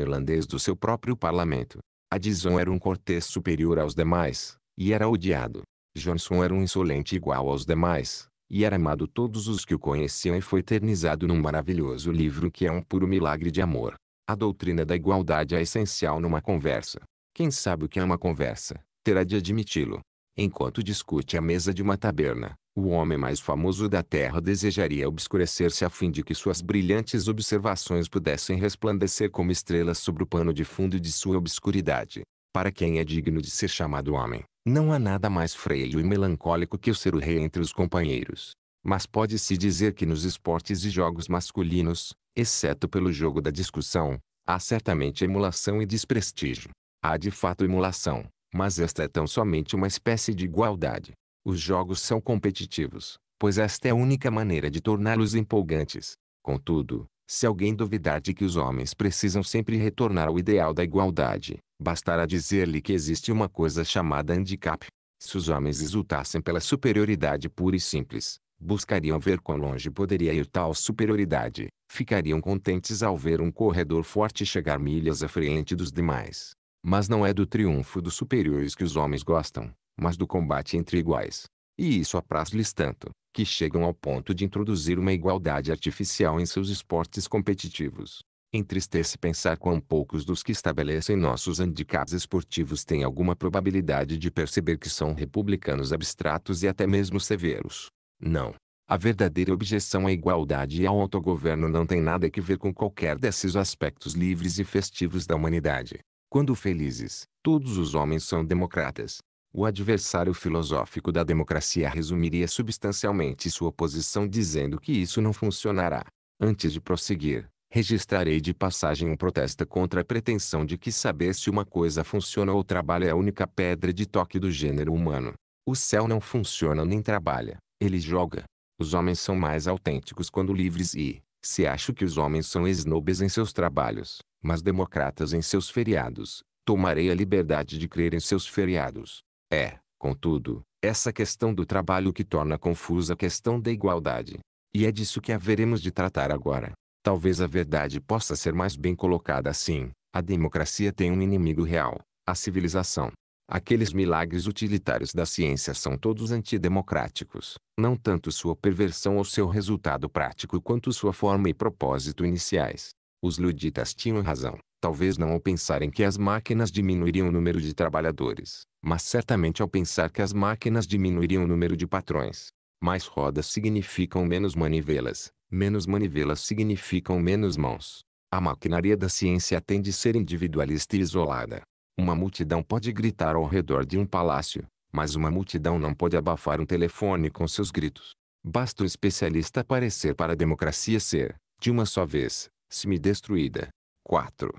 irlandês do seu próprio parlamento. A Dizon era um cortês superior aos demais, e era odiado. Johnson era um insolente igual aos demais, e era amado todos os que o conheciam e foi eternizado num maravilhoso livro que é um puro milagre de amor. A doutrina da igualdade é essencial numa conversa. Quem sabe o que é uma conversa, terá de admiti-lo. Enquanto discute à mesa de uma taberna, o homem mais famoso da terra desejaria obscurecer-se a fim de que suas brilhantes observações pudessem resplandecer como estrelas sobre o pano de fundo de sua obscuridade. Para quem é digno de ser chamado homem, não há nada mais freio e melancólico que o ser o rei entre os companheiros. Mas pode-se dizer que nos esportes e jogos masculinos, exceto pelo jogo da discussão, há certamente emulação e desprestígio. Há de fato emulação, mas esta é tão somente uma espécie de igualdade. Os jogos são competitivos, pois esta é a única maneira de torná-los empolgantes. Contudo, se alguém duvidar de que os homens precisam sempre retornar ao ideal da igualdade, bastará dizer-lhe que existe uma coisa chamada handicap. Se os homens exultassem pela superioridade pura e simples, buscariam ver quão longe poderia ir tal superioridade, ficariam contentes ao ver um corredor forte chegar milhas à frente dos demais. Mas não é do triunfo dos superiores que os homens gostam, mas do combate entre iguais. E isso apraz-lhes tanto, que chegam ao ponto de introduzir uma igualdade artificial em seus esportes competitivos. Entristece pensar quão poucos dos que estabelecem nossos handicaps esportivos têm alguma probabilidade de perceber que são republicanos abstratos e até mesmo severos. Não. A verdadeira objeção à igualdade e ao autogoverno não tem nada a ver com qualquer desses aspectos livres e festivos da humanidade. Quando felizes, todos os homens são democratas, o adversário filosófico da democracia resumiria substancialmente sua posição dizendo que isso não funcionará. Antes de prosseguir, registrarei de passagem um protesto contra a pretensão de que saber se uma coisa funciona ou trabalha é a única pedra de toque do gênero humano. O céu não funciona nem trabalha, ele joga. Os homens são mais autênticos quando livres e, se acho que os homens são esnobes em seus trabalhos, mas democratas em seus feriados, tomarei a liberdade de crer em seus feriados. É, contudo, essa questão do trabalho que torna confusa a questão da igualdade. E é disso que haveremos de tratar agora. Talvez a verdade possa ser mais bem colocada assim: a democracia tem um inimigo real, a civilização. Aqueles milagres utilitários da ciência são todos antidemocráticos, não tanto sua perversão ou seu resultado prático quanto sua forma e propósito iniciais. Os luditas tinham razão, talvez não ao pensarem que as máquinas diminuiriam o número de trabalhadores, mas certamente ao pensar que as máquinas diminuiriam o número de patrões. Mais rodas significam menos manivelas, menos manivelas significam menos mãos. A maquinaria da ciência tende a ser individualista e isolada. Uma multidão pode gritar ao redor de um palácio, mas uma multidão não pode abafar um telefone com seus gritos. Basta o especialista aparecer para a democracia ser, de uma só vez, semi-destruída. 4.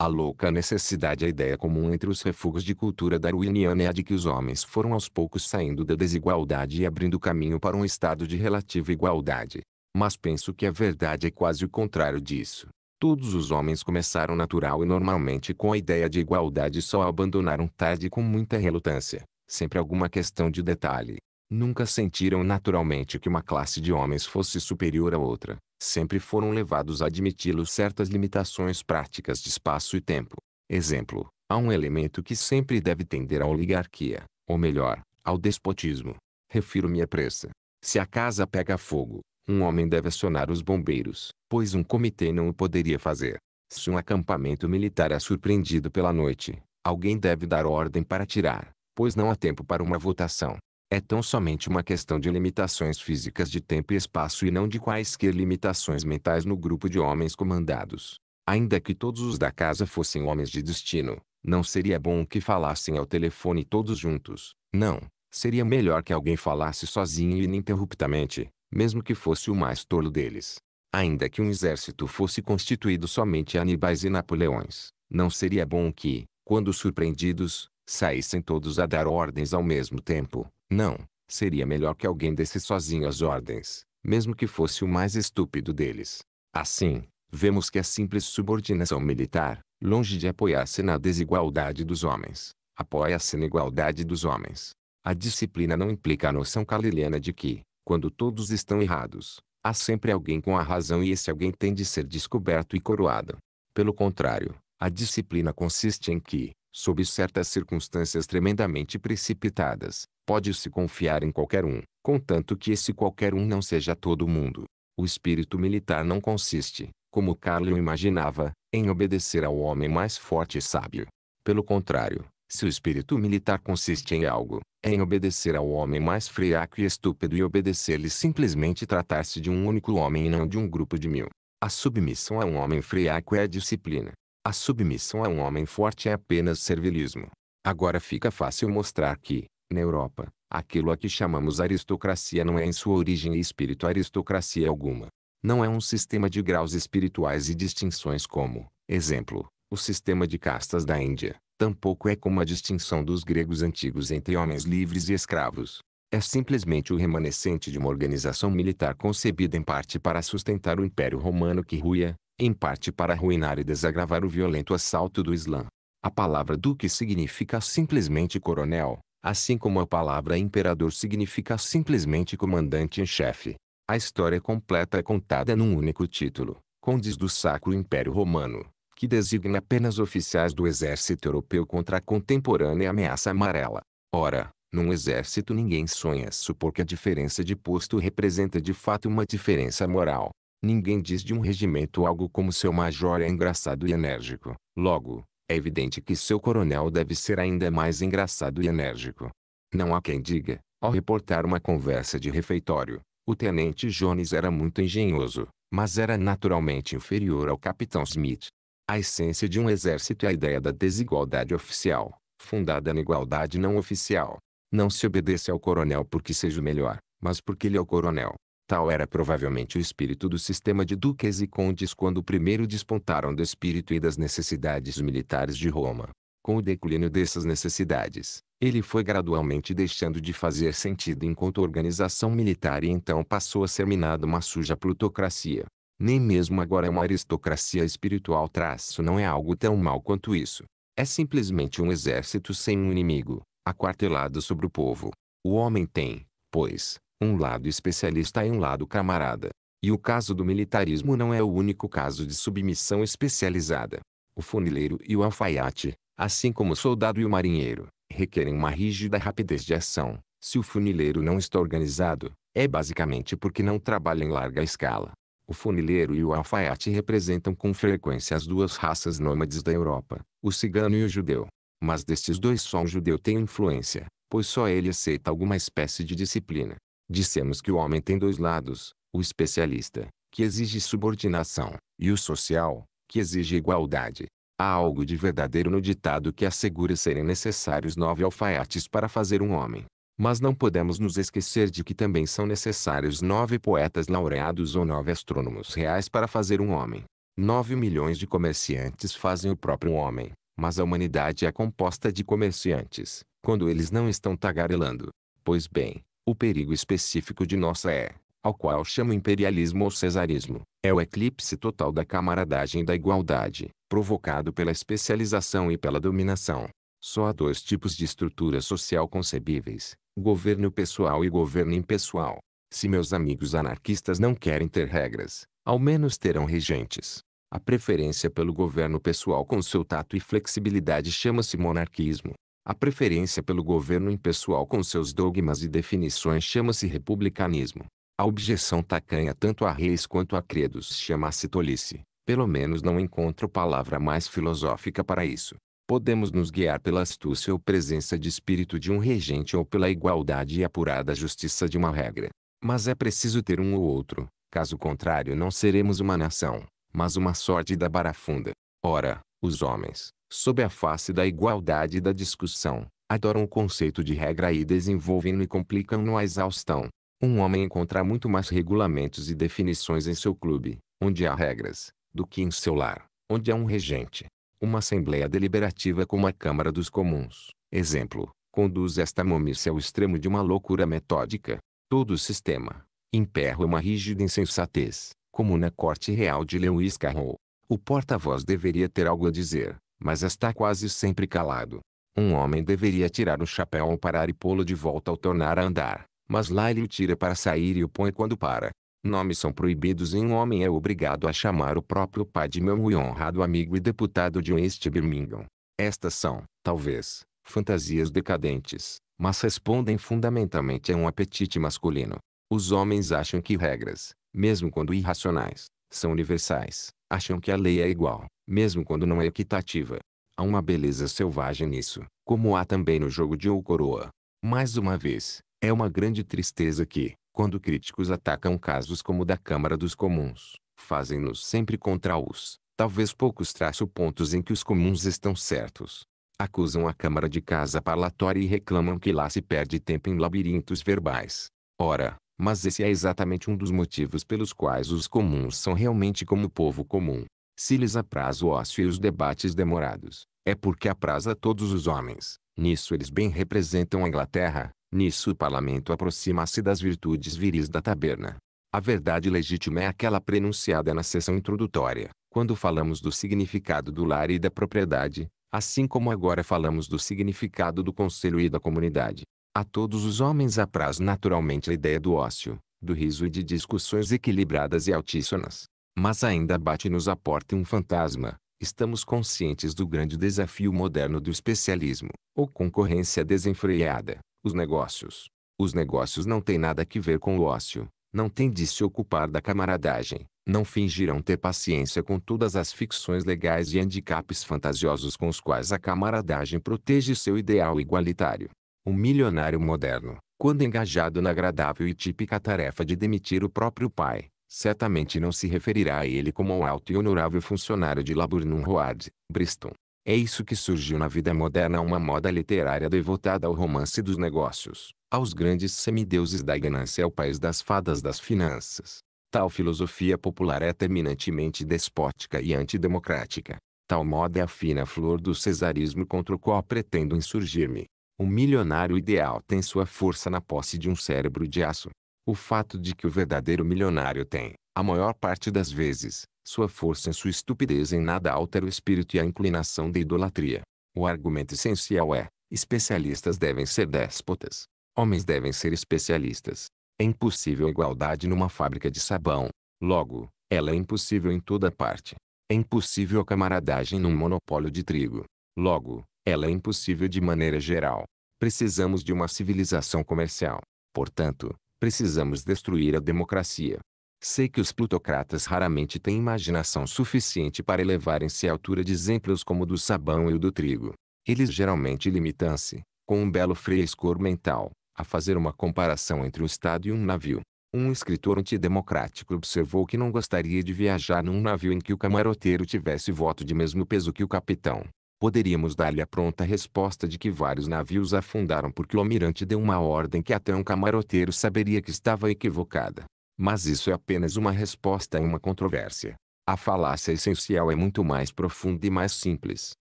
A louca necessidade é a ideia comum entre os refugos de cultura darwiniana é a de que os homens foram aos poucos saindo da desigualdade e abrindo caminho para um estado de relativa igualdade. Mas penso que a verdade é quase o contrário disso. Todos os homens começaram natural e normalmente com a ideia de igualdade e só a abandonaram tarde com muita relutância, sempre alguma questão de detalhe. Nunca sentiram naturalmente que uma classe de homens fosse superior a outra, sempre foram levados a admiti-lo certas limitações práticas de espaço e tempo. Exemplo, há um elemento que sempre deve tender à oligarquia, ou melhor, ao despotismo. Refiro-me à pressa. Se a casa pega fogo, um homem deve acionar os bombeiros, pois um comitê não o poderia fazer. Se um acampamento militar é surpreendido pela noite, alguém deve dar ordem para tirar, pois não há tempo para uma votação. É tão somente uma questão de limitações físicas de tempo e espaço e não de quaisquer limitações mentais no grupo de homens comandados. Ainda que todos os da casa fossem homens de destino, não seria bom que falassem ao telefone todos juntos. Não, seria melhor que alguém falasse sozinho e ininterruptamente, mesmo que fosse o mais tolo deles. Ainda que um exército fosse constituído somente Anibais e Napoleões, não seria bom que, quando surpreendidos, saíssem todos a dar ordens ao mesmo tempo, não, seria melhor que alguém desse sozinho as ordens, mesmo que fosse o mais estúpido deles. Assim, vemos que a simples subordinação militar, longe de apoiar-se na desigualdade dos homens, apoia-se na igualdade dos homens. A disciplina não implica a noção caliliana de que, quando todos estão errados, há sempre alguém com a razão e esse alguém tem de ser descoberto e coroado. Pelo contrário, a disciplina consiste em que, sob certas circunstâncias tremendamente precipitadas, pode-se confiar em qualquer um, contanto que esse qualquer um não seja todo mundo. O espírito militar não consiste, como Carlyle imaginava, em obedecer ao homem mais forte e sábio. Pelo contrário, se o espírito militar consiste em algo, é em obedecer ao homem mais fraco e estúpido e obedecer-lhe simplesmente tratar-se de um único homem e não de um grupo de mil. A submissão a um homem fraco é a disciplina. A submissão a um homem forte é apenas servilismo. Agora fica fácil mostrar que, na Europa, aquilo a que chamamos aristocracia não é em sua origem e espírito aristocracia alguma. Não é um sistema de graus espirituais e distinções como, exemplo, o sistema de castas da Índia. Tampouco é como a distinção dos gregos antigos entre homens livres e escravos. É simplesmente o remanescente de uma organização militar concebida em parte para sustentar o Império Romano que ruía, em parte para arruinar e desagravar o violento assalto do Islã. A palavra duque significa simplesmente coronel, assim como a palavra imperador significa simplesmente comandante em chefe. A história completa é contada num único título, Condes do Sacro Império Romano, que designa apenas oficiais do exército europeu contra a contemporânea ameaça amarela. Ora, num exército ninguém sonha supor que a diferença de posto representa de fato uma diferença moral. Ninguém diz de um regimento algo como seu major é engraçado e enérgico. Logo, é evidente que seu coronel deve ser ainda mais engraçado e enérgico. Não há quem diga, ao reportar uma conversa de refeitório, o tenente Jones era muito engenhoso, mas era naturalmente inferior ao capitão Smith. A essência de um exército é a ideia da desigualdade oficial, fundada na igualdade não oficial. Não se obedece ao coronel porque seja o melhor, mas porque ele é o coronel. Tal era provavelmente o espírito do sistema de duques e condes quando primeiro despontaram do espírito e das necessidades militares de Roma. Com o declínio dessas necessidades, ele foi gradualmente deixando de fazer sentido enquanto organização militar e então passou a ser minada uma suja plutocracia. Nem mesmo agora é uma aristocracia espiritual traço não é algo tão mal quanto isso. É simplesmente um exército sem um inimigo, aquartelado sobre o povo. O homem tem, pois, um lado especialista e um lado camarada. E o caso do militarismo não é o único caso de submissão especializada. O funileiro e o alfaiate, assim como o soldado e o marinheiro, requerem uma rígida rapidez de ação. Se o funileiro não está organizado, é basicamente porque não trabalha em larga escala. O funileiro e o alfaiate representam com frequência as duas raças nômades da Europa, o cigano e o judeu. Mas destes dois só o judeu tem influência, pois só ele aceita alguma espécie de disciplina. Dissemos que o homem tem dois lados, o especialista, que exige subordinação, e o social, que exige igualdade. Há algo de verdadeiro no ditado que assegura serem necessários nove alfaiates para fazer um homem. Mas não podemos nos esquecer de que também são necessários nove poetas laureados ou nove astrônomos reais para fazer um homem. Nove milhões de comerciantes fazem o próprio homem, mas a humanidade é composta de comerciantes, quando eles não estão tagarelando. Pois bem, o perigo específico de nossa é, ao qual chamo imperialismo ou cesarismo, é o eclipse total da camaradagem e da igualdade, provocado pela especialização e pela dominação. Só há dois tipos de estrutura social concebíveis, governo pessoal e governo impessoal. Se meus amigos anarquistas não querem ter regras, ao menos terão regentes. A preferência pelo governo pessoal com seu tato e flexibilidade chama-se monarquismo. A preferência pelo governo impessoal com seus dogmas e definições chama-se republicanismo. A objeção tacanha tanto a reis quanto a credos chama-se tolice. Pelo menos não encontro palavra mais filosófica para isso. Podemos nos guiar pela astúcia ou presença de espírito de um regente ou pela igualdade e apurada justiça de uma regra. Mas é preciso ter um ou outro, caso contrário não seremos uma nação, mas uma sorte da barafunda. Ora, os homens, sob a face da igualdade e da discussão, adoram o conceito de regra e desenvolvem-no e complicam-no à exaustão. Um homem encontra muito mais regulamentos e definições em seu clube, onde há regras, do que em seu lar, onde há um regente. Uma assembleia deliberativa como a Câmara dos Comuns, exemplo, conduz esta momice ao extremo de uma loucura metódica. Todo o sistema, é uma rígida insensatez, como na corte real de Lewis Carroll. O porta-voz deveria ter algo a dizer, mas está quase sempre calado. Um homem deveria tirar o chapéu ao parar e pô-lo de volta ao tornar a andar, mas lá ele o tira para sair e o põe quando para. Nomes são proibidos e um homem é obrigado a chamar o próprio pai de meu muito honrado amigo e deputado de West Birmingham. Estas são, talvez, fantasias decadentes, mas respondem fundamentalmente a um apetite masculino. Os homens acham que regras, mesmo quando irracionais, são universais, acham que a lei é igual, mesmo quando não é equitativa. Há uma beleza selvagem nisso, como há também no jogo de ou coroa. Mais uma vez, é uma grande tristeza que, quando críticos atacam casos como o da Câmara dos Comuns, fazem-nos sempre contra os, talvez poucos traço pontos em que os comuns estão certos. Acusam a Câmara de casa parlatória e reclamam que lá se perde tempo em labirintos verbais. Ora, mas esse é exatamente um dos motivos pelos quais os comuns são realmente como o povo comum. Se lhes apraz o ócio e os debates demorados, é porque apraz a todos os homens. Nisso eles bem representam a Inglaterra, nisso o parlamento aproxima-se das virtudes viris da taberna. A verdade legítima é aquela prenunciada na sessão introdutória, quando falamos do significado do lar e da propriedade, assim como agora falamos do significado do conselho e da comunidade. A todos os homens apraz naturalmente a ideia do ócio, do riso e de discussões equilibradas e altíssonas. Mas ainda bate-nos a porta um fantasma. Estamos conscientes do grande desafio moderno do especialismo, ou concorrência desenfreada, os negócios. Os negócios não têm nada que ver com o ócio, não têm de se ocupar da camaradagem, não fingirão ter paciência com todas as ficções legais e handicaps fantasiosos com os quais a camaradagem protege seu ideal igualitário. Um milionário moderno, quando engajado na agradável e típica tarefa de demitir o próprio pai, certamente não se referirá a ele como ao alto e honorável funcionário de Laburnum Road, Bristol. É isso que surgiu na vida moderna uma moda literária devotada ao romance dos negócios, aos grandes semideuses da ganância e ao país das fadas das finanças. Tal filosofia popular é terminantemente despótica e antidemocrática. Tal moda é a fina flor do cesarismo contra o qual pretendo insurgir-me. O milionário ideal tem sua força na posse de um cérebro de aço. O fato de que o verdadeiro milionário tem, a maior parte das vezes, sua força em sua estupidez em nada altera o espírito e a inclinação da idolatria. O argumento essencial é: especialistas devem ser déspotas. Homens devem ser especialistas. É impossível igualdade numa fábrica de sabão. Logo, ela é impossível em toda parte. É impossível a camaradagem num monopólio de trigo. Logo, ela é impossível de maneira geral. Precisamos de uma civilização comercial. Portanto, precisamos destruir a democracia. Sei que os plutocratas raramente têm imaginação suficiente para elevarem-se à altura de exemplos como o do sabão e o do trigo. Eles geralmente limitam-se, com um belo frescor mental, a fazer uma comparação entre um Estado e um navio. Um escritor antidemocrático observou que não gostaria de viajar num navio em que o camaroteiro tivesse voto de mesmo peso que o capitão poderíamos dar-lhe a pronta resposta de que vários navios afundaram porque o almirante deu uma ordem que até um camaroteiro saberia que estava equivocada. Mas isso é apenas uma resposta a uma controvérsia. A falácia essencial é muito mais profunda e mais simples.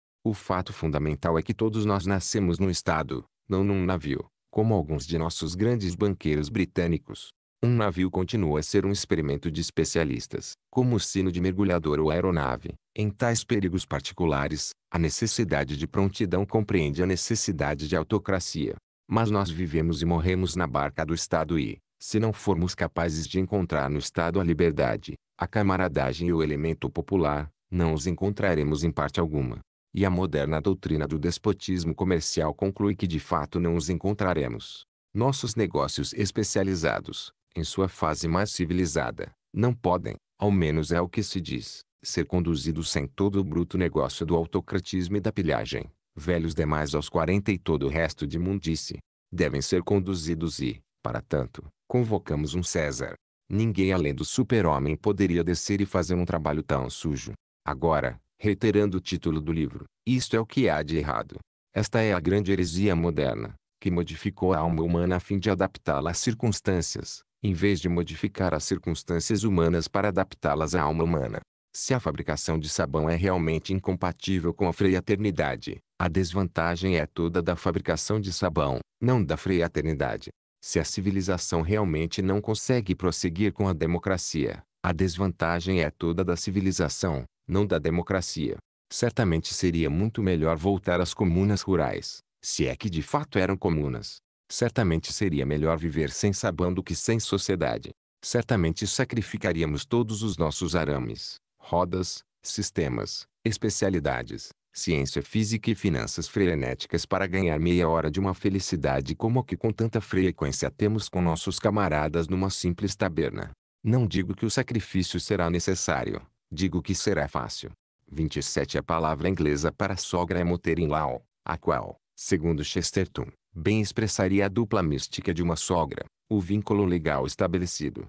O fato fundamental é que todos nós nascemos num estado, não num navio, como alguns de nossos grandes banqueiros britânicos. Um navio continua a ser um experimento de especialistas, como o sino de mergulhador ou aeronave. Em tais perigos particulares, a necessidade de prontidão compreende a necessidade de autocracia. Mas nós vivemos e morremos na barca do Estado e, se não formos capazes de encontrar no Estado a liberdade, a camaradagem e o elemento popular, não os encontraremos em parte alguma. E a moderna doutrina do despotismo comercial conclui que de fato não os encontraremos. Nossos negócios especializados, em sua fase mais civilizada, não podem, ao menos é o que se diz, ser conduzidos sem todo o bruto negócio do autocratismo e da pilhagem, velhos demais aos quarenta e todo o resto de mundice. Devem ser conduzidos e, para tanto, convocamos um César. Ninguém além do super-homem poderia descer e fazer um trabalho tão sujo. Agora, reiterando o título do livro, isto é o que há de errado. Esta é a grande heresia moderna, que modificou a alma humana a fim de adaptá-la às circunstâncias, em vez de modificar as circunstâncias humanas para adaptá-las à alma humana. Se a fabricação de sabão é realmente incompatível com a freiaternidade, a desvantagem é toda da fabricação de sabão, não da freiaternidade. Se a civilização realmente não consegue prosseguir com a democracia, a desvantagem é toda da civilização, não da democracia. Certamente seria muito melhor voltar às comunas rurais, se é que de fato eram comunas, Certamente seria melhor viver sem sabão do que sem sociedade. Certamente sacrificaríamos todos os nossos arames, rodas, sistemas, especialidades, ciência física e finanças frenéticas para ganhar meia hora de uma felicidade como a que com tanta frequência temos com nossos camaradas numa simples taberna. Não digo que o sacrifício será necessário, digo que será fácil. 27 é A palavra inglesa para sogra é mother-in-law, a qual, segundo Chesterton, bem expressaria a dupla mística de uma sogra, o vínculo legal estabelecido.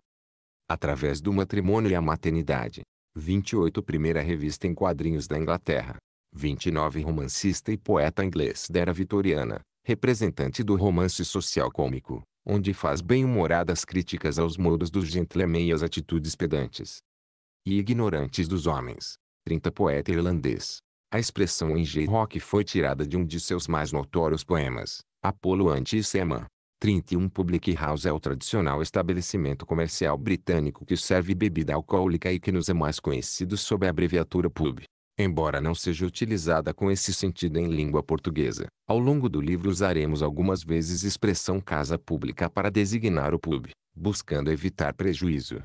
Através do matrimônio e a maternidade. 28 Primeira revista em quadrinhos da Inglaterra. 29 Romancista e poeta inglês da era vitoriana, representante do romance social cômico, onde faz bem-humoradas críticas aos modos dos gentlemen e às atitudes pedantes e ignorantes dos homens. 30 Poeta irlandês. A expressão em J-Rock foi tirada de um de seus mais notórios poemas, Apollo Antisema. 31 Public House é o tradicional estabelecimento comercial britânico que serve bebida alcoólica e que nos é mais conhecido sob a abreviatura pub. Embora não seja utilizada com esse sentido em língua portuguesa, ao longo do livro usaremos algumas vezes expressão casa pública para designar o pub, buscando evitar prejuízo.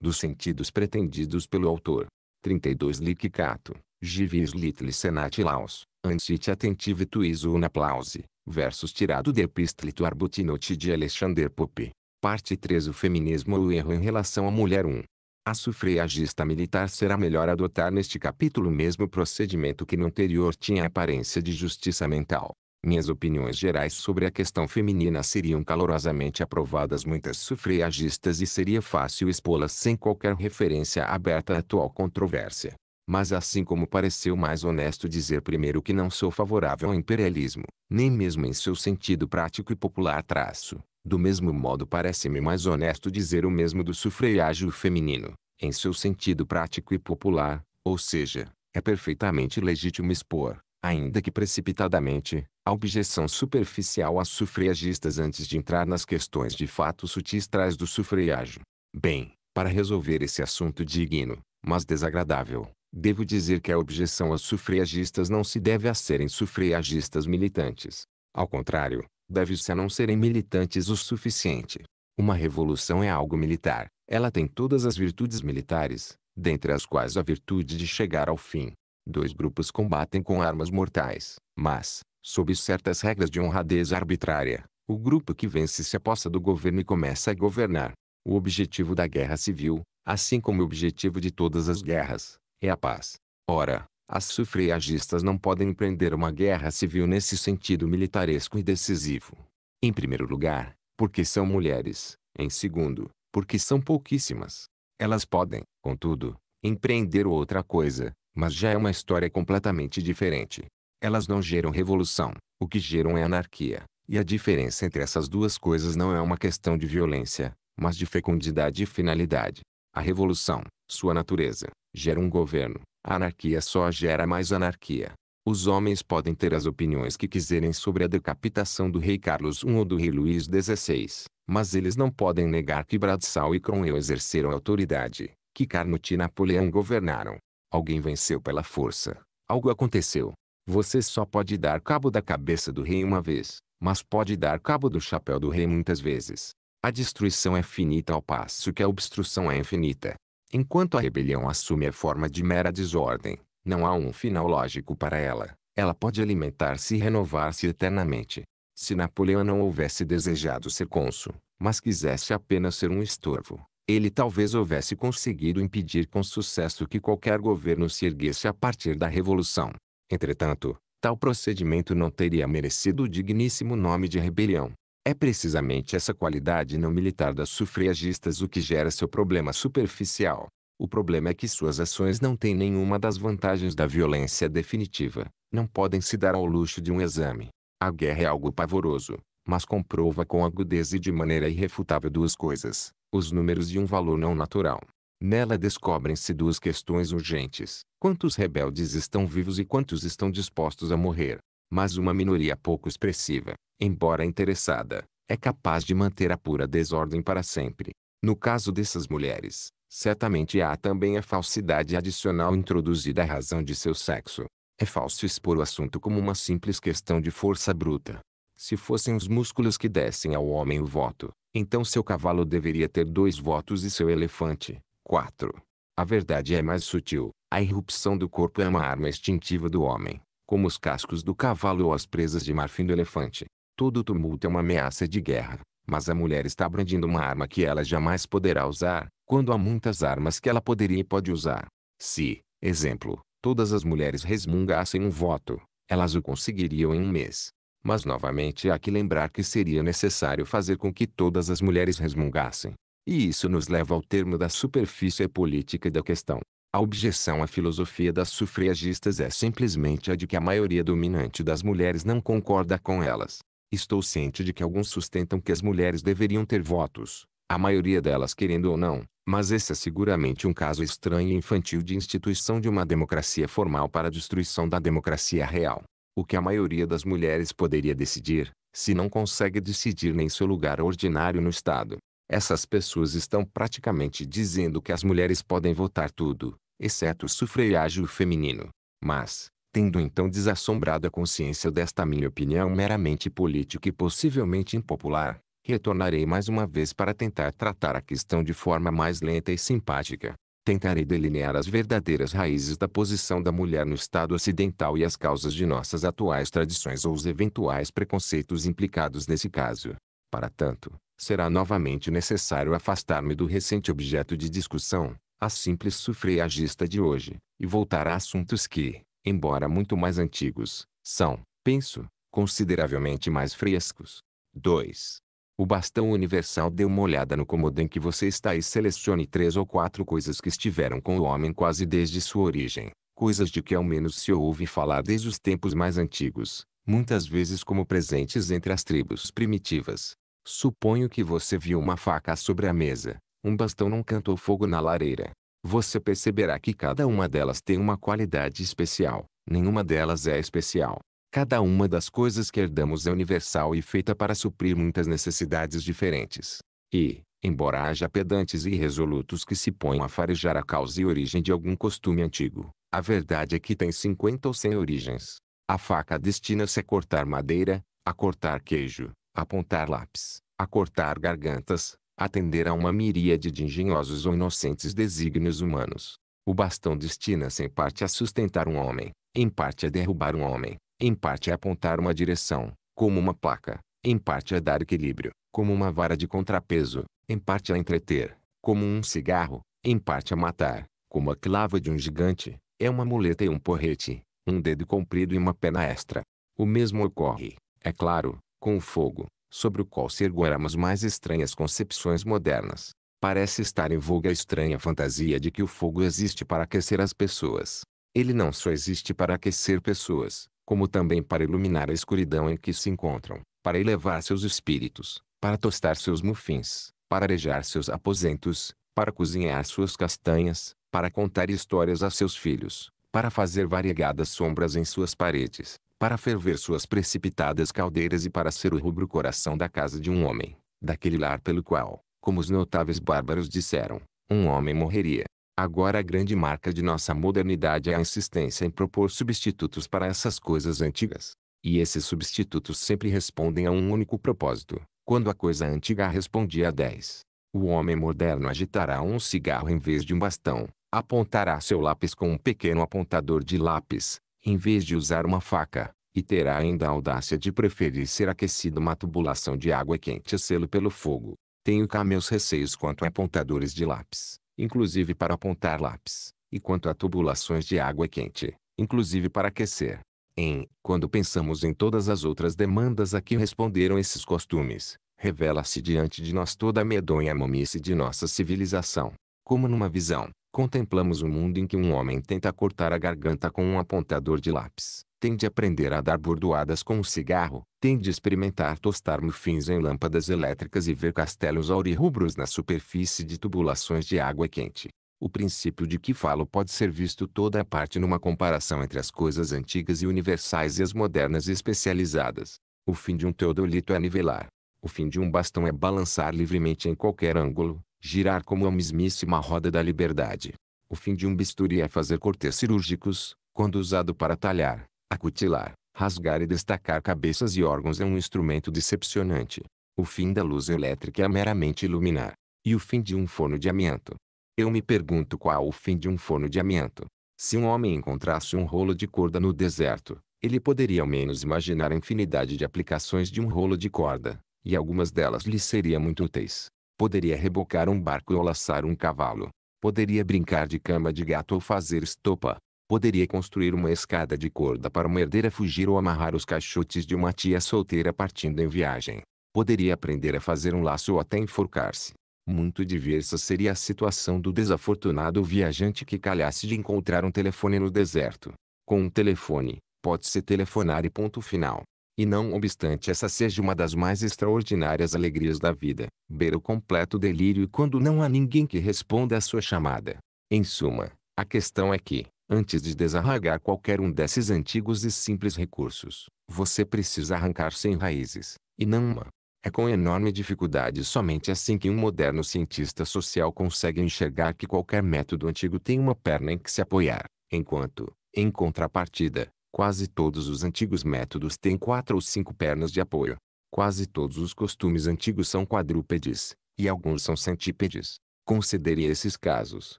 Dos sentidos pretendidos pelo autor. 32 licicato, Givis Litli Senat Laus, Ancite Attentive Tuis Una Plause. Versos tirado de Epístrito Arbutinote de Alexander Pope. Parte 3 O feminismo ou o erro em relação à mulher 1. A sufragista militar será melhor adotar neste capítulo o mesmo procedimento que no anterior tinha aparência de justiça mental. Minhas opiniões gerais sobre a questão feminina seriam calorosamente aprovadas muitas sufragistas e seria fácil expô-las sem qualquer referência aberta à atual controvérsia. Mas assim como pareceu mais honesto dizer primeiro que não sou favorável ao imperialismo, nem mesmo em seu sentido prático e popular traço, do mesmo modo parece-me mais honesto dizer o mesmo do sufragágio feminino, em seu sentido prático e popular, ou seja, é perfeitamente legítimo expor, ainda que precipitadamente, a objeção superficial às sufragistas antes de entrar nas questões de fato sutis trás do sufragágio. Bem, para resolver esse assunto digno, mas desagradável, Devo dizer que a objeção aos sufragistas não se deve a serem sufragistas militantes. Ao contrário, deve-se a não serem militantes o suficiente. Uma revolução é algo militar. Ela tem todas as virtudes militares, dentre as quais a virtude de chegar ao fim. Dois grupos combatem com armas mortais, mas, sob certas regras de honradez arbitrária, o grupo que vence se aposta do governo e começa a governar. O objetivo da guerra civil, assim como o objetivo de todas as guerras, é a paz. Ora, as sufragistas não podem empreender uma guerra civil nesse sentido militaresco e decisivo. Em primeiro lugar, porque são mulheres. Em segundo, porque são pouquíssimas. Elas podem, contudo, empreender outra coisa, mas já é uma história completamente diferente. Elas não geram revolução, o que geram é anarquia. E a diferença entre essas duas coisas não é uma questão de violência, mas de fecundidade e finalidade. A revolução, sua natureza, gera um governo. A anarquia só gera mais anarquia. Os homens podem ter as opiniões que quiserem sobre a decapitação do rei Carlos I ou do rei Luís XVI, mas eles não podem negar que Bradshaw e Cromwell exerceram autoridade, que Carnot e Napoleão governaram. Alguém venceu pela força. Algo aconteceu. Você só pode dar cabo da cabeça do rei uma vez, mas pode dar cabo do chapéu do rei muitas vezes. A destruição é finita ao passo que a obstrução é infinita. Enquanto a rebelião assume a forma de mera desordem, não há um final lógico para ela. Ela pode alimentar-se e renovar-se eternamente. Se Napoleão não houvesse desejado ser cônsul, mas quisesse apenas ser um estorvo, ele talvez houvesse conseguido impedir com sucesso que qualquer governo se erguesse a partir da Revolução. Entretanto, tal procedimento não teria merecido o digníssimo nome de rebelião. É precisamente essa qualidade não militar das sufragistas o que gera seu problema superficial. O problema é que suas ações não têm nenhuma das vantagens da violência definitiva, não podem se dar ao luxo de um exame. A guerra é algo pavoroso, mas comprova com agudeza e de maneira irrefutável duas coisas: os números e um valor não natural. Nela descobrem-se duas questões urgentes: quantos rebeldes estão vivos e quantos estão dispostos a morrer mas uma minoria pouco expressiva, embora interessada, é capaz de manter a pura desordem para sempre. No caso dessas mulheres, certamente há também a falsidade adicional introduzida à razão de seu sexo. É falso expor o assunto como uma simples questão de força bruta. Se fossem os músculos que dessem ao homem o voto, então seu cavalo deveria ter dois votos e seu elefante, quatro. A verdade é mais sutil. A irrupção do corpo é uma arma extintiva do homem como os cascos do cavalo ou as presas de marfim do elefante. Todo tumulto é uma ameaça de guerra, mas a mulher está brandindo uma arma que ela jamais poderá usar, quando há muitas armas que ela poderia e pode usar. Se, exemplo, todas as mulheres resmungassem um voto, elas o conseguiriam em um mês. Mas novamente há que lembrar que seria necessário fazer com que todas as mulheres resmungassem. E isso nos leva ao termo da superfície política da questão. A objeção à filosofia das sufragistas é simplesmente a de que a maioria dominante das mulheres não concorda com elas. Estou ciente de que alguns sustentam que as mulheres deveriam ter votos, a maioria delas querendo ou não, mas esse é seguramente um caso estranho e infantil de instituição de uma democracia formal para a destruição da democracia real. O que a maioria das mulheres poderia decidir, se não consegue decidir nem seu lugar ordinário no Estado, essas pessoas estão praticamente dizendo que as mulheres podem votar tudo, exceto o sufrágio feminino. Mas, tendo então desassombrado a consciência desta minha opinião meramente política e possivelmente impopular, retornarei mais uma vez para tentar tratar a questão de forma mais lenta e simpática. Tentarei delinear as verdadeiras raízes da posição da mulher no Estado ocidental e as causas de nossas atuais tradições ou os eventuais preconceitos implicados nesse caso. Para tanto, será novamente necessário afastar-me do recente objeto de discussão, a simples sufragista de hoje, e voltar a assuntos que, embora muito mais antigos, são, penso, consideravelmente mais frescos. 2. O bastão universal dê uma olhada no cômodo em que você está e selecione três ou quatro coisas que estiveram com o homem quase desde sua origem, coisas de que ao menos se ouve falar desde os tempos mais antigos, muitas vezes como presentes entre as tribos primitivas, Suponho que você viu uma faca sobre a mesa, um bastão num canto ou fogo na lareira. Você perceberá que cada uma delas tem uma qualidade especial, nenhuma delas é especial. Cada uma das coisas que herdamos é universal e feita para suprir muitas necessidades diferentes. E, embora haja pedantes e irresolutos que se ponham a farejar a causa e origem de algum costume antigo, a verdade é que tem 50 ou 100 origens. A faca destina-se a cortar madeira, a cortar queijo, apontar lápis, a cortar gargantas, atender a uma miríade de engenhosos ou inocentes desígnios humanos. O bastão destina-se em parte a sustentar um homem, em parte a derrubar um homem, em parte a apontar uma direção, como uma placa, em parte a dar equilíbrio, como uma vara de contrapeso, em parte a entreter, como um cigarro, em parte a matar, como a clava de um gigante, é uma muleta e um porrete, um dedo comprido e uma pena extra. O mesmo ocorre, é claro, com o fogo, sobre o qual se ergueram as mais estranhas concepções modernas. Parece estar em voga a estranha fantasia de que o fogo existe para aquecer as pessoas. Ele não só existe para aquecer pessoas, como também para iluminar a escuridão em que se encontram, para elevar seus espíritos, para tostar seus mufins, para arejar seus aposentos, para cozinhar suas castanhas, para contar histórias a seus filhos, para fazer variegadas sombras em suas paredes, para ferver suas precipitadas caldeiras e para ser o rubro coração da casa de um homem, daquele lar pelo qual, como os notáveis bárbaros disseram, um homem morreria. Agora a grande marca de nossa modernidade é a insistência em propor substitutos para essas coisas antigas. E esses substitutos sempre respondem a um único propósito, quando a coisa antiga respondia a dez. O homem moderno agitará um cigarro em vez de um bastão, apontará seu lápis com um pequeno apontador de lápis, em vez de usar uma faca, e terá ainda a audácia de preferir ser aquecido uma tubulação de água quente a selo pelo fogo. Tenho cá meus receios quanto a apontadores de lápis, inclusive para apontar lápis, e quanto a tubulações de água quente, inclusive para aquecer. Em, quando pensamos em todas as outras demandas a que responderam esses costumes, revela-se diante de nós toda a medonha momice de nossa civilização. Como numa visão, Contemplamos o um mundo em que um homem tenta cortar a garganta com um apontador de lápis, tem de aprender a dar bordoadas com um cigarro, tem de experimentar tostar mufins em lâmpadas elétricas e ver castelos aurirrubros na superfície de tubulações de água quente. O princípio de que falo pode ser visto toda a parte numa comparação entre as coisas antigas e universais e as modernas e especializadas. O fim de um teodolito é nivelar. O fim de um bastão é balançar livremente em qualquer ângulo, girar como a mesmíssima roda da liberdade. O fim de um bisturi é fazer cortes cirúrgicos, quando usado para talhar, acutilar, rasgar e destacar cabeças e órgãos é um instrumento decepcionante. O fim da luz elétrica é meramente iluminar. E o fim de um forno de amianto? Eu me pergunto qual o fim de um forno de amianto. Se um homem encontrasse um rolo de corda no deserto, ele poderia ao menos imaginar a infinidade de aplicações de um rolo de corda, e algumas delas lhe seriam muito úteis. Poderia rebocar um barco ou laçar um cavalo. Poderia brincar de cama de gato ou fazer estopa. Poderia construir uma escada de corda para uma herdeira fugir ou amarrar os caixotes de uma tia solteira partindo em viagem. Poderia aprender a fazer um laço ou até enforcar-se. Muito diversa seria a situação do desafortunado viajante que calhasse de encontrar um telefone no deserto. Com um telefone, pode-se telefonar e ponto final. E não obstante essa seja uma das mais extraordinárias alegrias da vida, beira o completo delírio quando não há ninguém que responda à sua chamada. Em suma, a questão é que, antes de desarraigar qualquer um desses antigos e simples recursos, você precisa arrancar sem raízes, e não uma. É com enorme dificuldade somente assim que um moderno cientista social consegue enxergar que qualquer método antigo tem uma perna em que se apoiar, enquanto, em contrapartida, Quase todos os antigos métodos têm quatro ou cinco pernas de apoio. Quase todos os costumes antigos são quadrúpedes, e alguns são centípedes. Considere esses casos,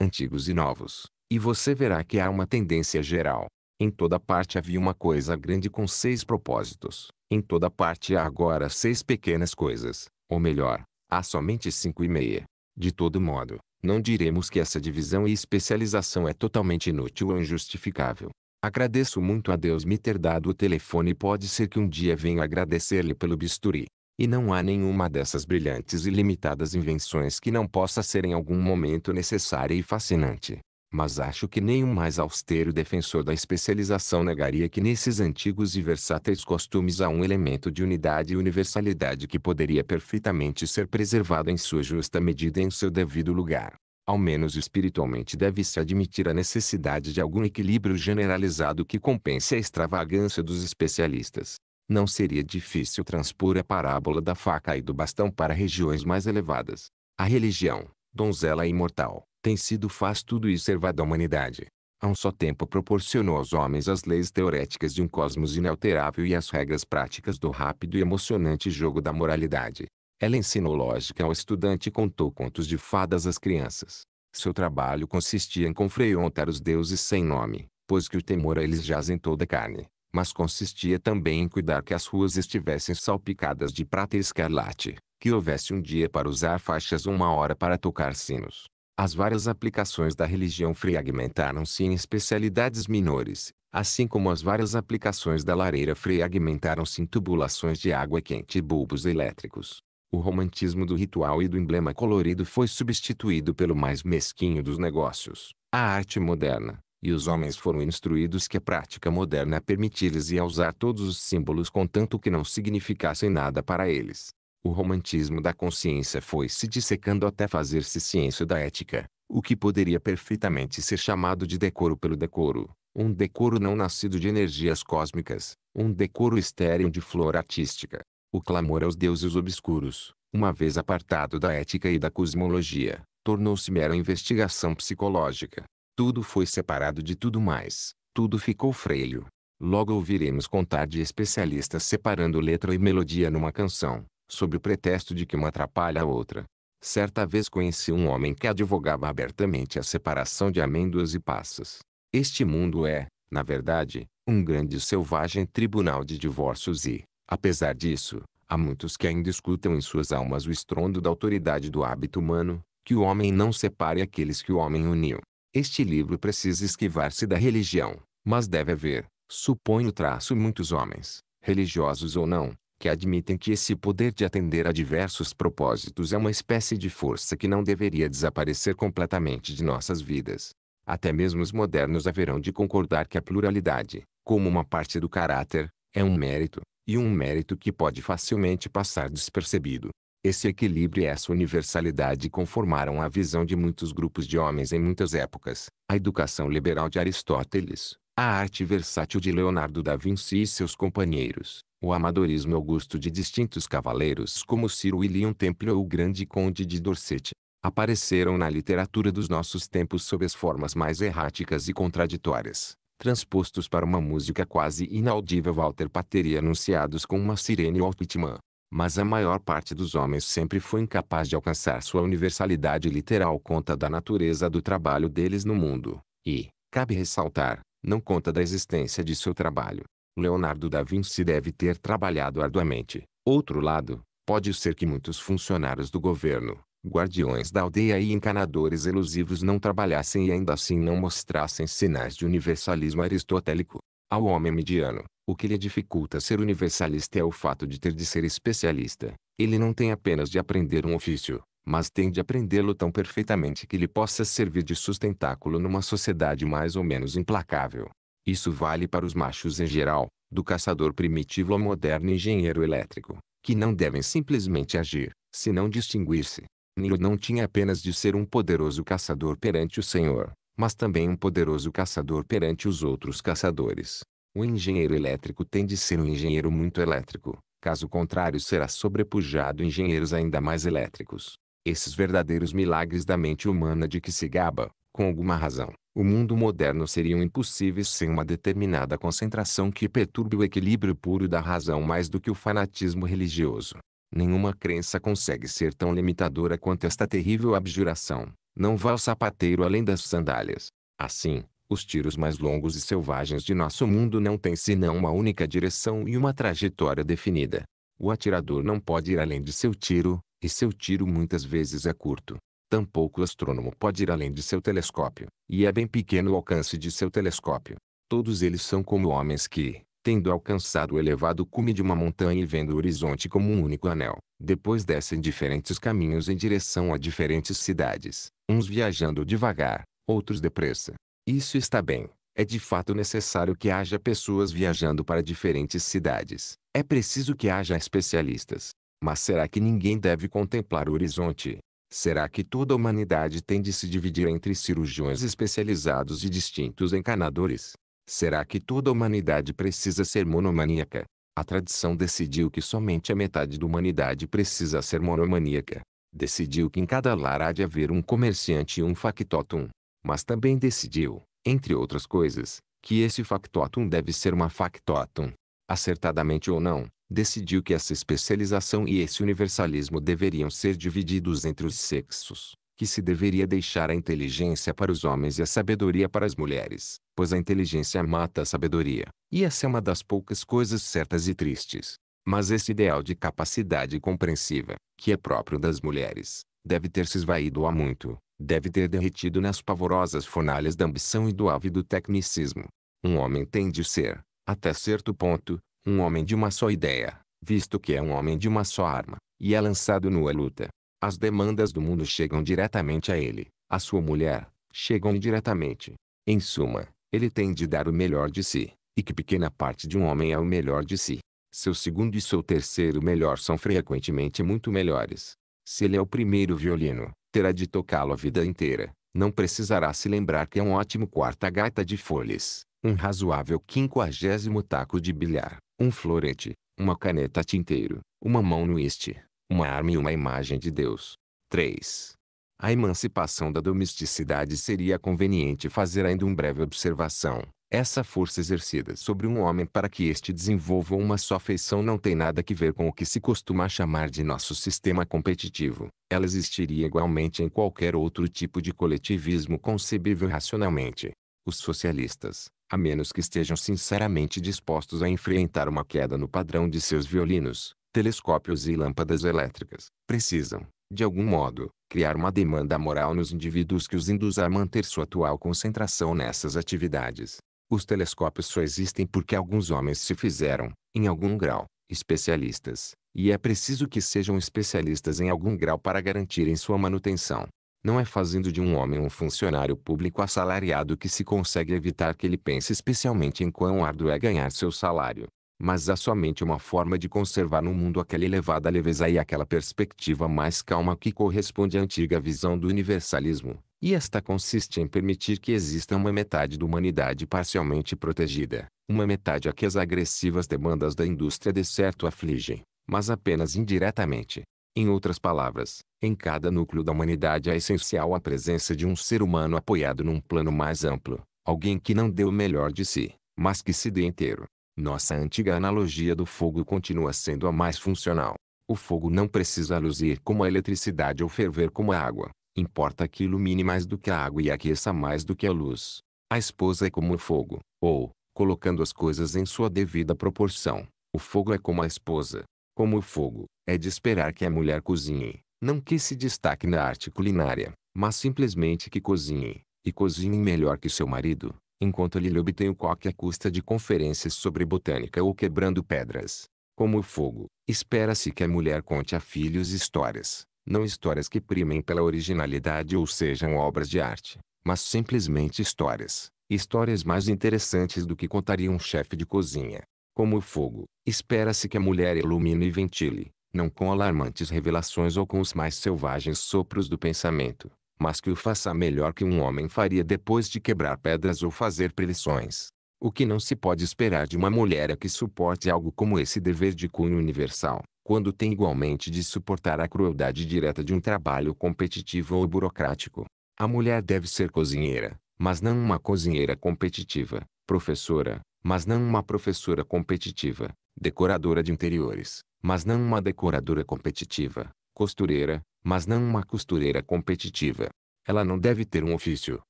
antigos e novos, e você verá que há uma tendência geral. Em toda parte havia uma coisa grande com seis propósitos. Em toda parte há agora seis pequenas coisas, ou melhor, há somente cinco e meia. De todo modo, não diremos que essa divisão e especialização é totalmente inútil ou injustificável. Agradeço muito a Deus me ter dado o telefone e pode ser que um dia venha agradecer-lhe pelo bisturi. E não há nenhuma dessas brilhantes e limitadas invenções que não possa ser em algum momento necessária e fascinante. Mas acho que nenhum mais austero defensor da especialização negaria que nesses antigos e versáteis costumes há um elemento de unidade e universalidade que poderia perfeitamente ser preservado em sua justa medida e em seu devido lugar ao menos espiritualmente, deve-se admitir a necessidade de algum equilíbrio generalizado que compense a extravagância dos especialistas. Não seria difícil transpor a parábola da faca e do bastão para regiões mais elevadas. A religião, donzela imortal, tem sido faz tudo e serva à humanidade. A um só tempo proporcionou aos homens as leis teoréticas de um cosmos inalterável e as regras práticas do rápido e emocionante jogo da moralidade. Ela ensinou lógica ao estudante e contou contos de fadas às crianças. Seu trabalho consistia em confrontar os deuses sem nome, pois que o temor a eles jaz em toda carne, mas consistia também em cuidar que as ruas estivessem salpicadas de prata e escarlate, que houvesse um dia para usar faixas uma hora para tocar sinos. As várias aplicações da religião fragmentaram-se em especialidades menores, assim como as várias aplicações da lareira fragmentaram-se em tubulações de água quente e bulbos elétricos. O romantismo do ritual e do emblema colorido foi substituído pelo mais mesquinho dos negócios, a arte moderna, e os homens foram instruídos que a prática moderna permitir-lhes-ia usar todos os símbolos contanto que não significassem nada para eles. O romantismo da consciência foi se dissecando até fazer-se ciência da ética, o que poderia perfeitamente ser chamado de decoro pelo decoro, um decoro não nascido de energias cósmicas, um decoro estéril de flor artística. O clamor aos deuses obscuros, uma vez apartado da ética e da cosmologia, tornou-se mera investigação psicológica. Tudo foi separado de tudo mais, tudo ficou freio. Logo ouviremos contar de especialistas separando letra e melodia numa canção, sob o pretexto de que uma atrapalha a outra. Certa vez conheci um homem que advogava abertamente a separação de amêndoas e passas. Este mundo é, na verdade, um grande e selvagem tribunal de divórcios e, Apesar disso, há muitos que ainda escutam em suas almas o estrondo da autoridade do hábito humano, que o homem não separe aqueles que o homem uniu. Este livro precisa esquivar-se da religião, mas deve haver, suponho traço muitos homens, religiosos ou não, que admitem que esse poder de atender a diversos propósitos é uma espécie de força que não deveria desaparecer completamente de nossas vidas. Até mesmo os modernos haverão de concordar que a pluralidade, como uma parte do caráter, é um mérito, e um mérito que pode facilmente passar despercebido. Esse equilíbrio e essa universalidade conformaram a visão de muitos grupos de homens em muitas épocas. A educação liberal de Aristóteles, a arte versátil de Leonardo da Vinci e seus companheiros, o amadorismo augusto de distintos cavaleiros como Ciro William Temple ou o grande conde de Dorset, apareceram na literatura dos nossos tempos sob as formas mais erráticas e contraditórias transpostos para uma música quase inaudível Walter Pateria anunciados com uma sirene ou Altitman. Mas a maior parte dos homens sempre foi incapaz de alcançar sua universalidade literal conta da natureza do trabalho deles no mundo, e, cabe ressaltar, não conta da existência de seu trabalho. Leonardo da Vinci deve ter trabalhado arduamente. Outro lado, pode ser que muitos funcionários do governo, guardiões da aldeia e encanadores elusivos não trabalhassem e ainda assim não mostrassem sinais de universalismo aristotélico. Ao homem mediano, o que lhe dificulta ser universalista é o fato de ter de ser especialista. Ele não tem apenas de aprender um ofício, mas tem de aprendê-lo tão perfeitamente que lhe possa servir de sustentáculo numa sociedade mais ou menos implacável. Isso vale para os machos em geral, do caçador primitivo ao moderno engenheiro elétrico, que não devem simplesmente agir, senão distinguir-se. Nilo não tinha apenas de ser um poderoso caçador perante o Senhor, mas também um poderoso caçador perante os outros caçadores. O engenheiro elétrico tem de ser um engenheiro muito elétrico, caso contrário será sobrepujado engenheiros ainda mais elétricos. Esses verdadeiros milagres da mente humana de que se gaba, com alguma razão, o mundo moderno seriam impossíveis sem uma determinada concentração que perturbe o equilíbrio puro da razão mais do que o fanatismo religioso. Nenhuma crença consegue ser tão limitadora quanto esta terrível abjuração. Não vá o sapateiro além das sandálias. Assim, os tiros mais longos e selvagens de nosso mundo não têm senão uma única direção e uma trajetória definida. O atirador não pode ir além de seu tiro, e seu tiro muitas vezes é curto. Tampouco o astrônomo pode ir além de seu telescópio, e é bem pequeno o alcance de seu telescópio. Todos eles são como homens que, tendo alcançado o elevado cume de uma montanha e vendo o horizonte como um único anel. Depois descem diferentes caminhos em direção a diferentes cidades, uns viajando devagar, outros depressa. Isso está bem. É de fato necessário que haja pessoas viajando para diferentes cidades. É preciso que haja especialistas. Mas será que ninguém deve contemplar o horizonte? Será que toda a humanidade tem de se dividir entre cirurgiões especializados e distintos encanadores? Será que toda a humanidade precisa ser monomaníaca? A tradição decidiu que somente a metade da humanidade precisa ser monomaníaca. Decidiu que em cada lar há de haver um comerciante e um factotum. Mas também decidiu, entre outras coisas, que esse factotum deve ser uma factotum. Acertadamente ou não, decidiu que essa especialização e esse universalismo deveriam ser divididos entre os sexos, que se deveria deixar a inteligência para os homens e a sabedoria para as mulheres pois a inteligência mata a sabedoria. E essa é uma das poucas coisas certas e tristes. Mas esse ideal de capacidade compreensiva, que é próprio das mulheres, deve ter se esvaído há muito, deve ter derretido nas pavorosas fornalhas da ambição e do ávido tecnicismo. Um homem tem de ser, até certo ponto, um homem de uma só ideia, visto que é um homem de uma só arma, e é lançado nua luta. As demandas do mundo chegam diretamente a ele, a sua mulher, chegam indiretamente. Em suma, ele tem de dar o melhor de si, e que pequena parte de um homem é o melhor de si. Seu segundo e seu terceiro melhor são frequentemente muito melhores. Se ele é o primeiro violino, terá de tocá-lo a vida inteira. Não precisará se lembrar que é um ótimo quarta gaita de folhas, um razoável quinquagésimo taco de bilhar, um florete, uma caneta tinteiro, uma mão noiste, uma arma e uma imagem de Deus. 3 a emancipação da domesticidade seria conveniente fazer ainda um breve observação. Essa força exercida sobre um homem para que este desenvolva uma só feição não tem nada que ver com o que se costuma chamar de nosso sistema competitivo. Ela existiria igualmente em qualquer outro tipo de coletivismo concebível racionalmente. Os socialistas, a menos que estejam sinceramente dispostos a enfrentar uma queda no padrão de seus violinos, telescópios e lâmpadas elétricas, precisam, de algum modo, criar uma demanda moral nos indivíduos que os induz a manter sua atual concentração nessas atividades. Os telescópios só existem porque alguns homens se fizeram, em algum grau, especialistas, e é preciso que sejam especialistas em algum grau para garantirem sua manutenção. Não é fazendo de um homem um funcionário público assalariado que se consegue evitar que ele pense especialmente em quão árduo é ganhar seu salário mas há somente uma forma de conservar no mundo aquela elevada leveza e aquela perspectiva mais calma que corresponde à antiga visão do universalismo, e esta consiste em permitir que exista uma metade da humanidade parcialmente protegida, uma metade a que as agressivas demandas da indústria de certo afligem, mas apenas indiretamente. Em outras palavras, em cada núcleo da humanidade é essencial a presença de um ser humano apoiado num plano mais amplo, alguém que não dê o melhor de si, mas que se dê inteiro nossa antiga analogia do fogo continua sendo a mais funcional. O fogo não precisa luzir como a eletricidade ou ferver como a água. Importa que ilumine mais do que a água e aqueça mais do que a luz. A esposa é como o fogo, ou, colocando as coisas em sua devida proporção, o fogo é como a esposa. Como o fogo, é de esperar que a mulher cozinhe, não que se destaque na arte culinária, mas simplesmente que cozinhe, e cozinhe melhor que seu marido, enquanto ele obtém o coque à custa de conferências sobre botânica ou quebrando pedras. Como o fogo, espera-se que a mulher conte a filhos histórias, não histórias que primem pela originalidade ou sejam obras de arte, mas simplesmente histórias, histórias mais interessantes do que contaria um chefe de cozinha. Como o fogo, espera-se que a mulher ilumine e ventile, não com alarmantes revelações ou com os mais selvagens sopros do pensamento, mas que o faça melhor que um homem faria depois de quebrar pedras ou fazer preleções. O que não se pode esperar de uma mulher é que suporte algo como esse dever de cunho universal, quando tem igualmente de suportar a crueldade direta de um trabalho competitivo ou burocrático. A mulher deve ser cozinheira, mas não uma cozinheira competitiva, professora, mas não uma professora competitiva, decoradora de interiores, mas não uma decoradora competitiva, costureira, mas não uma costureira competitiva. Ela não deve ter um ofício,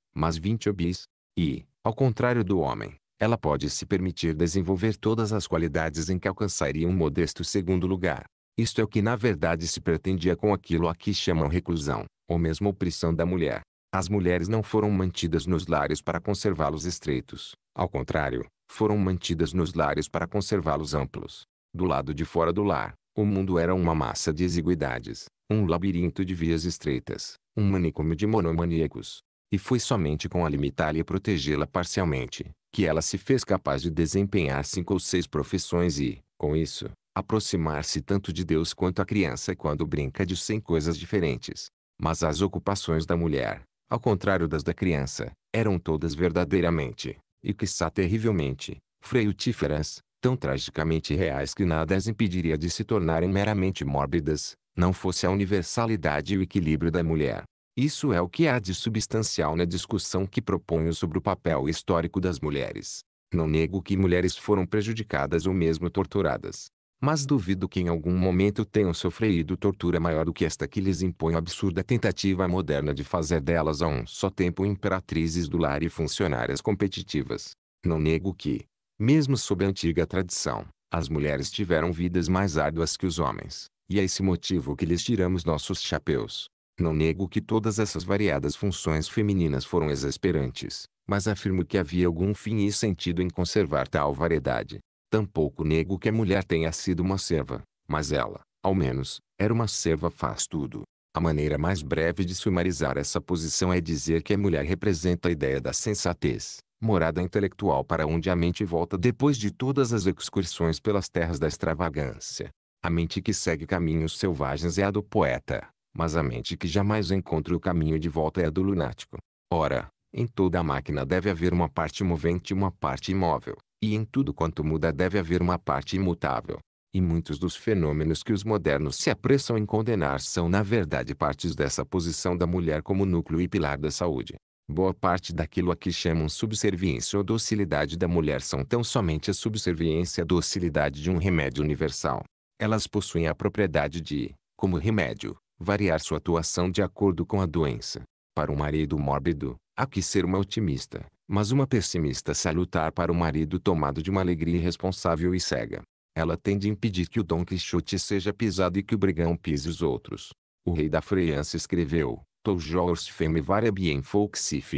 mas 20 hobbies. E, ao contrário do homem, ela pode se permitir desenvolver todas as qualidades em que alcançaria um modesto segundo lugar. Isto é o que na verdade se pretendia com aquilo a que chamam reclusão, ou mesmo opressão da mulher. As mulheres não foram mantidas nos lares para conservá-los estreitos. Ao contrário, foram mantidas nos lares para conservá-los amplos. Do lado de fora do lar, o mundo era uma massa de exiguidades, um labirinto de vias estreitas, um manicômio de monomaníacos. E foi somente com a limitar e protegê-la parcialmente, que ela se fez capaz de desempenhar cinco ou seis profissões e, com isso, aproximar-se tanto de Deus quanto a criança quando brinca de cem coisas diferentes. Mas as ocupações da mulher, ao contrário das da criança, eram todas verdadeiramente, e quiçá terrivelmente, freiutíferas, tão tragicamente reais que nada as impediria de se tornarem meramente mórbidas, não fosse a universalidade e o equilíbrio da mulher. Isso é o que há de substancial na discussão que proponho sobre o papel histórico das mulheres. Não nego que mulheres foram prejudicadas ou mesmo torturadas. Mas duvido que em algum momento tenham sofrido tortura maior do que esta que lhes impõe a absurda tentativa moderna de fazer delas a um só tempo imperatrizes do lar e funcionárias competitivas. Não nego que, mesmo sob a antiga tradição, as mulheres tiveram vidas mais árduas que os homens, e é esse motivo que lhes tiramos nossos chapéus. Não nego que todas essas variadas funções femininas foram exasperantes, mas afirmo que havia algum fim e sentido em conservar tal variedade. Tampouco nego que a mulher tenha sido uma serva, mas ela, ao menos, era uma serva faz tudo. A maneira mais breve de sumarizar essa posição é dizer que a mulher representa a ideia da sensatez, morada intelectual para onde a mente volta depois de todas as excursões pelas terras da extravagância. A mente que segue caminhos selvagens é a do poeta, mas a mente que jamais encontra o caminho de volta é a do lunático. Ora, em toda a máquina deve haver uma parte movente e uma parte imóvel, e em tudo quanto muda deve haver uma parte imutável. E muitos dos fenômenos que os modernos se apressam em condenar são na verdade partes dessa posição da mulher como núcleo e pilar da saúde. Boa parte daquilo a que chamam subserviência ou docilidade da mulher são tão somente a subserviência e a docilidade de um remédio universal. Elas possuem a propriedade de, como remédio, variar sua atuação de acordo com a doença. Para um marido mórbido, há que ser uma otimista, mas uma pessimista salutar para o marido tomado de uma alegria irresponsável e cega. Ela tende a impedir que o Dom Quixote seja pisado e que o brigão pise os outros. O rei da França escreveu, Toujors femme varia bien folksif.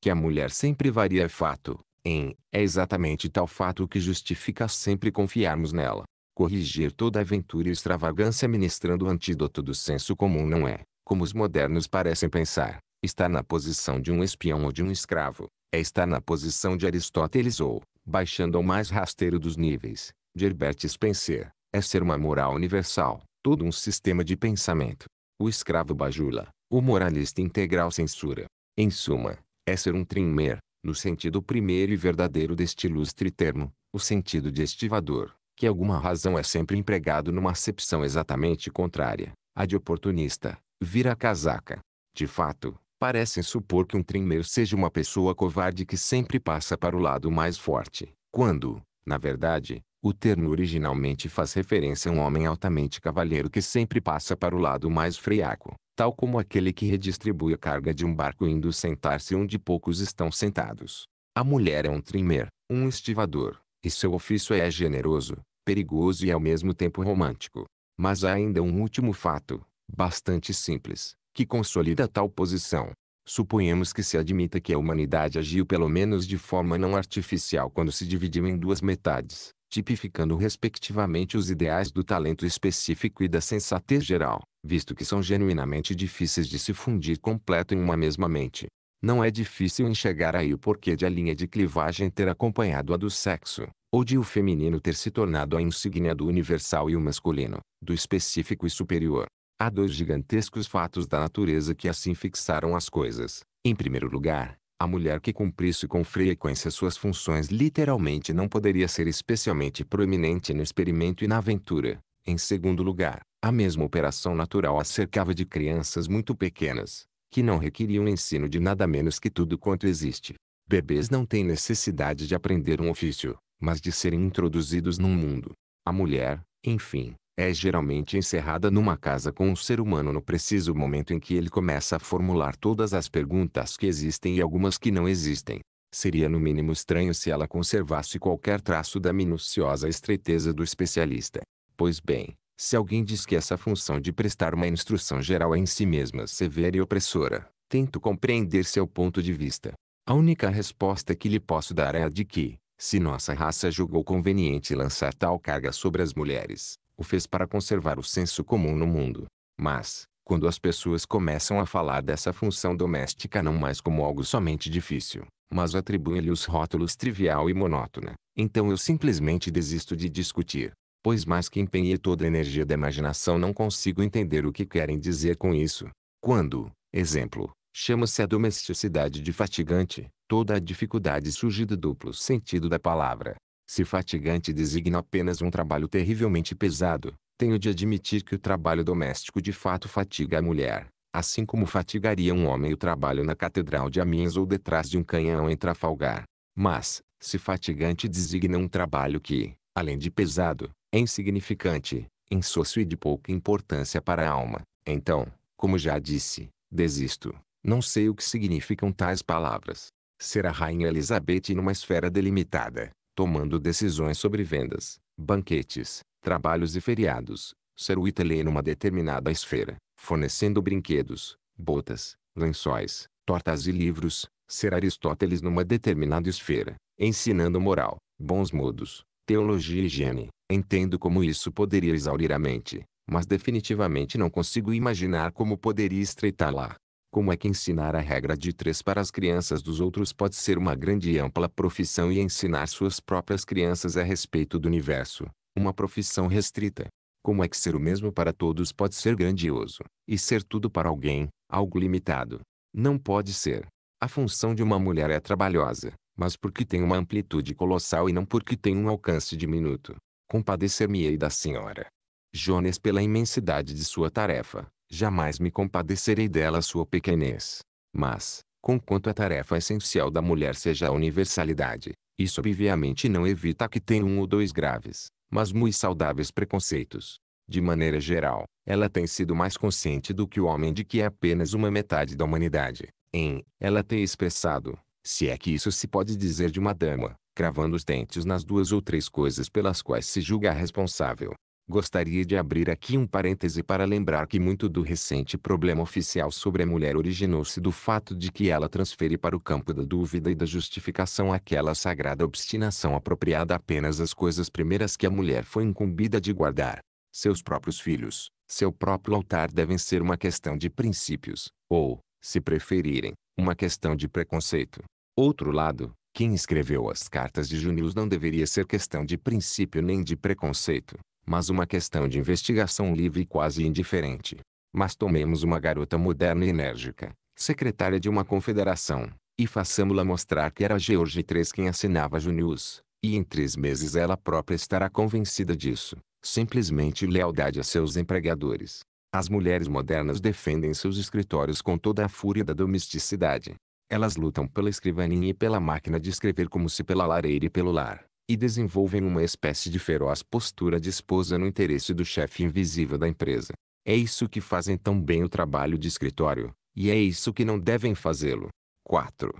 Que a mulher sempre varia é fato, em, é exatamente tal fato que justifica sempre confiarmos nela. Corrigir toda aventura e extravagância ministrando o antídoto do senso comum não é, como os modernos parecem pensar, estar na posição de um espião ou de um escravo, é estar na posição de Aristóteles ou, baixando ao mais rasteiro dos níveis, de Herbert Spencer, é ser uma moral universal, todo um sistema de pensamento. O escravo bajula, o moralista integral censura. Em suma, é ser um trimmer, no sentido primeiro e verdadeiro deste ilustre termo, o sentido de estivador, que alguma razão é sempre empregado numa acepção exatamente contrária, a de oportunista, vira casaca. De fato, parecem supor que um trimmer seja uma pessoa covarde que sempre passa para o lado mais forte, quando, na verdade, o termo originalmente faz referência a um homem altamente cavalheiro que sempre passa para o lado mais friaco tal como aquele que redistribui a carga de um barco indo sentar-se onde poucos estão sentados. A mulher é um trimer, um estivador, e seu ofício é generoso, perigoso e ao mesmo tempo romântico. Mas há ainda um último fato, bastante simples, que consolida tal posição. Suponhamos que se admita que a humanidade agiu pelo menos de forma não artificial quando se dividiu em duas metades, tipificando respectivamente os ideais do talento específico e da sensatez geral visto que são genuinamente difíceis de se fundir completo em uma mesma mente. Não é difícil enxergar aí o porquê de a linha de clivagem ter acompanhado a do sexo, ou de o feminino ter se tornado a insígnia do universal e o masculino, do específico e superior. Há dois gigantescos fatos da natureza que assim fixaram as coisas. Em primeiro lugar, a mulher que cumprisse com frequência suas funções literalmente não poderia ser especialmente proeminente no experimento e na aventura, em segundo lugar, a mesma operação natural a cercava de crianças muito pequenas, que não requeriam ensino de nada menos que tudo quanto existe. Bebês não têm necessidade de aprender um ofício, mas de serem introduzidos num mundo. A mulher, enfim, é geralmente encerrada numa casa com o um ser humano no preciso momento em que ele começa a formular todas as perguntas que existem e algumas que não existem. Seria no mínimo estranho se ela conservasse qualquer traço da minuciosa estreiteza do especialista. Pois bem, se alguém diz que essa função de prestar uma instrução geral é em si mesma severa e opressora, tento compreender seu ponto de vista. A única resposta que lhe posso dar é a de que, se nossa raça julgou conveniente lançar tal carga sobre as mulheres, o fez para conservar o senso comum no mundo. Mas, quando as pessoas começam a falar dessa função doméstica não mais como algo somente difícil, mas atribuem-lhe os rótulos trivial e monótona, então eu simplesmente desisto de discutir pois mais que empenhei toda a energia da imaginação não consigo entender o que querem dizer com isso. Quando, exemplo, chama-se a domesticidade de fatigante, toda a dificuldade surge do duplo sentido da palavra. Se fatigante designa apenas um trabalho terrivelmente pesado, tenho de admitir que o trabalho doméstico de fato fatiga a mulher, assim como fatigaria um homem o trabalho na catedral de Amiens ou detrás de um canhão em Trafalgar. Mas, se fatigante designa um trabalho que, além de pesado, é insignificante, insosso e de pouca importância para a alma. Então, como já disse, desisto. Não sei o que significam tais palavras. Ser a rainha Elizabeth numa esfera delimitada, tomando decisões sobre vendas, banquetes, trabalhos e feriados. Ser Whitley numa determinada esfera, fornecendo brinquedos, botas, lençóis, tortas e livros. Ser Aristóteles numa determinada esfera, ensinando moral, bons modos, teologia e higiene. Entendo como isso poderia exaurir a mente, mas definitivamente não consigo imaginar como poderia estreitá-la. Como é que ensinar a regra de três para as crianças dos outros pode ser uma grande e ampla profissão e ensinar suas próprias crianças a respeito do universo, uma profissão restrita? Como é que ser o mesmo para todos pode ser grandioso, e ser tudo para alguém, algo limitado? Não pode ser. A função de uma mulher é trabalhosa, mas porque tem uma amplitude colossal e não porque tem um alcance diminuto compadecer-me-ei da senhora. Jones pela imensidade de sua tarefa, jamais me compadecerei dela sua pequenez. Mas, conquanto a tarefa essencial da mulher seja a universalidade, isso obviamente não evita que tenha um ou dois graves, mas muito saudáveis preconceitos. De maneira geral, ela tem sido mais consciente do que o homem de que é apenas uma metade da humanidade. Em, ela tem expressado, se é que isso se pode dizer de uma dama, cravando os dentes nas duas ou três coisas pelas quais se julga responsável. Gostaria de abrir aqui um parêntese para lembrar que muito do recente problema oficial sobre a mulher originou-se do fato de que ela transfere para o campo da dúvida e da justificação aquela sagrada obstinação apropriada apenas às coisas primeiras que a mulher foi incumbida de guardar. Seus próprios filhos, seu próprio altar devem ser uma questão de princípios, ou, se preferirem, uma questão de preconceito. Outro lado, quem escreveu as cartas de Junius não deveria ser questão de princípio nem de preconceito, mas uma questão de investigação livre e quase indiferente. Mas tomemos uma garota moderna e enérgica, secretária de uma confederação, e façamos-la mostrar que era George III quem assinava Junius, e em três meses ela própria estará convencida disso. Simplesmente lealdade a seus empregadores. As mulheres modernas defendem seus escritórios com toda a fúria da domesticidade, elas lutam pela escrivaninha e pela máquina de escrever como se pela lareira e pelo lar, e desenvolvem uma espécie de feroz postura de esposa no interesse do chefe invisível da empresa. É isso que fazem tão bem o trabalho de escritório, e é isso que não devem fazê-lo. 4.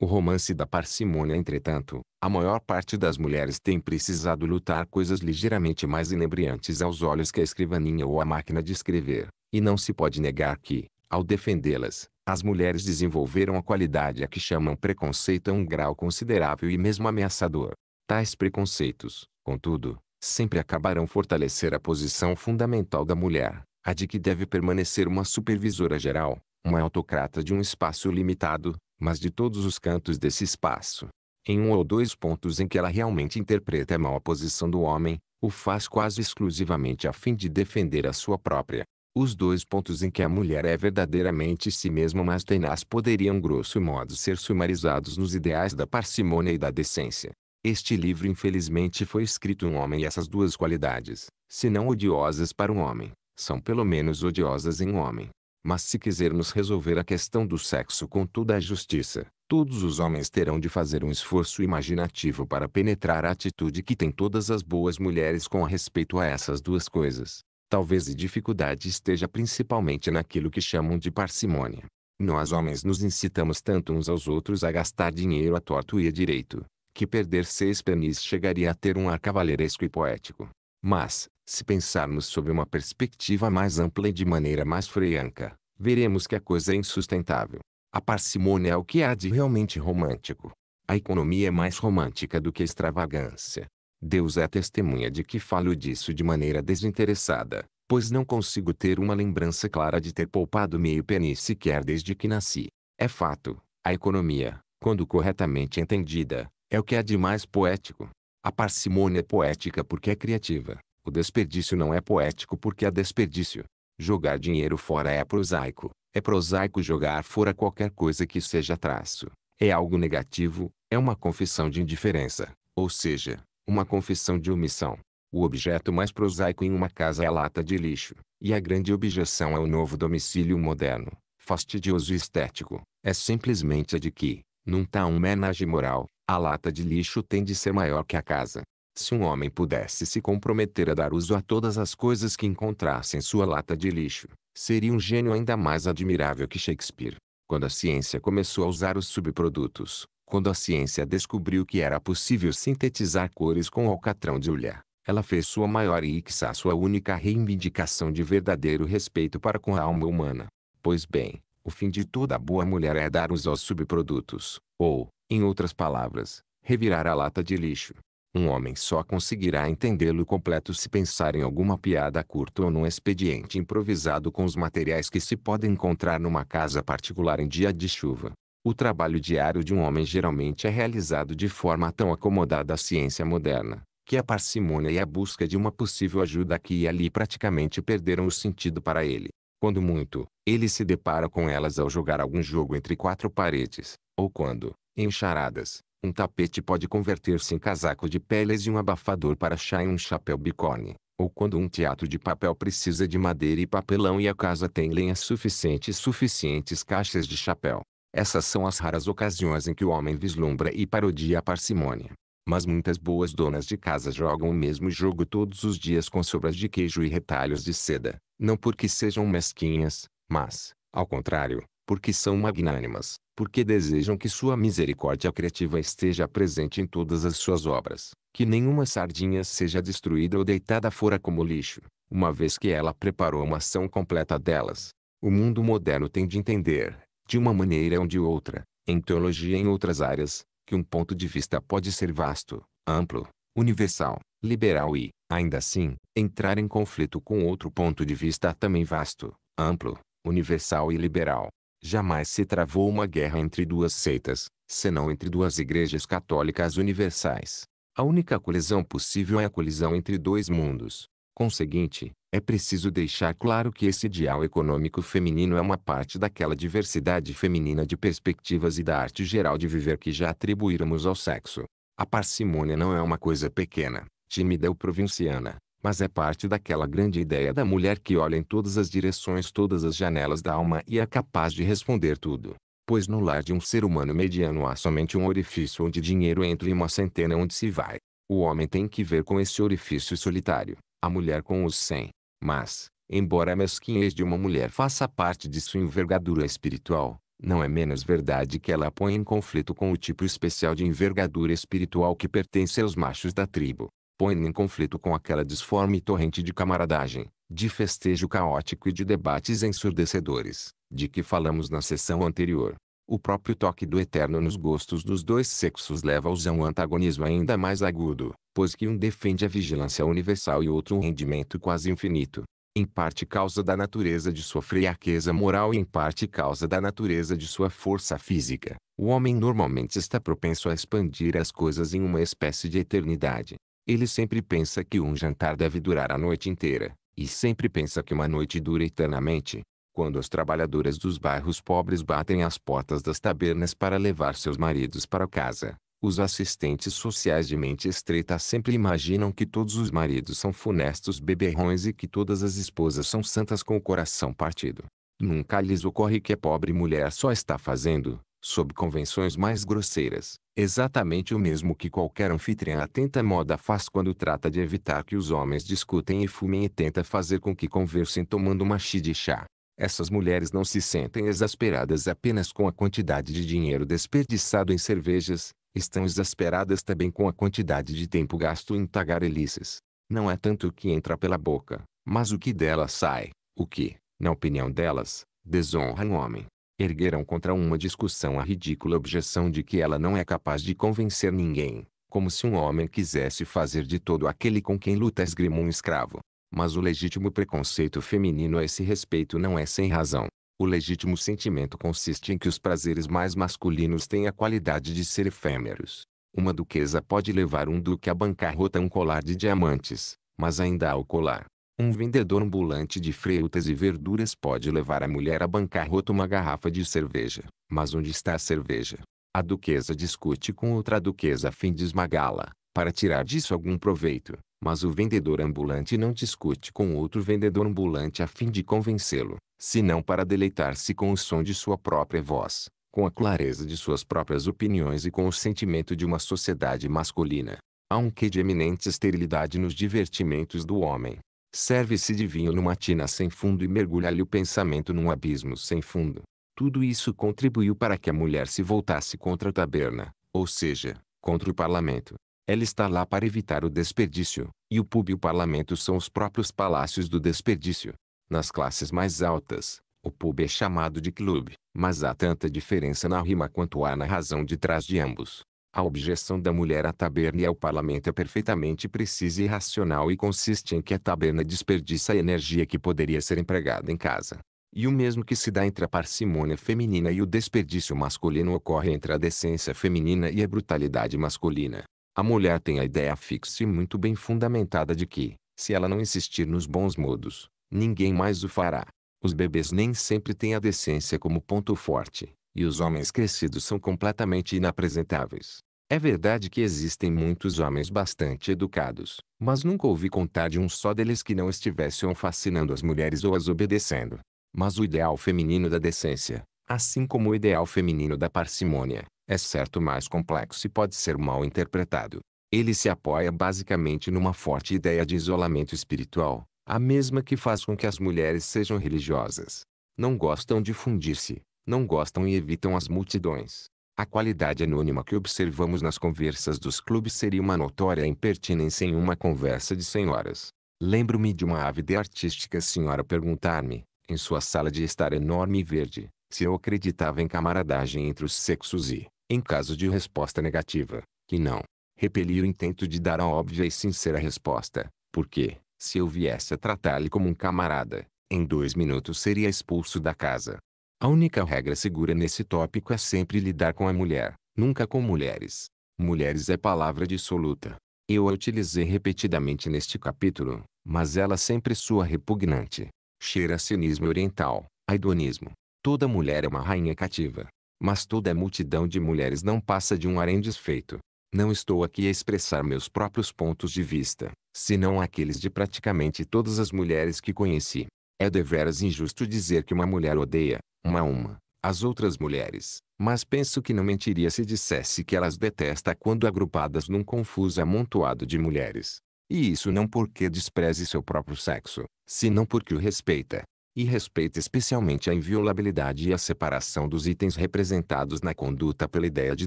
O romance da parcimônia, entretanto, a maior parte das mulheres tem precisado lutar coisas ligeiramente mais inebriantes aos olhos que a escrivaninha ou a máquina de escrever, e não se pode negar que, ao defendê-las, as mulheres desenvolveram a qualidade a que chamam preconceito a um grau considerável e mesmo ameaçador. Tais preconceitos, contudo, sempre acabarão fortalecer a posição fundamental da mulher, a de que deve permanecer uma supervisora geral, uma autocrata de um espaço limitado, mas de todos os cantos desse espaço. Em um ou dois pontos em que ela realmente interpreta mal a posição do homem, o faz quase exclusivamente a fim de defender a sua própria. Os dois pontos em que a mulher é verdadeiramente si mesma mas tenaz poderiam grosso modo ser sumarizados nos ideais da parcimônia e da decência. Este livro infelizmente foi escrito um homem e essas duas qualidades, se não odiosas para um homem, são pelo menos odiosas em um homem. Mas se quisermos resolver a questão do sexo com toda a justiça, todos os homens terão de fazer um esforço imaginativo para penetrar a atitude que têm todas as boas mulheres com respeito a essas duas coisas. Talvez a dificuldade esteja principalmente naquilo que chamam de parcimônia. Nós homens nos incitamos tanto uns aos outros a gastar dinheiro a torto e a direito, que perder seis penis chegaria a ter um ar cavaleiresco e poético. Mas, se pensarmos sob uma perspectiva mais ampla e de maneira mais freanca, veremos que a coisa é insustentável. A parcimônia é o que há de realmente romântico. A economia é mais romântica do que a extravagância. Deus é testemunha de que falo disso de maneira desinteressada, pois não consigo ter uma lembrança clara de ter poupado meio penny sequer desde que nasci. É fato, a economia, quando corretamente entendida, é o que há de mais poético. A parcimônia é poética porque é criativa. O desperdício não é poético porque é desperdício. Jogar dinheiro fora é prosaico. É prosaico jogar fora qualquer coisa que seja traço. É algo negativo, é uma confissão de indiferença. Ou seja, uma confissão de omissão. O objeto mais prosaico em uma casa é a lata de lixo, e a grande objeção ao é novo domicílio moderno, fastidioso e estético, é simplesmente a de que, num tal menage moral, a lata de lixo tem de ser maior que a casa. Se um homem pudesse se comprometer a dar uso a todas as coisas que encontrasse em sua lata de lixo, seria um gênio ainda mais admirável que Shakespeare. Quando a ciência começou a usar os subprodutos, quando a ciência descobriu que era possível sintetizar cores com alcatrão de ulha, ela fez sua maior e quiçá sua única reivindicação de verdadeiro respeito para com a alma humana. Pois bem, o fim de toda boa mulher é dar os aos subprodutos, ou, em outras palavras, revirar a lata de lixo. Um homem só conseguirá entendê-lo completo se pensar em alguma piada curta ou num expediente improvisado com os materiais que se podem encontrar numa casa particular em dia de chuva. O trabalho diário de um homem geralmente é realizado de forma tão acomodada à ciência moderna, que a parcimônia e a busca de uma possível ajuda aqui e ali praticamente perderam o sentido para ele. Quando muito, ele se depara com elas ao jogar algum jogo entre quatro paredes, ou quando, em charadas, um tapete pode converter-se em casaco de peles e um abafador para chá em um chapéu bicorne, ou quando um teatro de papel precisa de madeira e papelão e a casa tem lenha suficiente e suficientes caixas de chapéu. Essas são as raras ocasiões em que o homem vislumbra e parodia a parcimônia. Mas muitas boas donas de casa jogam o mesmo jogo todos os dias com sobras de queijo e retalhos de seda, não porque sejam mesquinhas, mas, ao contrário, porque são magnânimas, porque desejam que sua misericórdia criativa esteja presente em todas as suas obras, que nenhuma sardinha seja destruída ou deitada fora como lixo, uma vez que ela preparou uma ação completa delas. O mundo moderno tem de entender, de uma maneira ou de outra, em teologia e em outras áreas, que um ponto de vista pode ser vasto, amplo, universal, liberal e, ainda assim, entrar em conflito com outro ponto de vista também vasto, amplo, universal e liberal. Jamais se travou uma guerra entre duas seitas, senão entre duas igrejas católicas universais. A única colisão possível é a colisão entre dois mundos. Conseguinte, é preciso deixar claro que esse ideal econômico feminino é uma parte daquela diversidade feminina de perspectivas e da arte geral de viver que já atribuímos ao sexo. A parcimônia não é uma coisa pequena, tímida ou provinciana, mas é parte daquela grande ideia da mulher que olha em todas as direções, todas as janelas da alma e é capaz de responder tudo. Pois no lar de um ser humano mediano há somente um orifício onde dinheiro entra e uma centena onde se vai. O homem tem que ver com esse orifício solitário, a mulher com os cem. Mas, embora a mesquinhez de uma mulher faça parte de sua envergadura espiritual, não é menos verdade que ela a põe em conflito com o tipo especial de envergadura espiritual que pertence aos machos da tribo. Põe-no em conflito com aquela disforme torrente de camaradagem, de festejo caótico e de debates ensurdecedores, de que falamos na sessão anterior. O próprio toque do eterno nos gostos dos dois sexos leva-os a um antagonismo ainda mais agudo, pois que um defende a vigilância universal e outro um rendimento quase infinito. Em parte causa da natureza de sua fraqueza moral e em parte causa da natureza de sua força física, o homem normalmente está propenso a expandir as coisas em uma espécie de eternidade. Ele sempre pensa que um jantar deve durar a noite inteira, e sempre pensa que uma noite dura eternamente quando as trabalhadoras dos bairros pobres batem às portas das tabernas para levar seus maridos para casa, os assistentes sociais de mente estreita sempre imaginam que todos os maridos são funestos beberrões e que todas as esposas são santas com o coração partido. Nunca lhes ocorre que a pobre mulher só está fazendo, sob convenções mais grosseiras, exatamente o mesmo que qualquer anfitriã atenta à moda faz quando trata de evitar que os homens discutem e fumem e tenta fazer com que conversem tomando uma xí de chá. Essas mulheres não se sentem exasperadas apenas com a quantidade de dinheiro desperdiçado em cervejas, estão exasperadas também com a quantidade de tempo gasto em tagarelices. Não é tanto o que entra pela boca, mas o que dela sai, o que, na opinião delas, desonra um homem. Ergueram contra uma discussão a ridícula objeção de que ela não é capaz de convencer ninguém, como se um homem quisesse fazer de todo aquele com quem luta esgrima um escravo. Mas o legítimo preconceito feminino a esse respeito não é sem razão. O legítimo sentimento consiste em que os prazeres mais masculinos têm a qualidade de ser efêmeros. Uma duquesa pode levar um duque à bancarrota um colar de diamantes, mas ainda há o colar. Um vendedor ambulante de frutas e verduras pode levar a mulher à bancarrota uma garrafa de cerveja, mas onde está a cerveja? A duquesa discute com outra duquesa a fim de esmagá-la, para tirar disso algum proveito. Mas o vendedor ambulante não discute com outro vendedor ambulante a fim de convencê-lo, senão para deleitar-se com o som de sua própria voz, com a clareza de suas próprias opiniões e com o sentimento de uma sociedade masculina. Há um quê de eminente esterilidade nos divertimentos do homem. Serve-se de vinho numa tina sem fundo e mergulha-lhe o pensamento num abismo sem fundo. Tudo isso contribuiu para que a mulher se voltasse contra a taberna, ou seja, contra o parlamento. Ela está lá para evitar o desperdício, e o pub e o parlamento são os próprios palácios do desperdício. Nas classes mais altas, o pub é chamado de clube, mas há tanta diferença na rima quanto há na razão de trás de ambos. A objeção da mulher à taberna e ao parlamento é perfeitamente precisa e racional e consiste em que a taberna desperdiça a energia que poderia ser empregada em casa. E o mesmo que se dá entre a parcimônia feminina e o desperdício masculino ocorre entre a decência feminina e a brutalidade masculina. A mulher tem a ideia fixa e muito bem fundamentada de que, se ela não insistir nos bons modos, ninguém mais o fará. Os bebês nem sempre têm a decência como ponto forte, e os homens crescidos são completamente inapresentáveis. É verdade que existem muitos homens bastante educados, mas nunca ouvi contar de um só deles que não estivesse ou fascinando as mulheres ou as obedecendo. Mas o ideal feminino da decência, assim como o ideal feminino da parcimônia, é certo mais complexo e pode ser mal interpretado. Ele se apoia basicamente numa forte ideia de isolamento espiritual, a mesma que faz com que as mulheres sejam religiosas. Não gostam de fundir-se, não gostam e evitam as multidões. A qualidade anônima que observamos nas conversas dos clubes seria uma notória impertinência em uma conversa de senhoras. Lembro-me de uma ávida artística senhora perguntar-me, em sua sala de estar enorme e verde, se eu acreditava em camaradagem entre os sexos e, em caso de resposta negativa, que não, repeli o intento de dar a óbvia e sincera resposta, porque, se eu viesse a tratá-lo como um camarada, em dois minutos seria expulso da casa. A única regra segura nesse tópico é sempre lidar com a mulher, nunca com mulheres. Mulheres é palavra dissoluta. Eu a utilizei repetidamente neste capítulo, mas ela sempre soa repugnante. Cheira a cinismo oriental, a hedonismo, Toda mulher é uma rainha cativa. Mas toda a multidão de mulheres não passa de um harém desfeito. Não estou aqui a expressar meus próprios pontos de vista, senão aqueles de praticamente todas as mulheres que conheci. É deveras injusto dizer que uma mulher odeia, uma a uma, as outras mulheres, mas penso que não mentiria se dissesse que elas detesta quando agrupadas num confuso amontoado de mulheres. E isso não porque despreze seu próprio sexo, senão porque o respeita e respeita especialmente a inviolabilidade e a separação dos itens representados na conduta pela ideia de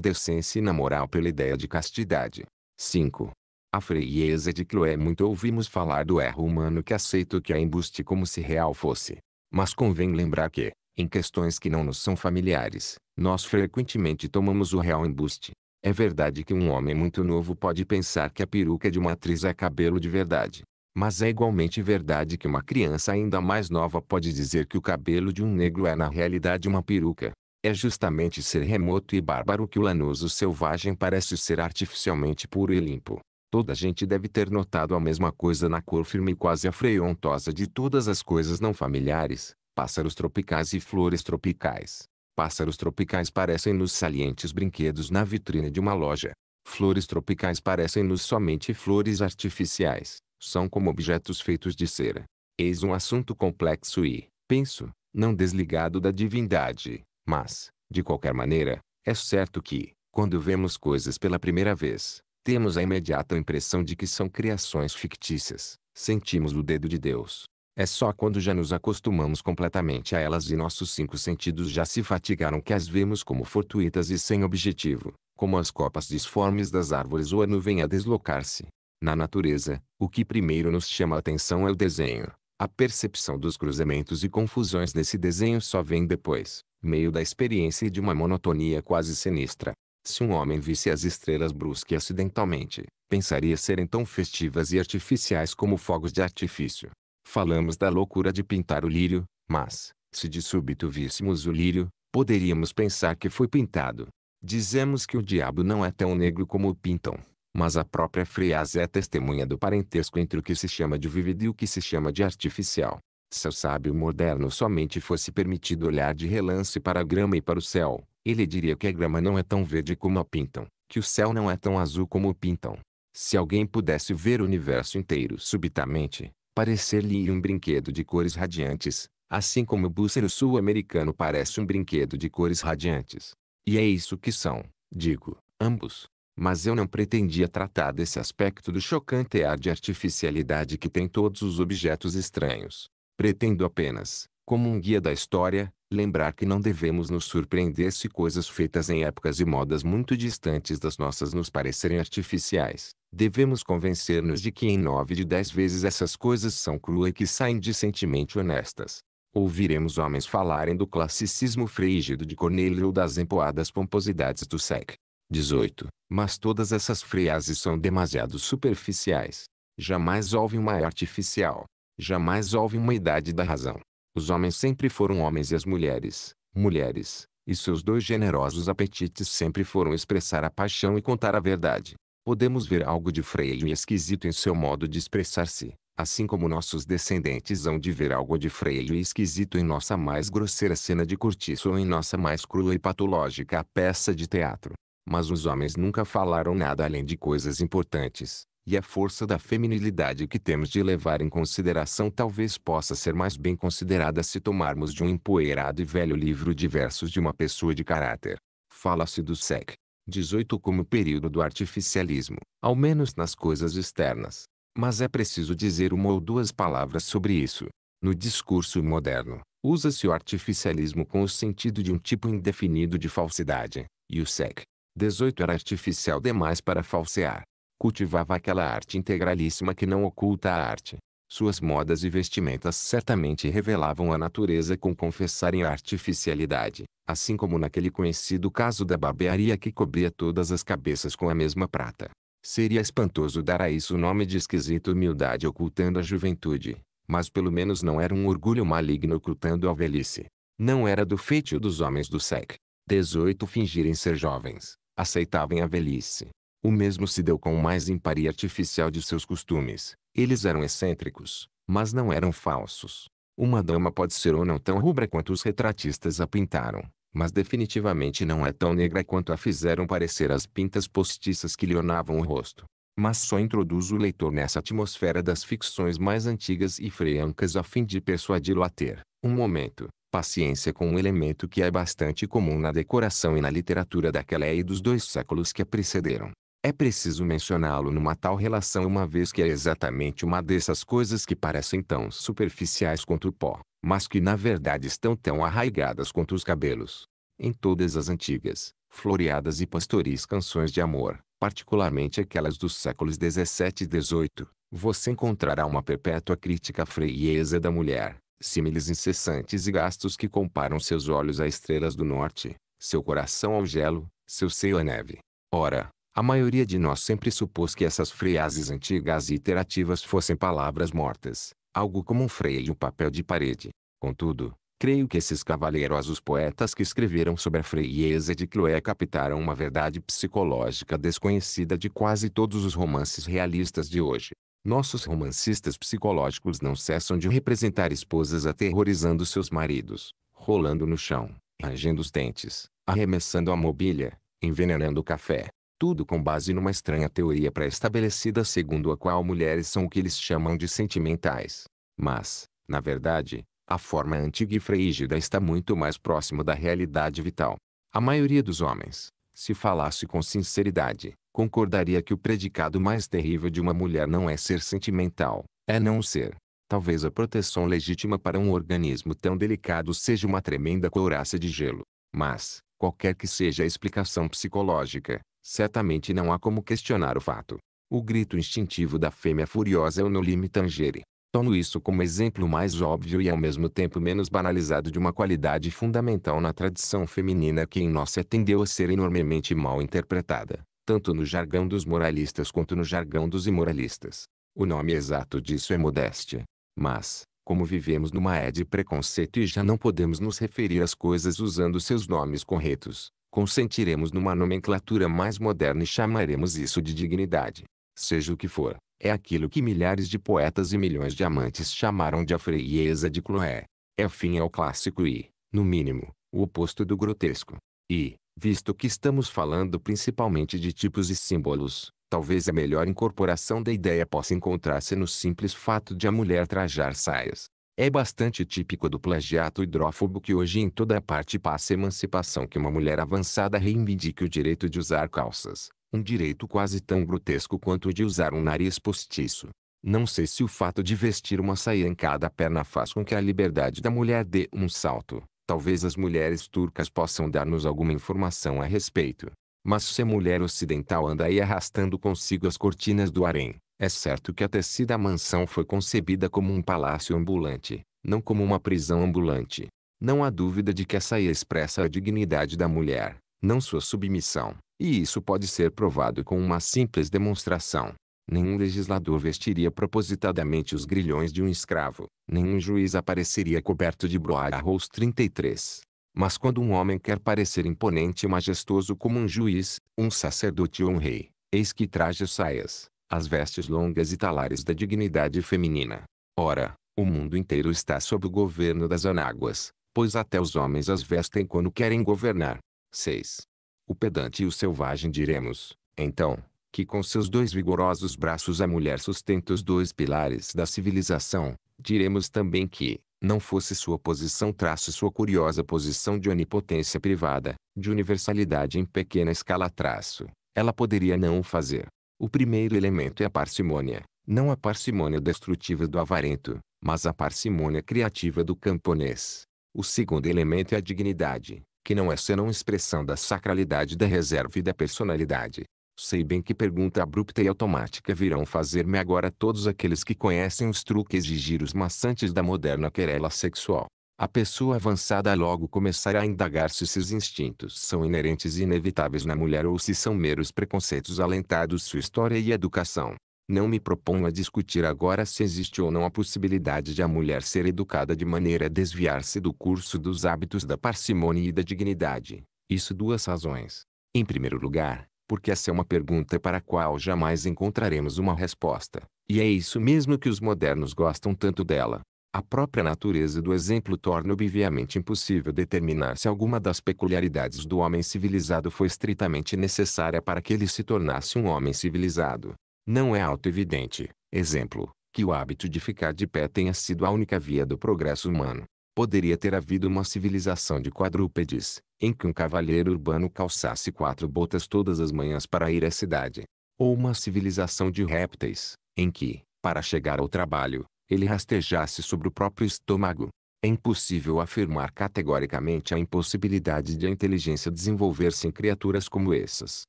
decência e na moral pela ideia de castidade. 5. A frieza de Chloé é muito ouvimos falar do erro humano que aceita o que é embuste como se real fosse. Mas convém lembrar que, em questões que não nos são familiares, nós frequentemente tomamos o real embuste. É verdade que um homem muito novo pode pensar que a peruca de uma atriz é cabelo de verdade. Mas é igualmente verdade que uma criança ainda mais nova pode dizer que o cabelo de um negro é na realidade uma peruca. É justamente ser remoto e bárbaro que o lanoso selvagem parece ser artificialmente puro e limpo. Toda gente deve ter notado a mesma coisa na cor firme e quase afreontosa de todas as coisas não familiares, pássaros tropicais e flores tropicais. Pássaros tropicais parecem nos salientes brinquedos na vitrine de uma loja. Flores tropicais parecem nos somente flores artificiais são como objetos feitos de cera. Eis um assunto complexo e, penso, não desligado da divindade, mas, de qualquer maneira, é certo que, quando vemos coisas pela primeira vez, temos a imediata impressão de que são criações fictícias, sentimos o dedo de Deus. É só quando já nos acostumamos completamente a elas e nossos cinco sentidos já se fatigaram que as vemos como fortuitas e sem objetivo, como as copas disformes das árvores ou a nuvem a deslocar-se. Na natureza, o que primeiro nos chama a atenção é o desenho. A percepção dos cruzamentos e confusões nesse desenho só vem depois, meio da experiência e de uma monotonia quase sinistra. Se um homem visse as estrelas brusca e acidentalmente, pensaria serem tão festivas e artificiais como fogos de artifício. Falamos da loucura de pintar o lírio, mas, se de súbito víssemos o lírio, poderíamos pensar que foi pintado. Dizemos que o diabo não é tão negro como o pintam, mas a própria frase é testemunha do parentesco entre o que se chama de vívido e o que se chama de artificial. Se o sábio moderno somente fosse permitido olhar de relance para a grama e para o céu, ele diria que a grama não é tão verde como a pintam, que o céu não é tão azul como o pintam. Se alguém pudesse ver o universo inteiro subitamente, parecer-lhe um brinquedo de cores radiantes, assim como o búcero sul-americano parece um brinquedo de cores radiantes. E é isso que são, digo, ambos mas eu não pretendia tratar desse aspecto do chocante ar de artificialidade que tem todos os objetos estranhos. Pretendo apenas, como um guia da história, lembrar que não devemos nos surpreender se coisas feitas em épocas e modas muito distantes das nossas nos parecerem artificiais. Devemos convencer-nos de que em nove de dez vezes essas coisas são cruas e que saem decentemente honestas. Ouviremos homens falarem do classicismo frígido de Cornélio ou das empoadas pomposidades do século. 18. Mas todas essas frases são demasiado superficiais. Jamais houve uma artificial. Jamais houve uma idade da razão. Os homens sempre foram homens e as mulheres, mulheres, e seus dois generosos apetites sempre foram expressar a paixão e contar a verdade. Podemos ver algo de freio e esquisito em seu modo de expressar-se, assim como nossos descendentes hão de ver algo de freio e esquisito em nossa mais grosseira cena de cortiço ou em nossa mais crua e patológica peça de teatro. Mas os homens nunca falaram nada além de coisas importantes, e a força da feminilidade que temos de levar em consideração talvez possa ser mais bem considerada se tomarmos de um empoeirado e velho livro de versos de uma pessoa de caráter. Fala-se do sec. 18 como período do artificialismo, ao menos nas coisas externas. Mas é preciso dizer uma ou duas palavras sobre isso. No discurso moderno, usa-se o artificialismo com o sentido de um tipo indefinido de falsidade, e o sec 18 era artificial demais para falsear. Cultivava aquela arte integralíssima que não oculta a arte. Suas modas e vestimentas certamente revelavam a natureza com confessarem a artificialidade, assim como naquele conhecido caso da barbearia que cobria todas as cabeças com a mesma prata. Seria espantoso dar a isso o nome de esquisita humildade ocultando a juventude, mas pelo menos não era um orgulho maligno ocultando a velhice. Não era do feitio dos homens do século 18 fingirem ser jovens, aceitavam a velhice. O mesmo se deu com o mais impari artificial de seus costumes. Eles eram excêntricos, mas não eram falsos. Uma dama pode ser ou não tão rubra quanto os retratistas a pintaram, mas definitivamente não é tão negra quanto a fizeram parecer as pintas postiças que lhe ornavam o rosto. Mas só introduz o leitor nessa atmosfera das ficções mais antigas e freancas a fim de persuadi-lo a ter, um momento, paciência com um elemento que é bastante comum na decoração e na literatura daquela e dos dois séculos que a precederam. É preciso mencioná-lo numa tal relação uma vez que é exatamente uma dessas coisas que parecem tão superficiais quanto o pó, mas que na verdade estão tão arraigadas quanto os cabelos. Em todas as antigas, floreadas e pastoris canções de amor, particularmente aquelas dos séculos 17 e 18, você encontrará uma perpétua crítica à frieza da mulher, símiles incessantes e gastos que comparam seus olhos a estrelas do norte, seu coração ao gelo, seu seio à neve. Ora, a maioria de nós sempre supôs que essas frases antigas e iterativas fossem palavras mortas, algo como um freio e um papel de parede. Contudo, creio que esses cavalheirosos poetas que escreveram sobre a frieza de Cloé captaram uma verdade psicológica desconhecida de quase todos os romances realistas de hoje. Nossos romancistas psicológicos não cessam de representar esposas aterrorizando seus maridos, rolando no chão, rangendo os dentes, arremessando a mobília, envenenando o café. Tudo com base numa estranha teoria pré-estabelecida segundo a qual mulheres são o que eles chamam de sentimentais. Mas, na verdade, a forma antiga e frígida está muito mais próxima da realidade vital. A maioria dos homens, se falasse com sinceridade, concordaria que o predicado mais terrível de uma mulher não é ser sentimental, é não ser. Talvez a proteção legítima para um organismo tão delicado seja uma tremenda couraça de gelo. Mas, qualquer que seja a explicação psicológica, certamente não há como questionar o fato. O grito instintivo da fêmea furiosa é o no limite tangere, Tomo isso como exemplo mais óbvio e ao mesmo tempo menos banalizado de uma qualidade fundamental na tradição feminina que em nossa tendeu a ser enormemente mal interpretada, tanto no jargão dos moralistas quanto no jargão dos imoralistas. O nome exato disso é modéstia. Mas, como vivemos numa é de preconceito e já não podemos nos referir às coisas usando seus nomes corretos, consentiremos numa nomenclatura mais moderna e chamaremos isso de dignidade. Seja o que for, é aquilo que milhares de poetas e milhões de amantes chamaram de a frieza de Cloé. É afim ao é clássico e, no mínimo, o oposto do grotesco. E, visto que estamos falando principalmente de tipos e símbolos, talvez a melhor incorporação da ideia possa encontrar-se no simples fato de a mulher trajar saias. É bastante típico do plagiato hidrófobo que hoje em toda a parte passa a emancipação que uma mulher avançada reivindique o direito de usar calças, um direito quase tão grotesco quanto o de usar um nariz postiço. Não sei se o fato de vestir uma saia em cada perna faz com que a liberdade da mulher dê um salto. Talvez as mulheres turcas possam dar-nos alguma informação a respeito. Mas se a mulher ocidental anda aí arrastando consigo as cortinas do harém, é certo que a tecida mansão foi concebida como um palácio ambulante, não como uma prisão ambulante. Não há dúvida de que a saia expressa a dignidade da mulher, não sua submissão. E isso pode ser provado com uma simples demonstração. Nenhum legislador vestiria propositadamente os grilhões de um escravo, nenhum juiz apareceria coberto de broa arroz 33. Mas quando um homem quer parecer imponente e majestoso como um juiz, um sacerdote ou um rei, eis que traje saias, as vestes longas e talares da dignidade feminina. Ora, o mundo inteiro está sob o governo das anáguas, pois até os homens as vestem quando querem governar. 6 o pedante e o selvagem diremos, então, que com seus dois vigorosos braços a mulher sustenta os dois pilares da civilização, diremos também que, não fosse sua posição traço sua curiosa posição de onipotência privada, de universalidade em pequena escala traço, ela poderia não o fazer. O primeiro elemento é a parcimônia, não a parcimônia destrutiva do avarento, mas a parcimônia criativa do camponês. O segundo elemento é a dignidade, que não é senão expressão da sacralidade da reserva e da personalidade. Sei bem que pergunta abrupta e automática virão fazer-me agora todos aqueles que conhecem os truques e giros maçantes da moderna querela sexual. A pessoa avançada logo começará a indagar se esses instintos são inerentes e inevitáveis na mulher ou se são meros preconceitos alentados sua história e educação. Não me proponho a discutir agora se existe ou não a possibilidade de a mulher ser educada de maneira a desviar-se do curso dos hábitos da parcimônia e da dignidade. Isso duas razões. Em primeiro lugar, porque essa é uma pergunta para a qual jamais encontraremos uma resposta, e é isso mesmo que os modernos gostam tanto dela. A própria natureza do exemplo torna obviamente impossível determinar se alguma das peculiaridades do homem civilizado foi estritamente necessária para que ele se tornasse um homem civilizado. Não é auto-evidente, exemplo, que o hábito de ficar de pé tenha sido a única via do progresso humano. Poderia ter havido uma civilização de quadrúpedes, em que um cavalheiro urbano calçasse quatro botas todas as manhãs para ir à cidade. Ou uma civilização de répteis, em que, para chegar ao trabalho, ele rastejasse sobre o próprio estômago. É impossível afirmar categoricamente a impossibilidade de a inteligência desenvolver-se em criaturas como essas.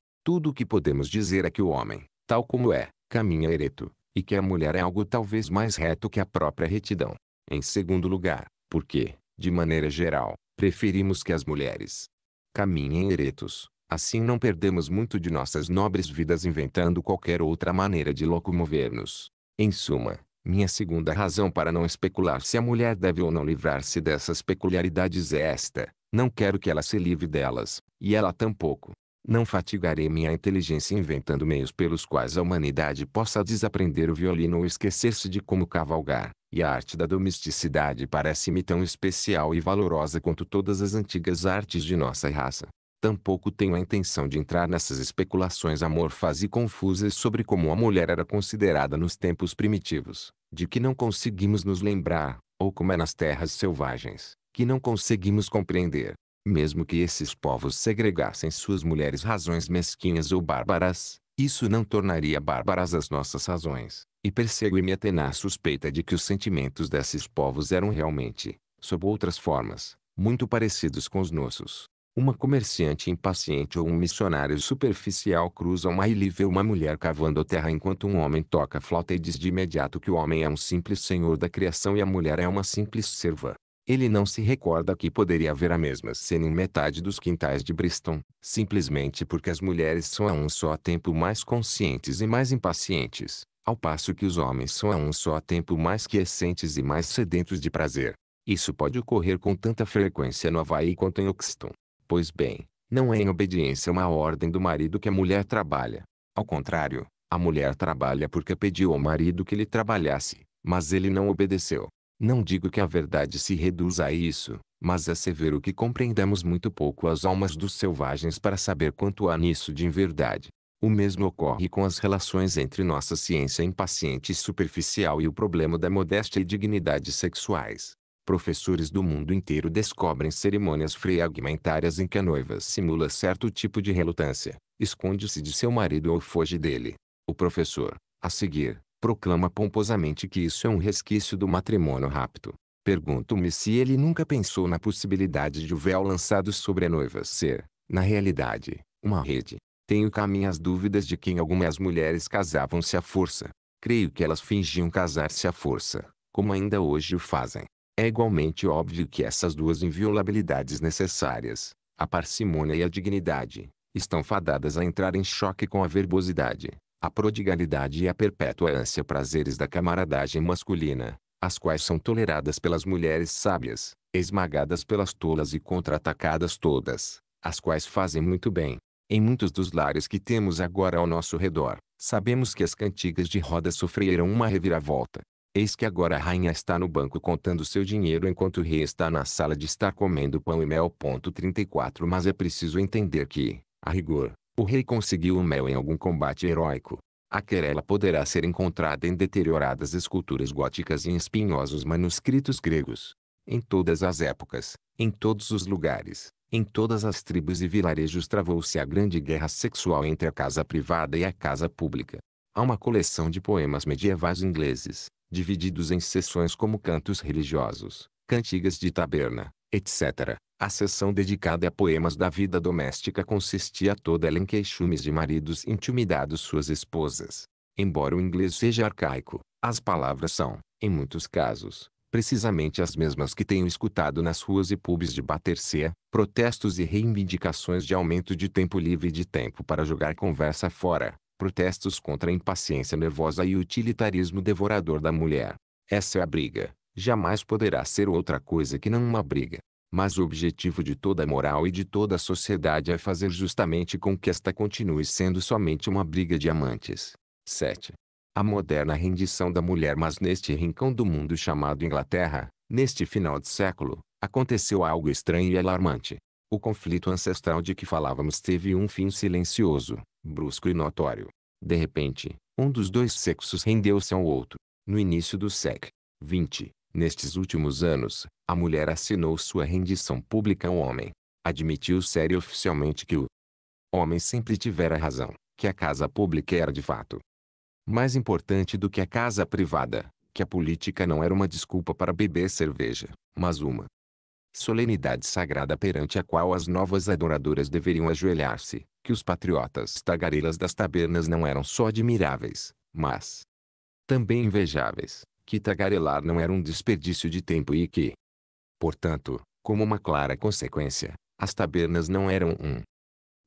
Tudo o que podemos dizer é que o homem, tal como é, caminha ereto, e que a mulher é algo talvez mais reto que a própria retidão. Em segundo lugar, porque, de maneira geral, preferimos que as mulheres caminhem eretos. Assim não perdemos muito de nossas nobres vidas inventando qualquer outra maneira de locomover-nos. Em suma, minha segunda razão para não especular se a mulher deve ou não livrar-se dessas peculiaridades é esta: não quero que ela se livre delas, e ela tampouco. Não fatigarei minha inteligência inventando meios pelos quais a humanidade possa desaprender o violino ou esquecer-se de como cavalgar, e a arte da domesticidade parece-me tão especial e valorosa quanto todas as antigas artes de nossa raça. Tampouco tenho a intenção de entrar nessas especulações amorfas e confusas sobre como a mulher era considerada nos tempos primitivos, de que não conseguimos nos lembrar, ou como é nas terras selvagens, que não conseguimos compreender. Mesmo que esses povos segregassem suas mulheres razões mesquinhas ou bárbaras, isso não tornaria bárbaras as nossas razões, e persegue-me a tenaz suspeita de que os sentimentos desses povos eram realmente, sob outras formas, muito parecidos com os nossos. Uma comerciante impaciente ou um missionário superficial cruzam uma ilha e uma mulher cavando a terra enquanto um homem toca flauta e diz de imediato que o homem é um simples senhor da criação e a mulher é uma simples serva. Ele não se recorda que poderia haver a mesma cena em metade dos quintais de Bristol, simplesmente porque as mulheres são a um só tempo mais conscientes e mais impacientes, ao passo que os homens são a um só tempo mais quiescentes e mais sedentos de prazer. Isso pode ocorrer com tanta frequência no Havaí quanto em Oxton. Pois bem, não é em obediência a uma ordem do marido que a mulher trabalha. Ao contrário, a mulher trabalha porque pediu ao marido que lhe trabalhasse, mas ele não obedeceu. Não digo que a verdade se reduza a isso, mas assevero é que compreendemos muito pouco as almas dos selvagens para saber quanto há nisso de inverdade. O mesmo ocorre com as relações entre nossa ciência impaciente e superficial e o problema da modéstia e dignidade sexuais. Professores do mundo inteiro descobrem cerimônias fragmentárias em que a noiva simula certo tipo de relutância, esconde-se de seu marido ou foge dele. O professor, a seguir, proclama pomposamente que isso é um resquício do matrimônio rapto. Pergunto-me se ele nunca pensou na possibilidade de o véu lançado sobre a noiva ser, na realidade, uma rede. Tenho cá minhas dúvidas de que algumas mulheres casavam-se à força. Creio que elas fingiam casar-se à força, como ainda hoje o fazem. É igualmente óbvio que essas duas inviolabilidades necessárias, a parcimônia e a dignidade, estão fadadas a entrar em choque com a verbosidade, a prodigalidade e a perpétua ânsia prazeres da camaradagem masculina, as quais são toleradas pelas mulheres sábias, esmagadas pelas tolas e contra-atacadas todas, as quais fazem muito bem. Em muitos dos lares que temos agora ao nosso redor, sabemos que as cantigas de roda sofreram uma reviravolta. Eis que agora a rainha está no banco contando seu dinheiro enquanto o rei está na sala de estar comendo pão e mel. 34 Mas é preciso entender que, a rigor, o rei conseguiu o mel em algum combate heróico. A querela poderá ser encontrada em deterioradas esculturas góticas e em espinhosos manuscritos gregos. Em todas as épocas, em todos os lugares, em todas as tribos e vilarejos travou-se a grande guerra sexual entre a casa privada e a casa pública. Há uma coleção de poemas medievais ingleses, divididos em seções como cantos religiosos, cantigas de taberna, etc. A sessão dedicada a poemas da vida doméstica consistia toda ela em queixumes de maridos intimidados suas esposas. Embora o inglês seja arcaico, as palavras são, em muitos casos, precisamente as mesmas que tenho escutado nas ruas e pubs de Battersea, protestos e reivindicações de aumento de tempo livre e de tempo para jogar conversa fora, protestos contra a impaciência nervosa e o utilitarismo devorador da mulher. Essa é a briga, jamais poderá ser outra coisa que não uma briga. Mas o objetivo de toda a moral e de toda a sociedade é fazer justamente com que esta continue sendo somente uma briga de amantes. 7. A moderna rendição da mulher mas neste rincão do mundo chamado Inglaterra, neste final de século, aconteceu algo estranho e alarmante. O conflito ancestral de que falávamos teve um fim silencioso, brusco e notório. De repente, um dos dois sexos rendeu-se ao outro. No início do século XX, Nestes últimos anos, a mulher assinou sua rendição pública ao homem. Admitiu sério oficialmente que o homem sempre tivera razão, que a casa pública era de fato mais importante do que a casa privada, que a política não era uma desculpa para beber cerveja, mas uma solenidade sagrada perante a qual as novas adoradoras deveriam ajoelhar-se, que os patriotas tagarelas das tabernas não eram só admiráveis, mas também invejáveis, que tagarelar não era um desperdício de tempo e que, portanto, como uma clara consequência, as tabernas não eram um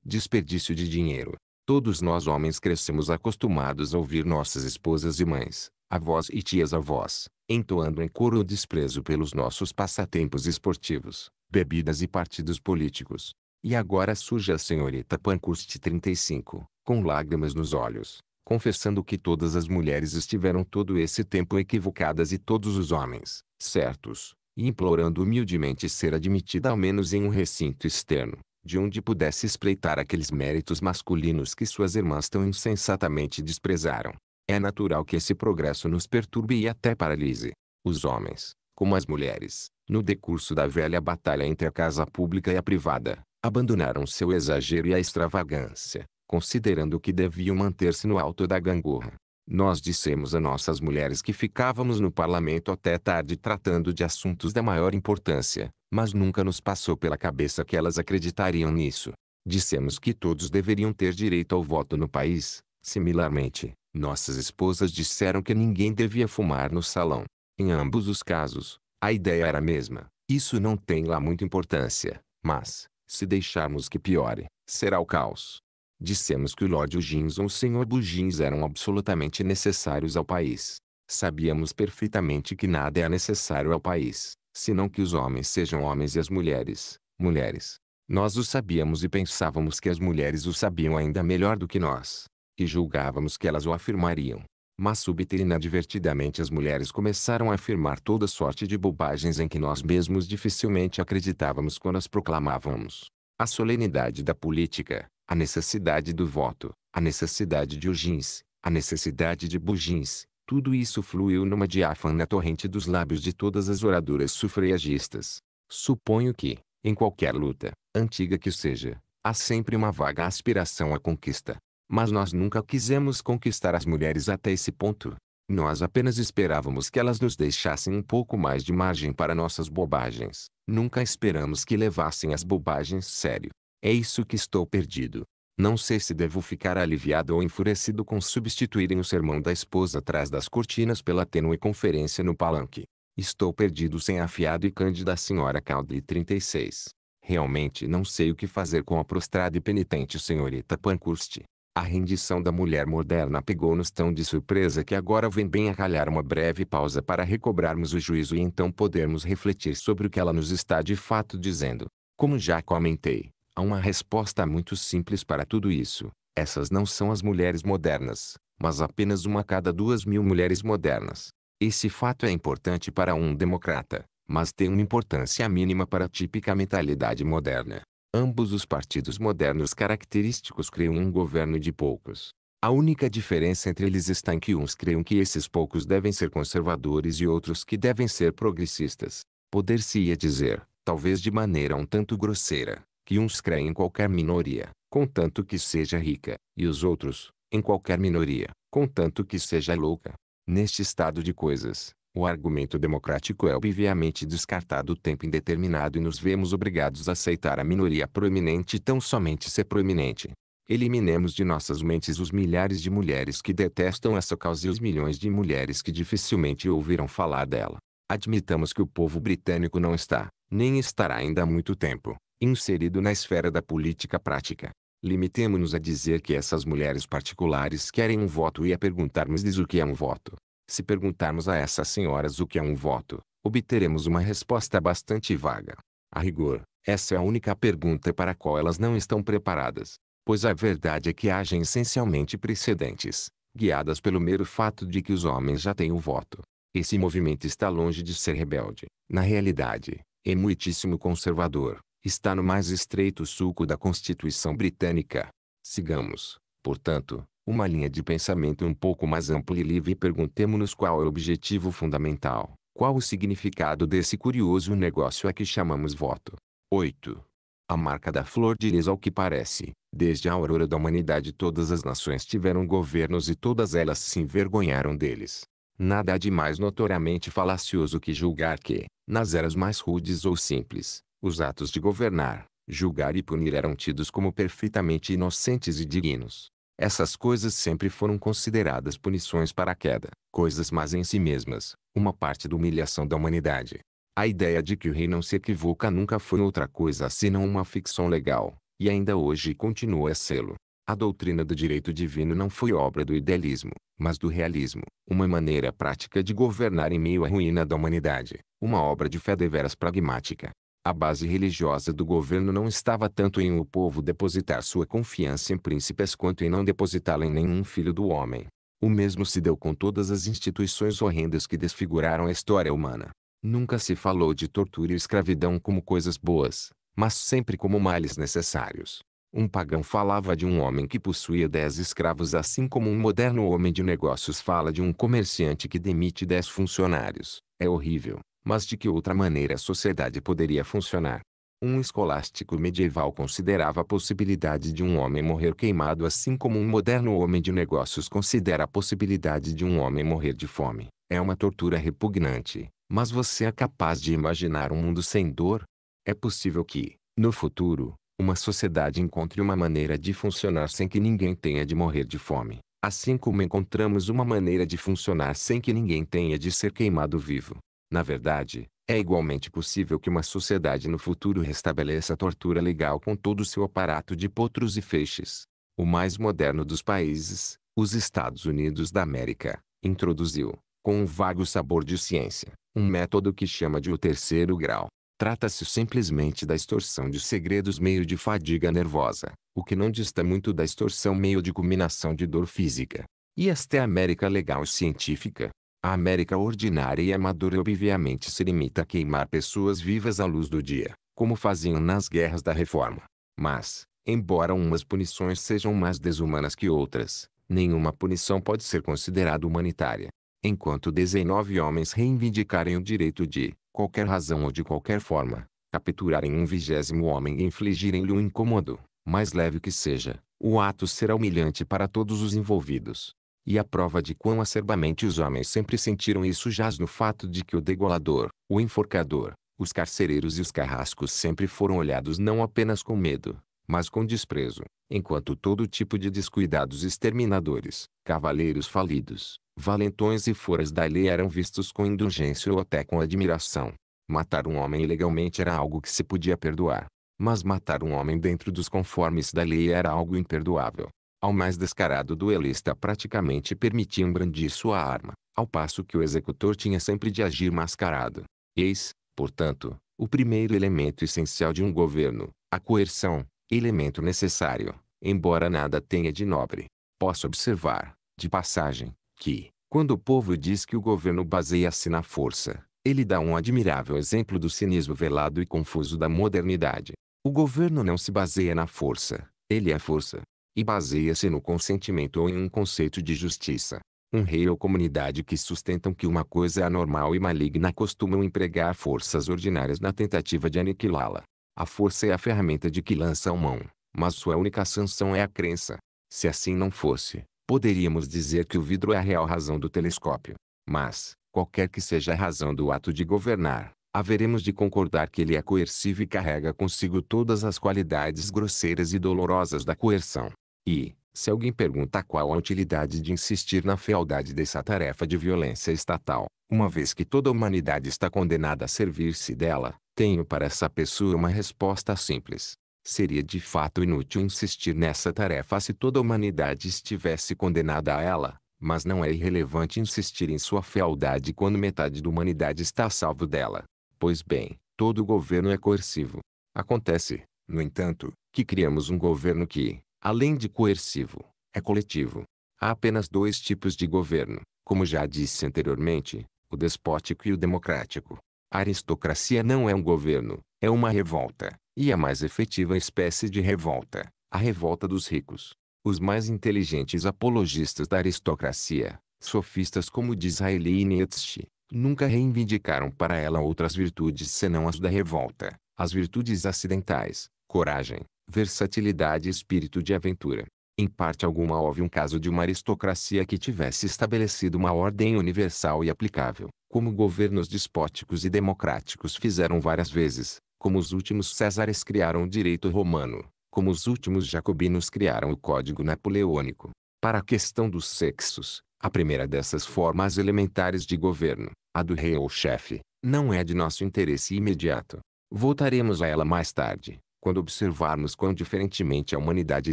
desperdício de dinheiro. Todos nós homens crescemos acostumados a ouvir nossas esposas e mães, avós e tias-avós, entoando em coro o desprezo pelos nossos passatempos esportivos, bebidas e partidos políticos. E agora surge a senhorita Pancurst 35, com lágrimas nos olhos, confessando que todas as mulheres estiveram todo esse tempo equivocadas e todos os homens, certos, e implorando humildemente ser admitida ao menos em um recinto externo, de onde pudesse espreitar aqueles méritos masculinos que suas irmãs tão insensatamente desprezaram. É natural que esse progresso nos perturbe e até paralise. Os homens, como as mulheres, no decurso da velha batalha entre a casa pública e a privada, abandonaram seu exagero e a extravagância, considerando que deviam manter-se no alto da gangorra. Nós dissemos a nossas mulheres que ficávamos no parlamento até tarde tratando de assuntos da maior importância, mas nunca nos passou pela cabeça que elas acreditariam nisso. Dissemos que todos deveriam ter direito ao voto no país. Similarmente, nossas esposas disseram que ninguém devia fumar no salão. Em ambos os casos, a ideia era a mesma. Isso não tem lá muita importância, mas, se deixarmos que piore, será o caos. Dissemos que o Lord Eugins ou o Sr. Bugins eram absolutamente necessários ao país. Sabíamos perfeitamente que nada é necessário ao país, senão que os homens sejam homens e as mulheres, mulheres. Nós o sabíamos e pensávamos que as mulheres o sabiam ainda melhor do que nós, e julgávamos que elas o afirmariam. Mas súbita e inadvertidamente as mulheres começaram a afirmar toda sorte de bobagens em que nós mesmos dificilmente acreditávamos quando as proclamávamos. A solenidade da política, a necessidade do voto, a necessidade de urgins, a necessidade de bugins, tudo isso fluiu numa diáfana torrente dos lábios de todas as oradoras sufragistas. Suponho que, em qualquer luta, antiga que seja, há sempre uma vaga aspiração à conquista. Mas nós nunca quisemos conquistar as mulheres até esse ponto. Nós apenas esperávamos que elas nos deixassem um pouco mais de margem para nossas bobagens. Nunca esperamos que levassem as bobagens sério. É isso que estou perdido. Não sei se devo ficar aliviado ou enfurecido com substituírem o sermão da esposa atrás das cortinas pela tênue conferência no palanque. Estou perdido sem afiado e cândida senhora Caldi 36. Realmente não sei o que fazer com a prostrada e penitente senhorita Pankhurst. A rendição da mulher moderna pegou-nos tão de surpresa que agora vem bem a calhar uma breve pausa para recobrarmos o juízo e então podermos refletir sobre o que ela nos está de fato dizendo. Como já comentei, Há uma resposta muito simples para tudo isso. Essas não são as mulheres modernas, mas apenas uma cada duas mil mulheres modernas. Esse fato é importante para um democrata, mas tem uma importância mínima para a típica mentalidade moderna. Ambos os partidos modernos característicos criam um governo de poucos. A única diferença entre eles está em que uns creiam que esses poucos devem ser conservadores e outros que devem ser progressistas. Poder-se-ia dizer, talvez de maneira um tanto grosseira, que uns creem em qualquer minoria, contanto que seja rica, e os outros, em qualquer minoria, contanto que seja louca. Neste estado de coisas, o argumento democrático é obviamente descartado o tempo indeterminado e nos vemos obrigados a aceitar a minoria proeminente tão somente ser proeminente. Eliminemos de nossas mentes os milhares de mulheres que detestam essa causa e os milhões de mulheres que dificilmente ouviram falar dela. Admitamos que o povo britânico não está, nem estará ainda há muito tempo, inserido na esfera da política prática. Limitemo-nos a dizer que essas mulheres particulares querem um voto e a perguntarmos-lhes o que é um voto. Se perguntarmos a essas senhoras o que é um voto, obteremos uma resposta bastante vaga. A rigor, essa é a única pergunta para a qual elas não estão preparadas, pois a verdade é que agem essencialmente precedentes, guiadas pelo mero fato de que os homens já têm o voto. Esse movimento está longe de ser rebelde. Na realidade, é muitíssimo conservador está no mais estreito sulco da Constituição britânica. Sigamos, portanto, uma linha de pensamento um pouco mais ampla e livre e perguntemo-nos qual é o objetivo fundamental, qual o significado desse curioso negócio a que chamamos voto. 8. A marca da flor de lis ao que parece, desde a aurora da humanidade todas as nações tiveram governos e todas elas se envergonharam deles. Nada há de mais notoriamente falacioso que julgar que, nas eras mais rudes ou simples, os atos de governar, julgar e punir eram tidos como perfeitamente inocentes e dignos. Essas coisas sempre foram consideradas punições para a queda, coisas mais em si mesmas, uma parte da humilhação da humanidade. A ideia de que o rei não se equivoca nunca foi outra coisa senão uma ficção legal, e ainda hoje continua a sê-lo. A doutrina do direito divino não foi obra do idealismo, mas do realismo, uma maneira prática de governar em meio à ruína da humanidade, uma obra de fé deveras pragmática. A base religiosa do governo não estava tanto em o povo depositar sua confiança em príncipes quanto em não depositá-la em nenhum filho do homem. O mesmo se deu com todas as instituições horrendas que desfiguraram a história humana. Nunca se falou de tortura e escravidão como coisas boas, mas sempre como males necessários. Um pagão falava de um homem que possuía dez escravos assim como um moderno homem de negócios fala de um comerciante que demite dez funcionários. É horrível. Mas de que outra maneira a sociedade poderia funcionar? Um escolástico medieval considerava a possibilidade de um homem morrer queimado, assim como um moderno homem de negócios considera a possibilidade de um homem morrer de fome. É uma tortura repugnante, mas você é capaz de imaginar um mundo sem dor? É possível que, no futuro, uma sociedade encontre uma maneira de funcionar sem que ninguém tenha de morrer de fome, assim como encontramos uma maneira de funcionar sem que ninguém tenha de ser queimado vivo. Na verdade, é igualmente possível que uma sociedade no futuro restabeleça a tortura legal com todo o seu aparato de potros e feixes. O mais moderno dos países, os Estados Unidos da América, introduziu, com um vago sabor de ciência, um método que chama de o terceiro grau. Trata-se simplesmente da extorsão de segredos meio de fadiga nervosa, o que não dista muito da extorsão meio de culminação de dor física. E esta é a América legal e científica, a América ordinária e amadora obviamente se limita a queimar pessoas vivas à luz do dia, como faziam nas guerras da reforma. Mas, embora umas punições sejam mais desumanas que outras, nenhuma punição pode ser considerada humanitária. Enquanto 19 homens reivindicarem o direito de, qualquer razão ou de qualquer forma, capturarem um vigésimo homem e infligirem-lhe um incômodo, mais leve que seja, o ato será humilhante para todos os envolvidos. E a prova de quão acerbamente os homens sempre sentiram isso jaz no fato de que o degolador, o enforcador, os carcereiros e os carrascos sempre foram olhados não apenas com medo, mas com desprezo, enquanto todo tipo de descuidados exterminadores, cavaleiros falidos, valentões e foras da lei eram vistos com indulgência ou até com admiração. Matar um homem ilegalmente era algo que se podia perdoar, mas matar um homem dentro dos conformes da lei era algo imperdoável. Ao mais descarado duelista praticamente permitiam brandir sua arma, ao passo que o executor tinha sempre de agir mascarado. Eis, portanto, o primeiro elemento essencial de um governo, a coerção, elemento necessário, embora nada tenha de nobre. Posso observar, de passagem, que, quando o povo diz que o governo baseia-se na força, ele dá um admirável exemplo do cinismo velado e confuso da modernidade. O governo não se baseia na força, ele é força e baseia-se no consentimento ou em um conceito de justiça. Um rei ou comunidade que sustentam que uma coisa é anormal e maligna costumam empregar forças ordinárias na tentativa de aniquilá-la. A força é a ferramenta de que lançam mão, mas sua única sanção é a crença. Se assim não fosse, poderíamos dizer que o vidro é a real razão do telescópio. Mas, qualquer que seja a razão do ato de governar, haveremos de concordar que ele é coercivo e carrega consigo todas as qualidades grosseiras e dolorosas da coerção. E, se alguém pergunta qual a utilidade de insistir na fealdade dessa tarefa de violência estatal, uma vez que toda a humanidade está condenada a servir-se dela, tenho para essa pessoa uma resposta simples. Seria de fato inútil insistir nessa tarefa se toda a humanidade estivesse condenada a ela, mas não é irrelevante insistir em sua fealdade quando metade da humanidade está a salvo dela. Pois bem, todo governo é coercivo. Acontece, no entanto, que criamos um governo que, além de coercivo, é coletivo. Há apenas dois tipos de governo, como já disse anteriormente, o despótico e o democrático. A aristocracia não é um governo, é uma revolta, e a mais efetiva espécie de revolta, a revolta dos ricos. Os mais inteligentes apologistas da aristocracia, sofistas como Disraeli e Nietzsche, nunca reivindicaram para ela outras virtudes senão as da revolta, as virtudes acidentais, coragem, versatilidade e espírito de aventura. Em parte alguma houve um caso de uma aristocracia que tivesse estabelecido uma ordem universal e aplicável, como governos despóticos e democráticos fizeram várias vezes, como os últimos Césares criaram o direito romano, como os últimos jacobinos criaram o Código Napoleônico. Para a questão dos sexos, a primeira dessas formas elementares de governo, a do rei ou chefe, não é de nosso interesse imediato. Voltaremos a ela mais tarde quando observarmos quão diferentemente a humanidade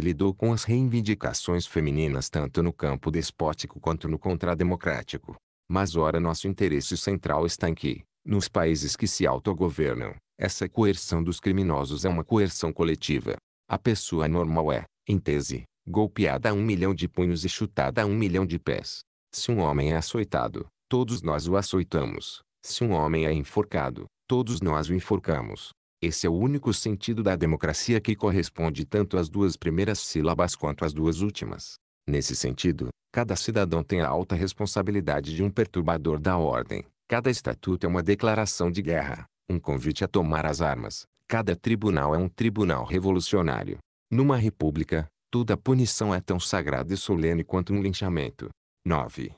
lidou com as reivindicações femininas tanto no campo despótico quanto no contrademocrático. Mas ora nosso interesse central está em que, nos países que se autogovernam, essa coerção dos criminosos é uma coerção coletiva. A pessoa normal é, em tese, golpeada a um milhão de punhos e chutada a um milhão de pés. Se um homem é açoitado, todos nós o açoitamos. Se um homem é enforcado, todos nós o enforcamos. Esse é o único sentido da democracia que corresponde tanto às duas primeiras sílabas quanto às duas últimas. Nesse sentido, cada cidadão tem a alta responsabilidade de um perturbador da ordem. Cada estatuto é uma declaração de guerra, um convite a tomar as armas. Cada tribunal é um tribunal revolucionário. Numa república, toda punição é tão sagrada e solene quanto um linchamento. 9.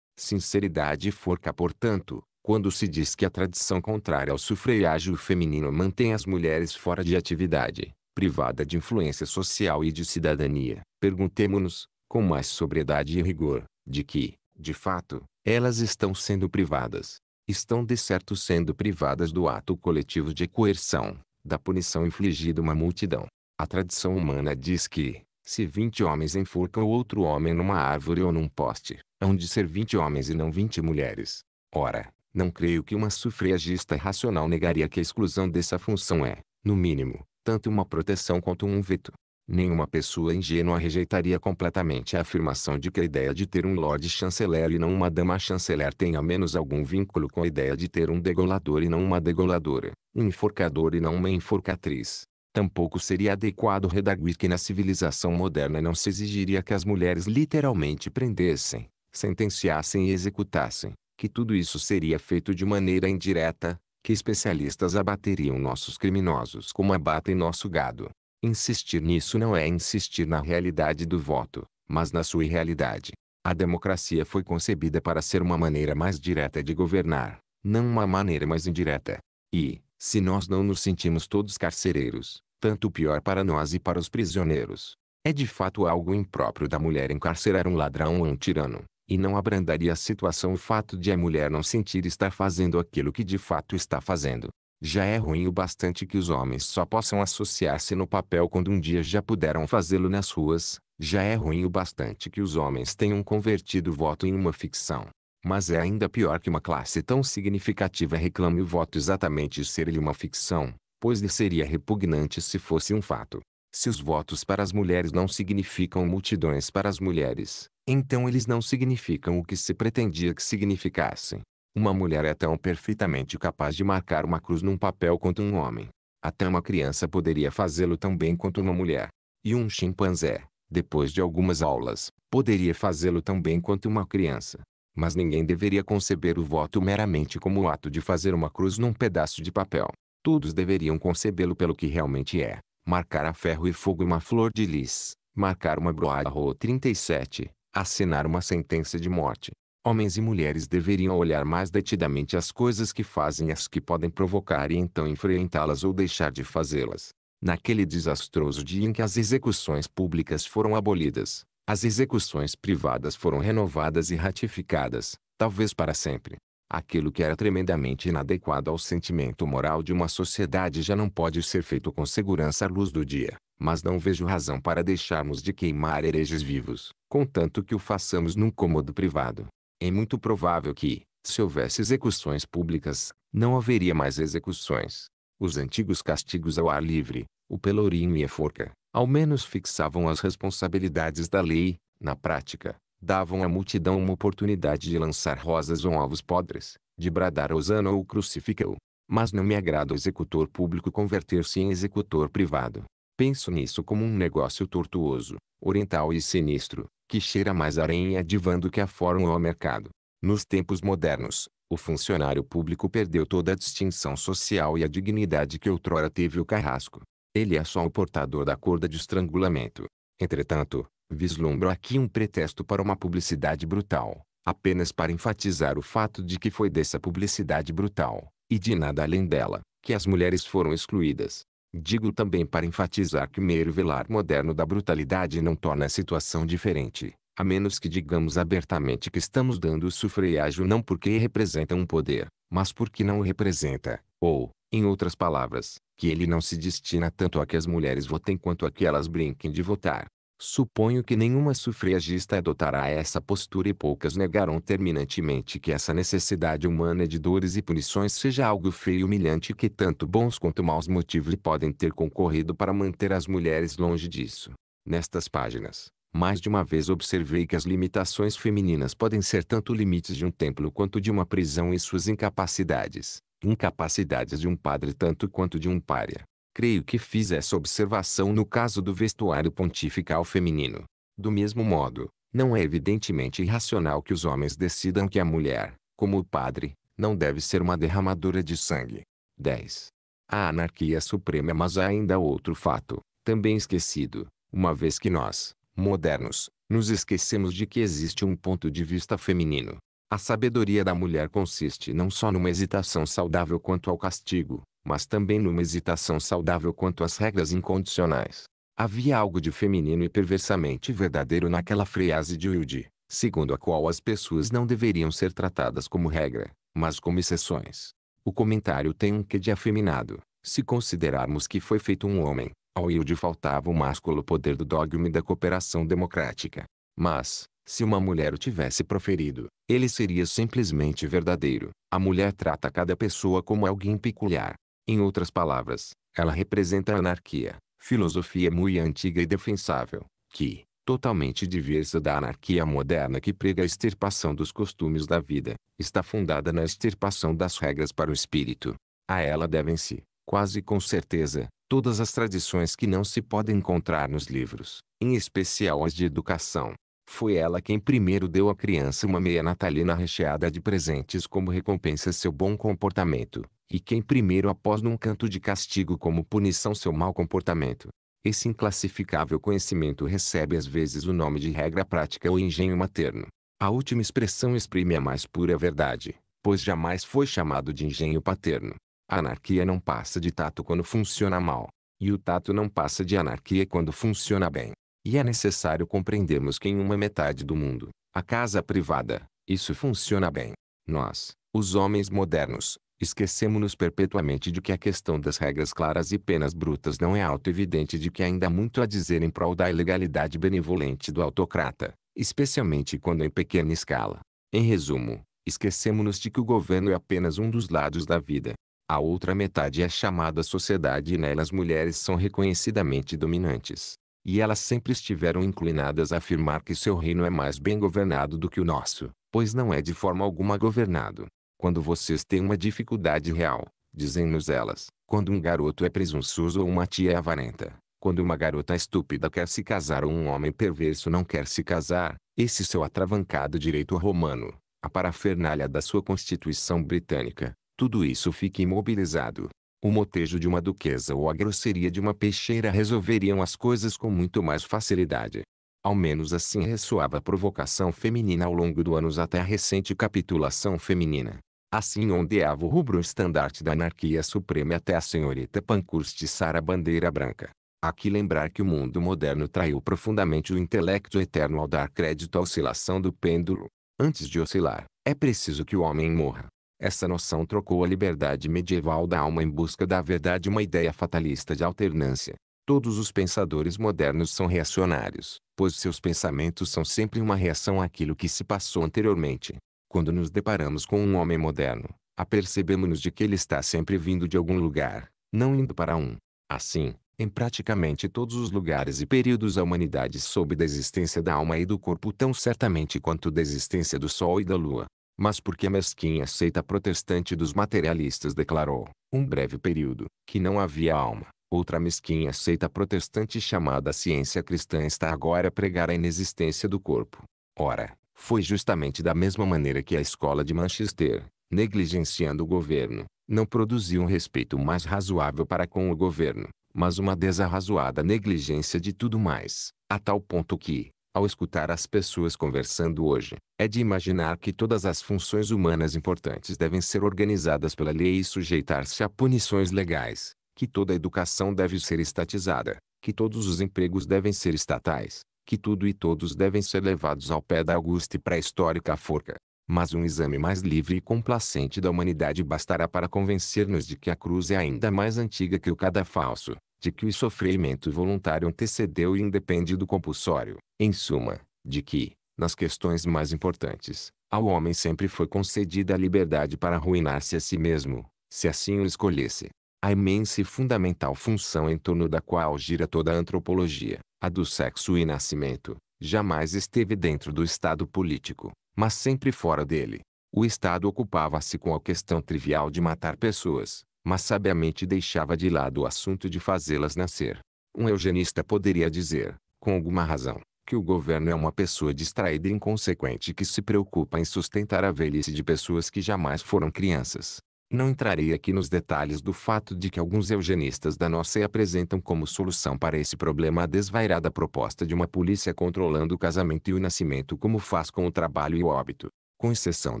Sinceridade e forca, portanto, quando se diz que a tradição contrária ao sufrágio feminino mantém as mulheres fora de atividade, privada de influência social e de cidadania, perguntemo-nos, com mais sobriedade e rigor, de que, de fato, elas estão sendo privadas. Estão de certo sendo privadas do ato coletivo de coerção, da punição infligida a uma multidão. A tradição humana diz que, se vinte homens enforcam outro homem numa árvore ou num poste, hão de ser vinte homens e não vinte mulheres. Ora, não creio que uma sufragista racional negaria que a exclusão dessa função é, no mínimo, tanto uma proteção quanto um veto. Nenhuma pessoa ingênua rejeitaria completamente a afirmação de que a ideia de ter um Lorde Chanceler e não uma Dama Chanceler tem ao menos algum vínculo com a ideia de ter um degolador e não uma degoladora, um enforcador e não uma enforcatriz. Tampouco seria adequado redaguir que na civilização moderna não se exigiria que as mulheres literalmente prendessem, sentenciassem e executassem, que tudo isso seria feito de maneira indireta, que especialistas abateriam nossos criminosos como abatem nosso gado. Insistir nisso não é insistir na realidade do voto, mas na sua irrealidade. A democracia foi concebida para ser uma maneira mais direta de governar, não uma maneira mais indireta. E, se nós não nos sentimos todos carcereiros, tanto pior para nós e para os prisioneiros. É de fato algo impróprio da mulher encarcerar um ladrão ou um tirano, e não abrandaria a situação o fato de a mulher não sentir estar fazendo aquilo que de fato está fazendo. Já é ruim o bastante que os homens só possam associar-se no papel quando um dia já puderam fazê-lo nas ruas, já é ruim o bastante que os homens tenham convertido o voto em uma ficção. Mas é ainda pior que uma classe tão significativa reclame o voto exatamente ser-lhe uma ficção, pois lhe seria repugnante se fosse um fato. Se os votos para as mulheres não significam multidões para as mulheres, então eles não significam o que se pretendia que significassem. Uma mulher é tão perfeitamente capaz de marcar uma cruz num papel quanto um homem. Até uma criança poderia fazê-lo tão bem quanto uma mulher. E um chimpanzé, depois de algumas aulas, poderia fazê-lo tão bem quanto uma criança. Mas ninguém deveria conceber o voto meramente como o ato de fazer uma cruz num pedaço de papel. Todos deveriam concebê-lo pelo que realmente é. Marcar a ferro e fogo uma flor de lis. Marcar uma broa 37 assinar uma sentença de morte. Homens e mulheres deveriam olhar mais detidamente as coisas que fazem e as que podem provocar e então enfrentá-las ou deixar de fazê-las. Naquele desastroso dia em que as execuções públicas foram abolidas, as execuções privadas foram renovadas e ratificadas, talvez para sempre. Aquilo que era tremendamente inadequado ao sentimento moral de uma sociedade já não pode ser feito com segurança à luz do dia, mas não vejo razão para deixarmos de queimar hereges vivos, contanto que o façamos num cômodo privado. É muito provável que, se houvesse execuções públicas, não haveria mais execuções. Os antigos castigos ao ar livre, o pelourinho e a forca, ao menos fixavam as responsabilidades da lei, na prática, davam à multidão uma oportunidade de lançar rosas ou ovos podres, de bradar Osana ou crucifica-o. Mas não me agrada o executor público converter-se em executor privado. Penso nisso como um negócio tortuoso, oriental e sinistro, que cheira mais a aranha de van do que a fórum ou ao mercado. Nos tempos modernos, o funcionário público perdeu toda a distinção social e a dignidade que outrora teve o carrasco. Ele é só o portador da corda de estrangulamento. Entretanto, Vislumbro aqui um pretexto para uma publicidade brutal, apenas para enfatizar o fato de que foi dessa publicidade brutal, e de nada além dela, que as mulheres foram excluídas. Digo também para enfatizar que o mero velar moderno da brutalidade não torna a situação diferente, a menos que digamos abertamente que estamos dando o sufrágio não porque representa um poder, mas porque não o representa, ou, em outras palavras, que ele não se destina tanto a que as mulheres votem quanto a que elas brinquem de votar. Suponho que nenhuma sufragista adotará essa postura e poucas negarão terminantemente que essa necessidade humana de dores e punições seja algo feio e humilhante que tanto bons quanto maus motivos podem ter concorrido para manter as mulheres longe disso. Nestas páginas, mais de uma vez observei que as limitações femininas podem ser tanto limites de um templo quanto de uma prisão e suas incapacidades, incapacidades de um padre tanto quanto de um pária. Creio que fiz essa observação no caso do vestuário pontifical feminino. Do mesmo modo, não é evidentemente irracional que os homens decidam que a mulher, como o padre, não deve ser uma derramadora de sangue. 10. A anarquia suprema, mas há ainda outro fato, também esquecido, uma vez que nós, modernos, nos esquecemos de que existe um ponto de vista feminino. A sabedoria da mulher consiste não só numa hesitação saudável quanto ao castigo, mas também numa hesitação saudável quanto às regras incondicionais. Havia algo de feminino e perversamente verdadeiro naquela frase de Wilde, segundo a qual as pessoas não deveriam ser tratadas como regra, mas como exceções. O comentário tem um quê de afeminado, se considerarmos que foi feito um homem. Ao Wilde faltava o másculo poder do dogma e da cooperação democrática. Mas, se uma mulher o tivesse proferido, ele seria simplesmente verdadeiro. A mulher trata cada pessoa como alguém peculiar, em outras palavras, ela representa a anarquia, filosofia muito antiga e defensável, que, totalmente diversa da anarquia moderna que prega a extirpação dos costumes da vida, está fundada na extirpação das regras para o espírito. A ela devem-se, quase com certeza, todas as tradições que não se podem encontrar nos livros, em especial as de educação. Foi ela quem primeiro deu à criança uma meia natalina recheada de presentes como recompensa seu bom comportamento, e quem primeiro após pôs num canto de castigo como punição seu mau comportamento. Esse inclassificável conhecimento recebe às vezes o nome de regra prática ou engenho materno. A última expressão exprime a mais pura verdade, pois jamais foi chamado de engenho paterno. A anarquia não passa de tato quando funciona mal, e o tato não passa de anarquia quando funciona bem. E é necessário compreendermos que em uma metade do mundo, a casa privada, isso funciona bem. Nós, os homens modernos, esquecemos-nos perpetuamente de que a questão das regras claras e penas brutas não é auto-evidente de que ainda há muito a dizer em prol da ilegalidade benevolente do autocrata, especialmente quando em pequena escala. Em resumo, esquecemos-nos de que o governo é apenas um dos lados da vida. A outra metade é chamada sociedade e nela as mulheres são reconhecidamente dominantes. E elas sempre estiveram inclinadas a afirmar que seu reino é mais bem governado do que o nosso, pois não é de forma alguma governado. Quando vocês têm uma dificuldade real, dizem-nos elas, quando um garoto é presunçoso ou uma tia é avarenta, quando uma garota estúpida quer se casar ou um homem perverso não quer se casar, esse seu atravancado direito romano, a parafernália da sua Constituição britânica, tudo isso fica imobilizado, o motejo de uma duquesa ou a grosseria de uma peixeira resolveriam as coisas com muito mais facilidade. Ao menos assim ressoava a provocação feminina ao longo dos anos até a recente capitulação feminina. Assim ondeava o rubro estandarte da anarquia suprema até a senhorita Pankhurst içar a bandeira branca. Há que lembrar que o mundo moderno traiu profundamente o intelecto eterno ao dar crédito à oscilação do pêndulo. Antes de oscilar, é preciso que o homem morra. Essa noção trocou a liberdade medieval da alma em busca da verdade uma ideia fatalista de alternância. Todos os pensadores modernos são reacionários, pois seus pensamentos são sempre uma reação àquilo que se passou anteriormente. Quando nos deparamos com um homem moderno, apercebemos-nos de que ele está sempre vindo de algum lugar, não indo para um. Assim, em praticamente todos os lugares e períodos a humanidade soube da existência da alma e do corpo tão certamente quanto da existência do Sol e da Lua mas porque a mesquinha seita protestante dos materialistas declarou, um breve período, que não havia alma. Outra mesquinha seita protestante chamada ciência cristã está agora a pregar a inexistência do corpo. Ora, foi justamente da mesma maneira que a escola de Manchester, negligenciando o governo, não produziu um respeito mais razoável para com o governo, mas uma desarrazoada negligência de tudo mais, a tal ponto que, ao escutar as pessoas conversando hoje, é de imaginar que todas as funções humanas importantes devem ser organizadas pela lei e sujeitar-se a punições legais, que toda a educação deve ser estatizada, que todos os empregos devem ser estatais, que tudo e todos devem ser levados ao pé da augusta e pré-histórica forca. Mas um exame mais livre e complacente da humanidade bastará para convencer-nos de que a cruz é ainda mais antiga que o cadafalso, de que o sofrimento voluntário antecedeu e independe do compulsório, em suma, de que, nas questões mais importantes, ao homem sempre foi concedida a liberdade para arruinar-se a si mesmo, se assim o escolhesse. A imensa e fundamental função em torno da qual gira toda a antropologia, a do sexo e nascimento, jamais esteve dentro do Estado político, mas sempre fora dele. O Estado ocupava-se com a questão trivial de matar pessoas, mas sabiamente deixava de lado o assunto de fazê-las nascer. Um eugenista poderia dizer, com alguma razão, que o governo é uma pessoa distraída e inconsequente que se preocupa em sustentar a velhice de pessoas que jamais foram crianças. Não entrarei aqui nos detalhes do fato de que alguns eugenistas da nossa apresentam como solução para esse problema a desvairada proposta de uma polícia controlando o casamento e o nascimento como faz com o trabalho e o óbito. Com exceção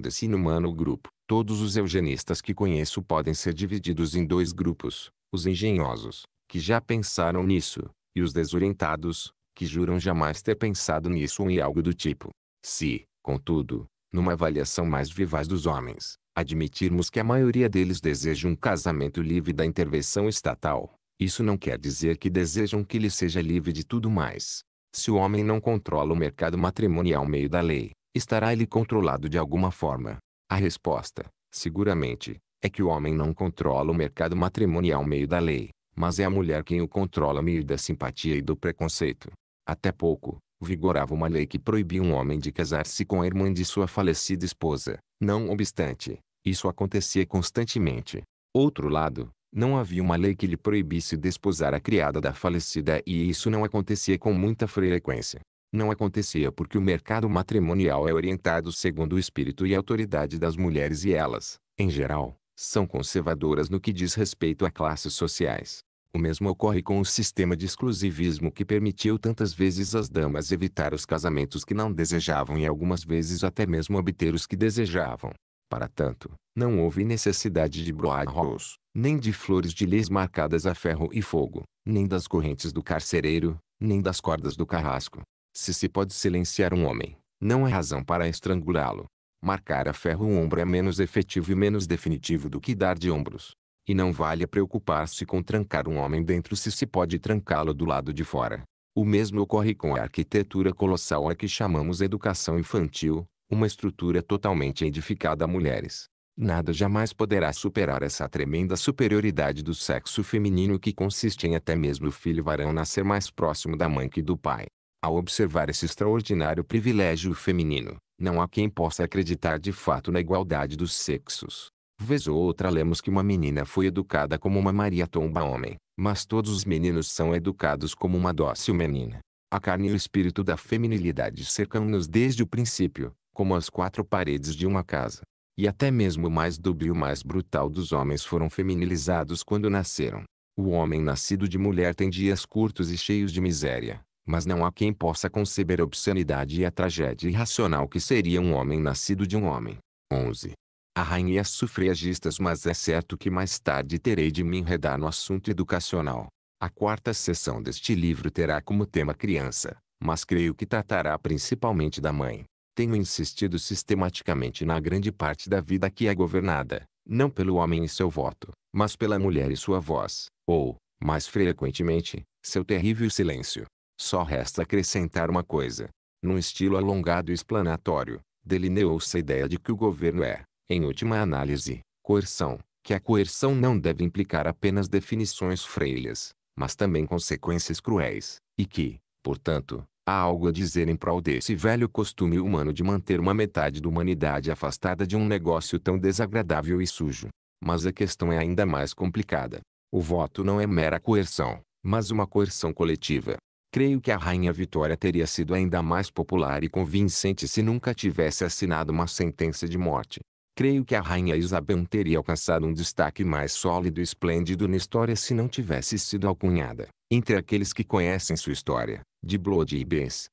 desse inumano grupo, Todos os eugenistas que conheço podem ser divididos em dois grupos: os engenhosos, que já pensaram nisso, e os desorientados, que juram jamais ter pensado nisso ou em algo do tipo. Se, contudo, numa avaliação mais vivaz dos homens, admitirmos que a maioria deles deseja um casamento livre da intervenção estatal, isso não quer dizer que desejam que ele seja livre de tudo mais. Se o homem não controla o mercado matrimonial meio da lei, estará ele controlado de alguma forma, a resposta, seguramente, é que o homem não controla o mercado matrimonial meio da lei, mas é a mulher quem o controla meio da simpatia e do preconceito. Até pouco, vigorava uma lei que proibia um homem de casar-se com a irmã de sua falecida esposa. Não obstante, isso acontecia constantemente. Outro lado, não havia uma lei que lhe proibisse desposar a criada da falecida e isso não acontecia com muita frequência não acontecia porque o mercado matrimonial é orientado segundo o espírito e autoridade das mulheres e elas, em geral, são conservadoras no que diz respeito a classes sociais. O mesmo ocorre com o sistema de exclusivismo que permitiu tantas vezes às damas evitar os casamentos que não desejavam e algumas vezes até mesmo obter os que desejavam. Para tanto, não houve necessidade de broadros, nem de flores de leis marcadas a ferro e fogo, nem das correntes do carcereiro, nem das cordas do carrasco. Se se pode silenciar um homem, não há razão para estrangulá-lo. Marcar a ferro um ombro é menos efetivo e menos definitivo do que dar de ombros. E não vale preocupar-se com trancar um homem dentro se se pode trancá-lo do lado de fora. O mesmo ocorre com a arquitetura colossal a que chamamos educação infantil, uma estrutura totalmente edificada a mulheres. Nada jamais poderá superar essa tremenda superioridade do sexo feminino que consiste em até mesmo o filho varão nascer mais próximo da mãe que do pai. Ao observar esse extraordinário privilégio feminino, não há quem possa acreditar de fato na igualdade dos sexos. Vez ou outra lemos que uma menina foi educada como uma Maria Tomba homem, mas todos os meninos são educados como uma dócil menina. A carne e o espírito da feminilidade cercam-nos desde o princípio, como as quatro paredes de uma casa. E até mesmo o mais dúbio e o mais brutal dos homens foram feminilizados quando nasceram. O homem nascido de mulher tem dias curtos e cheios de miséria mas não há quem possa conceber a obscenidade e a tragédia irracional que seria um homem nascido de um homem. 11. A rainha e é as sufragistas mas é certo que mais tarde terei de me enredar no assunto educacional. A quarta sessão deste livro terá como tema criança, mas creio que tratará principalmente da mãe. Tenho insistido sistematicamente na grande parte da vida que é governada, não pelo homem e seu voto, mas pela mulher e sua voz, ou, mais frequentemente, seu terrível silêncio. Só resta acrescentar uma coisa. Num estilo alongado e explanatório, delineou-se a ideia de que o governo é, em última análise, coerção, que a coerção não deve implicar apenas definições freias, mas também consequências cruéis, e que, portanto, há algo a dizer em prol desse velho costume humano de manter uma metade da humanidade afastada de um negócio tão desagradável e sujo. Mas a questão é ainda mais complicada. O voto não é mera coerção, mas uma coerção coletiva, Creio que a Rainha Vitória teria sido ainda mais popular e convincente se nunca tivesse assinado uma sentença de morte. Creio que a Rainha Isabel teria alcançado um destaque mais sólido e esplêndido na história se não tivesse sido alcunhada, entre aqueles que conhecem sua história, de Blood e Bens.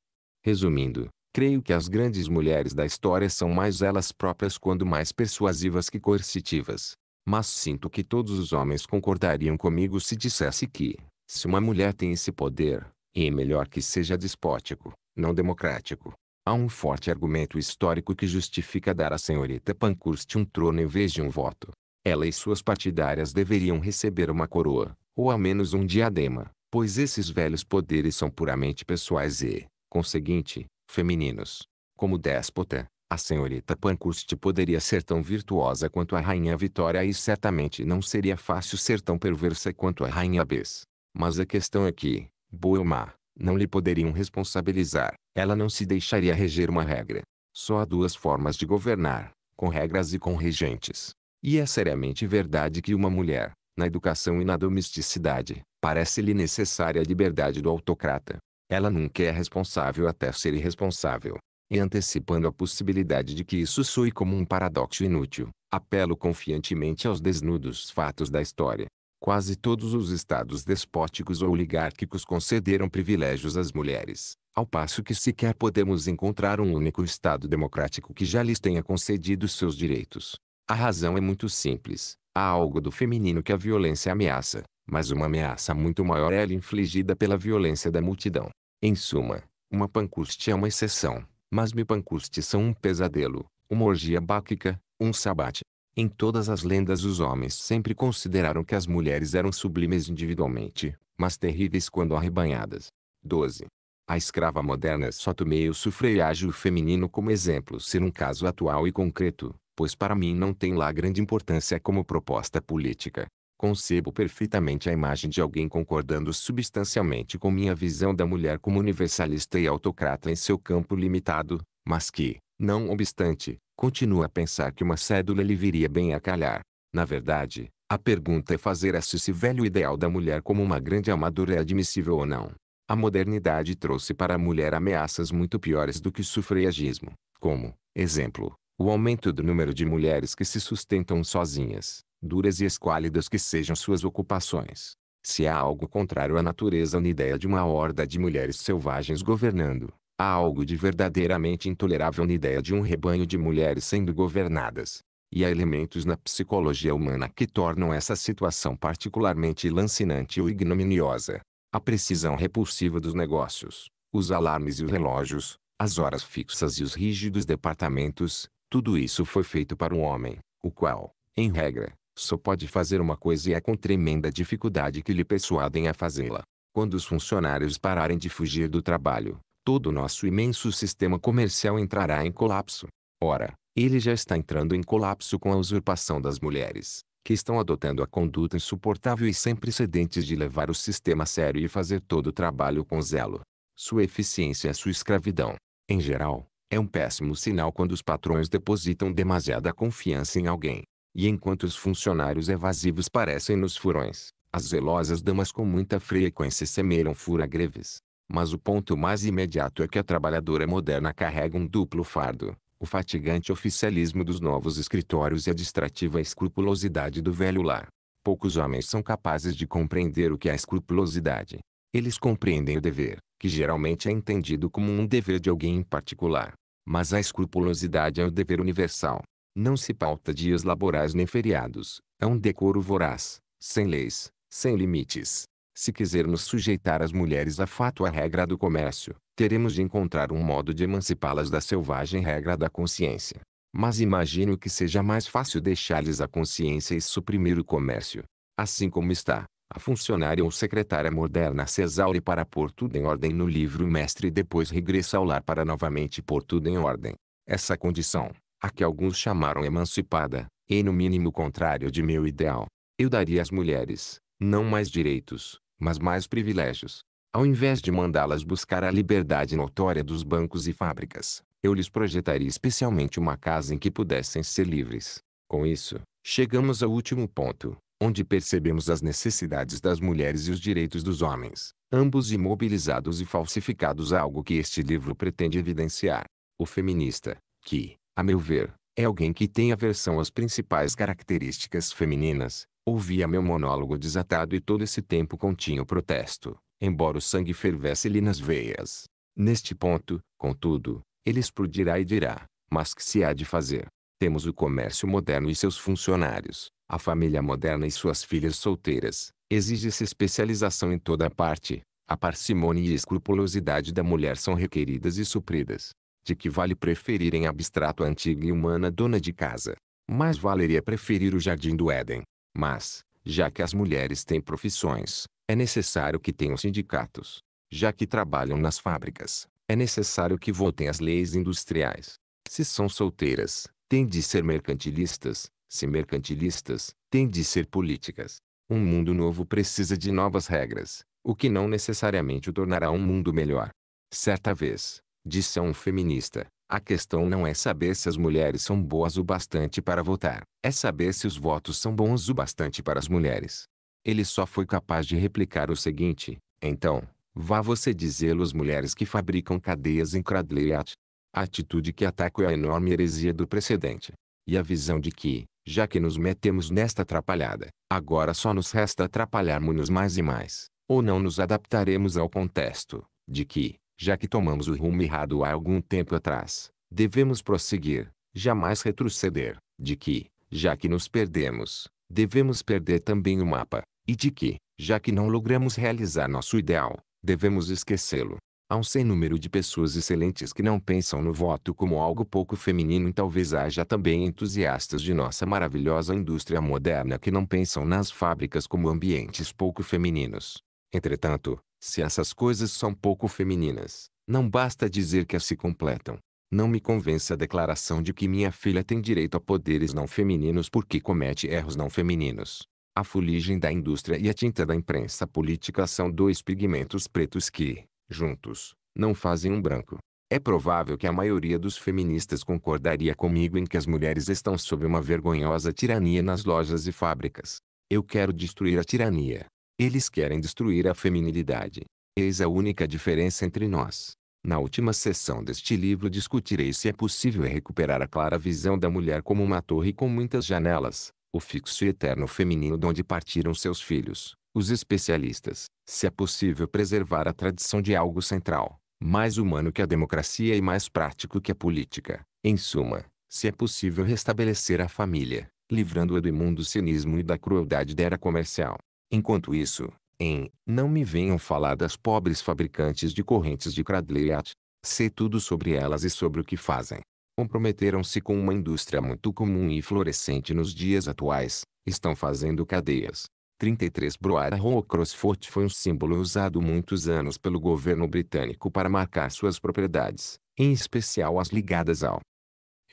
Resumindo, creio que as grandes mulheres da história são mais elas próprias quando mais persuasivas que coercitivas. Mas sinto que todos os homens concordariam comigo se dissesse que, se uma mulher tem esse poder, e é melhor que seja despótico, não democrático. Há um forte argumento histórico que justifica dar à senhorita Pankhurst um trono em vez de um voto. Ela e suas partidárias deveriam receber uma coroa, ou ao menos um diadema, pois esses velhos poderes são puramente pessoais e, conseguinte, femininos. Como déspota, a senhorita Pankhurst poderia ser tão virtuosa quanto a rainha Vitória e certamente não seria fácil ser tão perversa quanto a rainha Bess. Mas a questão é que, boa ou má, não lhe poderiam responsabilizar. Ela não se deixaria reger uma regra. Só há duas formas de governar, com regras e com regentes. E é seriamente verdade que uma mulher, na educação e na domesticidade, parece-lhe necessária a liberdade do autocrata. Ela nunca é responsável até ser irresponsável. E antecipando a possibilidade de que isso soe como um paradoxo inútil, apelo confiantemente aos desnudos fatos da história. Quase todos os estados despóticos ou oligárquicos concederam privilégios às mulheres, ao passo que sequer podemos encontrar um único estado democrático que já lhes tenha concedido seus direitos. A razão é muito simples. Há algo do feminino que a violência ameaça, mas uma ameaça muito maior é a infligida pela violência da multidão. Em suma, uma pancuste é uma exceção, mas me pancustes são um pesadelo, uma orgia báquica, um sabate. Em todas as lendas os homens sempre consideraram que as mulheres eram sublimes individualmente, mas terríveis quando arrebanhadas. 12. A escrava moderna só tomei o sufrágio feminino como exemplo ser um caso atual e concreto, pois para mim não tem lá grande importância como proposta política. Concebo perfeitamente a imagem de alguém concordando substancialmente com minha visão da mulher como universalista e autocrata em seu campo limitado, mas que, não obstante, continua a pensar que uma cédula lhe viria bem a calhar. Na verdade, a pergunta é fazer a se esse velho ideal da mulher como uma grande amadora é admissível ou não. A modernidade trouxe para a mulher ameaças muito piores do que o sufragismo, como, exemplo, o aumento do número de mulheres que se sustentam sozinhas, duras e esquálidas que sejam suas ocupações. Se há algo contrário à natureza na ideia é de uma horda de mulheres selvagens governando, Há algo de verdadeiramente intolerável na ideia de um rebanho de mulheres sendo governadas. E há elementos na psicologia humana que tornam essa situação particularmente lancinante ou ignominiosa. A precisão repulsiva dos negócios, os alarmes e os relógios, as horas fixas e os rígidos departamentos, tudo isso foi feito para um homem, o qual, em regra, só pode fazer uma coisa e é com tremenda dificuldade que lhe persuadem a fazê-la. Quando os funcionários pararem de fugir do trabalho, todo o nosso imenso sistema comercial entrará em colapso. Ora, ele já está entrando em colapso com a usurpação das mulheres, que estão adotando a conduta insuportável e sem precedentes de levar o sistema a sério e fazer todo o trabalho com zelo. Sua eficiência é sua escravidão. Em geral, é um péssimo sinal quando os patrões depositam demasiada confiança em alguém. E enquanto os funcionários evasivos parecem nos furões, as zelosas damas com muita frequência semelham fura-greves. Mas o ponto mais imediato é que a trabalhadora moderna carrega um duplo fardo. O fatigante oficialismo dos novos escritórios e a distrativa escrupulosidade do velho lar. Poucos homens são capazes de compreender o que é escrupulosidade. Eles compreendem o dever, que geralmente é entendido como um dever de alguém em particular. Mas a escrupulosidade é o dever universal. Não se pauta dias laborais nem feriados. É um decoro voraz, sem leis, sem limites. Se quisermos sujeitar as mulheres à fátua regra do comércio, teremos de encontrar um modo de emancipá-las da selvagem regra da consciência. Mas imagino que seja mais fácil deixar-lhes a consciência e suprimir o comércio. Assim como está, a funcionária ou secretária moderna se exaure para pôr tudo em ordem no livro mestre e depois regressa ao lar para novamente pôr tudo em ordem. Essa condição, a que alguns chamaram emancipada, é no mínimo contrário de meu ideal. Eu daria às mulheres, não mais direitos, mas mais privilégios. Ao invés de mandá-las buscar a liberdade notória dos bancos e fábricas, eu lhes projetaria especialmente uma casa em que pudessem ser livres. Com isso, chegamos ao último ponto, onde percebemos as necessidades das mulheres e os direitos dos homens, ambos imobilizados e falsificados a algo que este livro pretende evidenciar. O feminista, que, a meu ver, é alguém que tem aversão às principais características femininas, Ouvia meu monólogo desatado e todo esse tempo continha o protesto, embora o sangue fervesse-lhe nas veias. Neste ponto, contudo, ele explodirá e dirá, mas que se há de fazer? Temos o comércio moderno e seus funcionários, a família moderna e suas filhas solteiras. Exige-se especialização em toda a parte. A parcimônia e escrupulosidade da mulher são requeridas e supridas. De que vale preferir em abstrato a antiga e humana dona de casa? Mais valeria preferir o jardim do Éden, mas, já que as mulheres têm profissões, é necessário que tenham sindicatos. Já que trabalham nas fábricas, é necessário que votem as leis industriais. Se são solteiras, têm de ser mercantilistas, se mercantilistas, têm de ser políticas. Um mundo novo precisa de novas regras, o que não necessariamente o tornará um mundo melhor. Certa vez, disse a um feminista, a questão não é saber se as mulheres são boas o bastante para votar. É saber se os votos são bons o bastante para as mulheres. Ele só foi capaz de replicar o seguinte: Então, vá você dizê-lo às mulheres que fabricam cadeias em Cradleyat. A atitude que ataca é a enorme heresia do precedente. E a visão de que, já que nos metemos nesta atrapalhada, agora só nos resta atrapalharmos-nos mais e mais, ou não nos adaptaremos ao contexto, de que, já que tomamos o rumo errado há algum tempo atrás, devemos prosseguir, jamais retroceder, de que, já que nos perdemos, devemos perder também o mapa, e de que, já que não logramos realizar nosso ideal, devemos esquecê-lo. Há um sem número de pessoas excelentes que não pensam no voto como algo pouco feminino e talvez haja também entusiastas de nossa maravilhosa indústria moderna que não pensam nas fábricas como ambientes pouco femininos. Entretanto, se essas coisas são pouco femininas, não basta dizer que as se completam. Não me convence a declaração de que minha filha tem direito a poderes não femininos porque comete erros não femininos. A fuligem da indústria e a tinta da imprensa política são dois pigmentos pretos que, juntos, não fazem um branco. É provável que a maioria dos feministas concordaria comigo em que as mulheres estão sob uma vergonhosa tirania nas lojas e fábricas. Eu quero destruir a tirania, eles querem destruir a feminilidade. Eis a única diferença entre nós. Na última sessão deste livro discutirei se é possível recuperar a clara visão da mulher como uma torre com muitas janelas, o fixo e eterno feminino de onde partiram seus filhos, os especialistas, se é possível preservar a tradição de algo central, mais humano que a democracia e mais prático que a política, em suma, se é possível restabelecer a família, livrando-a do imundo cinismo e da crueldade da era comercial. Enquanto isso, em Não me venham falar das pobres fabricantes de correntes de Cradleyat. sei tudo sobre elas e sobre o que fazem. Comprometeram-se com uma indústria muito comum e florescente nos dias atuais, estão fazendo cadeias. 33 Broara ou Crossfort foi um símbolo usado muitos anos pelo governo britânico para marcar suas propriedades, em especial as ligadas ao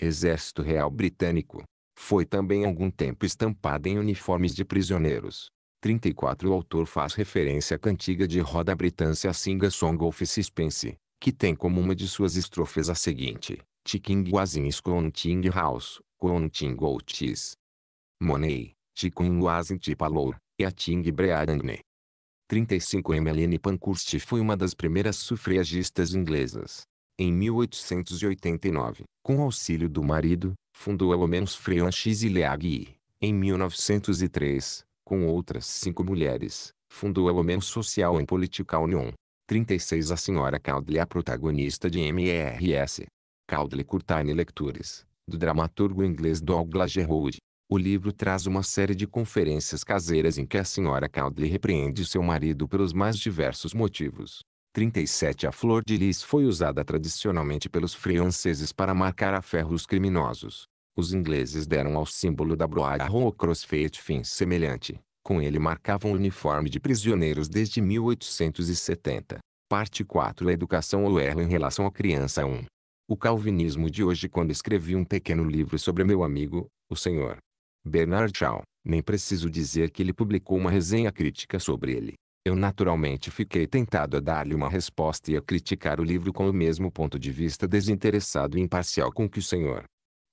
Exército Real Britânico. Foi também algum tempo estampada em uniformes de prisioneiros. 34 O autor faz referência à cantiga de roda britância Singa Song of Suspense, que tem como uma de suas estrofes a seguinte: Ticking was counting House, counting Otis. Money, ticking was in Tipalor, e a Ting Brearane. 35 Emmeline Pankhurst foi uma das primeiras sufragistas inglesas. Em 1889, com auxílio do marido, fundou a Women's Free Anchise League. Em 1903, com outras cinco mulheres, fundou a Women Social and Political Union. 36 A senhora Caldley é a protagonista de M.E.R.S. Caldley Curtain Lectures, do dramaturgo inglês Douglas Gerrold. O livro traz uma série de conferências caseiras em que a senhora Caldley repreende seu marido pelos mais diversos motivos. 37 A flor de lis foi usada tradicionalmente pelos franceses para marcar a ferro os criminosos. Os ingleses deram ao símbolo da broa o crossfade fim semelhante. Com ele marcavam o uniforme de prisioneiros desde 1870. Parte 4 A educação ou erro em relação à criança 1. O calvinismo de hoje quando escrevi um pequeno livro sobre meu amigo, o senhor Bernard Shaw, nem preciso dizer que ele publicou uma resenha crítica sobre ele. Eu naturalmente fiquei tentado a dar-lhe uma resposta e a criticar o livro com o mesmo ponto de vista desinteressado e imparcial com que o senhor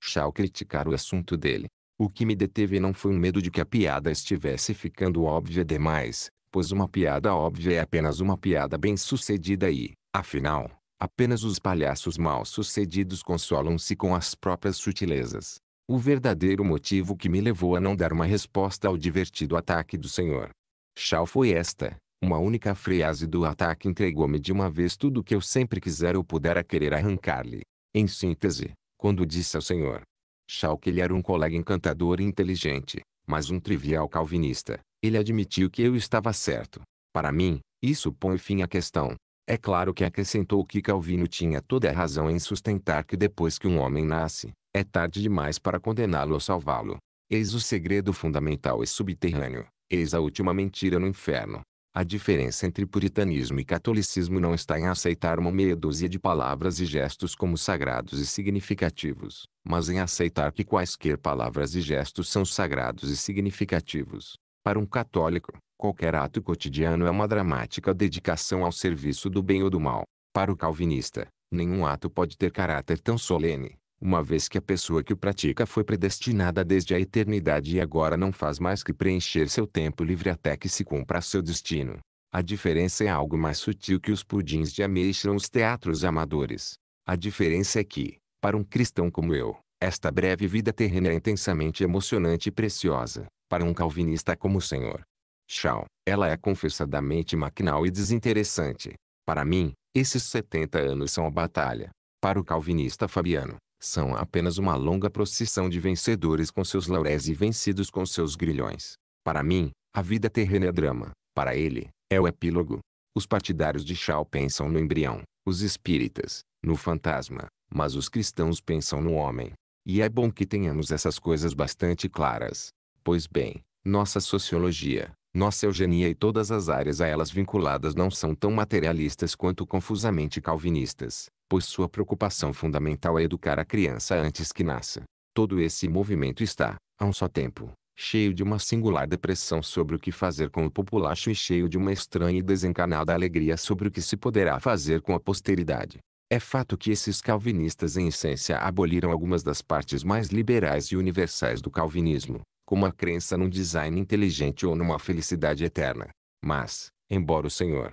Shaw criticar o assunto dele. O que me deteve não foi um medo de que a piada estivesse ficando óbvia demais, pois uma piada óbvia é apenas uma piada bem sucedida e, afinal, apenas os palhaços mal sucedidos consolam-se com as próprias sutilezas. O verdadeiro motivo que me levou a não dar uma resposta ao divertido ataque do senhor Shaw foi esta, uma única frase do ataque entregou-me de uma vez tudo o que eu sempre quisera ou pudera querer arrancar-lhe. Em síntese, quando disse ao Senhor. Schalke era um colega encantador e inteligente, mas um trivial calvinista. Ele admitiu que eu estava certo. Para mim, isso põe fim à questão. É claro que acrescentou que Calvino tinha toda a razão em sustentar que depois que um homem nasce, é tarde demais para condená-lo ou salvá-lo. Eis o segredo fundamental e subterrâneo. Eis a última mentira no inferno. A diferença entre puritanismo e catolicismo não está em aceitar uma meia dúzia de palavras e gestos como sagrados e significativos, mas em aceitar que quaisquer palavras e gestos são sagrados e significativos. Para um católico, qualquer ato cotidiano é uma dramática dedicação ao serviço do bem ou do mal. Para o calvinista, nenhum ato pode ter caráter tão solene, uma vez que a pessoa que o pratica foi predestinada desde a eternidade e agora não faz mais que preencher seu tempo livre até que se cumpra seu destino. A diferença é algo mais sutil que os pudins de ameixa ou os teatros amadores. A diferença é que, para um cristão como eu, esta breve vida terrena é intensamente emocionante e preciosa, para um calvinista como o senhor. Shaw, ela é confessadamente maquinal e desinteressante. Para mim, esses 70 anos são a batalha. Para o calvinista Fabiano, são apenas uma longa procissão de vencedores com seus laurés e vencidos com seus grilhões. Para mim, a vida terrena é drama, para ele, é o epílogo. Os partidários de Shaw pensam no embrião, os espíritas, no fantasma, mas os cristãos pensam no homem. E é bom que tenhamos essas coisas bastante claras. Pois bem, nossa sociologia, nossa eugenia e todas as áreas a elas vinculadas não são tão materialistas quanto confusamente calvinistas, pois sua preocupação fundamental é educar a criança antes que nasça. Todo esse movimento está, a um só tempo, cheio de uma singular depressão sobre o que fazer com o populacho e cheio de uma estranha e desencanada alegria sobre o que se poderá fazer com a posteridade. É fato que esses calvinistas em essência aboliram algumas das partes mais liberais e universais do calvinismo, como a crença num design inteligente ou numa felicidade eterna. Mas, embora o Senhor,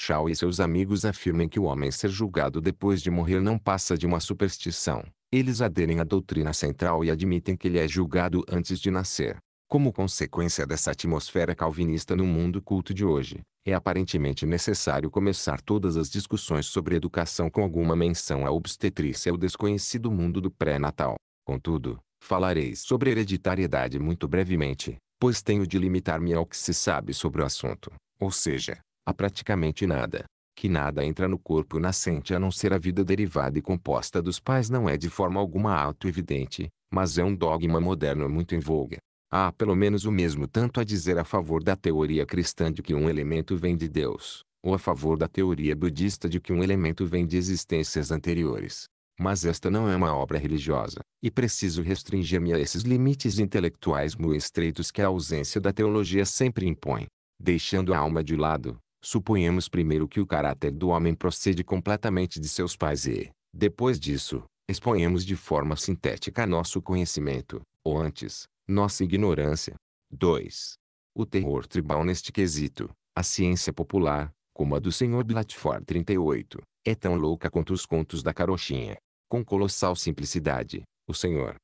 Shaw e seus amigos afirmam que o homem ser julgado depois de morrer não passa de uma superstição. Eles aderem à doutrina central e admitem que ele é julgado antes de nascer. Como consequência dessa atmosfera calvinista no mundo culto de hoje, é aparentemente necessário começar todas as discussões sobre educação com alguma menção à obstetrícia ou desconhecido mundo do pré-natal. Contudo, falarei sobre hereditariedade muito brevemente, pois tenho de limitar-me ao que se sabe sobre o assunto. Ou seja, há praticamente nada. Que nada entra no corpo nascente a não ser a vida derivada e composta dos pais não é de forma alguma auto-evidente, mas é um dogma moderno muito em voga. Há pelo menos o mesmo tanto a dizer a favor da teoria cristã de que um elemento vem de Deus, ou a favor da teoria budista de que um elemento vem de existências anteriores. Mas esta não é uma obra religiosa, e preciso restringir-me a esses limites intelectuais muito estreitos que a ausência da teologia sempre impõe. Deixando a alma de lado, Suponhamos primeiro que o caráter do homem procede completamente de seus pais e, depois disso, exponhamos de forma sintética nosso conhecimento, ou antes, nossa ignorância. 2. O terror tribal neste quesito, a ciência popular, como a do Sr. Blatford 38, é tão louca quanto os contos da carochinha. Com colossal simplicidade, o Sr.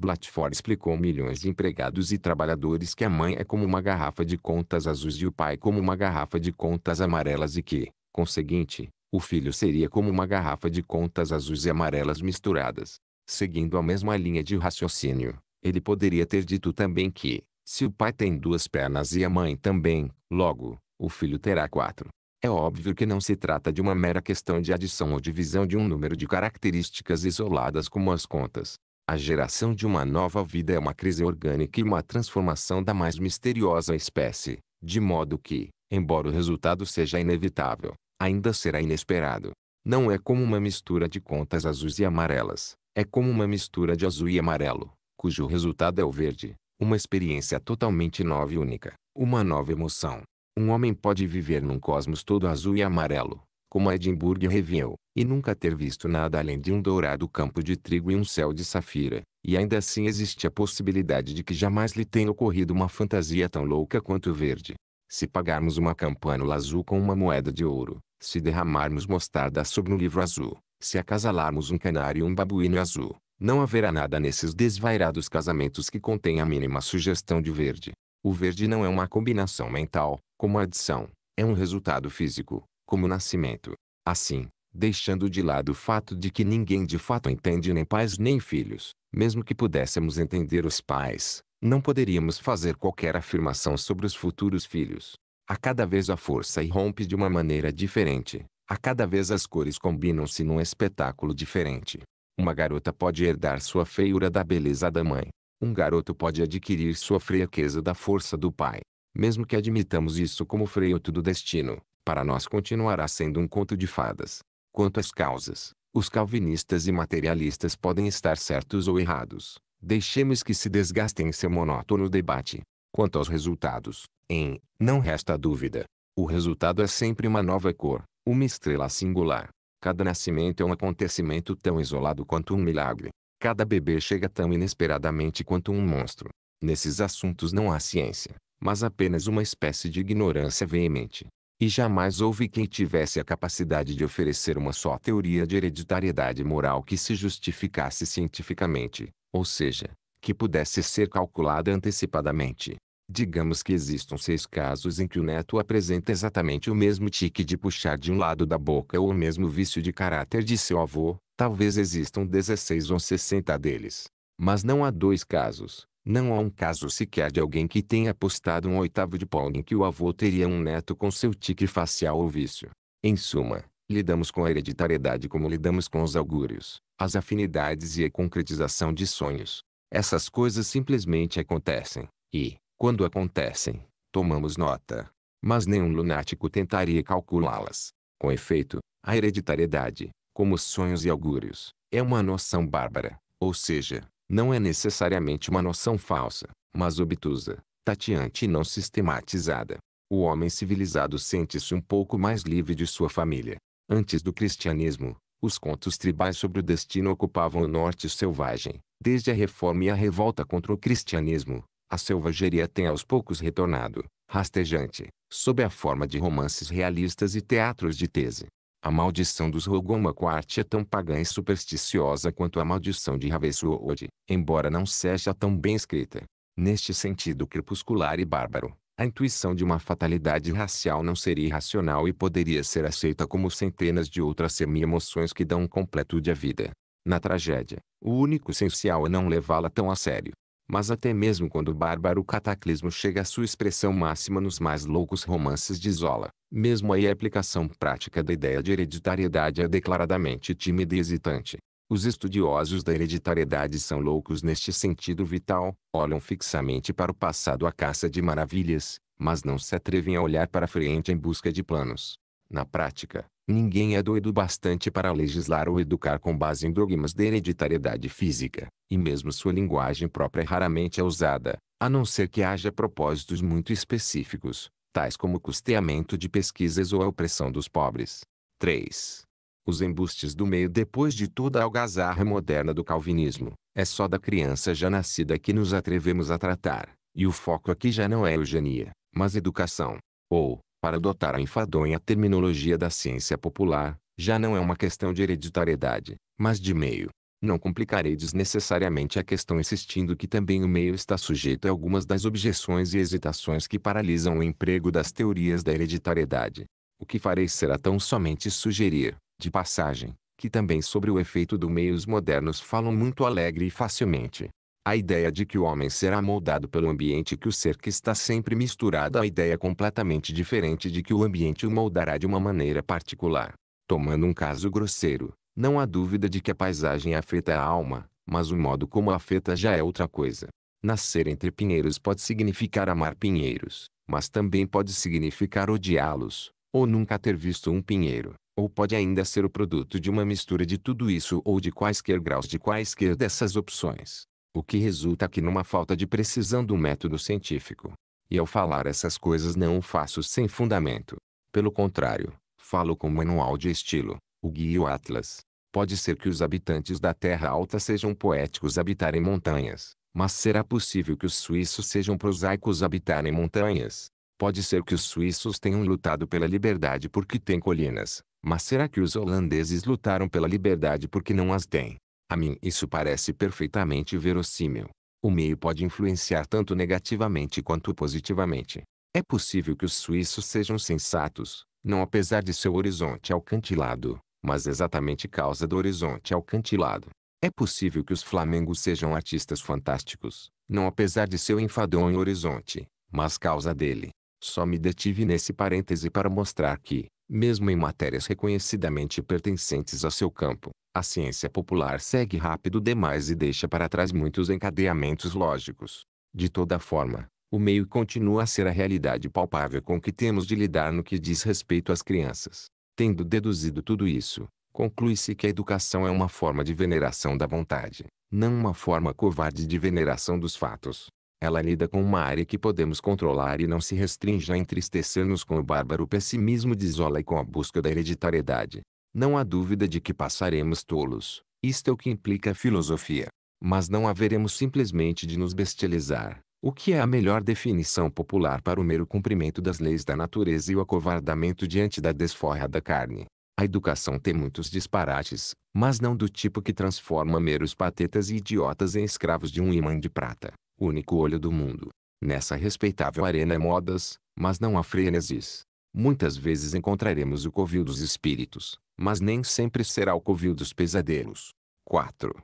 Blatford explicou milhões de empregados e trabalhadores que a mãe é como uma garrafa de contas azuis e o pai como uma garrafa de contas amarelas e que, conseguinte, o filho seria como uma garrafa de contas azuis e amarelas misturadas. Seguindo a mesma linha de raciocínio, ele poderia ter dito também que, se o pai tem duas pernas e a mãe também, logo, o filho terá quatro. É óbvio que não se trata de uma mera questão de adição ou divisão de um número de características isoladas como as contas. A geração de uma nova vida é uma crise orgânica e uma transformação da mais misteriosa espécie, de modo que, embora o resultado seja inevitável, ainda será inesperado. Não é como uma mistura de contas azuis e amarelas, é como uma mistura de azul e amarelo, cujo resultado é o verde, uma experiência totalmente nova e única, uma nova emoção. Um homem pode viver num cosmos todo azul e amarelo, como Edinburgh Review, e nunca ter visto nada além de um dourado campo de trigo e um céu de safira, e ainda assim existe a possibilidade de que jamais lhe tenha ocorrido uma fantasia tão louca quanto o verde. Se pagarmos uma campânula azul com uma moeda de ouro, se derramarmos mostarda sobre um livro azul, se acasalarmos um canário e um babuíno azul, não haverá nada nesses desvairados casamentos que contém a mínima sugestão de verde. O verde não é uma combinação mental, como a adição, é um resultado físico, como o nascimento. Assim, deixando de lado o fato de que ninguém de fato entende nem pais nem filhos. Mesmo que pudéssemos entender os pais, não poderíamos fazer qualquer afirmação sobre os futuros filhos. A cada vez a força irrompe de uma maneira diferente. A cada vez as cores combinam-se num espetáculo diferente. Uma garota pode herdar sua feiura da beleza da mãe. Um garoto pode adquirir sua fraqueza da força do pai. Mesmo que admitamos isso como freio do destino, para nós continuará sendo um conto de fadas. Quanto às causas, os calvinistas e materialistas podem estar certos ou errados. Deixemos que se desgastem em seu monótono debate. Quanto aos resultados, em não resta dúvida. O resultado é sempre uma nova cor, uma estrela singular. Cada nascimento é um acontecimento tão isolado quanto um milagre. Cada bebê chega tão inesperadamente quanto um monstro. Nesses assuntos não há ciência, mas apenas uma espécie de ignorância veemente. E jamais houve quem tivesse a capacidade de oferecer uma só teoria de hereditariedade moral que se justificasse cientificamente, ou seja, que pudesse ser calculada antecipadamente. Digamos que existam seis casos em que o neto apresenta exatamente o mesmo tique de puxar de um lado da boca ou o mesmo vício de caráter de seu avô, talvez existam 16 ou 60 deles. Mas não há dois casos, não há um caso sequer de alguém que tenha apostado um oitavo de pau em que o avô teria um neto com seu tique facial ou vício. Em suma, lidamos com a hereditariedade como lidamos com os augúrios, as afinidades e a concretização de sonhos. Essas coisas simplesmente acontecem, e, quando acontecem, tomamos nota. Mas nenhum lunático tentaria calculá-las. Com efeito, a hereditariedade, como sonhos e augúrios, é uma noção bárbara, ou seja, não é necessariamente uma noção falsa, mas obtusa, tateante e não sistematizada. O homem civilizado sente-se um pouco mais livre de sua família. Antes do cristianismo, os contos tribais sobre o destino ocupavam o norte selvagem. Desde a reforma e a revolta contra o cristianismo, a selvageria tem aos poucos retornado, rastejante, sob a forma de romances realistas e teatros de tese. A maldição dos Rogoma Quart é tão pagã e supersticiosa quanto a maldição de Ravessuod, embora não seja tão bem escrita. Neste sentido crepuscular e bárbaro, a intuição de uma fatalidade racial não seria irracional e poderia ser aceita como centenas de outras semi-emoções que dão completude à vida. Na tragédia, o único essencial é não levá-la tão a sério. Mas até mesmo quando o bárbaro cataclismo chega à sua expressão máxima nos mais loucos romances de Zola, mesmo aí a aplicação prática da ideia de hereditariedade é declaradamente tímida e hesitante. Os estudiosos da hereditariedade são loucos neste sentido vital, olham fixamente para o passado à caça de maravilhas, mas não se atrevem a olhar para frente em busca de planos. Na prática, Ninguém é doido bastante para legislar ou educar com base em dogmas de hereditariedade física, e mesmo sua linguagem própria é raramente é usada, a não ser que haja propósitos muito específicos, tais como custeamento de pesquisas ou a opressão dos pobres. 3. Os embustes do meio depois de toda a algazarra moderna do calvinismo, é só da criança já nascida que nos atrevemos a tratar, e o foco aqui já não é eugenia, mas educação. Ou, para adotar a enfadonha terminologia da ciência popular, já não é uma questão de hereditariedade, mas de meio. Não complicarei desnecessariamente a questão insistindo que também o meio está sujeito a algumas das objeções e hesitações que paralisam o emprego das teorias da hereditariedade. O que farei será tão somente sugerir, de passagem, que também sobre o efeito do meio os modernos falam muito alegre e facilmente. A ideia de que o homem será moldado pelo ambiente que o cerca está sempre misturada à ideia completamente diferente de que o ambiente o moldará de uma maneira particular. Tomando um caso grosseiro, não há dúvida de que a paisagem afeta a alma, mas o modo como a afeta já é outra coisa. Nascer entre pinheiros pode significar amar pinheiros, mas também pode significar odiá-los, ou nunca ter visto um pinheiro, ou pode ainda ser o produto de uma mistura de tudo isso ou de quaisquer graus de quaisquer dessas opções. O que resulta aqui numa falta de precisão do método científico. E ao falar essas coisas não o faço sem fundamento. Pelo contrário, falo com o manual de estilo, o guia e o atlas. Pode ser que os habitantes da Terra Alta sejam poéticos habitarem montanhas, mas será possível que os suíços sejam prosaicos habitarem montanhas? Pode ser que os suíços tenham lutado pela liberdade porque têm colinas, mas será que os holandeses lutaram pela liberdade porque não as têm? A mim isso parece perfeitamente verossímil. O meio pode influenciar tanto negativamente quanto positivamente. É possível que os suíços sejam sensatos, não apesar de seu horizonte alcantilado, mas exatamente causa do horizonte alcantilado. É possível que os flamengos sejam artistas fantásticos, não apesar de seu enfadonho horizonte, mas causa dele. Só me detive nesse parêntese para mostrar que, mesmo em matérias reconhecidamente pertencentes a seu campo, a ciência popular segue rápido demais e deixa para trás muitos encadeamentos lógicos. De toda forma, o meio continua a ser a realidade palpável com que temos de lidar no que diz respeito às crianças. Tendo deduzido tudo isso, conclui-se que a educação é uma forma de veneração da vontade, não uma forma covarde de veneração dos fatos. Ela lida com uma área que podemos controlar e não se restringe a entristecer-nos com o bárbaro pessimismo de Zola e com a busca da hereditariedade. Não há dúvida de que passaremos tolos. Isto é o que implica a filosofia. Mas não haveremos simplesmente de nos bestializar, o que é a melhor definição popular para o mero cumprimento das leis da natureza e o acovardamento diante da desforra da carne. A educação tem muitos disparates, mas não do tipo que transforma meros patetas e idiotas em escravos de um imã de prata, único olho do mundo. Nessa respeitável arena é modas, mas não há frenesis. Muitas vezes encontraremos o covil dos espíritos, mas nem sempre será o covil dos pesadelos. 4.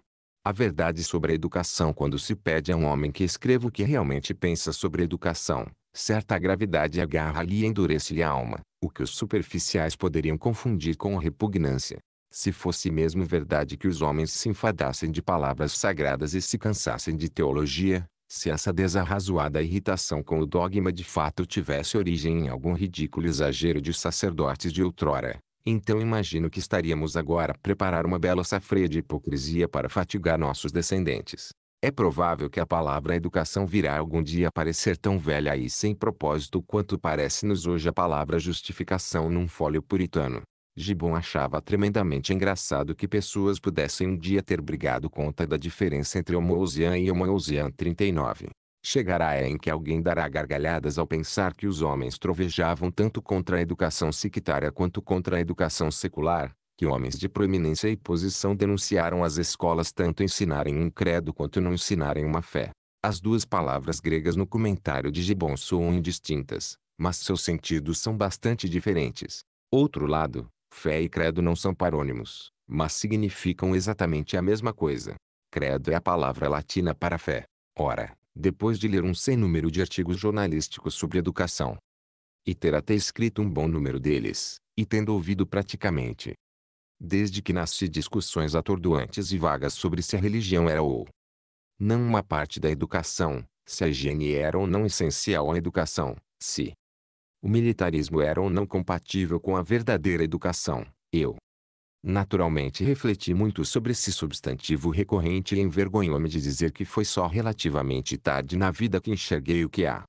A verdade sobre a educação quando se pede a um homem que escreva o que realmente pensa sobre a educação, certa gravidade agarra-lhe e endurece-lhe a alma, o que os superficiais poderiam confundir com repugnância. Se fosse mesmo verdade que os homens se enfadassem de palavras sagradas e se cansassem de teologia, se essa desarrazoada irritação com o dogma de fato tivesse origem em algum ridículo exagero de sacerdotes de outrora, então imagino que estaríamos agora a preparar uma bela safra de hipocrisia para fatigar nossos descendentes. É provável que a palavra educação virá algum dia a parecer tão velha e sem propósito quanto parece-nos hoje a palavra justificação num fólio puritano. Gibbon achava tremendamente engraçado que pessoas pudessem um dia ter brigado conta da diferença entre Homoousian e Homoousian 39. Chegará a é em que alguém dará gargalhadas ao pensar que os homens trovejavam tanto contra a educação sectária quanto contra a educação secular, que homens de proeminência e posição denunciaram as escolas tanto ensinarem um credo quanto não ensinarem uma fé. As duas palavras gregas no comentário de Gibbon soam indistintas, mas seus sentidos são bastante diferentes. Outro lado, Fé e credo não são parônimos, mas significam exatamente a mesma coisa. Credo é a palavra latina para fé. Ora, depois de ler um sem número de artigos jornalísticos sobre educação, e ter até escrito um bom número deles, e tendo ouvido praticamente, desde que nasci discussões atordoantes e vagas sobre se a religião era ou não uma parte da educação, se a higiene era ou não essencial à educação, se o militarismo era ou não compatível com a verdadeira educação. Eu, naturalmente, refleti muito sobre esse substantivo recorrente e envergonhou-me de dizer que foi só relativamente tarde na vida que enxerguei o que há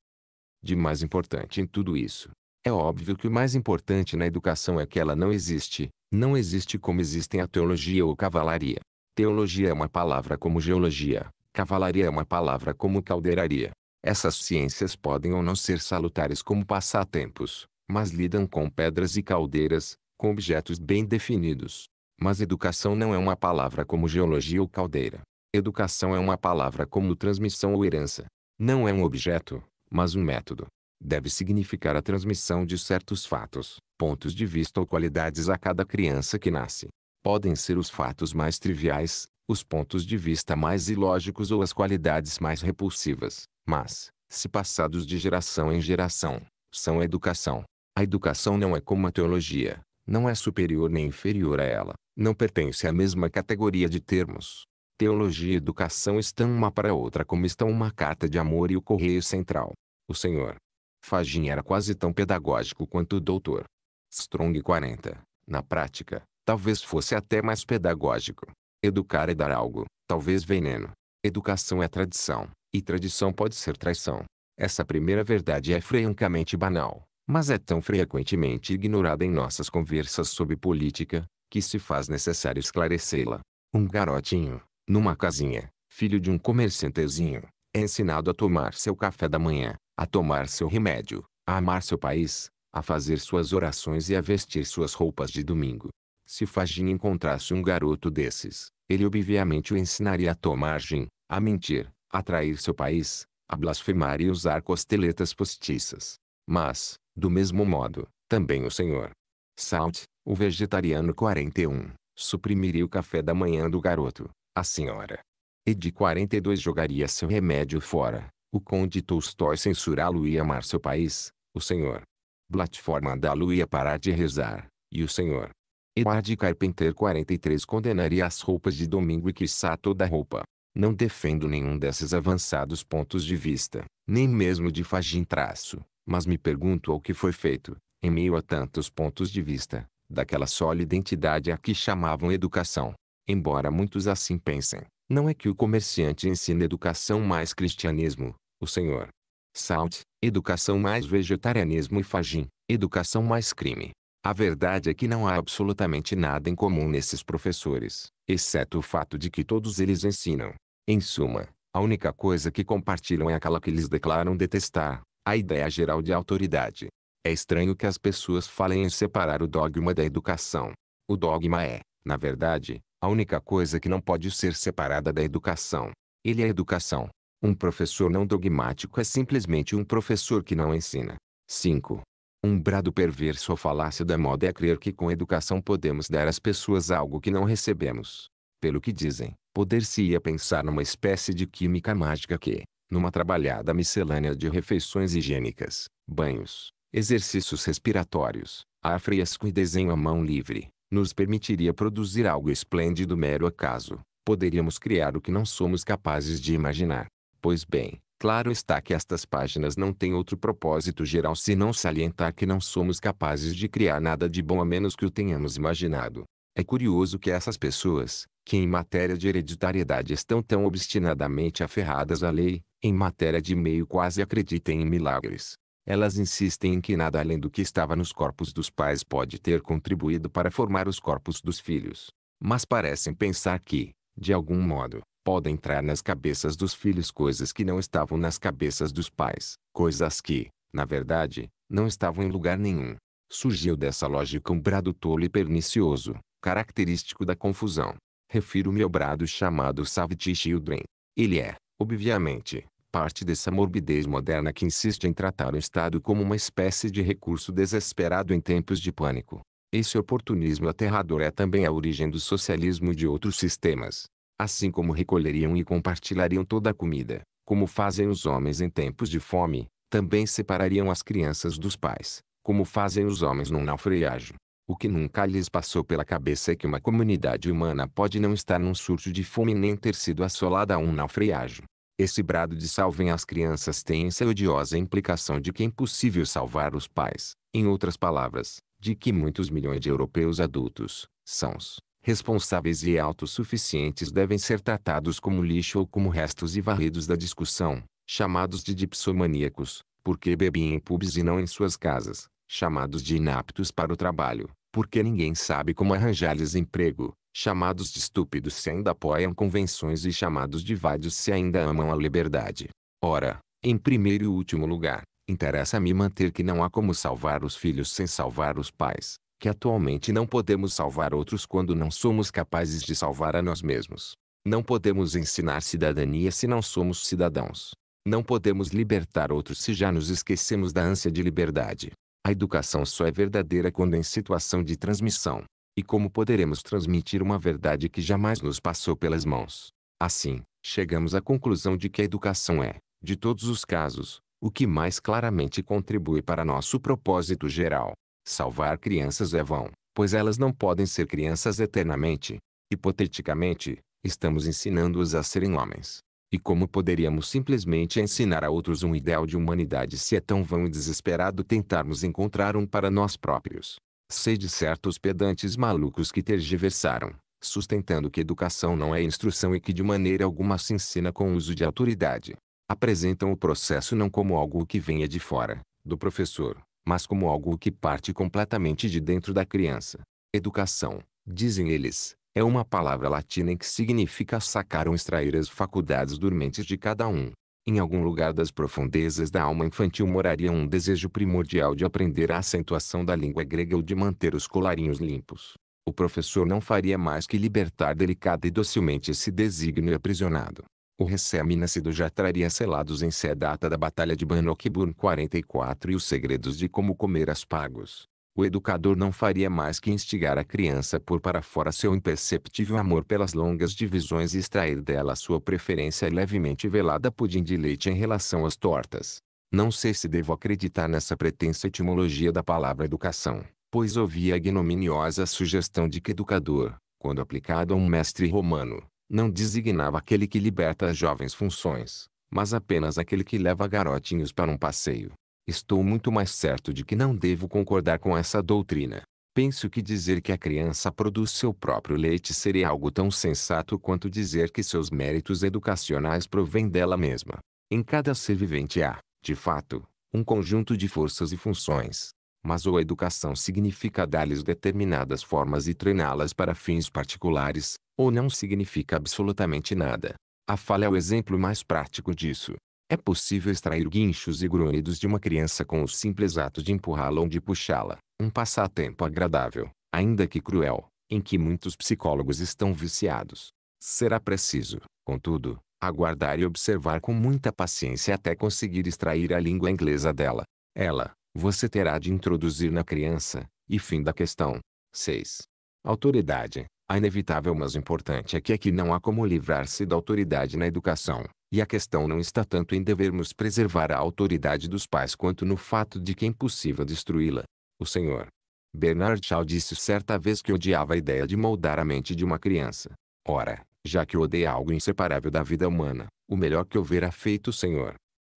de mais importante em tudo isso. É óbvio que o mais importante na educação é que ela não existe, não existe como existem a teologia ou cavalaria. Teologia é uma palavra como geologia, cavalaria é uma palavra como caldeiraria. Essas ciências podem ou não ser salutares como passatempos, mas lidam com pedras e caldeiras, com objetos bem definidos. Mas educação não é uma palavra como geologia ou caldeira. Educação é uma palavra como transmissão ou herança. Não é um objeto, mas um método. Deve significar a transmissão de certos fatos, pontos de vista ou qualidades a cada criança que nasce. Podem ser os fatos mais triviais, os pontos de vista mais ilógicos ou as qualidades mais repulsivas. Mas, se passados de geração em geração, são a educação. A educação não é como a teologia, não é superior nem inferior a ela, não pertence à mesma categoria de termos. Teologia e educação estão uma para outra como estão uma carta de amor e o correio central. O senhor Fagin era quase tão pedagógico quanto o doutor Strong 40. Na prática, talvez fosse até mais pedagógico. Educar é dar algo, talvez veneno. Educação é tradição. E tradição pode ser traição. Essa primeira verdade é francamente banal, mas é tão frequentemente ignorada em nossas conversas sobre política, que se faz necessário esclarecê-la. Um garotinho, numa casinha, filho de um comerciantezinho, é ensinado a tomar seu café da manhã, a tomar seu remédio, a amar seu país, a fazer suas orações e a vestir suas roupas de domingo. Se Fagin encontrasse um garoto desses, ele obviamente o ensinaria a tomar gin, a mentir, atrair seu país, a blasfemar e usar costeletas postiças. Mas, do mesmo modo, também o Senhor. Salt, o vegetariano 41, suprimiria o café da manhã do garoto, a senhora. E de 42 jogaria seu remédio fora. O conde Tolstói censurá-lo e amar seu país, o senhor. Blatford mandá-lo ia parar de rezar, e o senhor. Eduardo Carpenter 43 condenaria as roupas de domingo e quiçá toda roupa. Não defendo nenhum desses avançados pontos de vista, nem mesmo de Fagin traço, mas me pergunto ao que foi feito, em meio a tantos pontos de vista, daquela sólida identidade a que chamavam educação. Embora muitos assim pensem, não é que o comerciante ensina educação mais cristianismo, o senhor. Salt, educação mais vegetarianismo e Fagin, educação mais crime. A verdade é que não há absolutamente nada em comum nesses professores, exceto o fato de que todos eles ensinam. Em suma, a única coisa que compartilham é aquela que eles declaram detestar, a ideia geral de autoridade. É estranho que as pessoas falem em separar o dogma da educação. O dogma é, na verdade, a única coisa que não pode ser separada da educação. Ele é educação. Um professor não dogmático é simplesmente um professor que não ensina. 5. Um brado perverso ou falácia da moda é crer que com educação podemos dar às pessoas algo que não recebemos. Pelo que dizem, poder-se-ia pensar numa espécie de química mágica que, numa trabalhada miscelânea de refeições higiênicas, banhos, exercícios respiratórios, ar fresco e desenho à mão livre, nos permitiria produzir algo esplêndido mero acaso, poderíamos criar o que não somos capazes de imaginar. Pois bem, Claro está que estas páginas não têm outro propósito geral senão salientar que não somos capazes de criar nada de bom a menos que o tenhamos imaginado. É curioso que essas pessoas, que em matéria de hereditariedade estão tão obstinadamente aferradas à lei, em matéria de meio quase acreditem em milagres. Elas insistem em que nada além do que estava nos corpos dos pais pode ter contribuído para formar os corpos dos filhos. Mas parecem pensar que, de algum modo, podem entrar nas cabeças dos filhos coisas que não estavam nas cabeças dos pais, coisas que, na verdade, não estavam em lugar nenhum. Surgiu dessa lógica um brado tolo e pernicioso, característico da confusão. Refiro-me ao brado chamado Savage Children. Ele é, obviamente, parte dessa morbidez moderna que insiste em tratar o Estado como uma espécie de recurso desesperado em tempos de pânico. Esse oportunismo aterrador é também a origem do socialismo e de outros sistemas, assim como recolheriam e compartilhariam toda a comida, como fazem os homens em tempos de fome, também separariam as crianças dos pais, como fazem os homens num naufrágio. O que nunca lhes passou pela cabeça é que uma comunidade humana pode não estar num surto de fome nem ter sido assolada a um naufrágio. Esse brado de salvem as crianças tem essa odiosa implicação de que é impossível salvar os pais, em outras palavras, de que muitos milhões de europeus adultos, sãos, responsáveis e autossuficientes devem ser tratados como lixo ou como restos e varridos da discussão, chamados de dipsomaníacos, porque bebem em pubs e não em suas casas, chamados de inaptos para o trabalho, porque ninguém sabe como arranjar-lhes emprego, chamados de estúpidos se ainda apoiam convenções e chamados de vadios se ainda amam a liberdade. Ora, em primeiro e último lugar, interessa-me manter que não há como salvar os filhos sem salvar os pais, que atualmente não podemos salvar outros quando não somos capazes de salvar a nós mesmos. Não podemos ensinar cidadania se não somos cidadãos. Não podemos libertar outros se já nos esquecemos da ânsia de liberdade. A educação só é verdadeira quando em situação de transmissão. E como poderemos transmitir uma verdade que jamais nos passou pelas mãos? Assim, chegamos à conclusão de que a educação é, de todos os casos, o que mais claramente contribui para nosso propósito geral. Salvar crianças é vão, pois elas não podem ser crianças eternamente. Hipoteticamente, estamos ensinando-os a serem homens. E como poderíamos simplesmente ensinar a outros um ideal de humanidade se é tão vão e desesperado tentarmos encontrar um para nós próprios? Sei de certos pedantes malucos que tergiversaram, sustentando que educação não é instrução e que de maneira alguma se ensina com uso de autoridade. Apresentam o processo não como algo que venha de fora, do professor, mas como algo que parte completamente de dentro da criança. Educação, dizem eles, é uma palavra latina que significa sacar ou extrair as faculdades dormentes de cada um. Em algum lugar das profundezas da alma infantil moraria um desejo primordial de aprender a acentuação da língua grega ou de manter os colarinhos limpos. O professor não faria mais que libertar delicada e docilmente esse desígnio aprisionado. O recém-nascido já traria selados em sé a data da Batalha de Bannockburn 44 e os segredos de como comer as pagos. O educador não faria mais que instigar a criança por para fora seu imperceptível amor pelas longas divisões e extrair dela sua preferência levemente velada pudim de leite em relação às tortas. Não sei se devo acreditar nessa pretensa etimologia da palavra educação, pois ouvi a ignominiosa sugestão de que educador, quando aplicado a um mestre romano, não designava aquele que liberta as jovens funções, mas apenas aquele que leva garotinhos para um passeio. Estou muito mais certo de que não devo concordar com essa doutrina. Penso que dizer que a criança produz seu próprio leite seria algo tão sensato quanto dizer que seus méritos educacionais provêm dela mesma. Em cada ser vivente há, de fato, um conjunto de forças e funções, mas ou a educação significa dar-lhes determinadas formas e treiná-las para fins particulares, ou não significa absolutamente nada. A fala é o exemplo mais prático disso. É possível extrair guinchos e grunhidos de uma criança com o simples ato de empurrá-la ou de puxá-la, um passatempo agradável, ainda que cruel, em que muitos psicólogos estão viciados. Será preciso, contudo, aguardar e observar com muita paciência até conseguir extrair a língua inglesa dela. Ela, você terá de introduzir na criança, e fim da questão. 6. Autoridade. A inevitável mas importante é que não há como livrar-se da autoridade na educação, e a questão não está tanto em devermos preservar a autoridade dos pais quanto no fato de que é impossível destruí-la. O senhor Bernard Shaw disse certa vez que odiava a ideia de moldar a mente de uma criança. Ora, já que odeia é algo inseparável da vida humana, o melhor que houvera feito o senhor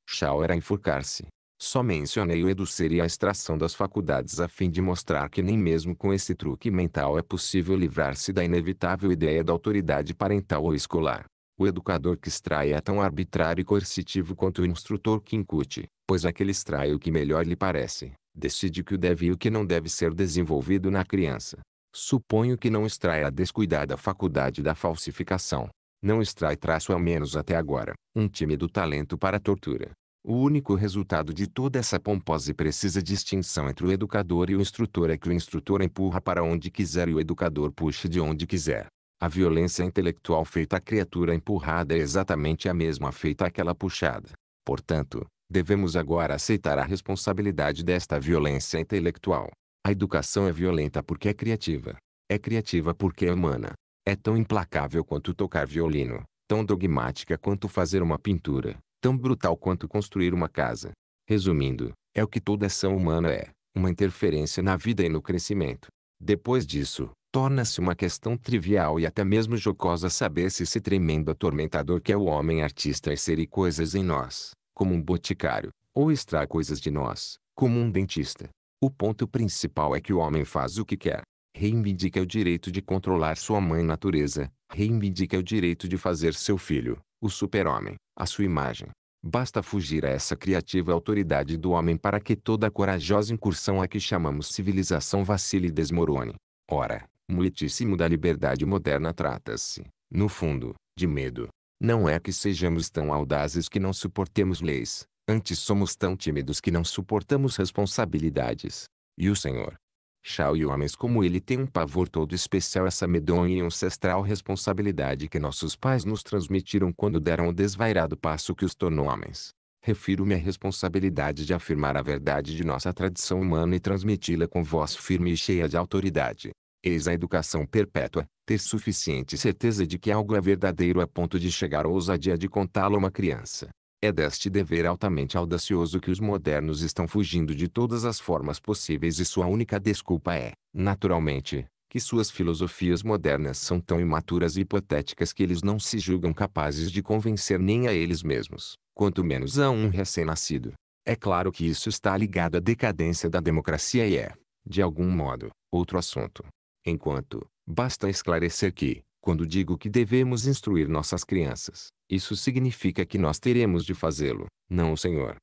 Shaw era enforcar-se. Só mencionei o educer e a extração das faculdades a fim de mostrar que nem mesmo com esse truque mental é possível livrar-se da inevitável ideia da autoridade parental ou escolar. O educador que extrai é tão arbitrário e coercitivo quanto o instrutor que incute, pois aquele extrai o que melhor lhe parece, decide o que deve e o que não deve ser desenvolvido na criança. Suponho que não extrai a descuidada faculdade da falsificação. Não extrai traço ao menos até agora, um tímido talento para a tortura. O único resultado de toda essa pomposa e precisa distinção entre o educador e o instrutor é que o instrutor empurra para onde quiser e o educador puxa de onde quiser. A violência intelectual feita à criatura empurrada é exatamente a mesma feita àquela puxada. Portanto, devemos agora aceitar a responsabilidade desta violência intelectual. A educação é violenta porque é criativa. É criativa porque é humana. É tão implacável quanto tocar violino, tão dogmática quanto fazer uma pintura, tão brutal quanto construir uma casa. Resumindo, é o que toda ação humana é, uma interferência na vida e no crescimento. Depois disso, torna-se uma questão trivial e até mesmo jocosa saber se esse tremendo atormentador que é o homem artista insere coisas em nós, como um boticário, ou extrai coisas de nós, como um dentista. O ponto principal é que o homem faz o que quer. Reivindica o direito de controlar sua mãe natureza, reivindica o direito de fazer seu filho, o super-homem, a sua imagem. Basta fugir a essa criativa autoridade do homem para que toda a corajosa incursão a que chamamos civilização vacile e desmorone. Ora, muitíssimo da liberdade moderna trata-se, no fundo, de medo. Não é que sejamos tão audazes que não suportemos leis, antes somos tão tímidos que não suportamos responsabilidades. E o Senhor, Shao e homens como ele têm um pavor todo especial essa medonha e ancestral responsabilidade que nossos pais nos transmitiram quando deram o desvairado passo que os tornou homens. Refiro-me à responsabilidade de afirmar a verdade de nossa tradição humana e transmiti-la com voz firme e cheia de autoridade. Eis a educação perpétua, ter suficiente certeza de que algo é verdadeiro a ponto de chegar à ousadia de contá-lo a uma criança. É deste dever altamente audacioso que os modernos estão fugindo de todas as formas possíveis e sua única desculpa é, naturalmente, que suas filosofias modernas são tão imaturas e hipotéticas que eles não se julgam capazes de convencer nem a eles mesmos, quanto menos a um recém-nascido. É claro que isso está ligado à decadência da democracia e é, de algum modo, outro assunto. Enquanto, basta esclarecer que, quando digo que devemos instruir nossas crianças, isso significa que nós teremos de fazê-lo, não o Senhor.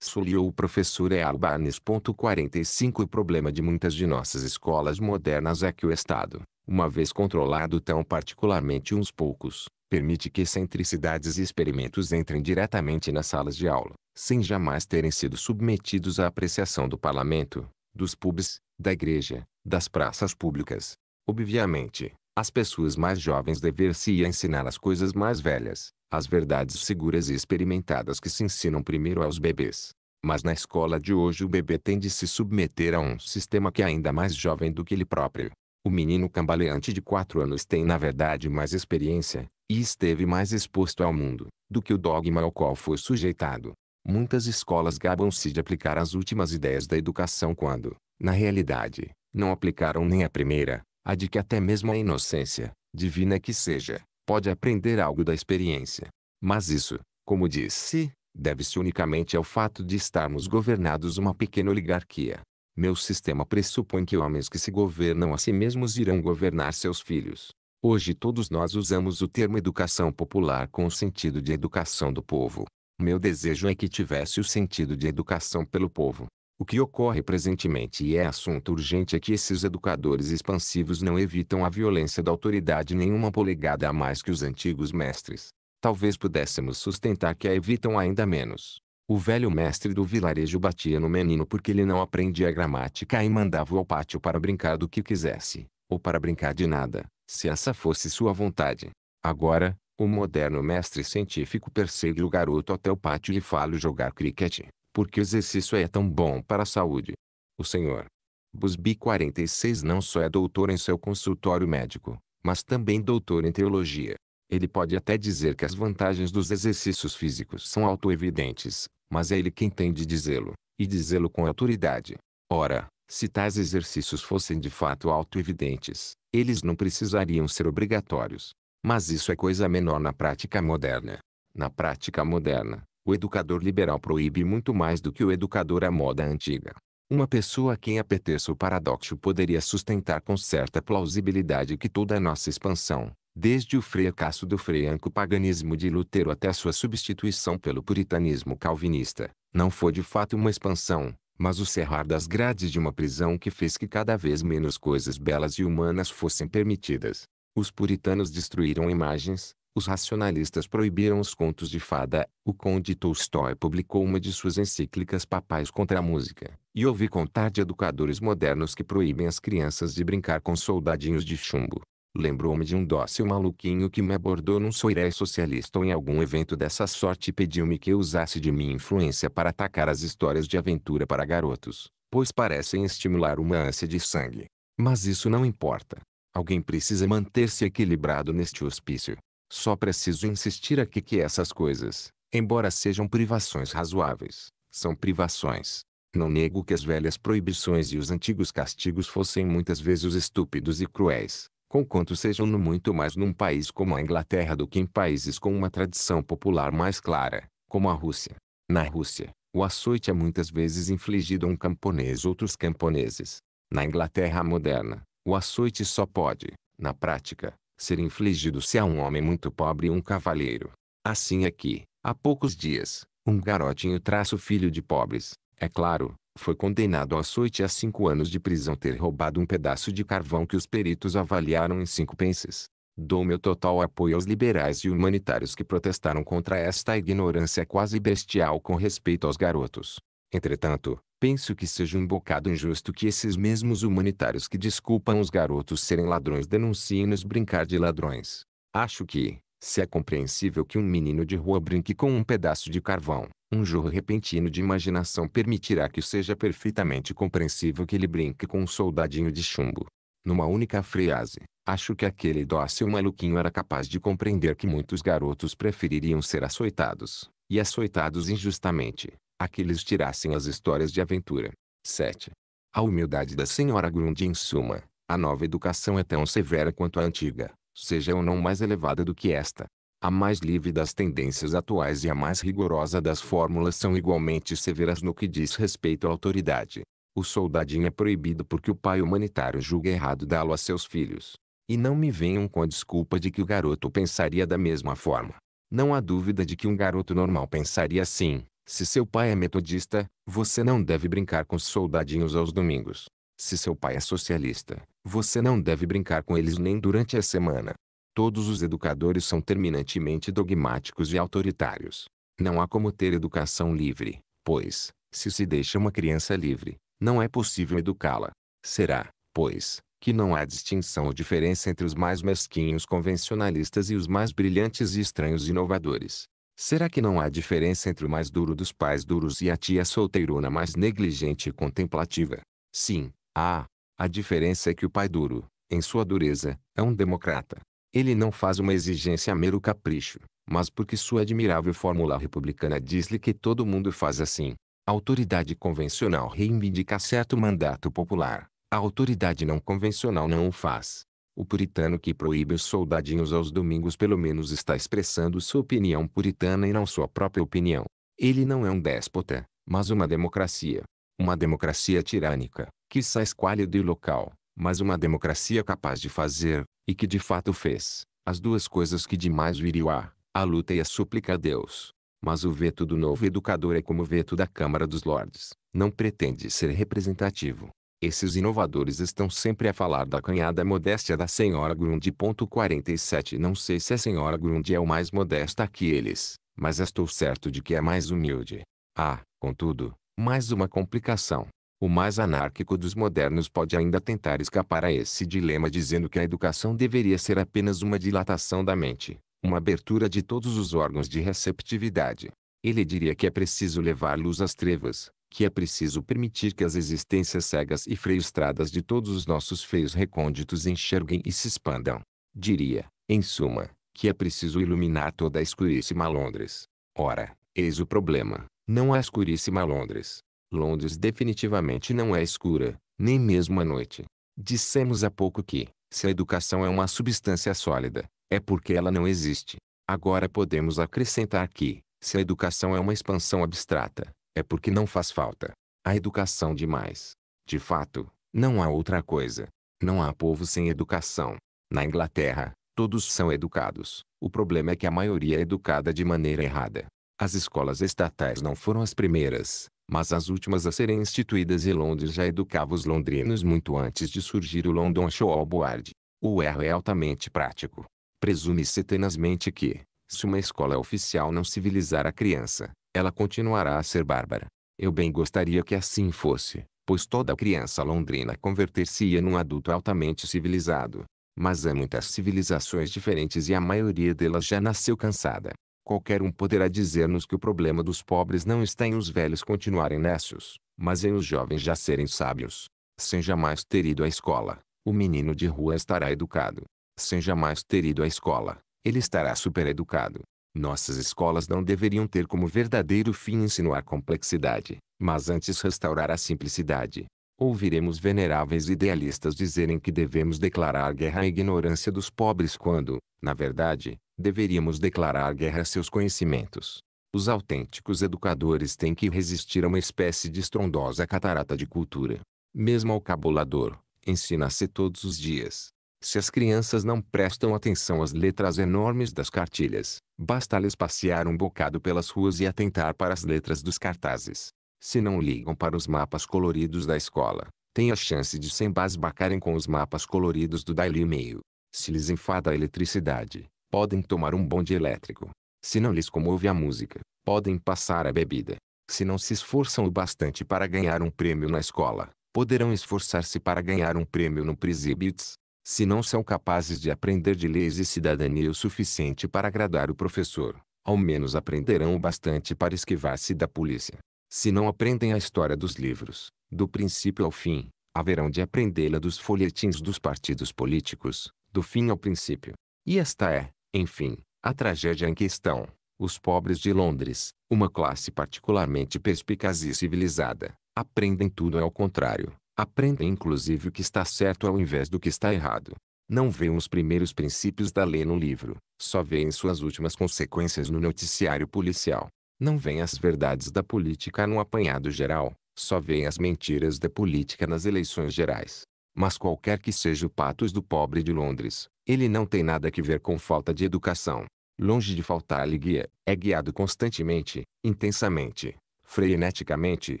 Soliou o professor Ealbanes. 45 O problema de muitas de nossas escolas modernas é que o Estado, uma vez controlado tão particularmente uns poucos, permite que excentricidades e experimentos entrem diretamente nas salas de aula, sem jamais terem sido submetidos à apreciação do parlamento, dos pubs, da igreja, das praças públicas. Obviamente, as pessoas mais jovens dever-se ensinar as coisas mais velhas, as verdades seguras e experimentadas que se ensinam primeiro aos bebês. Mas na escola de hoje o bebê tem de se submeter a um sistema que é ainda mais jovem do que ele próprio. O menino cambaleante de 4 anos tem na verdade mais experiência, e esteve mais exposto ao mundo, do que o dogma ao qual foi sujeitado. Muitas escolas gabam-se de aplicar as últimas ideias da educação quando, na realidade, não aplicaram nem a primeira, a de que até mesmo a inocência, divina que seja, pode aprender algo da experiência. Mas isso, como disse, deve-se unicamente ao fato de estarmos governados uma pequena oligarquia. Meu sistema pressupõe que homens que se governam a si mesmos irão governar seus filhos. Hoje todos nós usamos o termo educação popular com o sentido de educação do povo. Meu desejo é que tivesse o sentido de educação pelo povo. O que ocorre presentemente e é assunto urgente é que esses educadores expansivos não evitam a violência da autoridade nenhuma polegada a mais que os antigos mestres. Talvez pudéssemos sustentar que a evitam ainda menos. O velho mestre do vilarejo batia no menino porque ele não aprendia gramática e mandava-o ao pátio para brincar do que quisesse, ou para brincar de nada, se essa fosse sua vontade. Agora, o moderno mestre científico persegue o garoto até o pátio e fala jogar cricket, porque o exercício é tão bom para a saúde. O senhor Busby 46 não só é doutor em seu consultório médico, mas também doutor em teologia. Ele pode até dizer que as vantagens dos exercícios físicos são autoevidentes, mas é ele quem tem de dizê-lo, e dizê-lo com autoridade. Ora, se tais exercícios fossem de fato autoevidentes, eles não precisariam ser obrigatórios. Mas isso é coisa menor na prática moderna. Na prática moderna, o educador liberal proíbe muito mais do que o educador à moda antiga. Uma pessoa a quem apeteça o paradoxo poderia sustentar com certa plausibilidade que toda a nossa expansão, desde o fracasso do freanco paganismo de Lutero até sua substituição pelo puritanismo calvinista, não foi de fato uma expansão, mas o cerrar das grades de uma prisão que fez que cada vez menos coisas belas e humanas fossem permitidas. Os puritanos destruíram imagens, os racionalistas proibiram os contos de fada. O conde Tolstói publicou uma de suas encíclicas papais contra a música. E ouvi contar de educadores modernos que proíbem as crianças de brincar com soldadinhos de chumbo. Lembrou-me de um dócil maluquinho que me abordou num soiré socialista ou em algum evento dessa sorte e pediu-me que eu usasse de minha influência para atacar as histórias de aventura para garotos, pois parecem estimular uma ânsia de sangue. Mas isso não importa. Alguém precisa manter-se equilibrado neste hospício. Só preciso insistir aqui que essas coisas, embora sejam privações razoáveis, são privações. Não nego que as velhas proibições e os antigos castigos fossem muitas vezes estúpidos e cruéis, conquanto sejam no muito mais num país como a Inglaterra do que em países com uma tradição popular mais clara, como a Rússia. Na Rússia, o açoite é muitas vezes infligido a um camponês ou outros camponeses. Na Inglaterra moderna, o açoite só pode, na prática, ser infligido-se a um homem muito pobre e um cavalheiro. Assim é que, há poucos dias, um garotinho traço filho de pobres, é claro, foi condenado ao açoite a cinco anos de prisão ter roubado um pedaço de carvão que os peritos avaliaram em cinco pences. Dou meu total apoio aos liberais e humanitários que protestaram contra esta ignorância quase bestial com respeito aos garotos. Entretanto, Penso que seja um bocado injusto que esses mesmos humanitários que desculpam os garotos serem ladrões denunciem-nos brincar de ladrões. Acho que, se é compreensível que um menino de rua brinque com um pedaço de carvão, um jorro repentino de imaginação permitirá que seja perfeitamente compreensível que ele brinque com um soldadinho de chumbo. Numa única frase, acho que aquele dócil maluquinho era capaz de compreender que muitos garotos prefeririam ser açoitados, e açoitados injustamente, a que lhes tirassem as histórias de aventura. 7. A humildade da senhora Grundy em suma, a nova educação é tão severa quanto a antiga, seja ou não mais elevada do que esta. A mais livre das tendências atuais e a mais rigorosa das fórmulas são igualmente severas no que diz respeito à autoridade. O soldadinho é proibido porque o pai humanitário julga errado dá-lo a seus filhos. E não me venham com a desculpa de que o garoto pensaria da mesma forma. Não há dúvida de que um garoto normal pensaria assim, se seu pai é metodista, você não deve brincar com soldadinhos aos domingos. Se seu pai é socialista, você não deve brincar com eles nem durante a semana. Todos os educadores são terminantemente dogmáticos e autoritários. Não há como ter educação livre, pois, se se deixa uma criança livre, não é possível educá-la. Será, pois, que não há distinção ou diferença entre os mais mesquinhos convencionalistas e os mais brilhantes e estranhos inovadores. Será que não há diferença entre o mais duro dos pais duros e a tia solteirona mais negligente e contemplativa? Sim, há. A diferença é que o pai duro, em sua dureza, é um democrata. Ele não faz uma exigência a mero capricho, mas porque sua admirável fórmula republicana diz-lhe que todo mundo faz assim. A autoridade convencional reivindica certo mandato popular. A autoridade não convencional não o faz. O puritano que proíbe os soldadinhos aos domingos pelo menos está expressando sua opinião puritana e não sua própria opinião. Ele não é um déspota, mas uma democracia. Uma democracia tirânica, que sai esquálida e local, mas uma democracia capaz de fazer, e que de fato fez, as duas coisas que demais viriam a, a luta e a súplica a Deus. Mas o veto do novo educador é como o veto da Câmara dos Lordes, não pretende ser representativo, esses inovadores estão sempre a falar da canhada modéstia da senhora Grundy. 47 Não sei se a senhora Grundy é o mais modesta que eles, mas estou certo de que é mais humilde. Há, ah, contudo, mais uma complicação. O mais anárquico dos modernos pode ainda tentar escapar a esse dilema dizendo que a educação deveria ser apenas uma dilatação da mente, uma abertura de todos os órgãos de receptividade. Ele diria que é preciso levá-los às trevas, que é preciso permitir que as existências cegas e frustradas de todos os nossos feios recônditos enxerguem e se expandam. Diria, em suma, que é preciso iluminar toda a escuríssima Londres. Ora, eis o problema. Não há escuríssima Londres. Londres definitivamente não é escura, nem mesmo à noite. Dissemos há pouco que, se a educação é uma substância sólida, é porque ela não existe. Agora podemos acrescentar que, se a educação é uma expansão abstrata, é porque não faz falta. A educação demais. De fato, não há outra coisa. Não há povo sem educação. Na Inglaterra, todos são educados. O problema é que a maioria é educada de maneira errada. As escolas estatais não foram as primeiras, mas as últimas a serem instituídas e Londres já educava os londrinos muito antes de surgir o London School Board. O erro é altamente prático. Presume-se tenazmente que, se uma escola oficial não civilizar a criança, ela continuará a ser bárbara. Eu bem gostaria que assim fosse, pois toda criança londrina converter-se-ia num adulto altamente civilizado. Mas há muitas civilizações diferentes e a maioria delas já nasceu cansada. Qualquer um poderá dizer-nos que o problema dos pobres não está em os velhos continuarem necios, mas em os jovens já serem sábios. Sem jamais ter ido à escola, o menino de rua estará educado. Sem jamais ter ido à escola, ele estará supereducado. Nossas escolas não deveriam ter como verdadeiro fim insinuar complexidade, mas antes restaurar a simplicidade. Ouviremos veneráveis idealistas dizerem que devemos declarar guerra à ignorância dos pobres quando, na verdade, deveríamos declarar guerra a seus conhecimentos. Os autênticos educadores têm que resistir a uma espécie de estrondosa catarata de cultura. Mesmo ao cabulador, ensina-se todos os dias. Se as crianças não prestam atenção às letras enormes das cartilhas, Basta-lhes passear um bocado pelas ruas e atentar para as letras dos cartazes. Se não ligam para os mapas coloridos da escola, têm a chance de se embasbacarem com os mapas coloridos do Daily Mail. Se lhes enfada a eletricidade, podem tomar um bonde elétrico. Se não lhes comove a música, podem passar a bebida. Se não se esforçam o bastante para ganhar um prêmio na escola, poderão esforçar-se para ganhar um prêmio no Prisibits se não são capazes de aprender de leis e cidadania o suficiente para agradar o professor, ao menos aprenderão o bastante para esquivar-se da polícia. Se não aprendem a história dos livros, do princípio ao fim, haverão de aprendê-la dos folhetins dos partidos políticos, do fim ao princípio. E esta é, enfim, a tragédia em que estão, os pobres de Londres, uma classe particularmente perspicaz e civilizada, aprendem tudo ao contrário, Aprenda inclusive o que está certo ao invés do que está errado. Não vejam os primeiros princípios da lei no livro, só veem suas últimas consequências no noticiário policial. Não veem as verdades da política no apanhado geral, só veem as mentiras da política nas eleições gerais. Mas qualquer que seja o patos do pobre de Londres, ele não tem nada que ver com falta de educação. Longe de faltar-lhe guia, é guiado constantemente, intensamente, freneticamente,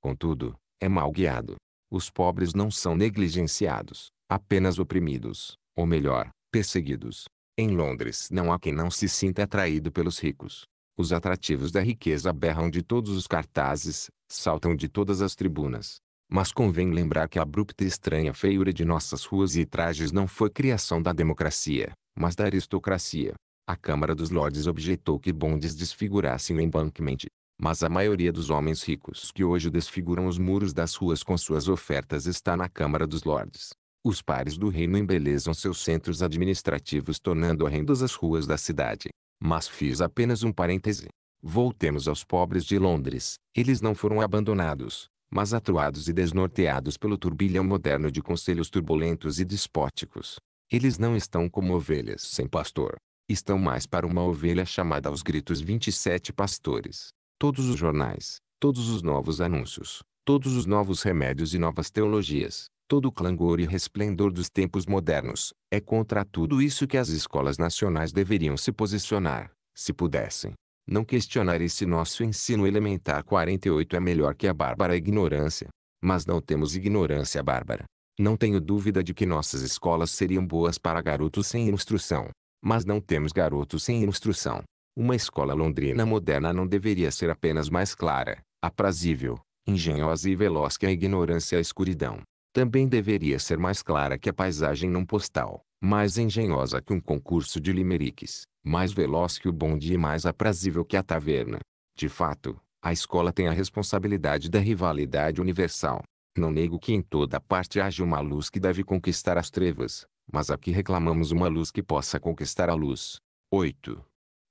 contudo, é mal guiado. Os pobres não são negligenciados, apenas oprimidos, ou melhor, perseguidos. Em Londres não há quem não se sinta atraído pelos ricos. Os atrativos da riqueza berram de todos os cartazes, saltam de todas as tribunas. Mas convém lembrar que a abrupta e estranha feiura de nossas ruas e trajes não foi criação da democracia, mas da aristocracia. A Câmara dos Lordes objetou que bondes desfigurassem o embankment, mas a maioria dos homens ricos que hoje desfiguram os muros das ruas com suas ofertas está na Câmara dos Lordes. Os pares do reino embelezam seus centros administrativos tornando horrendas as ruas da cidade. Mas fiz apenas um parêntese. Voltemos aos pobres de Londres. Eles não foram abandonados, mas atuados e desnorteados pelo turbilhão moderno de conselhos turbulentos e despóticos. Eles não estão como ovelhas sem pastor. Estão mais para uma ovelha chamada aos gritos 27 pastores todos os jornais, todos os novos anúncios, todos os novos remédios e novas teologias, todo o clangor e resplendor dos tempos modernos. É contra tudo isso que as escolas nacionais deveriam se posicionar, se pudessem. Não questionar esse nosso ensino elementar 48 é melhor que a bárbara ignorância. Mas não temos ignorância bárbara. Não tenho dúvida de que nossas escolas seriam boas para garotos sem instrução. Mas não temos garotos sem instrução. Uma escola londrina moderna não deveria ser apenas mais clara, aprazível, engenhosa e veloz que a ignorância e a escuridão. Também deveria ser mais clara que a paisagem num postal, mais engenhosa que um concurso de limeriques, mais veloz que o bonde e mais aprazível que a taverna. De fato, a escola tem a responsabilidade da rivalidade universal. Não nego que em toda parte haja uma luz que deve conquistar as trevas, mas aqui reclamamos uma luz que possa conquistar a luz. 8.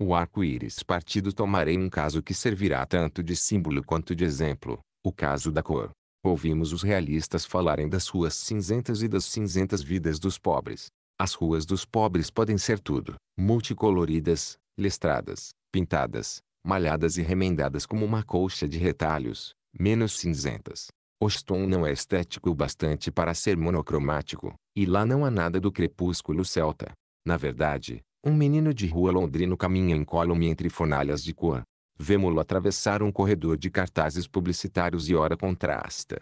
O arco-íris partido tomarei um caso que servirá tanto de símbolo quanto de exemplo, o caso da cor. Ouvimos os realistas falarem das ruas cinzentas e das cinzentas vidas dos pobres. As ruas dos pobres podem ser tudo, multicoloridas, listradas, pintadas, malhadas e remendadas como uma colcha de retalhos, menos cinzentas. Oston não é estético o bastante para ser monocromático, e lá não há nada do crepúsculo celta. Na verdade, um menino de rua londrino caminha em incólume entre fornalhas de cor. Vemo-lo atravessar um corredor de cartazes publicitários e ora contrasta.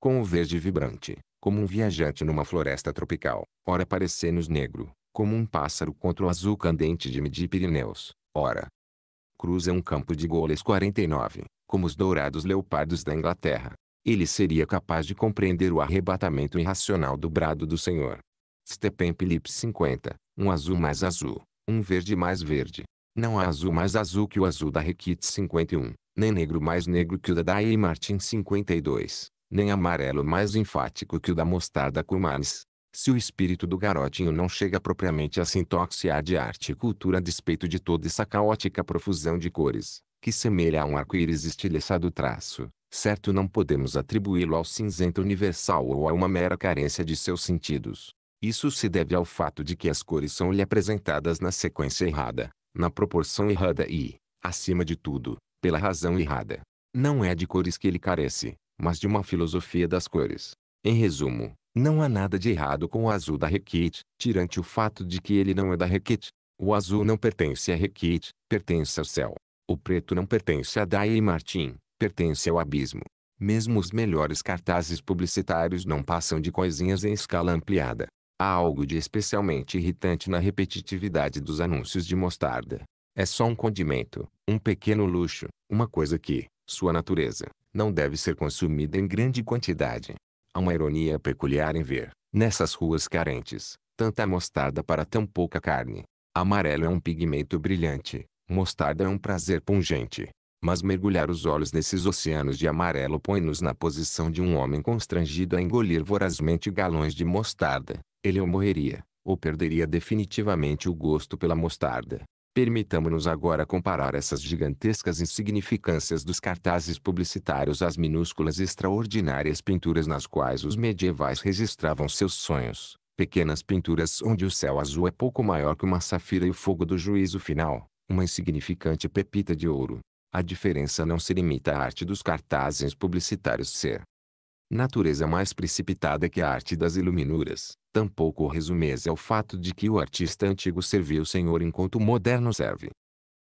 Com o verde vibrante, como um viajante numa floresta tropical, ora parecendo-nos negro, como um pássaro contra o azul candente de Midi Pirineus, ora. Cruza um campo de goles 49, como os dourados leopardos da Inglaterra. Ele seria capaz de compreender o arrebatamento irracional do brado do Senhor. Stepen Phillips 50, um azul mais azul. Um verde mais verde. Não há azul mais azul que o azul da Rekit 51, nem negro mais negro que o da Day e Martin 52, nem amarelo mais enfático que o da mostarda Cumanes. Se o espírito do garotinho não chega propriamente a se intoxicar de arte e cultura a despeito de toda essa caótica profusão de cores, que semelha a um arco-íris estilhaçado traço, certo não podemos atribuí-lo ao cinzento universal ou a uma mera carência de seus sentidos. Isso se deve ao fato de que as cores são lhe apresentadas na sequência errada, na proporção errada e, acima de tudo, pela razão errada. Não é de cores que ele carece, mas de uma filosofia das cores. Em resumo, não há nada de errado com o azul da Requite, tirante o fato de que ele não é da Requite. O azul não pertence a Requite, pertence ao céu. O preto não pertence a Daia e Martin, pertence ao abismo. Mesmo os melhores cartazes publicitários não passam de coisinhas em escala ampliada. Há algo de especialmente irritante na repetitividade dos anúncios de mostarda. É só um condimento, um pequeno luxo, uma coisa que, sua natureza, não deve ser consumida em grande quantidade. Há uma ironia peculiar em ver, nessas ruas carentes, tanta mostarda para tão pouca carne. Amarelo é um pigmento brilhante, mostarda é um prazer pungente. Mas mergulhar os olhos nesses oceanos de amarelo põe-nos na posição de um homem constrangido a engolir vorazmente galões de mostarda, ele ou morreria, ou perderia definitivamente o gosto pela mostarda. Permitamos-nos agora comparar essas gigantescas insignificâncias dos cartazes publicitários às minúsculas e extraordinárias pinturas nas quais os medievais registravam seus sonhos. Pequenas pinturas onde o céu azul é pouco maior que uma safira e o fogo do juízo final, uma insignificante pepita de ouro. A diferença não se limita à arte dos cartazes publicitários ser natureza mais precipitada que a arte das iluminuras, Tampouco resumês ao é fato de que o artista antigo serviu o Senhor enquanto o moderno serve.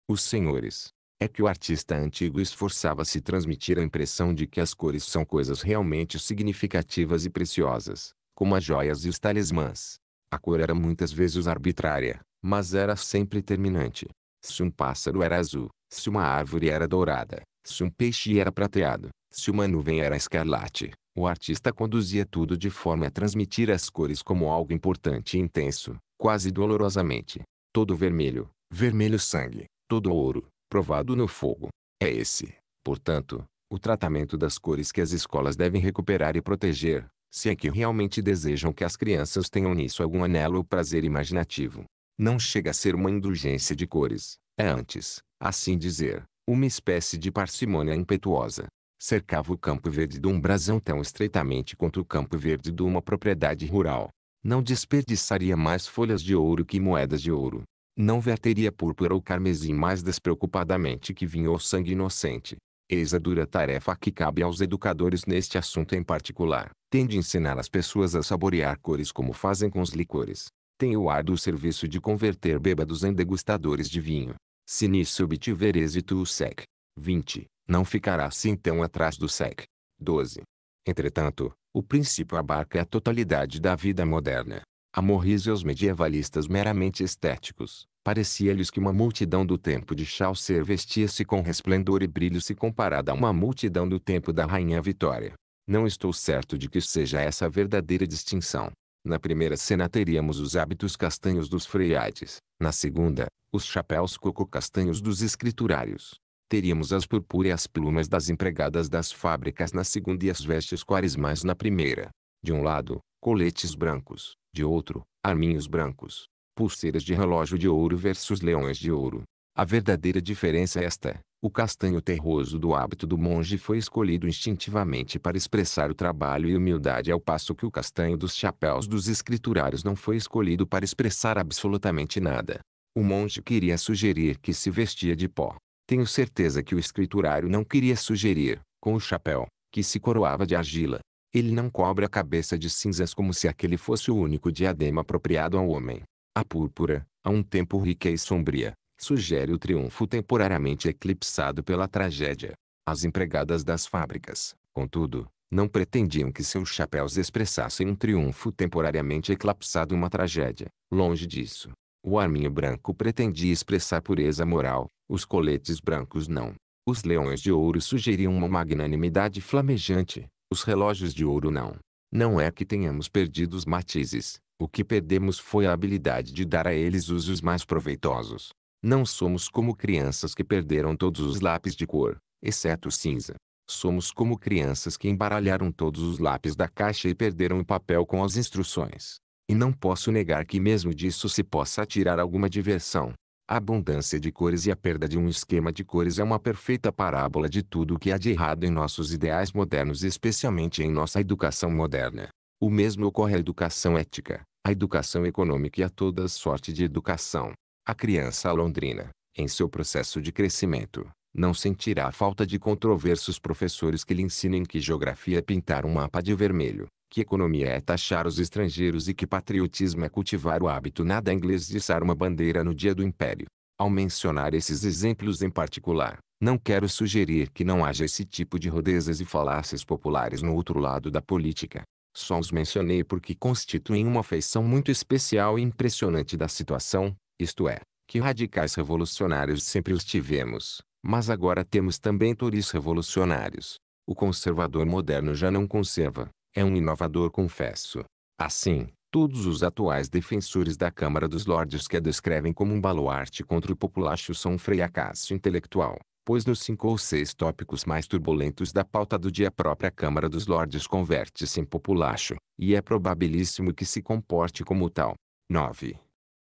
Os senhores. É que o artista antigo esforçava-se transmitir a impressão de que as cores são coisas realmente significativas e preciosas, como as joias e os talismãs. A cor era muitas vezes arbitrária, mas era sempre terminante. Se um pássaro era azul, se uma árvore era dourada, se um peixe era prateado, se uma nuvem era escarlate, o artista conduzia tudo de forma a transmitir as cores como algo importante e intenso, quase dolorosamente. Todo vermelho, vermelho sangue, todo ouro, provado no fogo. É esse, portanto, o tratamento das cores que as escolas devem recuperar e proteger, se é que realmente desejam que as crianças tenham nisso algum anelo ou prazer imaginativo. Não chega a ser uma indulgência de cores, é antes, assim dizer, uma espécie de parcimônia impetuosa. Cercava o campo verde de um brasão tão estreitamente quanto o campo verde de uma propriedade rural. Não desperdiçaria mais folhas de ouro que moedas de ouro. Não verteria púrpura ou carmesim mais despreocupadamente que vinho ou sangue inocente. Eis a dura tarefa que cabe aos educadores neste assunto em particular. Tem de ensinar as pessoas a saborear cores como fazem com os licores. Tem o árduo serviço de converter bêbados em degustadores de vinho. Se nisso obtiver êxito o SEC. 20. Não ficará-se assim então atrás do SEC. 12. Entretanto, o princípio abarca a totalidade da vida moderna. A Morris e os medievalistas meramente estéticos, parecia-lhes que uma multidão do tempo de Chaucer vestia-se com resplendor e brilho se comparada a uma multidão do tempo da Rainha Vitória. Não estou certo de que seja essa a verdadeira distinção, na primeira cena teríamos os hábitos castanhos dos freiades. na segunda, os chapéus coco-castanhos dos escriturários. Teríamos as purpúreas plumas das empregadas das fábricas na segunda e as vestes quaresmais na primeira. De um lado, coletes brancos, de outro, arminhos brancos. Pulseiras de relógio de ouro versus leões de ouro. A verdadeira diferença é esta, o castanho terroso do hábito do monge foi escolhido instintivamente para expressar o trabalho e humildade ao passo que o castanho dos chapéus dos escriturários não foi escolhido para expressar absolutamente nada. O monge queria sugerir que se vestia de pó. Tenho certeza que o escriturário não queria sugerir, com o chapéu, que se coroava de argila. Ele não cobre a cabeça de cinzas como se aquele fosse o único diadema apropriado ao homem. A púrpura, a um tempo rica e sombria, sugere o triunfo temporariamente eclipsado pela tragédia. As empregadas das fábricas, contudo, não pretendiam que seus chapéus expressassem um triunfo temporariamente eclipsado uma tragédia. Longe disso. O arminho branco pretendia expressar pureza moral, os coletes brancos não. Os leões de ouro sugeriam uma magnanimidade flamejante, os relógios de ouro não. Não é que tenhamos perdido os matizes, o que perdemos foi a habilidade de dar a eles usos mais proveitosos. Não somos como crianças que perderam todos os lápis de cor, exceto cinza. Somos como crianças que embaralharam todos os lápis da caixa e perderam o papel com as instruções. E não posso negar que mesmo disso se possa tirar alguma diversão. A abundância de cores e a perda de um esquema de cores é uma perfeita parábola de tudo o que há de errado em nossos ideais modernos e especialmente em nossa educação moderna. O mesmo ocorre à educação ética, à educação econômica e a toda sorte de educação. A criança londrina, em seu processo de crescimento, não sentirá a falta de controversos professores que lhe ensinem que geografia é pintar um mapa de vermelho, que economia é taxar os estrangeiros e que patriotismo é cultivar o hábito nada inglês de içar uma bandeira no dia do império. Ao mencionar esses exemplos em particular, não quero sugerir que não haja esse tipo de rodezas e falácias populares no outro lado da política. Só os mencionei porque constituem uma feição muito especial e impressionante da situação, isto é, que radicais revolucionários sempre os tivemos, mas agora temos também tories revolucionários. O conservador moderno já não conserva, é um inovador confesso. Assim, todos os atuais defensores da Câmara dos Lordes que a descrevem como um baluarte contra o populacho são um fracasso intelectual, pois nos cinco ou seis tópicos mais turbulentos da pauta do dia a própria Câmara dos Lordes converte-se em populacho, e é probabilíssimo que se comporte como tal. 9.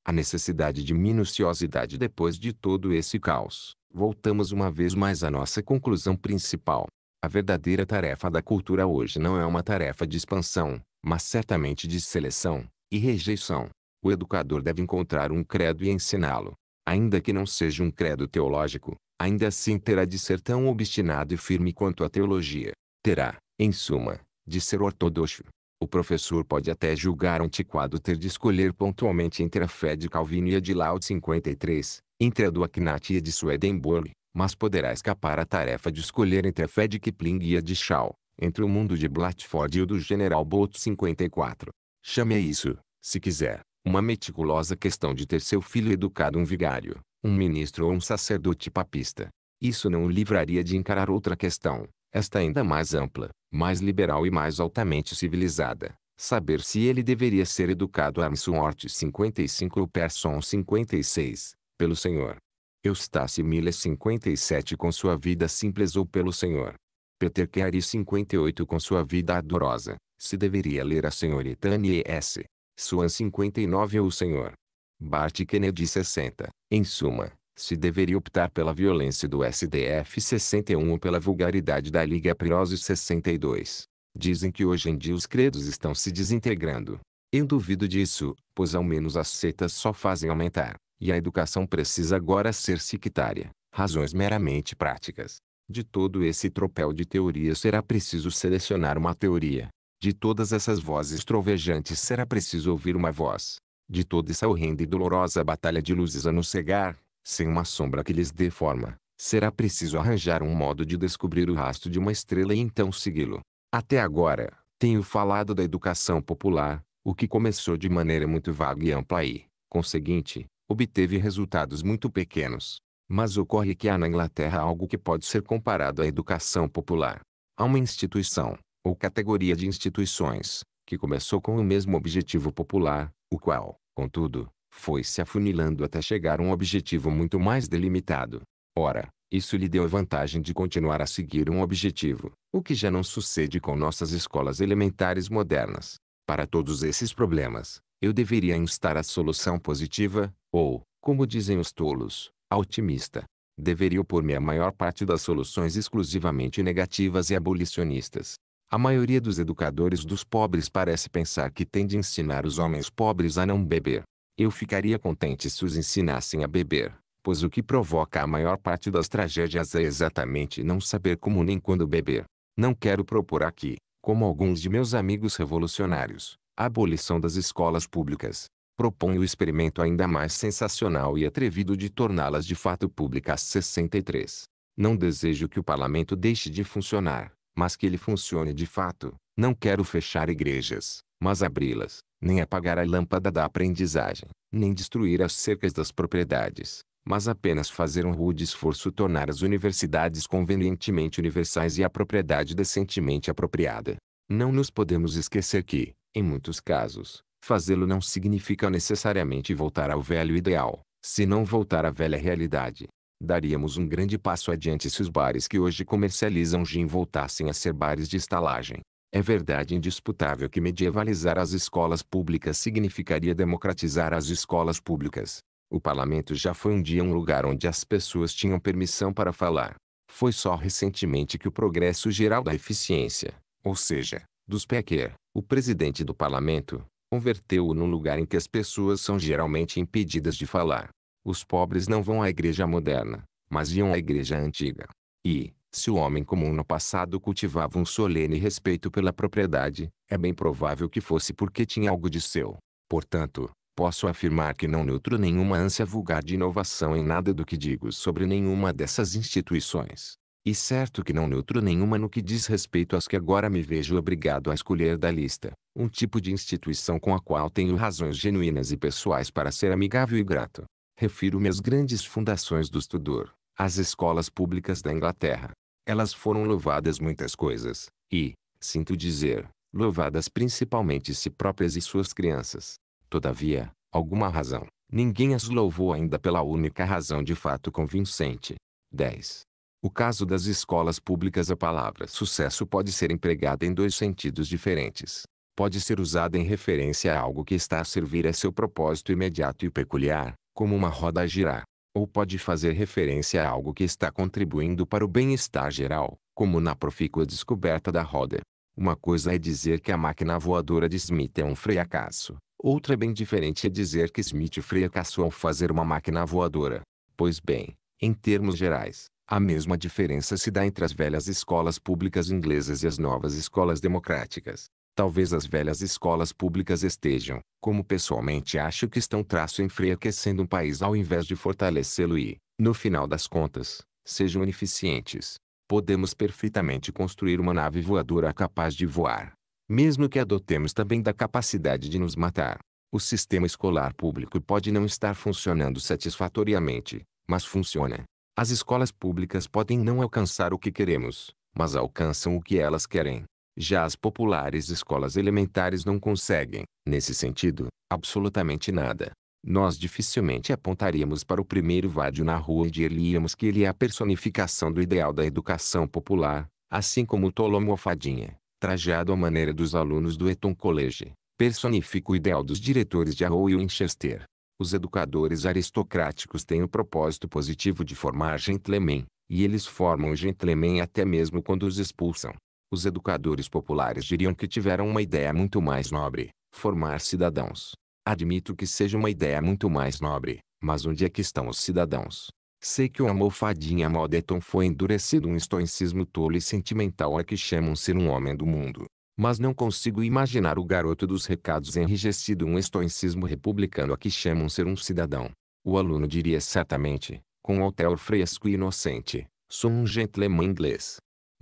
A necessidade de minuciosidade depois de todo esse caos. Voltamos uma vez mais à nossa conclusão principal. A verdadeira tarefa da cultura hoje não é uma tarefa de expansão, mas certamente de seleção e rejeição. O educador deve encontrar um credo e ensiná-lo. Ainda que não seja um credo teológico, ainda assim terá de ser tão obstinado e firme quanto a teologia. Terá, em suma, de ser ortodoxo. O professor pode até julgar antiquado ter de escolher pontualmente entre a fé de Calvino e a de Laud 53, entre a do Aknat e a de Swedenborg, mas poderá escapar à tarefa de escolher entre a fé de Kipling e a de Shaw, entre o mundo de Blatford e o do General Bolt 54. Chame a isso, se quiser, uma meticulosa questão de ter seu filho educado um vigário, um ministro ou um sacerdote papista. Isso não o livraria de encarar outra questão, esta ainda mais ampla, mais liberal e mais altamente civilizada. Saber se ele deveria ser educado a Amsuort 55 ou Persson 56, pelo Senhor. Eustace Miller 57 com sua vida simples ou pelo Senhor. Peter Carey 58 com sua vida ardorosa, se deveria ler a senhorita Annie S. Swan 59 ou o Senhor. Bart Kennedy 60, em suma, se deveria optar pela violência do SDF 61 ou pela vulgaridade da Liga Priosi 62. Dizem que hoje em dia os credos estão se desintegrando. Eu duvido disso, pois ao menos as seitas só fazem aumentar, e a educação precisa agora ser sectária, razões meramente práticas. De todo esse tropel de teorias será preciso selecionar uma teoria. De todas essas vozes trovejantes será preciso ouvir uma voz. De toda essa horrenda e dolorosa batalha de luzes a nos cegar, sem uma sombra que lhes dê forma, será preciso arranjar um modo de descobrir o rastro de uma estrela e então segui-lo. Até agora, tenho falado da educação popular, o que começou de maneira muito vaga e ampla e, conseguinte, obteve resultados muito pequenos. Mas ocorre que há na Inglaterra algo que pode ser comparado à educação popular. Há uma instituição, ou categoria de instituições, que começou com o mesmo objetivo popular, o qual, contudo, foi se afunilando até chegar a um objetivo muito mais delimitado. Ora, isso lhe deu a vantagem de continuar a seguir um objetivo, o que já não sucede com nossas escolas elementares modernas. Para todos esses problemas, eu deveria instar a solução positiva, ou, como dizem os tolos, otimista. Deveria opor-me a maior parte das soluções exclusivamente negativas e abolicionistas. A maioria dos educadores dos pobres parece pensar que tem de ensinar os homens pobres a não beber, eu ficaria contente se os ensinassem a beber, pois o que provoca a maior parte das tragédias é exatamente não saber como nem quando beber. Não quero propor aqui, como alguns de meus amigos revolucionários, a abolição das escolas públicas. Proponho o experimento ainda mais sensacional e atrevido de torná-las de fato públicas 63. Não desejo que o parlamento deixe de funcionar, mas que ele funcione de fato. Não quero fechar igrejas, mas abri-las nem apagar a lâmpada da aprendizagem, nem destruir as cercas das propriedades, mas apenas fazer um rude esforço tornar as universidades convenientemente universais e a propriedade decentemente apropriada. Não nos podemos esquecer que, em muitos casos, fazê-lo não significa necessariamente voltar ao velho ideal, se não voltar à velha realidade. Daríamos um grande passo adiante se os bares que hoje comercializam gin voltassem a ser bares de estalagem, é verdade indisputável que medievalizar as escolas públicas significaria democratizar as escolas públicas. O parlamento já foi um dia um lugar onde as pessoas tinham permissão para falar. Foi só recentemente que o progresso geral da eficiência, ou seja, dos Pequer, o presidente do parlamento, converteu-o num lugar em que as pessoas são geralmente impedidas de falar. Os pobres não vão à igreja moderna, mas iam à igreja antiga. E, se o homem comum no passado cultivava um solene respeito pela propriedade, é bem provável que fosse porque tinha algo de seu. Portanto, posso afirmar que não nutro nenhuma ânsia vulgar de inovação em nada do que digo sobre nenhuma dessas instituições. E certo que não nutro nenhuma no que diz respeito às que agora me vejo obrigado a escolher da lista, um tipo de instituição com a qual tenho razões genuínas e pessoais para ser amigável e grato. Refiro-me às grandes fundações do Tudor, às escolas públicas da Inglaterra, elas foram louvadas muitas coisas, e, sinto dizer, louvadas principalmente si próprias e suas crianças. Todavia, alguma razão, ninguém as louvou ainda pela única razão de fato convincente. 10. O caso das escolas públicas a palavra sucesso pode ser empregada em dois sentidos diferentes. Pode ser usada em referência a algo que está a servir a seu propósito imediato e peculiar, como uma roda a girar, ou pode fazer referência a algo que está contribuindo para o bem-estar geral, como na profícua descoberta da roda. Uma coisa é dizer que a máquina voadora de Smith é um fracasso, outra é bem diferente é dizer que Smith fracassou ao fazer uma máquina voadora. Pois bem, em termos gerais, a mesma diferença se dá entre as velhas escolas públicas inglesas e as novas escolas democráticas. Talvez as velhas escolas públicas estejam, como pessoalmente acho que estão traço enfraquecendo um país ao invés de fortalecê-lo e, no final das contas, sejam ineficientes. Podemos perfeitamente construir uma nave voadora capaz de voar, mesmo que adotemos também da capacidade de nos matar. O sistema escolar público pode não estar funcionando satisfatoriamente, mas funciona. As escolas públicas podem não alcançar o que queremos, mas alcançam o que elas querem. Já as populares escolas elementares não conseguem, nesse sentido, absolutamente nada. Nós dificilmente apontaríamos para o primeiro vádio na rua e diríamos que ele é a personificação do ideal da educação popular, assim como Tolomo Fadinha, trajado à maneira dos alunos do Eton College, personifica o ideal dos diretores de Arrow e Winchester. Os educadores aristocráticos têm o propósito positivo de formar gentlemen, e eles formam gentlemen até mesmo quando os expulsam. Os educadores populares diriam que tiveram uma ideia muito mais nobre, formar cidadãos. Admito que seja uma ideia muito mais nobre, mas onde é que estão os cidadãos? Sei que o almofadinha Modeton foi endurecido um estoicismo tolo e sentimental a que chamam ser um homem do mundo. Mas não consigo imaginar o garoto dos recados enrijecido um estoicismo republicano a que chamam ser um cidadão. O aluno diria certamente, com um altéor fresco e inocente, sou um gentleman inglês.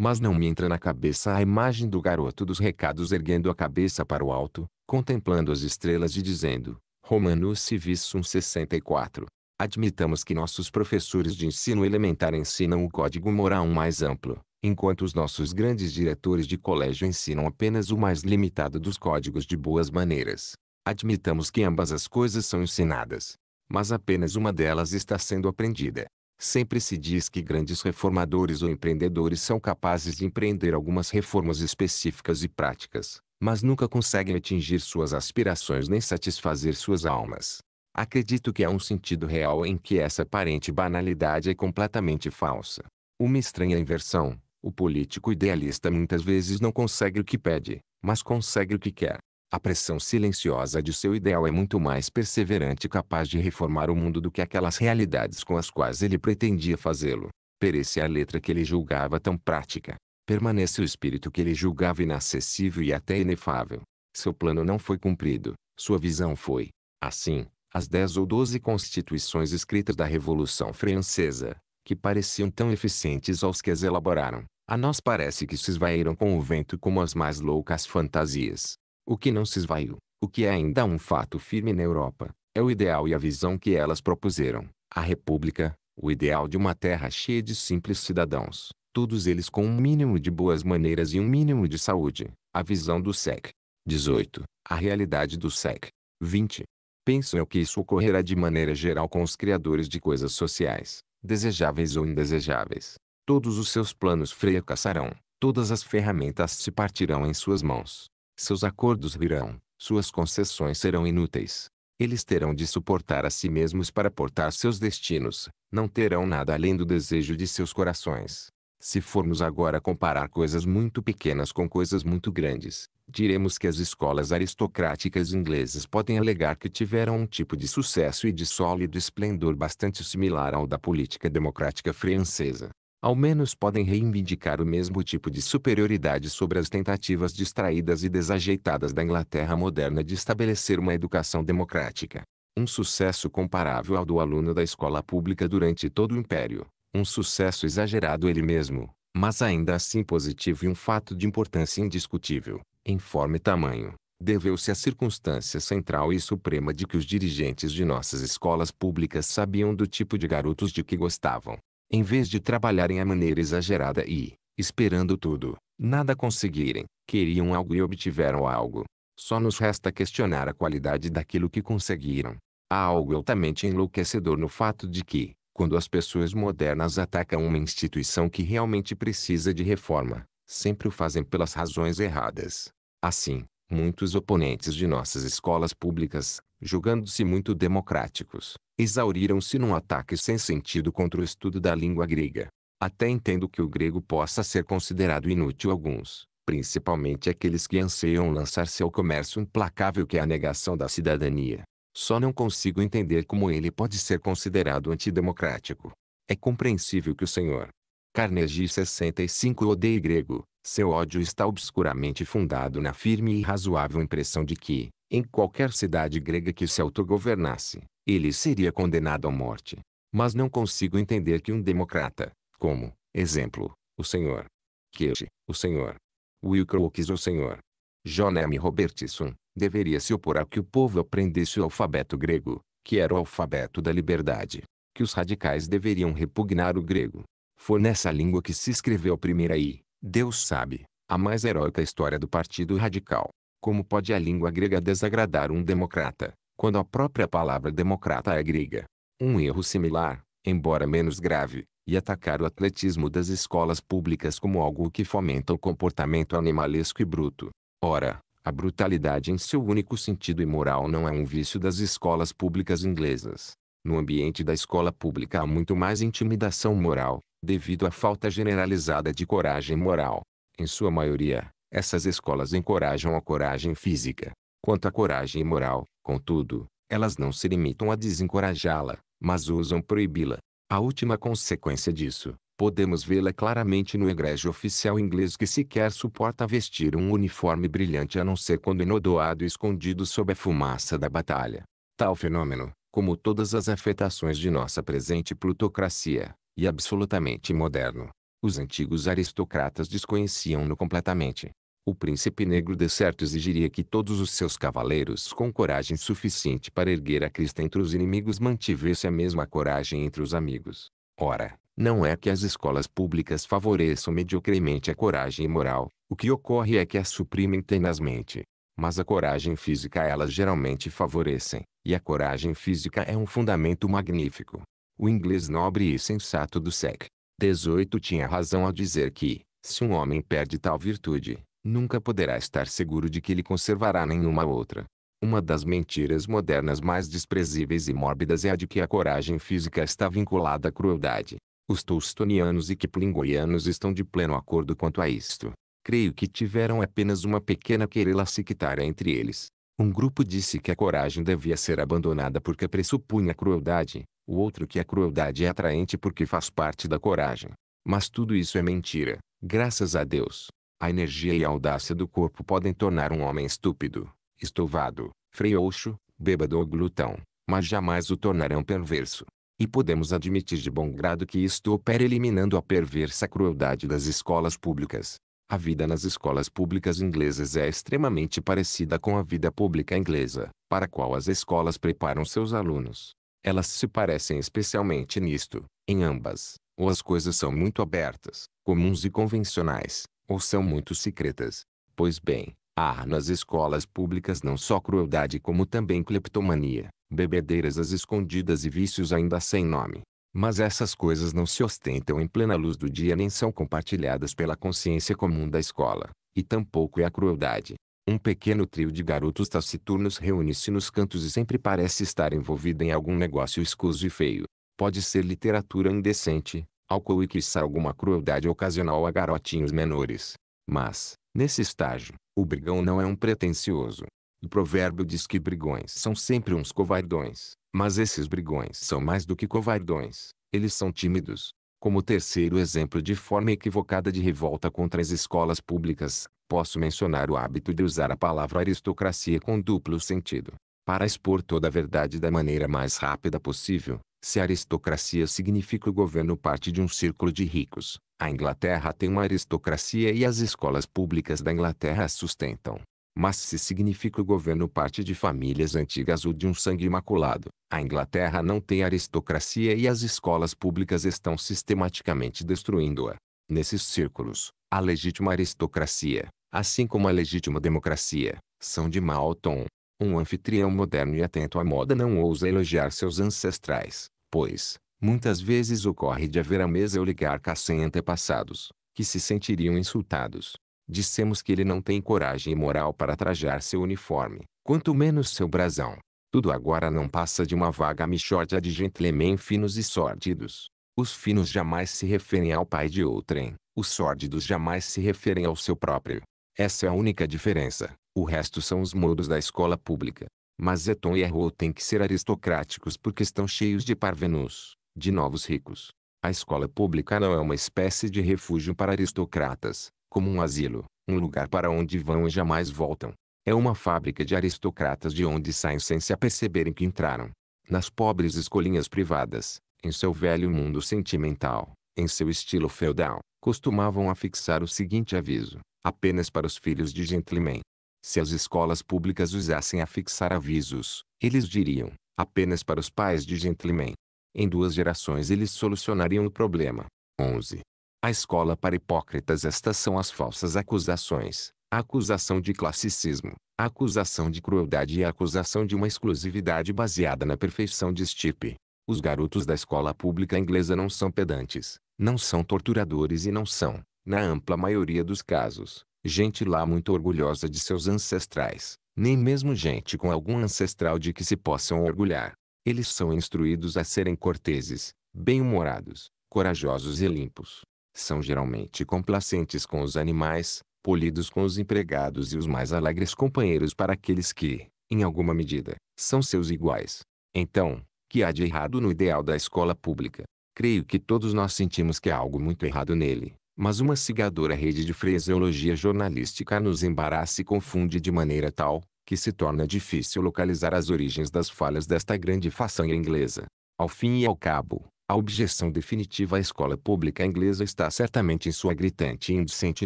Mas não me entra na cabeça a imagem do garoto dos recados erguendo a cabeça para o alto, contemplando as estrelas e dizendo, Romanus Civis 64. Admitamos que nossos professores de ensino elementar ensinam o código moral mais amplo, enquanto os nossos grandes diretores de colégio ensinam apenas o mais limitado dos códigos de boas maneiras. Admitamos que ambas as coisas são ensinadas, mas apenas uma delas está sendo aprendida. Sempre se diz que grandes reformadores ou empreendedores são capazes de empreender algumas reformas específicas e práticas, mas nunca conseguem atingir suas aspirações nem satisfazer suas almas. Acredito que há um sentido real em que essa aparente banalidade é completamente falsa. Uma estranha inversão, o político idealista muitas vezes não consegue o que pede, mas consegue o que quer. A pressão silenciosa de seu ideal é muito mais perseverante e capaz de reformar o mundo do que aquelas realidades com as quais ele pretendia fazê-lo. Perece a letra que ele julgava tão prática. Permanece o espírito que ele julgava inacessível e até inefável. Seu plano não foi cumprido, sua visão foi. Assim, as dez ou doze constituições escritas da Revolução Francesa, que pareciam tão eficientes aos que as elaboraram, a nós parece que se esvaíram com o vento como as mais loucas fantasias. O que não se esvaiu, o que é ainda um fato firme na Europa, é o ideal e a visão que elas propuseram, a República, o ideal de uma terra cheia de simples cidadãos, todos eles com um mínimo de boas maneiras e um mínimo de saúde, a visão do SEC. 18. A realidade do SEC. 20. Penso eu que isso ocorrerá de maneira geral com os criadores de coisas sociais, desejáveis ou indesejáveis. Todos os seus planos fracassarão, todas as ferramentas se partirão em suas mãos, seus acordos virão, suas concessões serão inúteis. Eles terão de suportar a si mesmos para portar seus destinos, não terão nada além do desejo de seus corações. Se formos agora comparar coisas muito pequenas com coisas muito grandes, diremos que as escolas aristocráticas inglesas podem alegar que tiveram um tipo de sucesso e de sólido esplendor bastante similar ao da política democrática francesa ao menos podem reivindicar o mesmo tipo de superioridade sobre as tentativas distraídas e desajeitadas da Inglaterra moderna de estabelecer uma educação democrática. Um sucesso comparável ao do aluno da escola pública durante todo o Império. Um sucesso exagerado ele mesmo, mas ainda assim positivo e um fato de importância indiscutível, em forma e tamanho. Deveu-se à circunstância central e suprema de que os dirigentes de nossas escolas públicas sabiam do tipo de garotos de que gostavam em vez de trabalharem à maneira exagerada e, esperando tudo, nada conseguirem, queriam algo e obtiveram algo. Só nos resta questionar a qualidade daquilo que conseguiram. Há algo altamente enlouquecedor no fato de que, quando as pessoas modernas atacam uma instituição que realmente precisa de reforma, sempre o fazem pelas razões erradas. Assim, muitos oponentes de nossas escolas públicas, julgando-se muito democráticos, exauriram-se num ataque sem sentido contra o estudo da língua grega. Até entendo que o grego possa ser considerado inútil alguns, principalmente aqueles que anseiam lançar seu comércio implacável que é a negação da cidadania. Só não consigo entender como ele pode ser considerado antidemocrático. É compreensível que o senhor Carnegie 65 odeie grego. Seu ódio está obscuramente fundado na firme e razoável impressão de que, em qualquer cidade grega que se autogovernasse, ele seria condenado à morte. Mas não consigo entender que um democrata, como, exemplo, o senhor Kirch, o senhor Wilcox ou o senhor John M. Robertson, deveria se opor a que o povo aprendesse o alfabeto grego, que era o alfabeto da liberdade, que os radicais deveriam repugnar o grego. Foi nessa língua que se escreveu a primeira e, Deus sabe, a mais heróica história do Partido Radical. Como pode a língua grega desagradar um democrata? quando a própria palavra democrata é grega. Um erro similar, embora menos grave, e atacar o atletismo das escolas públicas como algo que fomenta o comportamento animalesco e bruto. Ora, a brutalidade em seu único sentido imoral não é um vício das escolas públicas inglesas. No ambiente da escola pública há muito mais intimidação moral, devido à falta generalizada de coragem moral. Em sua maioria, essas escolas encorajam a coragem física, Quanto à coragem moral, contudo, elas não se limitam a desencorajá-la, mas usam proibi-la. A última consequência disso, podemos vê-la claramente no egrégio oficial inglês que sequer suporta vestir um uniforme brilhante a não ser quando enodoado e escondido sob a fumaça da batalha. Tal fenômeno, como todas as afetações de nossa presente plutocracia, é absolutamente moderno. Os antigos aristocratas desconheciam-no completamente o príncipe negro de certo exigiria que todos os seus cavaleiros com coragem suficiente para erguer a crista entre os inimigos mantivesse a mesma coragem entre os amigos. Ora, não é que as escolas públicas favoreçam mediocremente a coragem moral, o que ocorre é que a suprimem tenazmente. Mas a coragem física elas geralmente favorecem, e a coragem física é um fundamento magnífico. O inglês nobre e sensato do século XVIII tinha razão ao dizer que, se um homem perde tal virtude, nunca poderá estar seguro de que ele conservará nenhuma outra. Uma das mentiras modernas mais desprezíveis e mórbidas é a de que a coragem física está vinculada à crueldade. Os tolstonianos e kiplingoianos estão de pleno acordo quanto a isto. Creio que tiveram apenas uma pequena querela sectária entre eles. Um grupo disse que a coragem devia ser abandonada porque pressupunha a crueldade, o outro que a crueldade é atraente porque faz parte da coragem. Mas tudo isso é mentira, graças a Deus. A energia e a audácia do corpo podem tornar um homem estúpido, estouvado, frouxo, bêbado ou glutão, mas jamais o tornarão perverso. E podemos admitir de bom grado que isto opera eliminando a perversa crueldade das escolas públicas. A vida nas escolas públicas inglesas é extremamente parecida com a vida pública inglesa, para a qual as escolas preparam seus alunos. Elas se parecem especialmente nisto, em ambas, ou as coisas são muito abertas, comuns e convencionais, ou são muito secretas. Pois bem, há nas escolas públicas não só crueldade como também cleptomania, bebedeiras às escondidas e vícios ainda sem nome. Mas essas coisas não se ostentam em plena luz do dia nem são compartilhadas pela consciência comum da escola, e tampouco é a crueldade. Um pequeno trio de garotos taciturnos reúne-se nos cantos e sempre parece estar envolvido em algum negócio escuso e feio. Pode ser literatura indecente, álcool e quiçá alguma crueldade ocasional a garotinhos menores. Mas, nesse estágio, o brigão não é um pretensioso. O provérbio diz que brigões são sempre uns covardões, mas esses brigões são mais do que covardões, eles são tímidos. Como terceiro exemplo de forma equivocada de revolta contra as escolas públicas, posso mencionar o hábito de usar a palavra aristocracia com duplo sentido. Para expor toda a verdade da maneira mais rápida possível, se a aristocracia significa o governo parte de um círculo de ricos, a Inglaterra tem uma aristocracia e as escolas públicas da Inglaterra a sustentam. Mas se significa o governo parte de famílias antigas ou de um sangue imaculado, a Inglaterra não tem aristocracia e as escolas públicas estão sistematicamente destruindo-a. Nesses círculos, a legítima aristocracia, assim como a legítima democracia, são de mau tom. Um anfitrião moderno e atento à moda não ousa elogiar seus ancestrais, pois, muitas vezes ocorre de haver à mesa oligarca sem antepassados, que se sentiriam insultados. Dissemos que ele não tem coragem e moral para trajar seu uniforme, quanto menos seu brasão. Tudo agora não passa de uma vaga michórdia de gentlemen finos e sórdidos. Os finos jamais se referem ao pai de outrem, os sórdidos jamais se referem ao seu próprio. Essa é a única diferença. O resto são os modos da escola pública. Mas Eton e Erro têm que ser aristocráticos porque estão cheios de parvenus, de novos ricos. A escola pública não é uma espécie de refúgio para aristocratas, como um asilo, um lugar para onde vão e jamais voltam. É uma fábrica de aristocratas de onde saem sem se aperceberem que entraram. Nas pobres escolinhas privadas, em seu velho mundo sentimental, em seu estilo feudal, costumavam afixar o seguinte aviso, apenas para os filhos de gentlemen. Se as escolas públicas usassem a fixar avisos, eles diriam, apenas para os pais de gentlemen. Em duas gerações eles solucionariam o problema. 11. A escola para hipócritas Estas são as falsas acusações. A acusação de classicismo, a acusação de crueldade e a acusação de uma exclusividade baseada na perfeição de Stipe. Os garotos da escola pública inglesa não são pedantes, não são torturadores e não são, na ampla maioria dos casos, gente lá muito orgulhosa de seus ancestrais, nem mesmo gente com algum ancestral de que se possam orgulhar. Eles são instruídos a serem corteses, bem-humorados, corajosos e limpos. São geralmente complacentes com os animais, polidos com os empregados e os mais alegres companheiros para aqueles que, em alguma medida, são seus iguais. Então, que há de errado no ideal da escola pública? Creio que todos nós sentimos que há algo muito errado nele mas uma cigadora rede de fraseologia jornalística nos embaraça e confunde de maneira tal, que se torna difícil localizar as origens das falhas desta grande façanha inglesa. Ao fim e ao cabo, a objeção definitiva à escola pública inglesa está certamente em sua gritante e indecente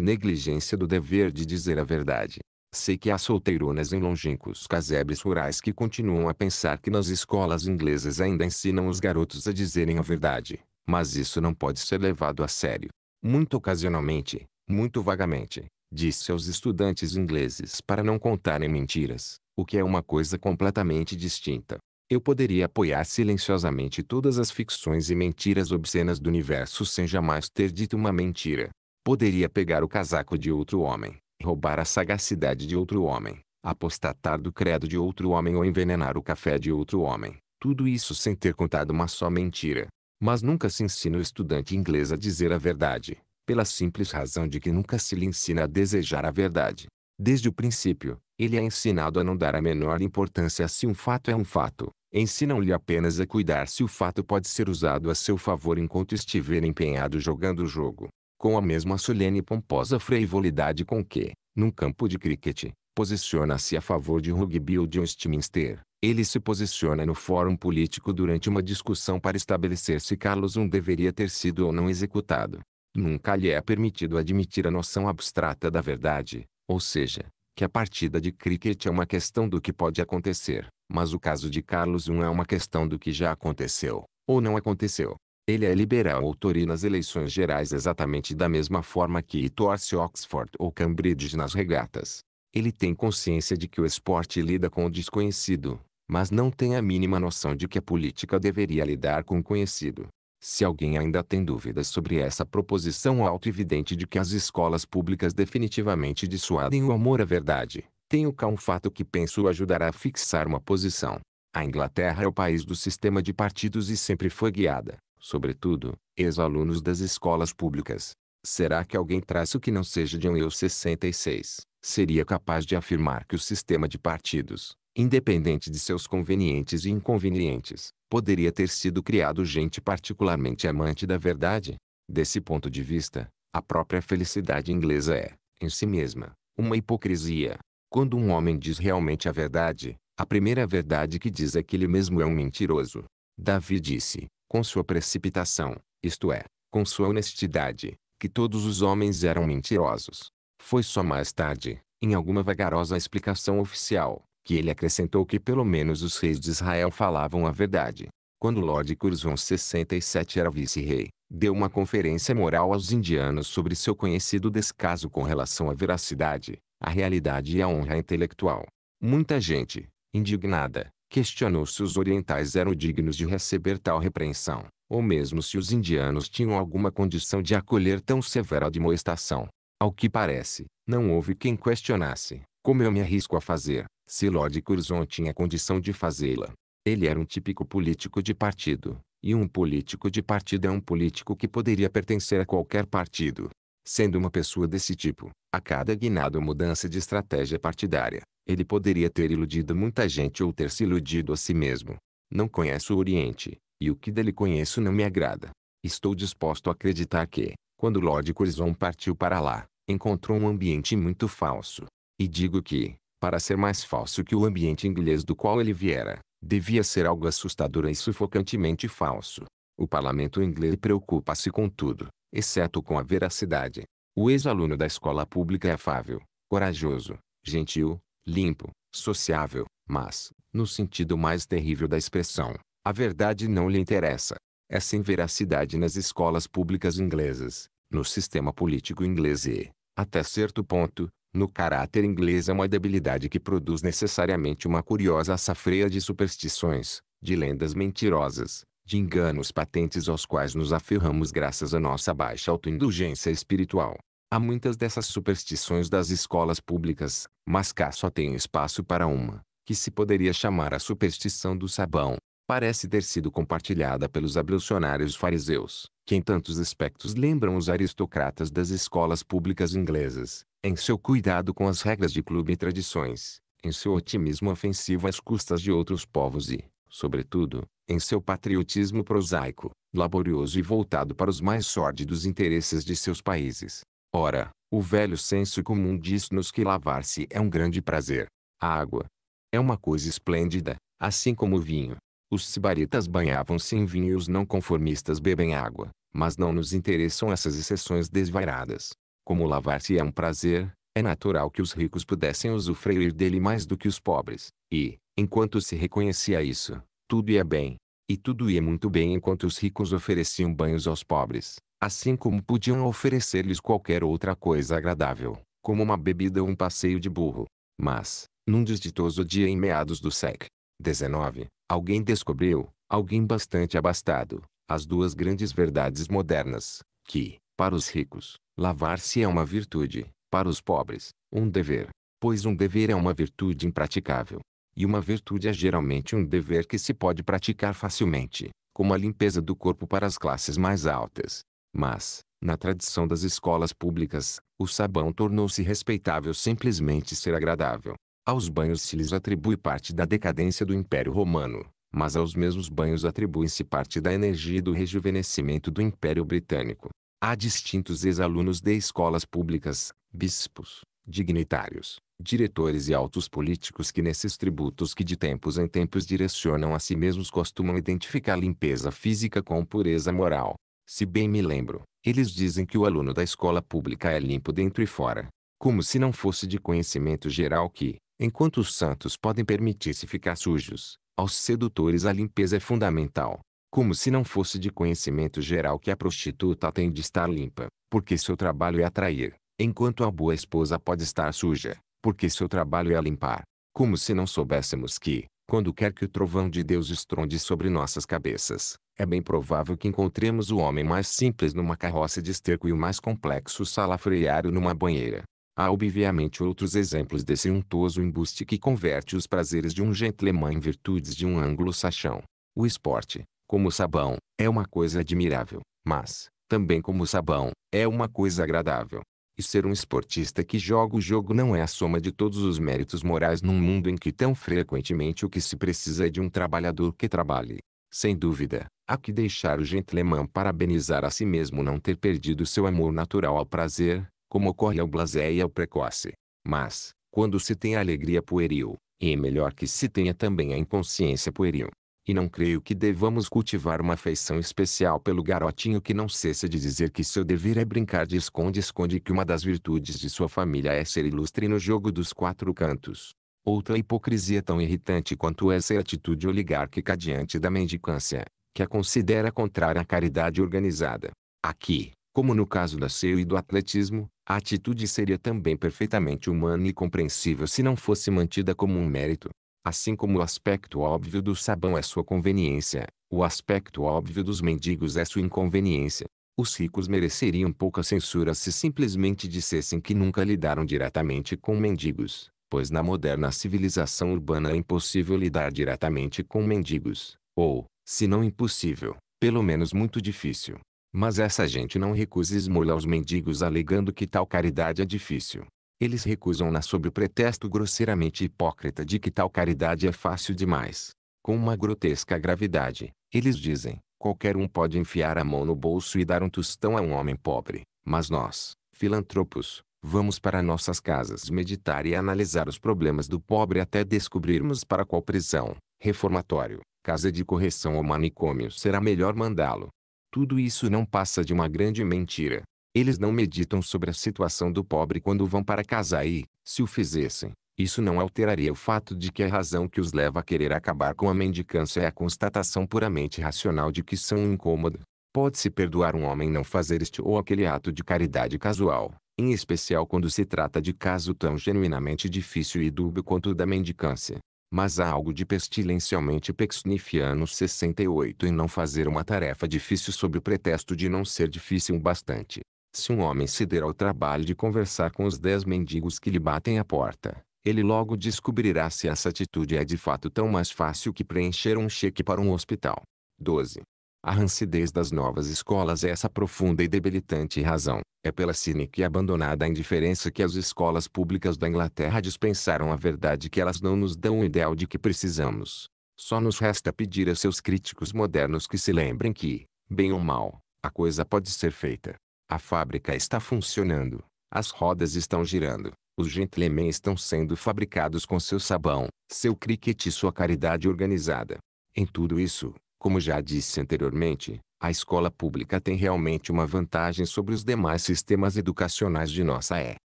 negligência do dever de dizer a verdade. Sei que há solteironas em longínquos casebres rurais que continuam a pensar que nas escolas inglesas ainda ensinam os garotos a dizerem a verdade, mas isso não pode ser levado a sério muito ocasionalmente, muito vagamente, disse aos estudantes ingleses para não contarem mentiras, o que é uma coisa completamente distinta. Eu poderia apoiar silenciosamente todas as ficções e mentiras obscenas do universo sem jamais ter dito uma mentira. Poderia pegar o casaco de outro homem, roubar a sagacidade de outro homem, apostatar do credo de outro homem ou envenenar o café de outro homem. Tudo isso sem ter contado uma só mentira. Mas nunca se ensina o estudante inglês a dizer a verdade, pela simples razão de que nunca se lhe ensina a desejar a verdade. Desde o princípio, ele é ensinado a não dar a menor importância se um fato é um fato. Ensinam-lhe apenas a cuidar se o fato pode ser usado a seu favor enquanto estiver empenhado jogando o jogo. Com a mesma solene e pomposa frivolidade com que, num campo de críquete, posiciona-se a favor de rugby ou de um Westminster, ele se posiciona no fórum político durante uma discussão para estabelecer se Carlos I deveria ter sido ou não executado. Nunca lhe é permitido admitir a noção abstrata da verdade, ou seja, que a partida de cricket é uma questão do que pode acontecer, mas o caso de Carlos I é uma questão do que já aconteceu, ou não aconteceu. Ele é liberal ou Tory nas eleições gerais exatamente da mesma forma que torce Oxford ou Cambridge nas regatas. Ele tem consciência de que o esporte lida com o desconhecido, mas não tem a mínima noção de que a política deveria lidar com o conhecido. Se alguém ainda tem dúvidas sobre essa proposição auto-evidente de que as escolas públicas definitivamente dissuadem o amor à verdade, tenho cá um fato que penso ajudará a fixar uma posição. A Inglaterra é o país do sistema de partidos e sempre foi guiada, sobretudo, ex-alunos das escolas públicas. Será que alguém traz o que não seja de um eu 66, seria capaz de afirmar que o sistema de partidos, independente de seus convenientes e inconvenientes, poderia ter sido criado gente particularmente amante da verdade? Desse ponto de vista, a própria felicidade inglesa é, em si mesma, uma hipocrisia. Quando um homem diz realmente a verdade, a primeira verdade que diz é que ele mesmo é um mentiroso. Davi disse, com sua precipitação, isto é, com sua honestidade, que todos os homens eram mentirosos. Foi só mais tarde, em alguma vagarosa explicação oficial, que ele acrescentou que pelo menos os reis de Israel falavam a verdade. Quando Lord Curzon 67 era vice-rei, deu uma conferência moral aos indianos sobre seu conhecido descaso com relação à veracidade, à realidade e à honra intelectual. Muita gente, indignada, questionou se os orientais eram dignos de receber tal repreensão, ou mesmo se os indianos tinham alguma condição de acolher tão severa admoestação. Ao que parece, não houve quem questionasse, como eu me arrisco a fazer, se Lord Curzon tinha condição de fazê-la. Ele era um típico político de partido, e um político de partido é um político que poderia pertencer a qualquer partido. Sendo uma pessoa desse tipo, a cada guinada mudança de estratégia partidária, ele poderia ter iludido muita gente ou ter se iludido a si mesmo. Não conheço o Oriente, e o que dele conheço não me agrada. Estou disposto a acreditar que, quando Lord Curzon partiu para lá, encontrou um ambiente muito falso. E digo que, para ser mais falso que o ambiente inglês do qual ele viera, devia ser algo assustador e sufocantemente falso. O parlamento inglês preocupa-se com tudo, exceto com a veracidade. O ex-aluno da escola pública é afável, corajoso, gentil, limpo, sociável, mas, no sentido mais terrível da expressão, a verdade não lhe interessa. É essa inveracidade nas escolas públicas inglesas, no sistema político inglês e, até certo ponto, no caráter inglês é uma debilidade que produz necessariamente uma curiosa safreia de superstições, de lendas mentirosas, de enganos patentes aos quais nos aferramos graças à nossa baixa autoindulgência espiritual. Há muitas dessas superstições das escolas públicas, mas cá só tem espaço para uma, que se poderia chamar a superstição do sabão parece ter sido compartilhada pelos ablucionários fariseus, que em tantos aspectos lembram os aristocratas das escolas públicas inglesas, em seu cuidado com as regras de clube e tradições, em seu otimismo ofensivo às custas de outros povos e, sobretudo, em seu patriotismo prosaico, laborioso e voltado para os mais sórdidos interesses de seus países. Ora, o velho senso comum diz-nos que lavar-se é um grande prazer. A água é uma coisa esplêndida, assim como o vinho, os sibaritas banhavam-se em vinho e os não conformistas bebem água, mas não nos interessam essas exceções desvairadas. Como lavar-se é um prazer, é natural que os ricos pudessem usufruir dele mais do que os pobres, e, enquanto se reconhecia isso, tudo ia bem. E tudo ia muito bem enquanto os ricos ofereciam banhos aos pobres, assim como podiam oferecer-lhes qualquer outra coisa agradável, como uma bebida ou um passeio de burro. Mas, num desditoso dia em meados do século XIX, Alguém descobriu, alguém bastante abastado, as duas grandes verdades modernas, que, para os ricos, lavar-se é uma virtude, para os pobres, um dever, pois um dever é uma virtude impraticável. E uma virtude é geralmente um dever que se pode praticar facilmente, como a limpeza do corpo para as classes mais altas. Mas, na tradição das escolas públicas, o sabão tornou-se respeitável simplesmente ser agradável. Aos banhos se lhes atribui parte da decadência do Império Romano, mas aos mesmos banhos atribui-se parte da energia e do rejuvenescimento do Império Britânico. Há distintos ex-alunos de escolas públicas, bispos, dignitários, diretores e altos políticos que nesses tributos que de tempos em tempos direcionam a si mesmos costumam identificar limpeza física com pureza moral. Se bem me lembro, eles dizem que o aluno da escola pública é limpo dentro e fora, como se não fosse de conhecimento geral que, Enquanto os santos podem permitir-se ficar sujos, aos sedutores a limpeza é fundamental. Como se não fosse de conhecimento geral que a prostituta tem de estar limpa, porque seu trabalho é atrair, enquanto a boa esposa pode estar suja, porque seu trabalho é limpar. Como se não soubéssemos que, quando quer que o trovão de Deus estronde sobre nossas cabeças, é bem provável que encontremos o homem mais simples numa carroça de esterco e o mais complexo salafreiário numa banheira. Há obviamente outros exemplos desse untoso embuste que converte os prazeres de um gentleman em virtudes de um anglo sachão O esporte, como sabão, é uma coisa admirável, mas, também como sabão, é uma coisa agradável. E ser um esportista que joga o jogo não é a soma de todos os méritos morais num mundo em que tão frequentemente o que se precisa é de um trabalhador que trabalhe. Sem dúvida, há que deixar o gentleman parabenizar a si mesmo não ter perdido seu amor natural ao prazer, como ocorre ao blasé e ao precoce. Mas, quando se tem a alegria pueril, é melhor que se tenha também a inconsciência pueril. E não creio que devamos cultivar uma afeição especial pelo garotinho que não cessa de dizer que seu dever é brincar de esconde-esconde e que uma das virtudes de sua família é ser ilustre no jogo dos quatro cantos. Outra hipocrisia tão irritante quanto essa é a atitude oligárquica diante da mendicância, que a considera contrária à caridade organizada. Aqui, como no caso da SEU e do atletismo, a atitude seria também perfeitamente humana e compreensível se não fosse mantida como um mérito. Assim como o aspecto óbvio do sabão é sua conveniência, o aspecto óbvio dos mendigos é sua inconveniência. Os ricos mereceriam pouca censura se simplesmente dissessem que nunca lidaram diretamente com mendigos, pois na moderna civilização urbana é impossível lidar diretamente com mendigos, ou, se não impossível, pelo menos muito difícil. Mas essa gente não recusa esmola aos mendigos alegando que tal caridade é difícil. Eles recusam-na sob o pretexto grosseiramente hipócrita de que tal caridade é fácil demais. Com uma grotesca gravidade, eles dizem, qualquer um pode enfiar a mão no bolso e dar um tostão a um homem pobre, mas nós, filantropos, vamos para nossas casas meditar e analisar os problemas do pobre até descobrirmos para qual prisão, reformatório, casa de correção ou manicômio será melhor mandá-lo tudo isso não passa de uma grande mentira. Eles não meditam sobre a situação do pobre quando vão para casa e, se o fizessem, isso não alteraria o fato de que a razão que os leva a querer acabar com a mendicância é a constatação puramente racional de que são um incômodo. Pode-se perdoar um homem não fazer este ou aquele ato de caridade casual, em especial quando se trata de caso tão genuinamente difícil e dúbio quanto o da mendicância mas há algo de pestilencialmente pexnifiano 68 em não fazer uma tarefa difícil sob o pretexto de não ser difícil o bastante. Se um homem se der ao trabalho de conversar com os dez mendigos que lhe batem à porta, ele logo descobrirá se essa atitude é de fato tão mais fácil que preencher um cheque para um hospital. 12. A rancidez das novas escolas é essa profunda e debilitante razão. É pela cínica e abandonada indiferença que as escolas públicas da Inglaterra dispensaram a verdade que elas não nos dão o ideal de que precisamos. Só nos resta pedir a seus críticos modernos que se lembrem que, bem ou mal, a coisa pode ser feita. A fábrica está funcionando, as rodas estão girando, os gentlemen estão sendo fabricados com seu sabão, seu cricket e sua caridade organizada. Em tudo isso, como já disse anteriormente, a escola pública tem realmente uma vantagem sobre os demais sistemas educacionais de nossa é.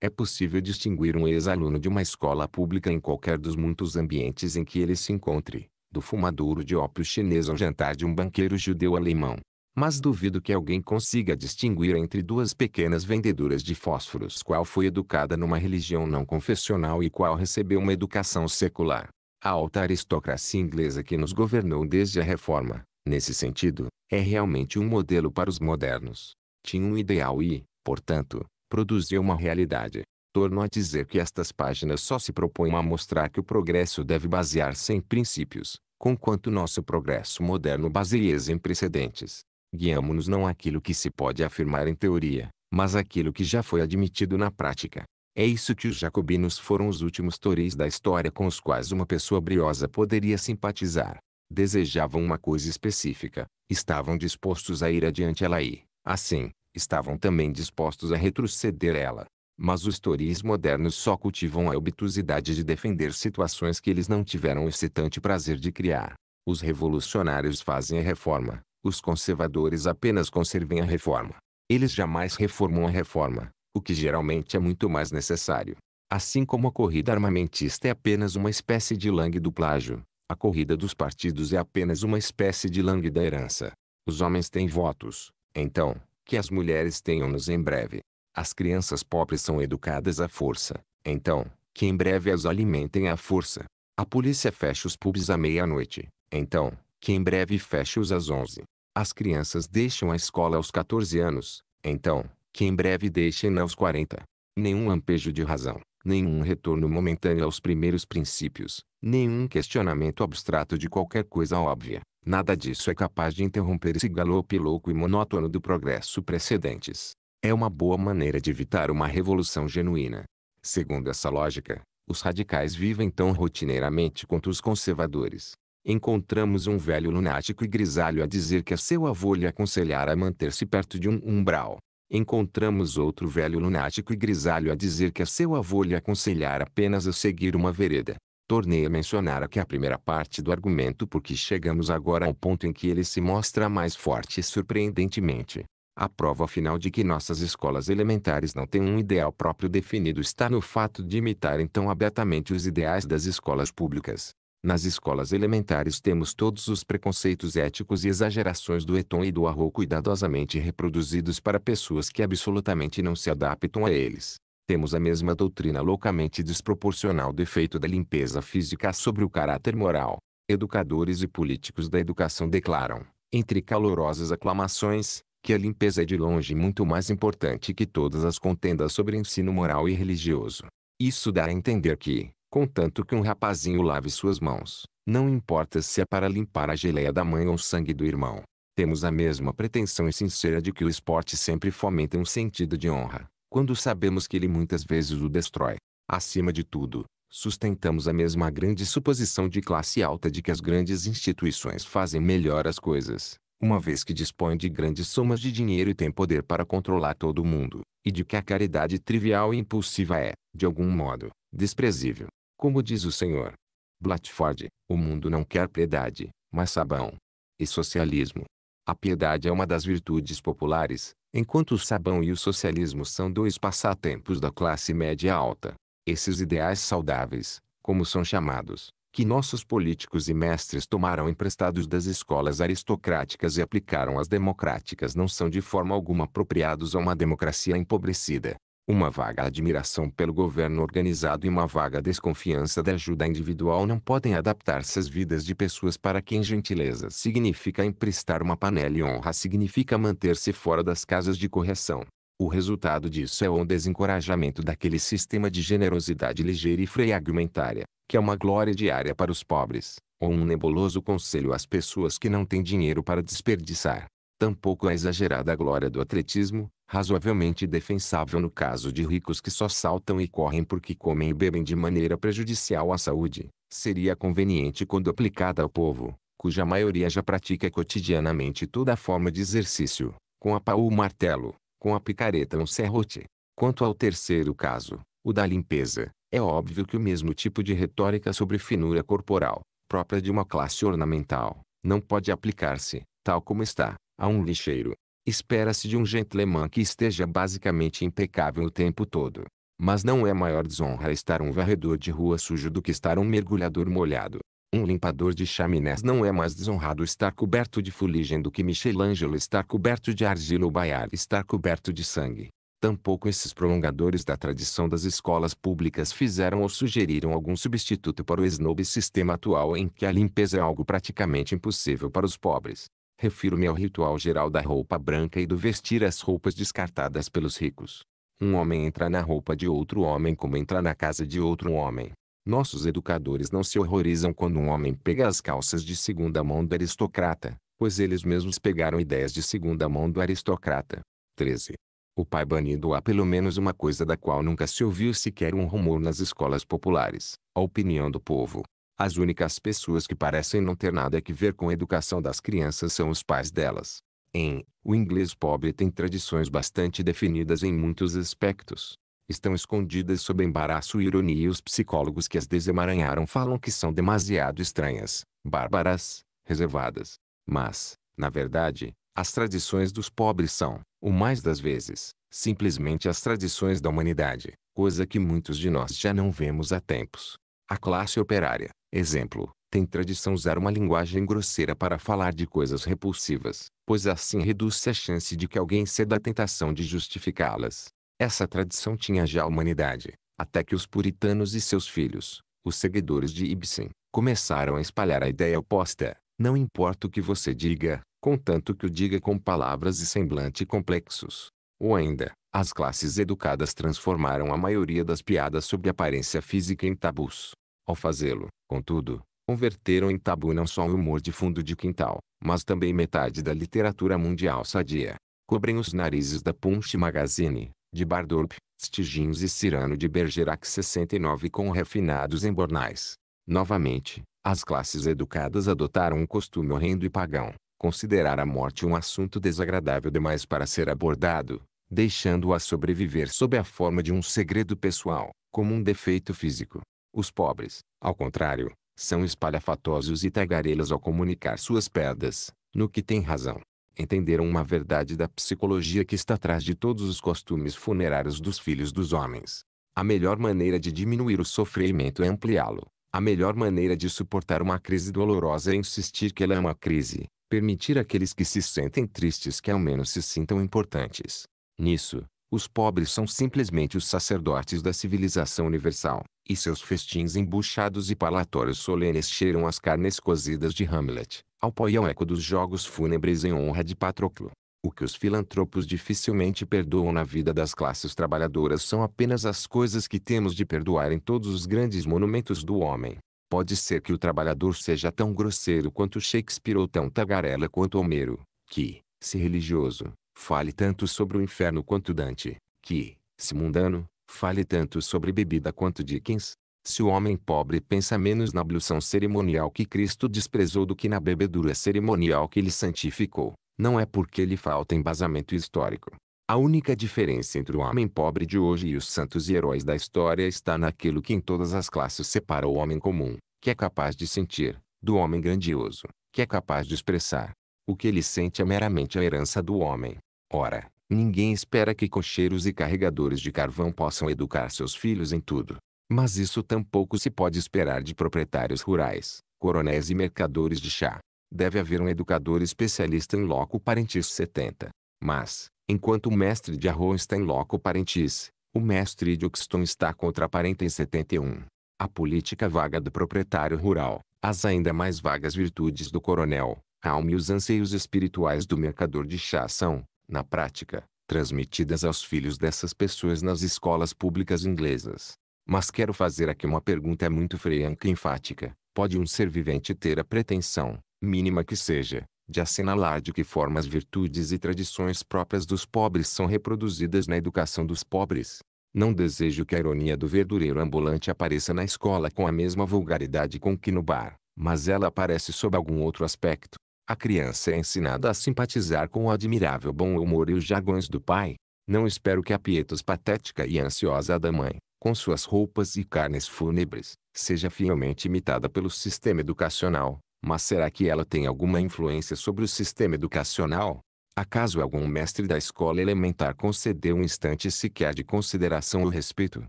É possível distinguir um ex-aluno de uma escola pública em qualquer dos muitos ambientes em que ele se encontre, do fumadouro de ópio chinês ao jantar de um banqueiro judeu-alemão. Mas duvido que alguém consiga distinguir entre duas pequenas vendedoras de fósforos qual foi educada numa religião não confessional e qual recebeu uma educação secular. A alta aristocracia inglesa que nos governou desde a Reforma, nesse sentido, é realmente um modelo para os modernos. Tinha um ideal e, portanto, produziu uma realidade. Torno a dizer que estas páginas só se propõem a mostrar que o progresso deve basear-se em princípios, conquanto nosso progresso moderno baseia-se em precedentes. Guiamo-nos não aquilo que se pode afirmar em teoria, mas aquilo que já foi admitido na prática. É isso que os jacobinos foram os últimos Tories da história com os quais uma pessoa briosa poderia simpatizar. Desejavam uma coisa específica, estavam dispostos a ir adiante ela e, assim, estavam também dispostos a retroceder ela. Mas os Tories modernos só cultivam a obtusidade de defender situações que eles não tiveram o excitante prazer de criar. Os revolucionários fazem a reforma, os conservadores apenas conservem a reforma. Eles jamais reformam a reforma, o que geralmente é muito mais necessário. Assim como a corrida armamentista é apenas uma espécie de langue do plágio, a corrida dos partidos é apenas uma espécie de langue da herança. Os homens têm votos, então, que as mulheres tenham-nos em breve. As crianças pobres são educadas à força, então, que em breve as alimentem à força. A polícia fecha os pubs à meia-noite, então, que em breve feche-os às onze. As crianças deixam a escola aos 14 anos, então, que em breve deixem aos 40. Nenhum lampejo de razão, nenhum retorno momentâneo aos primeiros princípios, nenhum questionamento abstrato de qualquer coisa óbvia. Nada disso é capaz de interromper esse galope louco e monótono do progresso precedentes. É uma boa maneira de evitar uma revolução genuína. Segundo essa lógica, os radicais vivem tão rotineiramente quanto os conservadores. Encontramos um velho lunático e grisalho a dizer que seu avô lhe aconselhara a manter-se perto de um umbral encontramos outro velho lunático e grisalho a dizer que a seu avô lhe aconselhara apenas a seguir uma vereda. Tornei a mencionar aqui a primeira parte do argumento porque chegamos agora ao ponto em que ele se mostra mais forte e surpreendentemente. A prova final de que nossas escolas elementares não têm um ideal próprio definido está no fato de imitarem tão abertamente os ideais das escolas públicas. Nas escolas elementares temos todos os preconceitos éticos e exagerações do Eton e do Arro cuidadosamente reproduzidos para pessoas que absolutamente não se adaptam a eles. Temos a mesma doutrina loucamente desproporcional do efeito da limpeza física sobre o caráter moral. Educadores e políticos da educação declaram, entre calorosas aclamações, que a limpeza é de longe muito mais importante que todas as contendas sobre ensino moral e religioso. Isso dá a entender que, contanto que um rapazinho lave suas mãos, não importa se é para limpar a geleia da mãe ou o sangue do irmão. Temos a mesma pretensão e sincera de que o esporte sempre fomenta um sentido de honra, quando sabemos que ele muitas vezes o destrói. Acima de tudo, sustentamos a mesma grande suposição de classe alta de que as grandes instituições fazem melhor as coisas, uma vez que dispõem de grandes somas de dinheiro e têm poder para controlar todo mundo, e de que a caridade trivial e impulsiva é, de algum modo, desprezível. Como diz o senhor Blatford, o mundo não quer piedade, mas sabão e socialismo. A piedade é uma das virtudes populares, enquanto o sabão e o socialismo são dois passatempos da classe média alta. Esses ideais saudáveis, como são chamados, que nossos políticos e mestres tomaram emprestados das escolas aristocráticas e aplicaram às democráticas não são de forma alguma apropriados a uma democracia empobrecida. Uma vaga admiração pelo governo organizado e uma vaga desconfiança da ajuda individual não podem adaptar-se às vidas de pessoas para quem gentileza significa emprestar uma panela e honra significa manter-se fora das casas de correção. O resultado disso é o desencorajamento daquele sistema de generosidade ligeira e fragmentária, que é uma glória diária para os pobres, ou um nebuloso conselho às pessoas que não têm dinheiro para desperdiçar. Tampouco é a exagerada glória do atletismo, razoavelmente defensável no caso de ricos que só saltam e correm porque comem e bebem de maneira prejudicial à saúde, seria conveniente quando aplicada ao povo, cuja maioria já pratica cotidianamente toda forma de exercício, com a pau ou martelo, com a picareta ou um serrote. Quanto ao terceiro caso, o da limpeza, é óbvio que o mesmo tipo de retórica sobre finura corporal, própria de uma classe ornamental, não pode aplicar-se, tal como está, a um lixeiro, Espera-se de um gentleman que esteja basicamente impecável o tempo todo. Mas não é maior desonra estar um varredor de rua sujo do que estar um mergulhador molhado. Um limpador de chaminés não é mais desonrado estar coberto de fuligem do que Michelangelo estar coberto de argila ou Bayard estar coberto de sangue. Tampouco esses prolongadores da tradição das escolas públicas fizeram ou sugeriram algum substituto para o snob sistema atual em que a limpeza é algo praticamente impossível para os pobres. Refiro-me ao ritual geral da roupa branca e do vestir as roupas descartadas pelos ricos. Um homem entra na roupa de outro homem como entra na casa de outro homem. Nossos educadores não se horrorizam quando um homem pega as calças de segunda mão do aristocrata, pois eles mesmos pegaram ideias de segunda mão do aristocrata. 13. O pai banido há pelo menos uma coisa da qual nunca se ouviu sequer um rumor nas escolas populares, a opinião do povo. As únicas pessoas que parecem não ter nada a ver com a educação das crianças são os pais delas. Em, o inglês pobre tem tradições bastante definidas em muitos aspectos. Estão escondidas sob embaraço e ironia e os psicólogos que as desemaranharam falam que são demasiado estranhas, bárbaras, reservadas. Mas, na verdade, as tradições dos pobres são, o mais das vezes, simplesmente as tradições da humanidade, coisa que muitos de nós já não vemos há tempos. A classe operária, Exemplo, tem tradição usar uma linguagem grosseira para falar de coisas repulsivas, pois assim reduz-se a chance de que alguém ceda à tentação de justificá-las. Essa tradição tinha já a humanidade, até que os puritanos e seus filhos, os seguidores de Ibsen, começaram a espalhar a ideia oposta. Não importa o que você diga, contanto que o diga com palavras e semblante complexos. Ou ainda, as classes educadas transformaram a maioria das piadas sobre aparência física em tabus. Ao fazê-lo, contudo, converteram em tabu não só o humor de fundo de quintal, mas também metade da literatura mundial sadia. Cobrem os narizes da Punch Magazine, de Bardorp, Stigins e Cirano de Bergerac 69 com refinados embornais. Novamente, as classes educadas adotaram um costume horrendo e pagão, considerar a morte um assunto desagradável demais para ser abordado, deixando-a sobreviver sob a forma de um segredo pessoal, como um defeito físico. Os pobres, ao contrário, são espalhafatosos e tagarelas ao comunicar suas pedras, no que tem razão. Entenderam uma verdade da psicologia que está atrás de todos os costumes funerários dos filhos dos homens. A melhor maneira de diminuir o sofrimento é ampliá-lo. A melhor maneira de suportar uma crise dolorosa é insistir que ela é uma crise, permitir àqueles que se sentem tristes que ao menos se sintam importantes. Nisso, os pobres são simplesmente os sacerdotes da civilização universal, e seus festins embuchados e palatórios solenes cheiram as carnes cozidas de Hamlet, ao poião eco dos jogos fúnebres em honra de Patroclo. O que os filantropos dificilmente perdoam na vida das classes trabalhadoras são apenas as coisas que temos de perdoar em todos os grandes monumentos do homem. Pode ser que o trabalhador seja tão grosseiro quanto Shakespeare ou tão tagarela quanto Homero, que, se religioso, fale tanto sobre o inferno quanto Dante, que, se mundano, fale tanto sobre bebida quanto Dickens. Se o homem pobre pensa menos na ablução cerimonial que Cristo desprezou do que na bebedura cerimonial que ele santificou, não é porque lhe falta embasamento histórico. A única diferença entre o homem pobre de hoje e os santos e heróis da história está naquilo que em todas as classes separa o homem comum, que é capaz de sentir, do homem grandioso, que é capaz de expressar. O que ele sente é meramente a herança do homem, Ora, ninguém espera que cocheiros e carregadores de carvão possam educar seus filhos em tudo. Mas isso tampouco se pode esperar de proprietários rurais, coronéis e mercadores de chá. Deve haver um educador especialista em loco parentis 70. Mas, enquanto o mestre de arroz está em loco parentis, o mestre de Oxton está contra parentes 71. A política vaga do proprietário rural, as ainda mais vagas virtudes do coronel, a alma e os anseios espirituais do mercador de chá são, na prática, transmitidas aos filhos dessas pessoas nas escolas públicas inglesas. Mas quero fazer aqui uma pergunta muito franca e enfática. Pode um ser vivente ter a pretensão, mínima que seja, de assinalar de que formas virtudes e tradições próprias dos pobres são reproduzidas na educação dos pobres? Não desejo que a ironia do verdureiro ambulante apareça na escola com a mesma vulgaridade com que no bar, mas ela aparece sob algum outro aspecto. A criança é ensinada a simpatizar com o admirável bom humor e os jargões do pai. Não espero que a pietas patética e ansiosa da mãe, com suas roupas e carnes fúnebres, seja fielmente imitada pelo sistema educacional. Mas será que ela tem alguma influência sobre o sistema educacional? Acaso algum mestre da escola elementar concedeu um instante sequer de consideração ou respeito?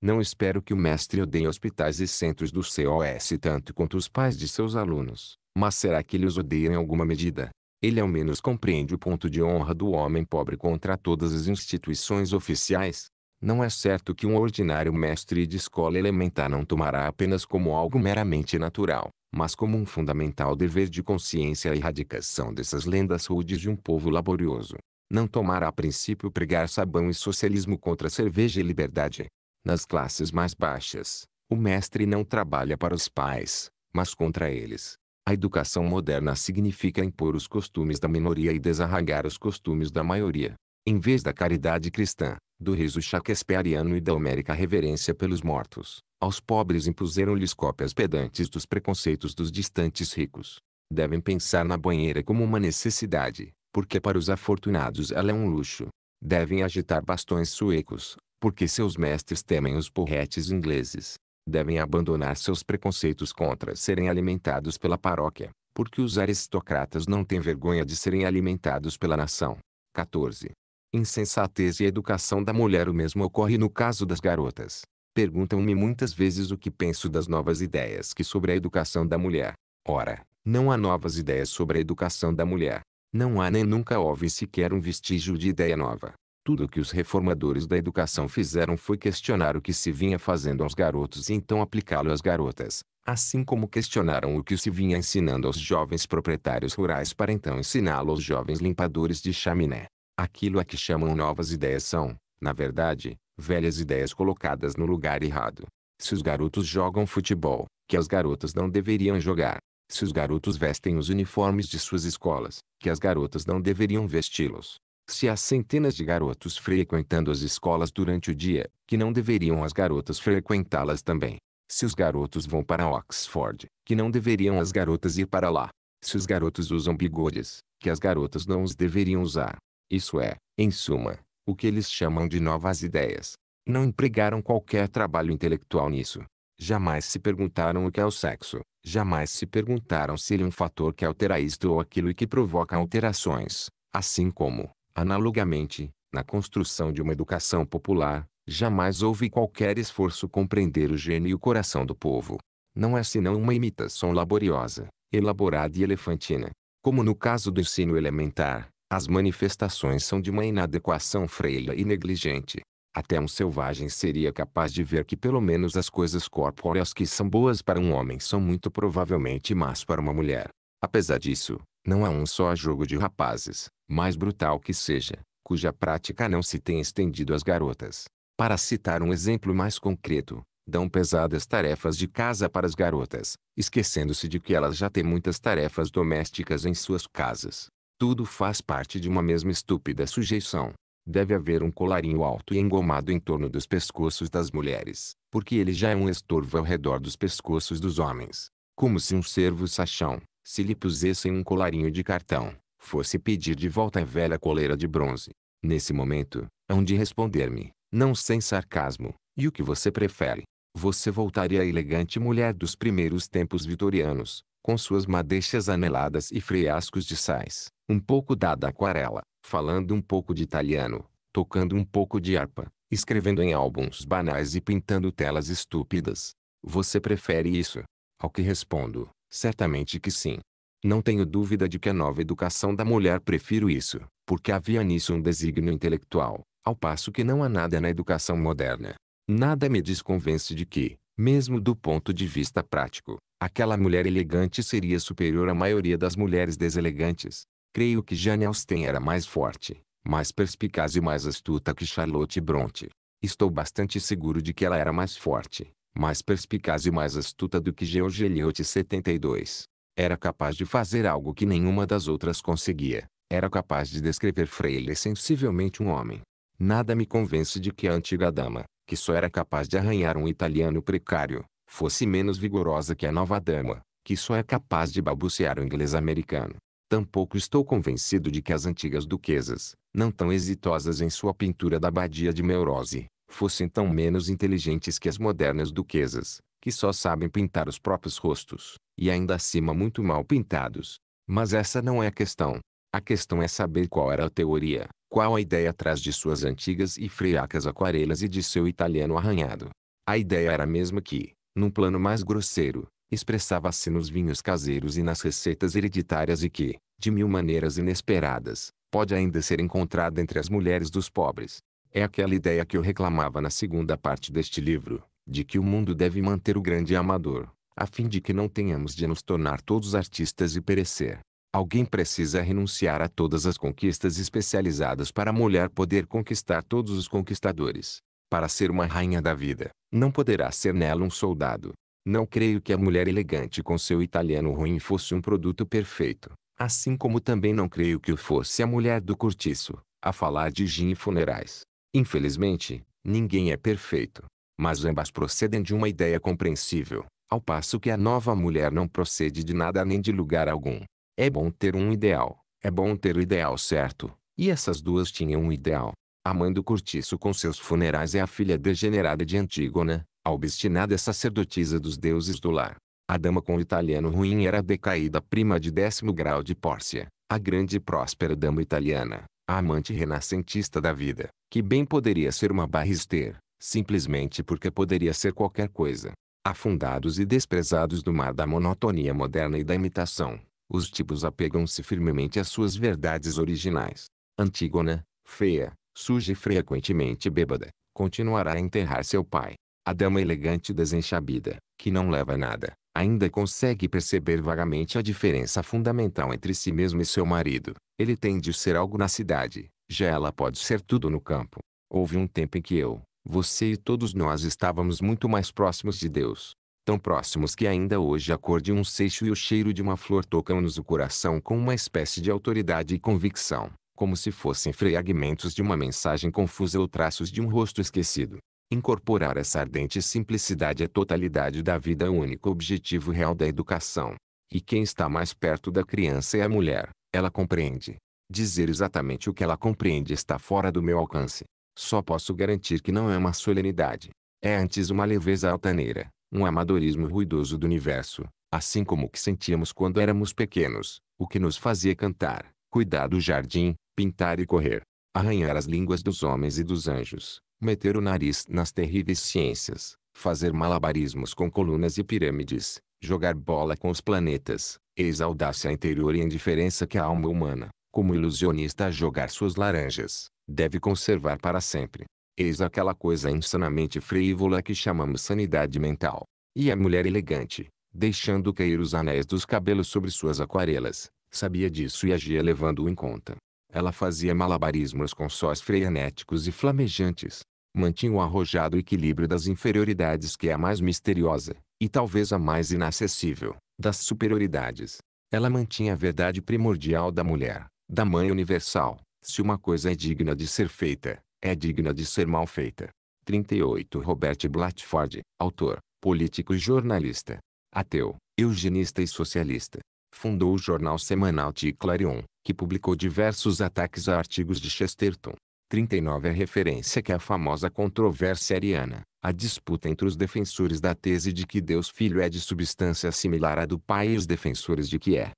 Não espero que o mestre odeie hospitais e centros do COS tanto quanto os pais de seus alunos. Mas será que ele os odeia em alguma medida? Ele ao menos compreende o ponto de honra do homem pobre contra todas as instituições oficiais. Não é certo que um ordinário mestre de escola elementar não tomará apenas como algo meramente natural, mas como um fundamental dever de consciência a erradicação dessas lendas rudes de um povo laborioso. Não tomará a princípio pregar sabão e socialismo contra cerveja e liberdade. Nas classes mais baixas, o mestre não trabalha para os pais, mas contra eles. A educação moderna significa impor os costumes da minoria e desarragar os costumes da maioria. Em vez da caridade cristã, do riso shakespeariano e da homérica reverência pelos mortos, aos pobres impuseram-lhes cópias pedantes dos preconceitos dos distantes ricos. Devem pensar na banheira como uma necessidade, porque para os afortunados ela é um luxo. Devem agitar bastões suecos, porque seus mestres temem os porretes ingleses devem abandonar seus preconceitos contra serem alimentados pela paróquia, porque os aristocratas não têm vergonha de serem alimentados pela nação. 14. Insensatez e educação da mulher O mesmo ocorre no caso das garotas. Perguntam-me muitas vezes o que penso das novas ideias que sobre a educação da mulher. Ora, não há novas ideias sobre a educação da mulher. Não há nem nunca houve sequer um vestígio de ideia nova. Tudo o que os reformadores da educação fizeram foi questionar o que se vinha fazendo aos garotos e então aplicá-lo às garotas, assim como questionaram o que se vinha ensinando aos jovens proprietários rurais para então ensiná-lo aos jovens limpadores de chaminé. Aquilo a que chamam novas ideias são, na verdade, velhas ideias colocadas no lugar errado. Se os garotos jogam futebol, que as garotas não deveriam jogar. Se os garotos vestem os uniformes de suas escolas, que as garotas não deveriam vesti-los. Se há centenas de garotos frequentando as escolas durante o dia, que não deveriam as garotas frequentá-las também. Se os garotos vão para Oxford, que não deveriam as garotas ir para lá. Se os garotos usam bigodes, que as garotas não os deveriam usar. Isso é, em suma, o que eles chamam de novas ideias. Não empregaram qualquer trabalho intelectual nisso. Jamais se perguntaram o que é o sexo. Jamais se perguntaram se ele é um fator que altera isto ou aquilo e que provoca alterações, assim como, Analogamente, na construção de uma educação popular, jamais houve qualquer esforço compreender o gênio e o coração do povo. Não é senão uma imitação laboriosa, elaborada e elefantina. Como no caso do ensino elementar, as manifestações são de uma inadequação freia e negligente. Até um selvagem seria capaz de ver que pelo menos as coisas corpóreas que são boas para um homem são muito provavelmente más para uma mulher. Apesar disso, não há um só jogo de rapazes, mais brutal que seja, cuja prática não se tem estendido às garotas. Para citar um exemplo mais concreto, dão pesadas tarefas de casa para as garotas, esquecendo-se de que elas já têm muitas tarefas domésticas em suas casas. Tudo faz parte de uma mesma estúpida sujeição. Deve haver um colarinho alto e engomado em torno dos pescoços das mulheres, porque ele já é um estorvo ao redor dos pescoços dos homens. Como se um servo sachão, se lhe pusessem um colarinho de cartão, fosse pedir de volta a velha coleira de bronze. Nesse momento, hão de responder-me, não sem sarcasmo, e o que você prefere? Você voltaria a elegante mulher dos primeiros tempos vitorianos, com suas madeixas aneladas e friascos de sais, um pouco dada aquarela, falando um pouco de italiano, tocando um pouco de harpa, escrevendo em álbuns banais e pintando telas estúpidas. Você prefere isso? Ao que respondo, certamente que sim. Não tenho dúvida de que a nova educação da mulher prefiro isso, porque havia nisso um desígnio intelectual, ao passo que não há nada na educação moderna. Nada me desconvence de que, mesmo do ponto de vista prático, aquela mulher elegante seria superior à maioria das mulheres deselegantes. Creio que Jane Austen era mais forte, mais perspicaz e mais astuta que Charlotte Bronte. Estou bastante seguro de que ela era mais forte, mais perspicaz e mais astuta do que George Eliot 72. Era capaz de fazer algo que nenhuma das outras conseguia. Era capaz de descrever Freire sensivelmente um homem. Nada me convence de que a antiga dama, que só era capaz de arranhar um italiano precário, fosse menos vigorosa que a nova dama, que só é capaz de balbuciar o inglês americano. Tampouco estou convencido de que as antigas duquesas, não tão exitosas em sua pintura da abadia de Meurose, fossem tão menos inteligentes que as modernas duquesas, que só sabem pintar os próprios rostos, e ainda acima muito mal pintados. Mas essa não é a questão. A questão é saber qual era a teoria, qual a ideia atrás de suas antigas e friacas aquarelas e de seu italiano arranhado. A ideia era a mesma que, num plano mais grosseiro, expressava-se nos vinhos caseiros e nas receitas hereditárias e que, de mil maneiras inesperadas, pode ainda ser encontrada entre as mulheres dos pobres. É aquela ideia que eu reclamava na segunda parte deste livro, de que o mundo deve manter o grande amador, a fim de que não tenhamos de nos tornar todos artistas e perecer. Alguém precisa renunciar a todas as conquistas especializadas para a mulher poder conquistar todos os conquistadores. Para ser uma rainha da vida, não poderá ser nela um soldado. Não creio que a mulher elegante com seu italiano ruim fosse um produto perfeito, assim como também não creio que o fosse a mulher do cortiço, a falar de gin e funerais. Infelizmente, ninguém é perfeito mas ambas procedem de uma ideia compreensível, ao passo que a nova mulher não procede de nada nem de lugar algum. É bom ter um ideal, é bom ter o ideal certo, e essas duas tinham um ideal. A mãe do cortiço com seus funerais é a filha degenerada de Antígona, a obstinada sacerdotisa dos deuses do lar. A dama com o italiano ruim era a decaída prima de décimo grau de Pórcia, a grande e próspera dama italiana, a amante renascentista da vida, que bem poderia ser uma barrister, simplesmente porque poderia ser qualquer coisa. Afundados e desprezados do mar da monotonia moderna e da imitação, os tipos apegam-se firmemente às suas verdades originais. Antígona, feia, suja e frequentemente bêbada, continuará a enterrar seu pai. A dama elegante e desenxabida, que não leva nada, ainda consegue perceber vagamente a diferença fundamental entre si mesma e seu marido. Ele tem de ser algo na cidade, já ela pode ser tudo no campo. Houve um tempo em que eu, você e todos nós estávamos muito mais próximos de Deus. Tão próximos que ainda hoje a cor de um seixo e o cheiro de uma flor tocam-nos o coração com uma espécie de autoridade e convicção, como se fossem fragmentos de uma mensagem confusa ou traços de um rosto esquecido. Incorporar essa ardente simplicidade à totalidade da vida é o único objetivo real da educação. E quem está mais perto da criança é a mulher, ela compreende. Dizer exatamente o que ela compreende está fora do meu alcance. Só posso garantir que não é uma solenidade. É antes uma leveza altaneira, um amadorismo ruidoso do universo, assim como o que sentíamos quando éramos pequenos, o que nos fazia cantar, cuidar do jardim, pintar e correr, arranhar as línguas dos homens e dos anjos, meter o nariz nas terríveis ciências, fazer malabarismos com colunas e pirâmides, jogar bola com os planetas, eis a audácia interior e a indiferença que a alma humana, como ilusionista a jogar suas laranjas, deve conservar para sempre. Eis aquela coisa insanamente frívola que chamamos sanidade mental. E a mulher elegante, deixando cair os anéis dos cabelos sobre suas aquarelas, sabia disso e agia levando-o em conta. Ela fazia malabarismos com sós frenéticos e flamejantes. Mantinha o arrojado equilíbrio das inferioridades que é a mais misteriosa, e talvez a mais inacessível, das superioridades. Ela mantinha a verdade primordial da mulher, da mãe universal, se uma coisa é digna de ser feita, é digna de ser mal feita. 38 Robert Blatford, autor, político e jornalista. Ateu, eugenista e socialista. Fundou o jornal semanal The Clarion, que publicou diversos ataques a artigos de Chesterton. 39 é referência que a famosa controvérsia ariana, a disputa entre os defensores da tese de que Deus Filho é de substância similar à do Pai e os defensores de que é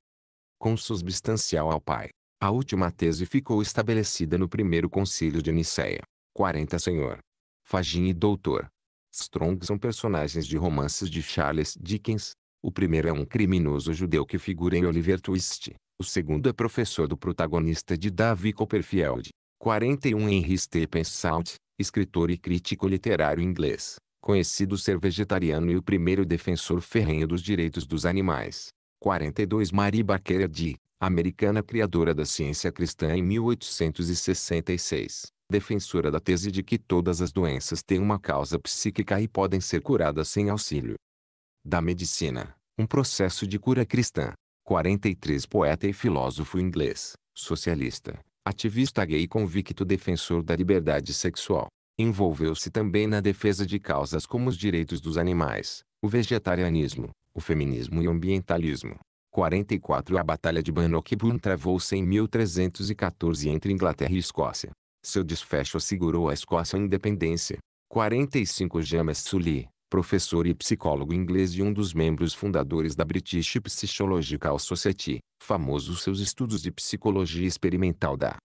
consubstancial ao Pai. A última tese ficou estabelecida no primeiro concílio de Nicéia. 40 Senhor. Fagin e Doutor. Strong são personagens de romances de Charles Dickens. O primeiro é um criminoso judeu que figura em Oliver Twist. O segundo é professor do protagonista de Davi Copperfield. 41 Henry Stephens Salt, escritor e crítico literário inglês, conhecido ser vegetariano e o primeiro defensor ferrenho dos direitos dos animais. 42 Marie Baquera de americana criadora da ciência cristã em 1866, defensora da tese de que todas as doenças têm uma causa psíquica e podem ser curadas sem auxílio da medicina, um processo de cura cristã. 43 poeta e filósofo inglês, socialista, ativista gay e convicto defensor da liberdade sexual. Envolveu-se também na defesa de causas como os direitos dos animais, o vegetarianismo, o feminismo e o ambientalismo. 44 A Batalha de Bannockburn travou-se em 1314 entre Inglaterra e Escócia. Seu desfecho assegurou a Escócia a independência. 45 James Sully, professor e psicólogo inglês e um dos membros fundadores da British Psychological Society, famoso seus estudos de psicologia experimental da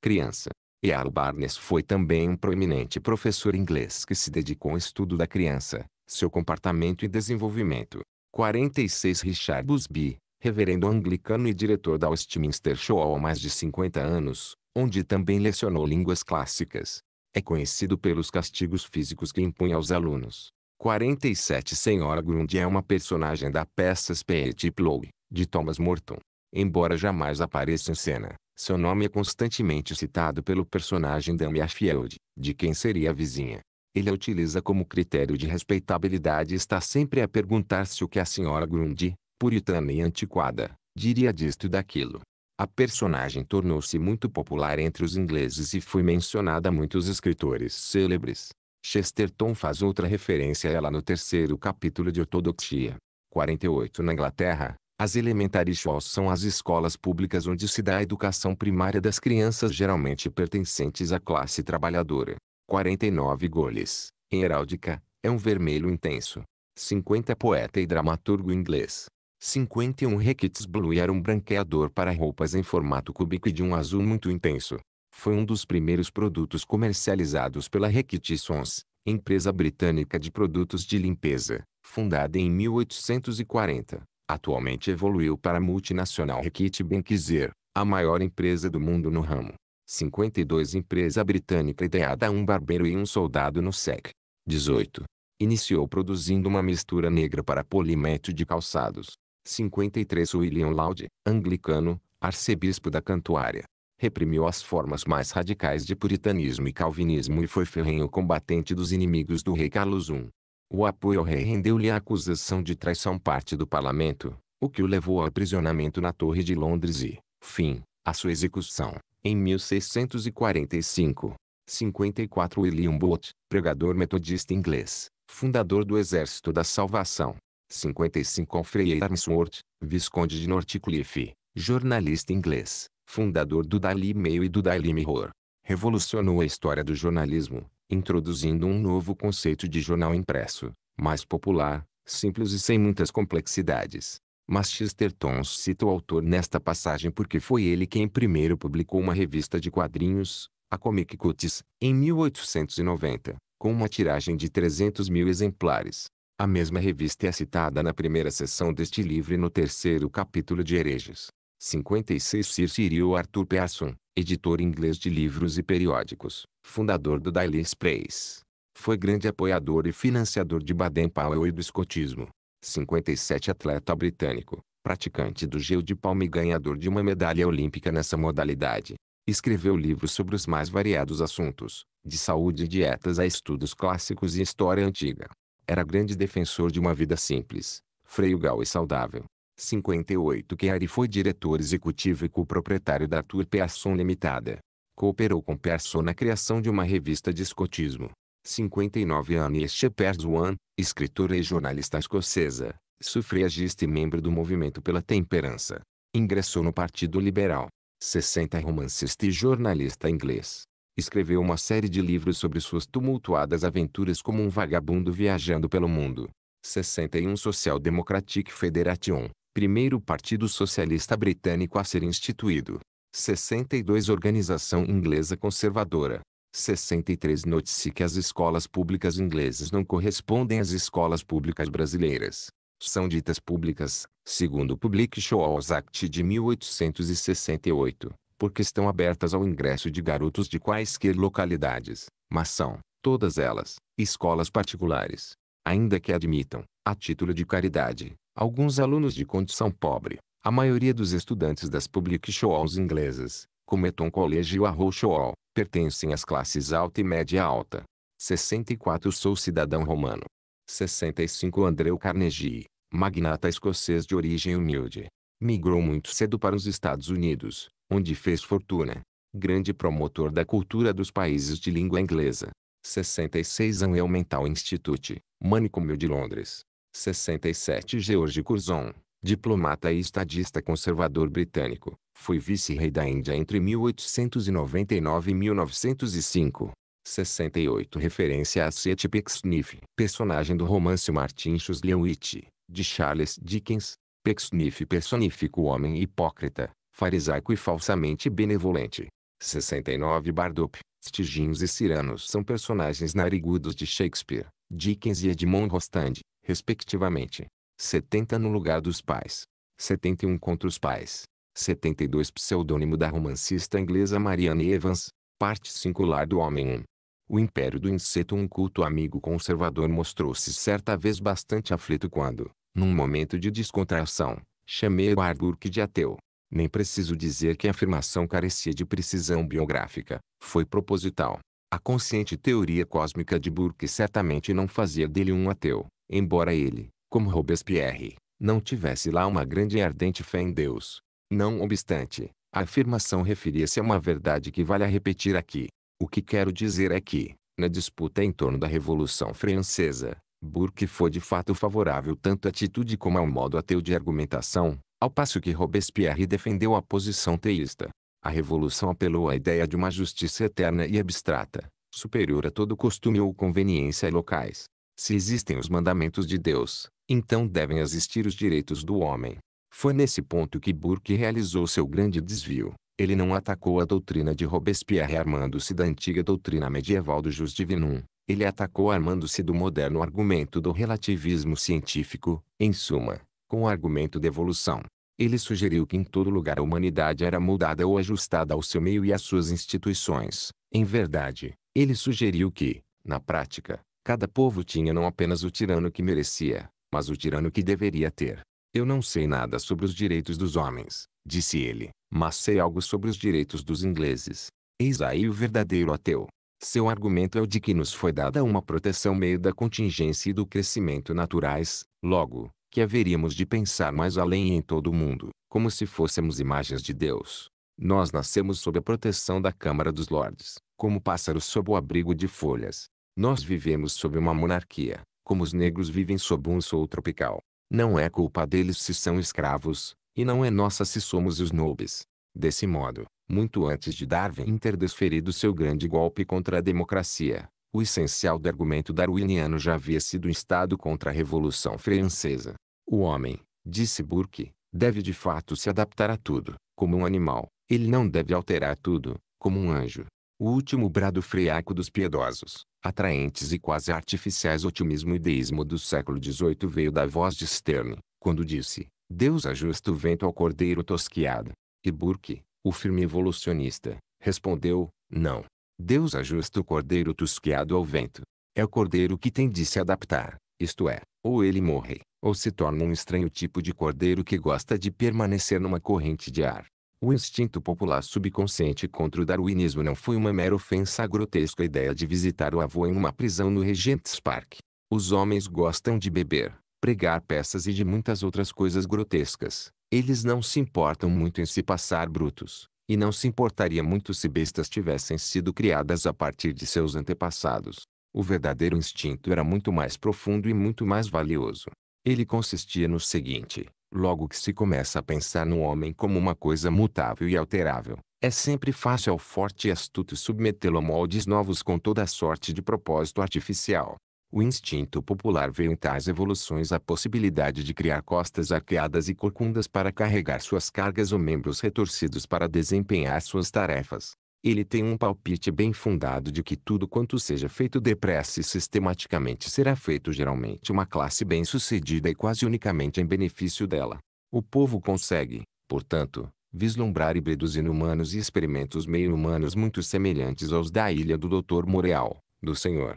criança. Earl Barnes foi também um proeminente professor inglês que se dedicou ao estudo da criança, seu comportamento e desenvolvimento. 46 Richard Busby, reverendo anglicano e diretor da Westminster School há mais de 50 anos, onde também lecionou línguas clássicas. É conhecido pelos castigos físicos que impunha aos alunos. 47 Senhora Grundy é uma personagem da peça Spaghetti Plow, de Thomas Morton. Embora jamais apareça em cena, seu nome é constantemente citado pelo personagem Dame Ashfield, de quem seria a vizinha ele a utiliza como critério de respeitabilidade e está sempre a perguntar se o que a senhora Grundy, puritana e antiquada, diria disto e daquilo. A personagem tornou-se muito popular entre os ingleses e foi mencionada a muitos escritores célebres. Chesterton faz outra referência a ela no terceiro capítulo de Ortodoxia. 48 Na Inglaterra, as elementary schools são as escolas públicas onde se dá a educação primária das crianças geralmente pertencentes à classe trabalhadora. 49 goles, em heráldica, é um vermelho intenso. 50 poeta e dramaturgo inglês. 51 Requits Blue era um branqueador para roupas em formato cúbico e de um azul muito intenso. Foi um dos primeiros produtos comercializados pela Requit Sons, empresa britânica de produtos de limpeza, fundada em 1840. Atualmente evoluiu para a multinacional Requit Benquiser, a maior empresa do mundo no ramo. 52 Empresa britânica ideada a um barbeiro e um soldado no SEC. 18. Iniciou produzindo uma mistura negra para polimento de calçados. 53 William Laud, anglicano, arcebispo da Cantuária. Reprimiu as formas mais radicais de puritanismo e calvinismo e foi ferrenho combatente dos inimigos do rei Carlos I. O apoio ao rei rendeu-lhe a acusação de traição parte do parlamento, o que o levou ao aprisionamento na Torre de Londres e, fim, à sua execução. Em 1645, 54 William Booth, pregador metodista inglês, fundador do Exército da Salvação. 55 Alfred Armsworth, Visconde de Northcliffe, jornalista inglês, fundador do Daily Mail e do Daily Mirror. Revolucionou a história do jornalismo, introduzindo um novo conceito de jornal impresso, mais popular, simples e sem muitas complexidades. Mas Chestertons cita o autor nesta passagem porque foi ele quem primeiro publicou uma revista de quadrinhos, a Comic Cuts, em 1890, com uma tiragem de 300 mil exemplares. A mesma revista é citada na primeira sessão deste livro e no terceiro capítulo de Hereges. 56 Sir Cyril Arthur Pearson, editor inglês de livros e periódicos, fundador do Daily Express. Foi grande apoiador e financiador de Baden-Powell e do escotismo. 57 atleta britânico, praticante do gel de palma e ganhador de uma medalha olímpica nessa modalidade. Escreveu livros sobre os mais variados assuntos, de saúde e dietas a estudos clássicos e história antiga. Era grande defensor de uma vida simples, frugal e saudável. 58 Chiari foi diretor executivo e co-proprietário da Tour Pearson Limitada. Cooperou com Pearson na criação de uma revista de escotismo, 59 anos Shepherd One, escritora e jornalista escocesa, sufragista e membro do movimento pela temperança. Ingressou no Partido Liberal. 60 romancista e jornalista inglês. Escreveu uma série de livros sobre suas tumultuadas aventuras como um vagabundo viajando pelo mundo. 61 Social Democratic Federation, primeiro partido socialista britânico a ser instituído. 62 Organização Inglesa Conservadora, 63 Note-se que as escolas públicas inglesas não correspondem às escolas públicas brasileiras. São ditas públicas, segundo o Public Schools Act de 1868, porque estão abertas ao ingresso de garotos de quaisquer localidades, mas são, todas elas, escolas particulares. Ainda que admitam, a título de caridade, alguns alunos de condição pobre, a maioria dos estudantes das public schools inglesas, como Eton College e o Arrow School, Pertencem às classes alta e média alta. 64 Sou cidadão romano. 65 Andreu Carnegie, magnata escocês de origem humilde. Migrou muito cedo para os Estados Unidos, onde fez fortuna. Grande promotor da cultura dos países de língua inglesa. 66 Anel Mental Institute, manicômio de Londres. 67 George Curzon, diplomata e estadista conservador britânico, foi vice-rei da Índia entre 1899 e 1905. 68 Referência a Seth Pecksniff, personagem do romance Martin Chuslewicz, de Charles Dickens. Pecksniff personifica o homem hipócrita, farisaico e falsamente benevolente. 69 Bardot, Stigins e Ciranos são personagens narigudos de Shakespeare, Dickens e Edmond Rostand, respectivamente. 70 no lugar dos pais, 71 contra os pais, 72 pseudônimo da romancista inglesa Marianne Evans, parte singular do homem 1. O império do inseto um culto amigo conservador mostrou-se certa vez bastante aflito quando, num momento de descontração, chamei o Arburk de ateu. Nem preciso dizer que a afirmação carecia de precisão biográfica, foi proposital. A consciente teoria cósmica de Burke certamente não fazia dele um ateu, embora ele, como Robespierre, não tivesse lá uma grande e ardente fé em Deus. Não obstante, a afirmação referia-se a uma verdade que vale a repetir aqui. O que quero dizer é que, na disputa em torno da Revolução Francesa, Burke foi de fato favorável tanto à atitude como ao modo ateu de argumentação, ao passo que Robespierre defendeu a posição teísta. A Revolução apelou à ideia de uma justiça eterna e abstrata, superior a todo costume ou conveniência locais. Se existem os mandamentos de Deus, então devem existir os direitos do homem. Foi nesse ponto que Burke realizou seu grande desvio. Ele não atacou a doutrina de Robespierre armando-se da antiga doutrina medieval do jus divinum. Ele atacou armando-se do moderno argumento do relativismo científico, em suma, com o argumento de evolução. Ele sugeriu que em todo lugar a humanidade era moldada ou ajustada ao seu meio e às suas instituições. Em verdade, ele sugeriu que, na prática, cada povo tinha não apenas o tirano que merecia, mas o tirano que deveria ter. Eu não sei nada sobre os direitos dos homens, disse ele, mas sei algo sobre os direitos dos ingleses. Eis aí o verdadeiro ateu. Seu argumento é o de que nos foi dada uma proteção meio da contingência e do crescimento naturais, logo, que haveríamos de pensar mais além em todo o mundo, como se fôssemos imagens de Deus. Nós nascemos sob a proteção da Câmara dos Lordes, como pássaros sob o abrigo de folhas. Nós vivemos sob uma monarquia, como os negros vivem sob um sol tropical. Não é culpa deles se são escravos, e não é nossa se somos os nobres. Desse modo, muito antes de Darwin ter desferido seu grande golpe contra a democracia, o essencial do argumento darwiniano já havia sido instado contra a Revolução Francesa. O homem, disse Burke, deve de fato se adaptar a tudo, como um animal, ele não deve alterar tudo, como um anjo. O último brado freaco dos piedosos, atraentes e quase artificiais otimismo e deísmo do século XVIII veio da voz de Sterne, quando disse, Deus ajusta é o vento ao cordeiro tosquiado. E Burke, o firme evolucionista, respondeu, não. Deus ajusta é o cordeiro tosquiado ao é vento. É o cordeiro que tem de se adaptar, isto é, ou ele morre, ou se torna um estranho tipo de cordeiro que gosta de permanecer numa corrente de ar. O instinto popular subconsciente contra o darwinismo não foi uma mera ofensa à grotesca ideia de visitar o avô em uma prisão no Regent's Park. Os homens gostam de beber, pregar peças e de muitas outras coisas grotescas. Eles não se importam muito em se passar brutos, e não se importaria muito se bestas tivessem sido criadas a partir de seus antepassados. O verdadeiro instinto era muito mais profundo e muito mais valioso. Ele consistia no seguinte: Logo que se começa a pensar no homem como uma coisa mutável e alterável, é sempre fácil ao forte e astuto submetê-lo a moldes novos com toda a sorte de propósito artificial. O instinto popular vê em tais evoluções a possibilidade de criar costas arqueadas e corcundas para carregar suas cargas ou membros retorcidos para desempenhar suas tarefas. Ele tem um palpite bem fundado de que tudo quanto seja feito depressa e sistematicamente será feito geralmente uma classe bem-sucedida e quase unicamente em benefício dela. O povo consegue, portanto, vislumbrar híbridos inumanos e experimentos meio-humanos muito semelhantes aos da ilha do Dr. Moreal, do Senhor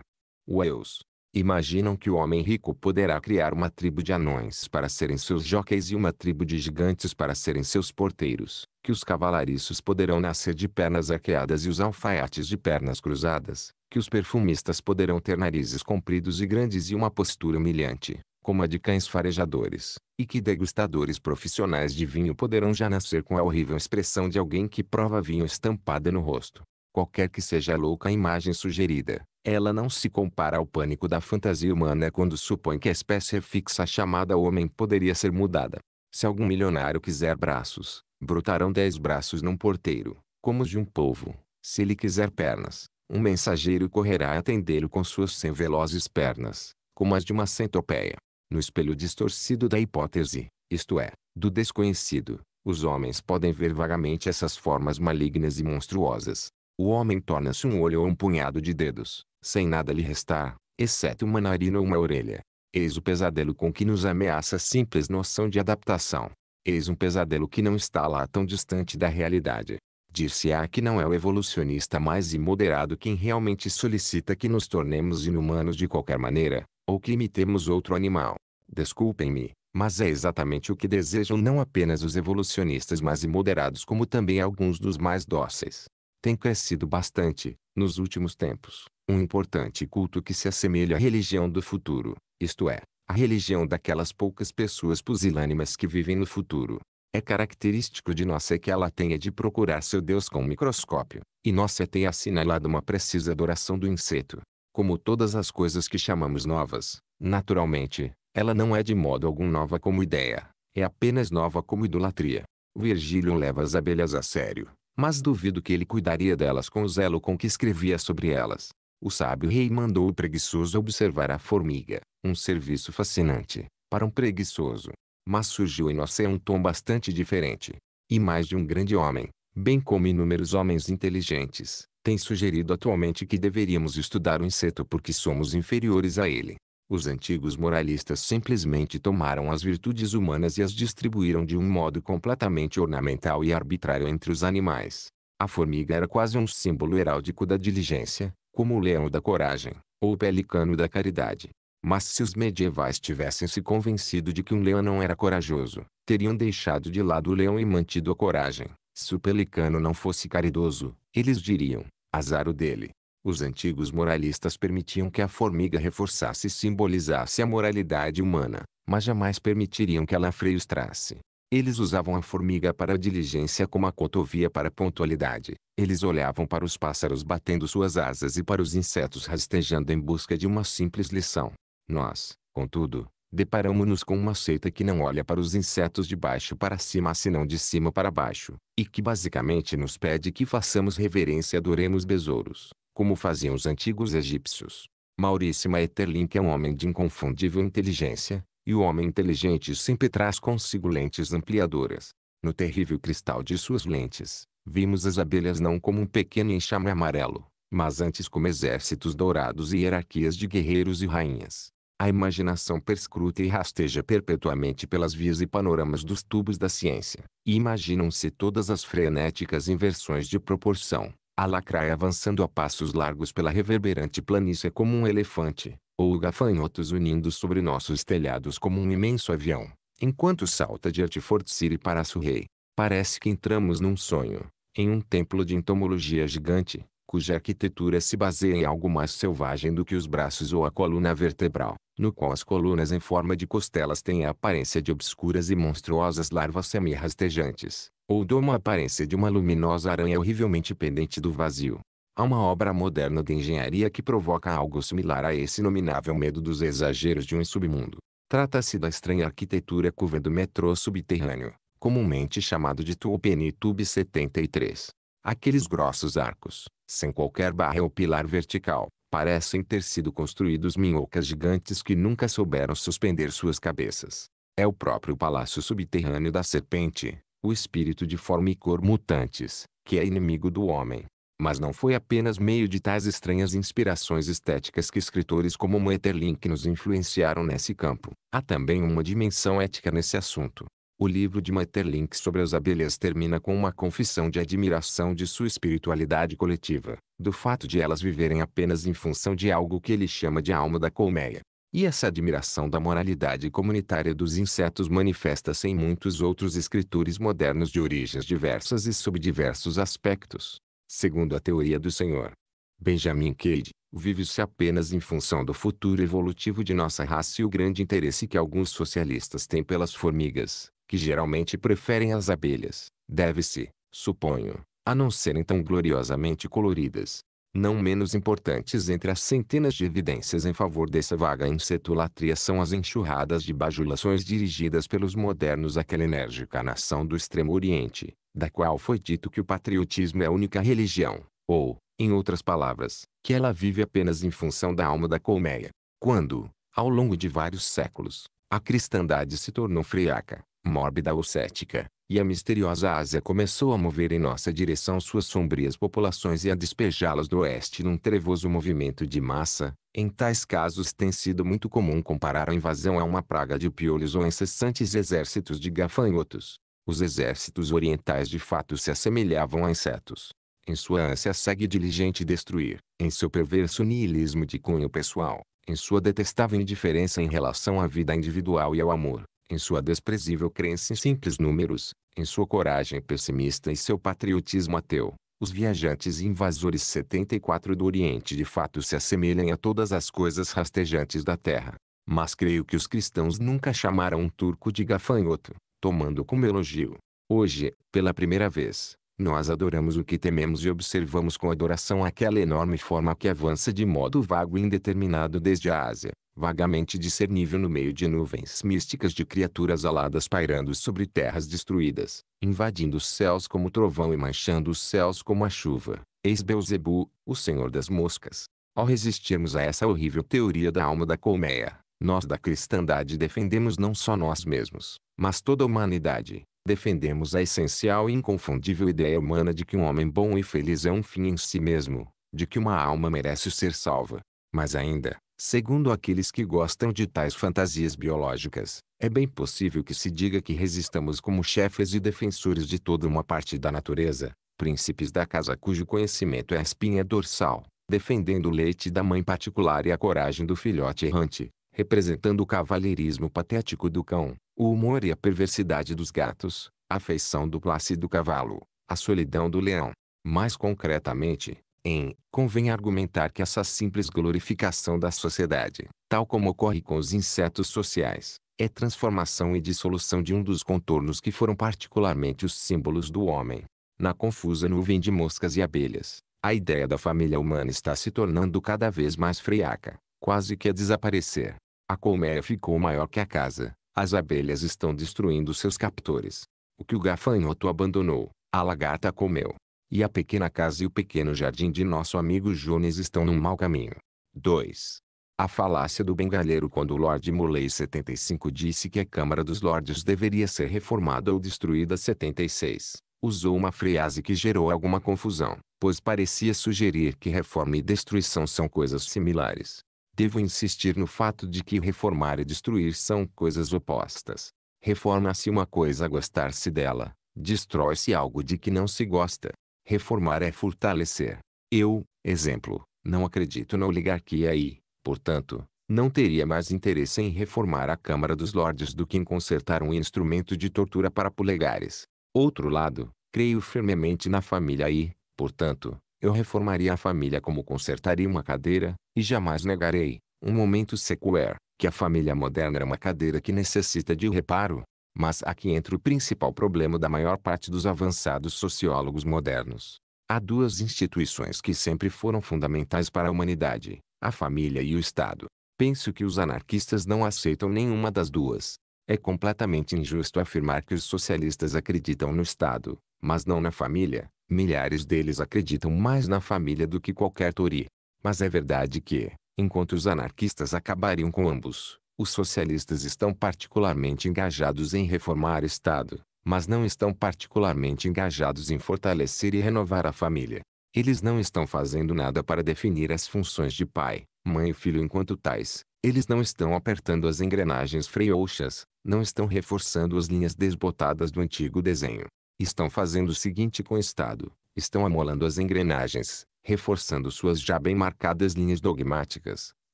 Wells. Imaginam que o homem rico poderá criar uma tribo de anões para serem seus jockeys e uma tribo de gigantes para serem seus porteiros, que os cavalariços poderão nascer de pernas arqueadas e os alfaiates de pernas cruzadas, que os perfumistas poderão ter narizes compridos e grandes e uma postura humilhante, como a de cães farejadores, e que degustadores profissionais de vinho poderão já nascer com a horrível expressão de alguém que prova vinho estampada no rosto. Qualquer que seja a louca imagem sugerida, ela não se compara ao pânico da fantasia humana quando supõe que a espécie fixa chamada homem poderia ser mudada. Se algum milionário quiser braços, brotarão dez braços num porteiro, como os de um povo. Se ele quiser pernas, um mensageiro correrá a atendê-lo com suas cem velozes pernas, como as de uma centopeia. No espelho distorcido da hipótese, isto é, do desconhecido, os homens podem ver vagamente essas formas malignas e monstruosas. O homem torna-se um olho ou um punhado de dedos, sem nada lhe restar, exceto uma narina ou uma orelha. Eis o pesadelo com que nos ameaça a simples noção de adaptação. Eis um pesadelo que não está lá tão distante da realidade. Dir-se-á que não é o evolucionista mais imoderado quem realmente solicita que nos tornemos inumanos de qualquer maneira, ou que imitemos outro animal. Desculpem-me, mas é exatamente o que desejam não apenas os evolucionistas mais imoderados como também alguns dos mais dóceis. Tem crescido bastante, nos últimos tempos, um importante culto que se assemelha à religião do futuro, isto é, a religião daquelas poucas pessoas pusilânimas que vivem no futuro. É característico de nossa que ela tenha de procurar seu Deus com um microscópio, e nossa tenha assinalado uma precisa adoração do inseto. Como todas as coisas que chamamos novas, naturalmente, ela não é de modo algum nova como ideia, é apenas nova como idolatria. Virgílio leva as abelhas a sério, mas duvido que ele cuidaria delas com o zelo com que escrevia sobre elas. O sábio rei mandou o preguiçoso observar a formiga, um serviço fascinante, para um preguiçoso. Mas surgiu em nós um tom bastante diferente. E mais de um grande homem, bem como inúmeros homens inteligentes, tem sugerido atualmente que deveríamos estudar o inseto porque somos inferiores a ele. Os antigos moralistas simplesmente tomaram as virtudes humanas e as distribuíram de um modo completamente ornamental e arbitrário entre os animais. A formiga era quase um símbolo heráldico da diligência, como o leão da coragem, ou o pelicano da caridade. Mas se os medievais tivessem se convencido de que um leão não era corajoso, teriam deixado de lado o leão e mantido a coragem. Se o pelicano não fosse caridoso, eles diriam, azar o dele. Os antigos moralistas permitiam que a formiga reforçasse e simbolizasse a moralidade humana, mas jamais permitiriam que ela freiostrasse, eles usavam a formiga para a diligência como a cotovia para a pontualidade. Eles olhavam para os pássaros batendo suas asas e para os insetos rastejando em busca de uma simples lição. Nós, contudo, deparamos-nos com uma seita que não olha para os insetos de baixo para cima senão de cima para baixo, e que basicamente nos pede que façamos reverência e adoremos besouros, como faziam os antigos egípcios. Maurício Maeterlinck é um homem de inconfundível inteligência, e o homem inteligente sempre traz consigo lentes ampliadoras. No terrível cristal de suas lentes, vimos as abelhas não como um pequeno enxame amarelo, mas antes como exércitos dourados e hierarquias de guerreiros e rainhas. A imaginação perscruta e rasteja perpetuamente pelas vias e panoramas dos tubos da ciência, e imaginam-se todas as frenéticas inversões de proporção, a lacraia avançando a passos largos pela reverberante planície como um elefante, ou gafanhotos unindo sobre nossos telhados como um imenso avião, enquanto salta de Hertford City para Surrey. Parece que entramos num sonho, em um templo de entomologia gigante, cuja arquitetura se baseia em algo mais selvagem do que os braços ou a coluna vertebral, no qual as colunas em forma de costelas têm a aparência de obscuras e monstruosas larvas semi-rastejantes, ou dão uma aparência de uma luminosa aranha horrivelmente pendente do vazio. Há uma obra moderna de engenharia que provoca algo similar a esse inominável medo dos exageros de um submundo. Trata-se da estranha arquitetura curva do metrô subterrâneo, comumente chamado de Tuopeni Tube 73. Aqueles grossos arcos, sem qualquer barra ou pilar vertical, parecem ter sido construídos minhocas gigantes que nunca souberam suspender suas cabeças. É o próprio palácio subterrâneo da serpente, o espírito de forma e cor mutantes, que é inimigo do homem mas não foi apenas meio de tais estranhas inspirações estéticas que escritores como Maeterlinck nos influenciaram nesse campo. Há também uma dimensão ética nesse assunto. O livro de Maeterlinck sobre as abelhas termina com uma confissão de admiração de sua espiritualidade coletiva, do fato de elas viverem apenas em função de algo que ele chama de alma da colmeia. E essa admiração da moralidade comunitária dos insetos manifesta-se em muitos outros escritores modernos de origens diversas e sob diversos aspectos segundo a teoria do Senhor. Benjamin Cade, vive-se apenas em função do futuro evolutivo de nossa raça e o grande interesse que alguns socialistas têm pelas formigas, que geralmente preferem as abelhas, deve-se, suponho, a não serem tão gloriosamente coloridas. Não menos importantes entre as centenas de evidências em favor dessa vaga insetulatria são as enxurradas de bajulações dirigidas pelos modernos àquela enérgica nação do Extremo Oriente, da qual foi dito que o patriotismo é a única religião, ou, em outras palavras, que ela vive apenas em função da alma da colmeia. Quando, ao longo de vários séculos, a cristandade se tornou friaca, mórbida ou cética, e a misteriosa Ásia começou a mover em nossa direção suas sombrias populações e a despejá-las do oeste num trevoso movimento de massa, em tais casos tem sido muito comum comparar a invasão a uma praga de piolhos ou incessantes exércitos de gafanhotos. Os exércitos orientais de fato se assemelhavam a insetos. Em sua ânsia segue diligente destruir, em seu perverso niilismo de cunho pessoal, em sua detestável indiferença em relação à vida individual e ao amor, em sua desprezível crença em simples números, em sua coragem pessimista e seu patriotismo ateu, os viajantes e invasores 74 do Oriente de fato se assemelham a todas as coisas rastejantes da terra. Mas creio que os cristãos nunca chamaram um turco de gafanhoto, tomando como elogio. Hoje, pela primeira vez, nós adoramos o que tememos e observamos com adoração aquela enorme forma que avança de modo vago e indeterminado desde a Ásia, vagamente discernível no meio de nuvens místicas de criaturas aladas pairando sobre terras destruídas, invadindo os céus como trovão e manchando os céus como a chuva. Eis Beuzebu, o senhor das moscas. Ao resistirmos a essa horrível teoria da alma da colmeia, nós da cristandade defendemos não só nós mesmos, mas toda a humanidade. Defendemos a essencial e inconfundível ideia humana de que um homem bom e feliz é um fim em si mesmo, de que uma alma merece ser salva. Mas ainda, segundo aqueles que gostam de tais fantasias biológicas, é bem possível que se diga que resistamos como chefes e defensores de toda uma parte da natureza, príncipes da casa cujo conhecimento é a espinha dorsal, defendendo o leite da mãe particular e a coragem do filhote errante, representando o cavalheirismo patético do cão, o humor e a perversidade dos gatos, a feição do plácido cavalo, a solidão do leão. Mais concretamente, em, convém argumentar que essa simples glorificação da sociedade, tal como ocorre com os insetos sociais, é transformação e dissolução de um dos contornos que foram particularmente os símbolos do homem. Na confusa nuvem de moscas e abelhas, a ideia da família humana está se tornando cada vez mais friaca, quase que a desaparecer. A colmeia ficou maior que a casa. As abelhas estão destruindo seus captores. O que o gafanhoto abandonou, a lagarta comeu. E a pequena casa e o pequeno jardim de nosso amigo Jones estão num mau caminho. 2. A falácia do bengalheiro quando o Lord Muley 75 disse que a Câmara dos Lordes deveria ser reformada ou destruída 76. Usou uma frase que gerou alguma confusão, pois parecia sugerir que reforma e destruição são coisas similares. Devo insistir no fato de que reformar e destruir são coisas opostas. Reforma-se uma coisa a gostar-se dela, destrói-se algo de que não se gosta. Reformar é fortalecer. Eu, exemplo, não acredito na oligarquia e, portanto, não teria mais interesse em reformar a Câmara dos Lordes do que em consertar um instrumento de tortura para polegares. Outro lado, creio firmemente na família e, portanto, eu reformaria a família como consertaria uma cadeira, e jamais negarei, um momento secular, que a família moderna é uma cadeira que necessita de reparo. Mas aqui entra o principal problema da maior parte dos avançados sociólogos modernos. Há duas instituições que sempre foram fundamentais para a humanidade: a família e o Estado. Penso que os anarquistas não aceitam nenhuma das duas. É completamente injusto afirmar que os socialistas acreditam no Estado, mas não na família, Milhares deles acreditam mais na família do que qualquer Tory. Mas é verdade que, enquanto os anarquistas acabariam com ambos, os socialistas estão particularmente engajados em reformar o Estado, mas não estão particularmente engajados em fortalecer e renovar a família. Eles não estão fazendo nada para definir as funções de pai, mãe e filho enquanto tais. Eles não estão apertando as engrenagens freouxas, não estão reforçando as linhas desbotadas do antigo desenho. Estão fazendo o seguinte com o Estado. Estão amolando as engrenagens, reforçando suas já bem marcadas linhas dogmáticas,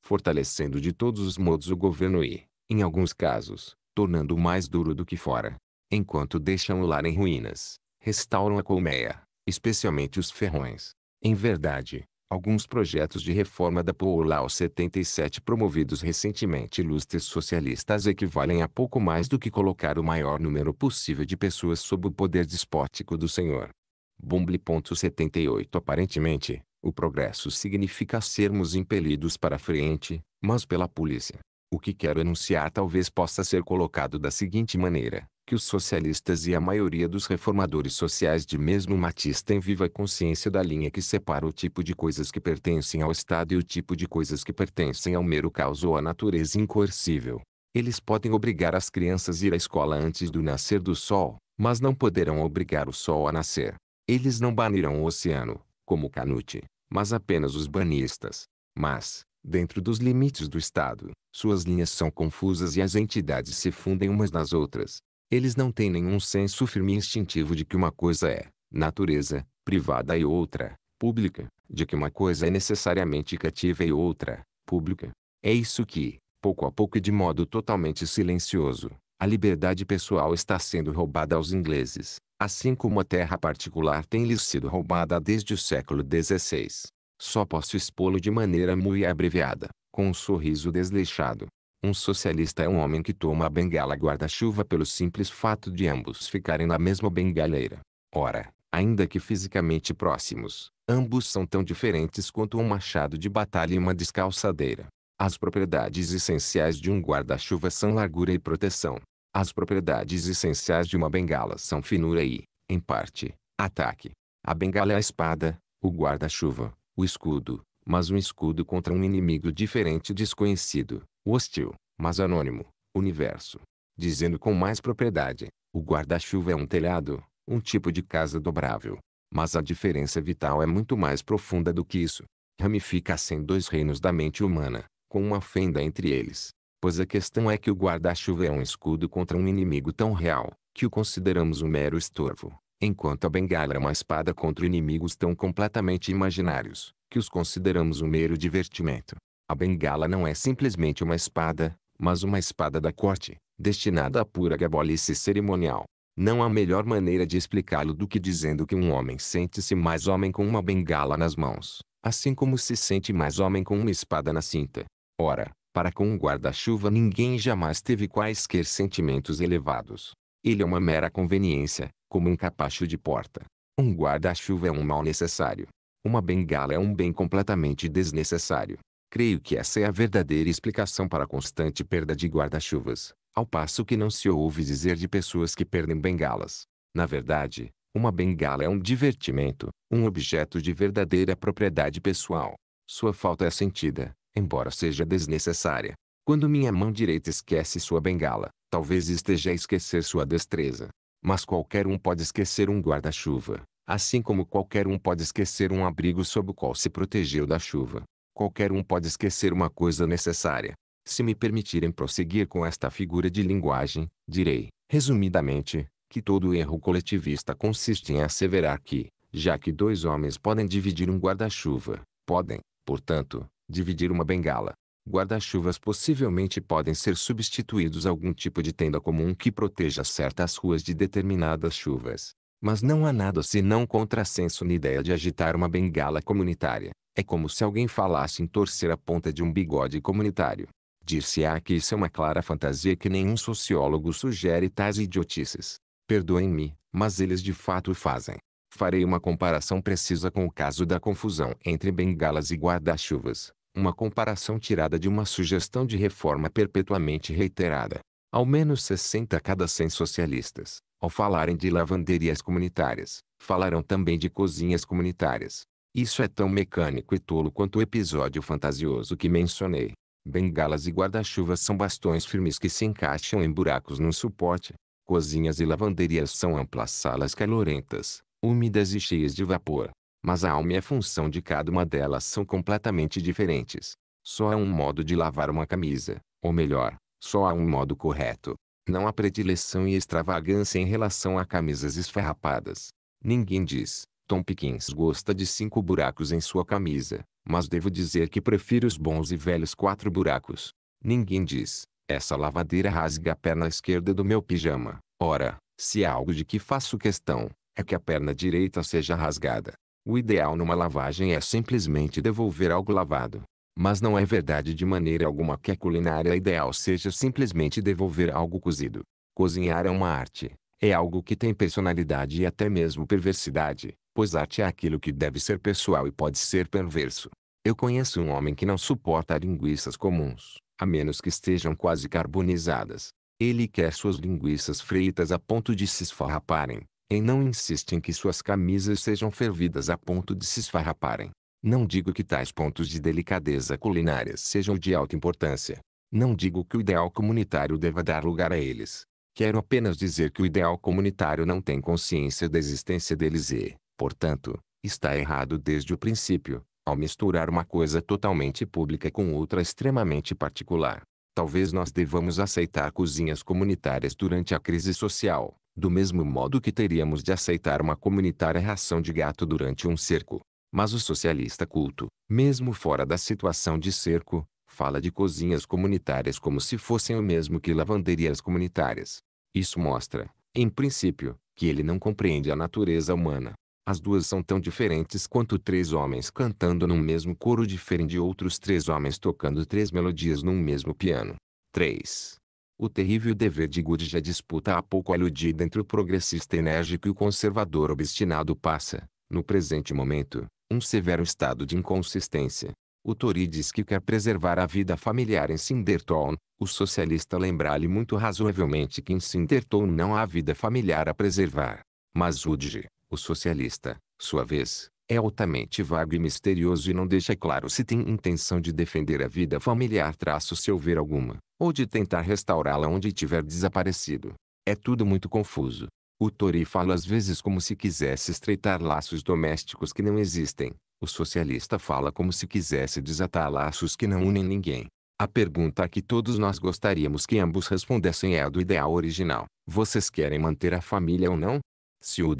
fortalecendo de todos os modos o governo e, em alguns casos, tornando-o mais duro do que fora. Enquanto deixam o lar em ruínas, restauram a colmeia, especialmente os ferrões. Em verdade, Alguns projetos de reforma da POLAU 77 promovidos recentemente ilustres socialistas equivalem a pouco mais do que colocar o maior número possível de pessoas sob o poder despótico do Senhor. Bumble.78 Aparentemente, o progresso significa sermos impelidos para frente, mas pela polícia. O que quero anunciar talvez possa ser colocado da seguinte maneira: que os socialistas e a maioria dos reformadores sociais de mesmo matiz têm viva consciência da linha que separa o tipo de coisas que pertencem ao Estado e o tipo de coisas que pertencem ao mero caos ou à natureza incoercível. Eles podem obrigar as crianças a ir à escola antes do nascer do sol, mas não poderão obrigar o sol a nascer. Eles não banirão o oceano, como Canute, mas apenas os banistas. Mas, dentro dos limites do Estado, suas linhas são confusas e as entidades se fundem umas nas outras. Eles não têm nenhum senso firme e instintivo de que uma coisa é, natureza, privada e outra, pública, de que uma coisa é necessariamente cativa e outra, pública. É isso que, pouco a pouco e de modo totalmente silencioso, a liberdade pessoal está sendo roubada aos ingleses, assim como a terra particular tem lhes sido roubada desde o século XVI. Só posso expô-lo de maneira muito abreviada, com um sorriso desleixado, um socialista é um homem que toma a bengala guarda-chuva pelo simples fato de ambos ficarem na mesma bengaleira. Ora, ainda que fisicamente próximos, ambos são tão diferentes quanto um machado de batalha e uma descalçadeira. As propriedades essenciais de um guarda-chuva são largura e proteção. As propriedades essenciais de uma bengala são finura e, em parte, ataque. A bengala é a espada, o guarda-chuva, o escudo, mas um escudo contra um inimigo diferente e desconhecido, hostil, mas anônimo, universo. Dizendo com mais propriedade, o guarda-chuva é um telhado, um tipo de casa dobrável. Mas a diferença vital é muito mais profunda do que isso. Ramifica-se em assim dois reinos da mente humana, com uma fenda entre eles. Pois a questão é que o guarda-chuva é um escudo contra um inimigo tão real, que o consideramos um mero estorvo, enquanto a bengala é uma espada contra inimigos tão completamente imaginários, que os consideramos um mero divertimento. A bengala não é simplesmente uma espada, mas uma espada da corte, destinada à pura gabolice cerimonial. Não há melhor maneira de explicá-lo do que dizendo que um homem sente-se mais homem com uma bengala nas mãos, assim como se sente mais homem com uma espada na cinta. Ora, para com um guarda-chuva ninguém jamais teve quaisquer sentimentos elevados. Ele é uma mera conveniência, como um capacho de porta. Um guarda-chuva é um mal necessário. Uma bengala é um bem completamente desnecessário. Creio que essa é a verdadeira explicação para a constante perda de guarda-chuvas, ao passo que não se ouve dizer de pessoas que perdem bengalas. Na verdade, uma bengala é um divertimento, um objeto de verdadeira propriedade pessoal. Sua falta é sentida, embora seja desnecessária. Quando minha mão direita esquece sua bengala, talvez esteja a esquecer sua destreza. Mas qualquer um pode esquecer um guarda-chuva, assim como qualquer um pode esquecer um abrigo sob o qual se protegeu da chuva. Qualquer um pode esquecer uma coisa necessária. Se me permitirem prosseguir com esta figura de linguagem, direi, resumidamente, que todo erro coletivista consiste em asseverar que, já que dois homens podem dividir um guarda-chuva, podem, portanto, dividir uma bengala. Guarda-chuvas possivelmente podem ser substituídos a algum tipo de tenda comum que proteja certas ruas de determinadas chuvas. Mas não há nada senão contrassenso na ideia de agitar uma bengala comunitária, é como se alguém falasse em torcer a ponta de um bigode comunitário. Disse se que isso é uma clara fantasia que nenhum sociólogo sugere tais idiotices. Perdoem-me, mas eles de fato o fazem. Farei uma comparação precisa com o caso da confusão entre bengalas e guarda-chuvas. Uma comparação tirada de uma sugestão de reforma perpetuamente reiterada. Ao menos 60 a cada 100 socialistas, ao falarem de lavanderias comunitárias, falarão também de cozinhas comunitárias. Isso é tão mecânico e tolo quanto o episódio fantasioso que mencionei. Bengalas e guarda-chuvas são bastões firmes que se encaixam em buracos no suporte. Cozinhas e lavanderias são amplas salas calorentas, úmidas e cheias de vapor. Mas a alma e a função de cada uma delas são completamente diferentes. Só há um modo de lavar uma camisa, ou melhor, só há um modo correto. Não há predileção e extravagância em relação a camisas esfarrapadas. Ninguém diz, Tom Pickens gosta de cinco buracos em sua camisa, mas devo dizer que prefiro os bons e velhos quatro buracos. Ninguém diz, essa lavadeira rasga a perna esquerda do meu pijama. Ora, se há algo de que faço questão, é que a perna direita seja rasgada. O ideal numa lavagem é simplesmente devolver algo lavado. Mas não é verdade de maneira alguma que a culinária ideal seja simplesmente devolver algo cozido. Cozinhar é uma arte, é algo que tem personalidade e até mesmo perversidade, pois arte é aquilo que deve ser pessoal e pode ser perverso. Eu conheço um homem que não suporta linguiças comuns, a menos que estejam quase carbonizadas. Ele quer suas linguiças fritas a ponto de se esfarraparem, e não insiste em que suas camisas sejam fervidas a ponto de se esfarraparem. Não digo que tais pontos de delicadeza culinária sejam de alta importância. Não digo que o ideal comunitário deva dar lugar a eles. Quero apenas dizer que o ideal comunitário não tem consciência da existência deles e, Portanto, está errado desde o princípio, ao misturar uma coisa totalmente pública com outra extremamente particular. Talvez nós devamos aceitar cozinhas comunitárias durante a crise social, do mesmo modo que teríamos de aceitar uma comunitária ração de gato durante um cerco. Mas o socialista culto, mesmo fora da situação de cerco, fala de cozinhas comunitárias como se fossem o mesmo que lavanderias comunitárias. Isso mostra, em princípio, que ele não compreende a natureza humana. As duas são tão diferentes quanto três homens cantando num mesmo coro diferem de outros três homens tocando três melodias num mesmo piano. 3. O terrível dever de Good já disputa há pouco aludida entre o progressista enérgico e o conservador obstinado passa, no presente momento, um severo estado de inconsistência. O Tory diz que quer preservar a vida familiar em Sinderton. o socialista lembra-lhe muito razoavelmente que em Sinderton não há vida familiar a preservar. Mas Udge, o socialista, sua vez, é altamente vago e misterioso e não deixa claro se tem intenção de defender a vida familiar traço se houver alguma, ou de tentar restaurá-la onde tiver desaparecido. É tudo muito confuso. O Tori fala às vezes como se quisesse estreitar laços domésticos que não existem. O socialista fala como se quisesse desatar laços que não unem ninguém. A pergunta que todos nós gostaríamos que ambos respondessem é a do ideal original. Vocês querem manter a família ou não? Se o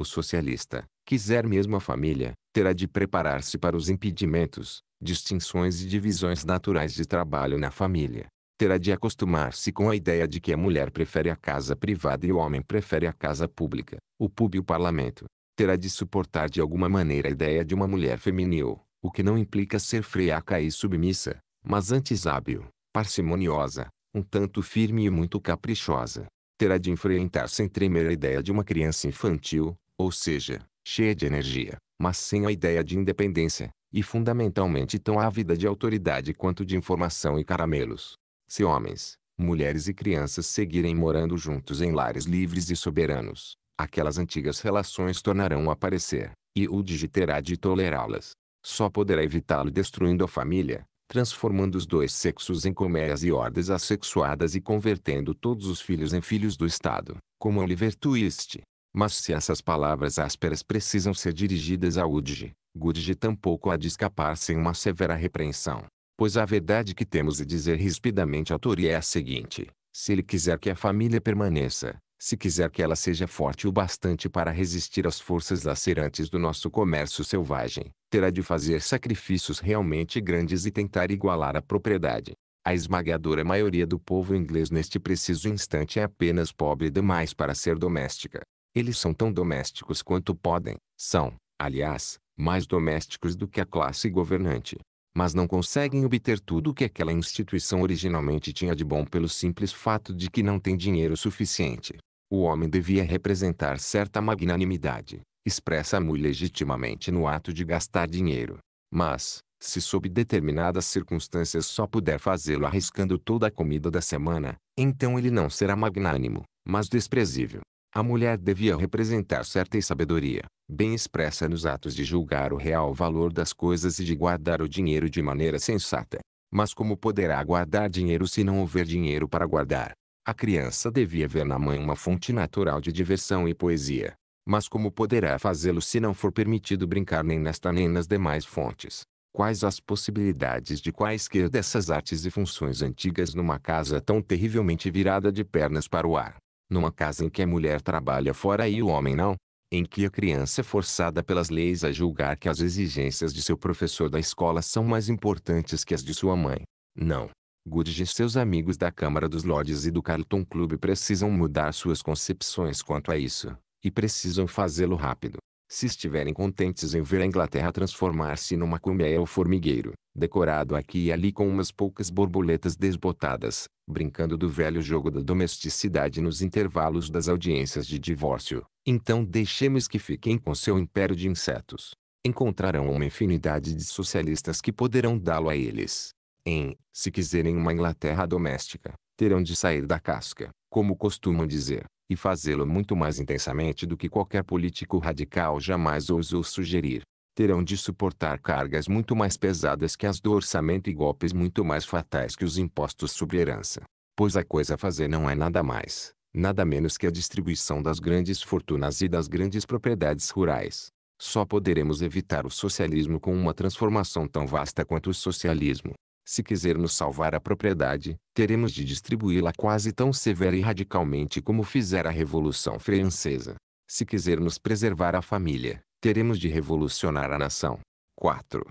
o socialista, quiser mesmo a família, terá de preparar-se para os impedimentos, distinções e divisões naturais de trabalho na família. Terá de acostumar-se com a ideia de que a mulher prefere a casa privada e o homem prefere a casa pública, o pub e o parlamento. Terá de suportar de alguma maneira a ideia de uma mulher feminil, o que não implica ser freaca e submissa, mas antes hábil, parcimoniosa, um tanto firme e muito caprichosa. Terá de enfrentar sem tremer a ideia de uma criança infantil, ou seja, cheia de energia, mas sem a ideia de independência, e fundamentalmente tão ávida de autoridade quanto de informação e caramelos. Se homens, mulheres e crianças seguirem morando juntos em lares livres e soberanos, aquelas antigas relações tornarão a aparecer, e o terá de tolerá-las. Só poderá evitá-lo destruindo a família, transformando os dois sexos em colmeias e hordas assexuadas e convertendo todos os filhos em filhos do Estado, como Oliver Twist. Mas se essas palavras ásperas precisam ser dirigidas a Udge, Gurge tampouco há de escapar sem uma severa repreensão. Pois a verdade que temos de dizer rispidamente ao Tori é a seguinte. Se ele quiser que a família permaneça, se quiser que ela seja forte o bastante para resistir às forças lacerantes do nosso comércio selvagem, terá de fazer sacrifícios realmente grandes e tentar igualar a propriedade. A esmagadora maioria do povo inglês neste preciso instante é apenas pobre demais para ser doméstica. Eles são tão domésticos quanto podem. São, aliás, mais domésticos do que a classe governante. Mas não conseguem obter tudo o que aquela instituição originalmente tinha de bom pelo simples fato de que não tem dinheiro suficiente. O homem devia representar certa magnanimidade, expressa muito legitimamente no ato de gastar dinheiro. Mas, se sob determinadas circunstâncias só puder fazê-lo arriscando toda a comida da semana, então ele não será magnânimo, mas desprezível. A mulher devia representar certa sabedoria, bem expressa nos atos de julgar o real valor das coisas e de guardar o dinheiro de maneira sensata. Mas como poderá guardar dinheiro se não houver dinheiro para guardar? A criança devia ver na mãe uma fonte natural de diversão e poesia. Mas como poderá fazê-lo se não for permitido brincar nem nesta nem nas demais fontes? Quais as possibilidades de quaisquer dessas artes e funções antigas numa casa tão terrivelmente virada de pernas para o ar? numa casa em que a mulher trabalha fora e o homem não, em que a criança é forçada pelas leis a julgar que as exigências de seu professor da escola são mais importantes que as de sua mãe. Não. Goodge e seus amigos da Câmara dos Lordes e do Carlton Club precisam mudar suas concepções quanto a isso, e precisam fazê-lo rápido. Se estiverem contentes em ver a Inglaterra transformar-se numa colmeia ou formigueiro, decorado aqui e ali com umas poucas borboletas desbotadas, brincando do velho jogo da domesticidade nos intervalos das audiências de divórcio. Então deixemos que fiquem com seu império de insetos. Encontrarão uma infinidade de socialistas que poderão dá-lo a eles. Em, se quiserem uma Inglaterra doméstica, terão de sair da casca, como costumam dizer, e fazê-lo muito mais intensamente do que qualquer político radical jamais ousou sugerir terão de suportar cargas muito mais pesadas que as do orçamento e golpes muito mais fatais que os impostos sobre herança. Pois a coisa a fazer não é nada mais, nada menos que a distribuição das grandes fortunas e das grandes propriedades rurais. Só poderemos evitar o socialismo com uma transformação tão vasta quanto o socialismo. Se quisermos salvar a propriedade, teremos de distribuí-la quase tão severa e radicalmente como fizer a Revolução Francesa. Se quisermos preservar a família, teremos de revolucionar a nação. 4.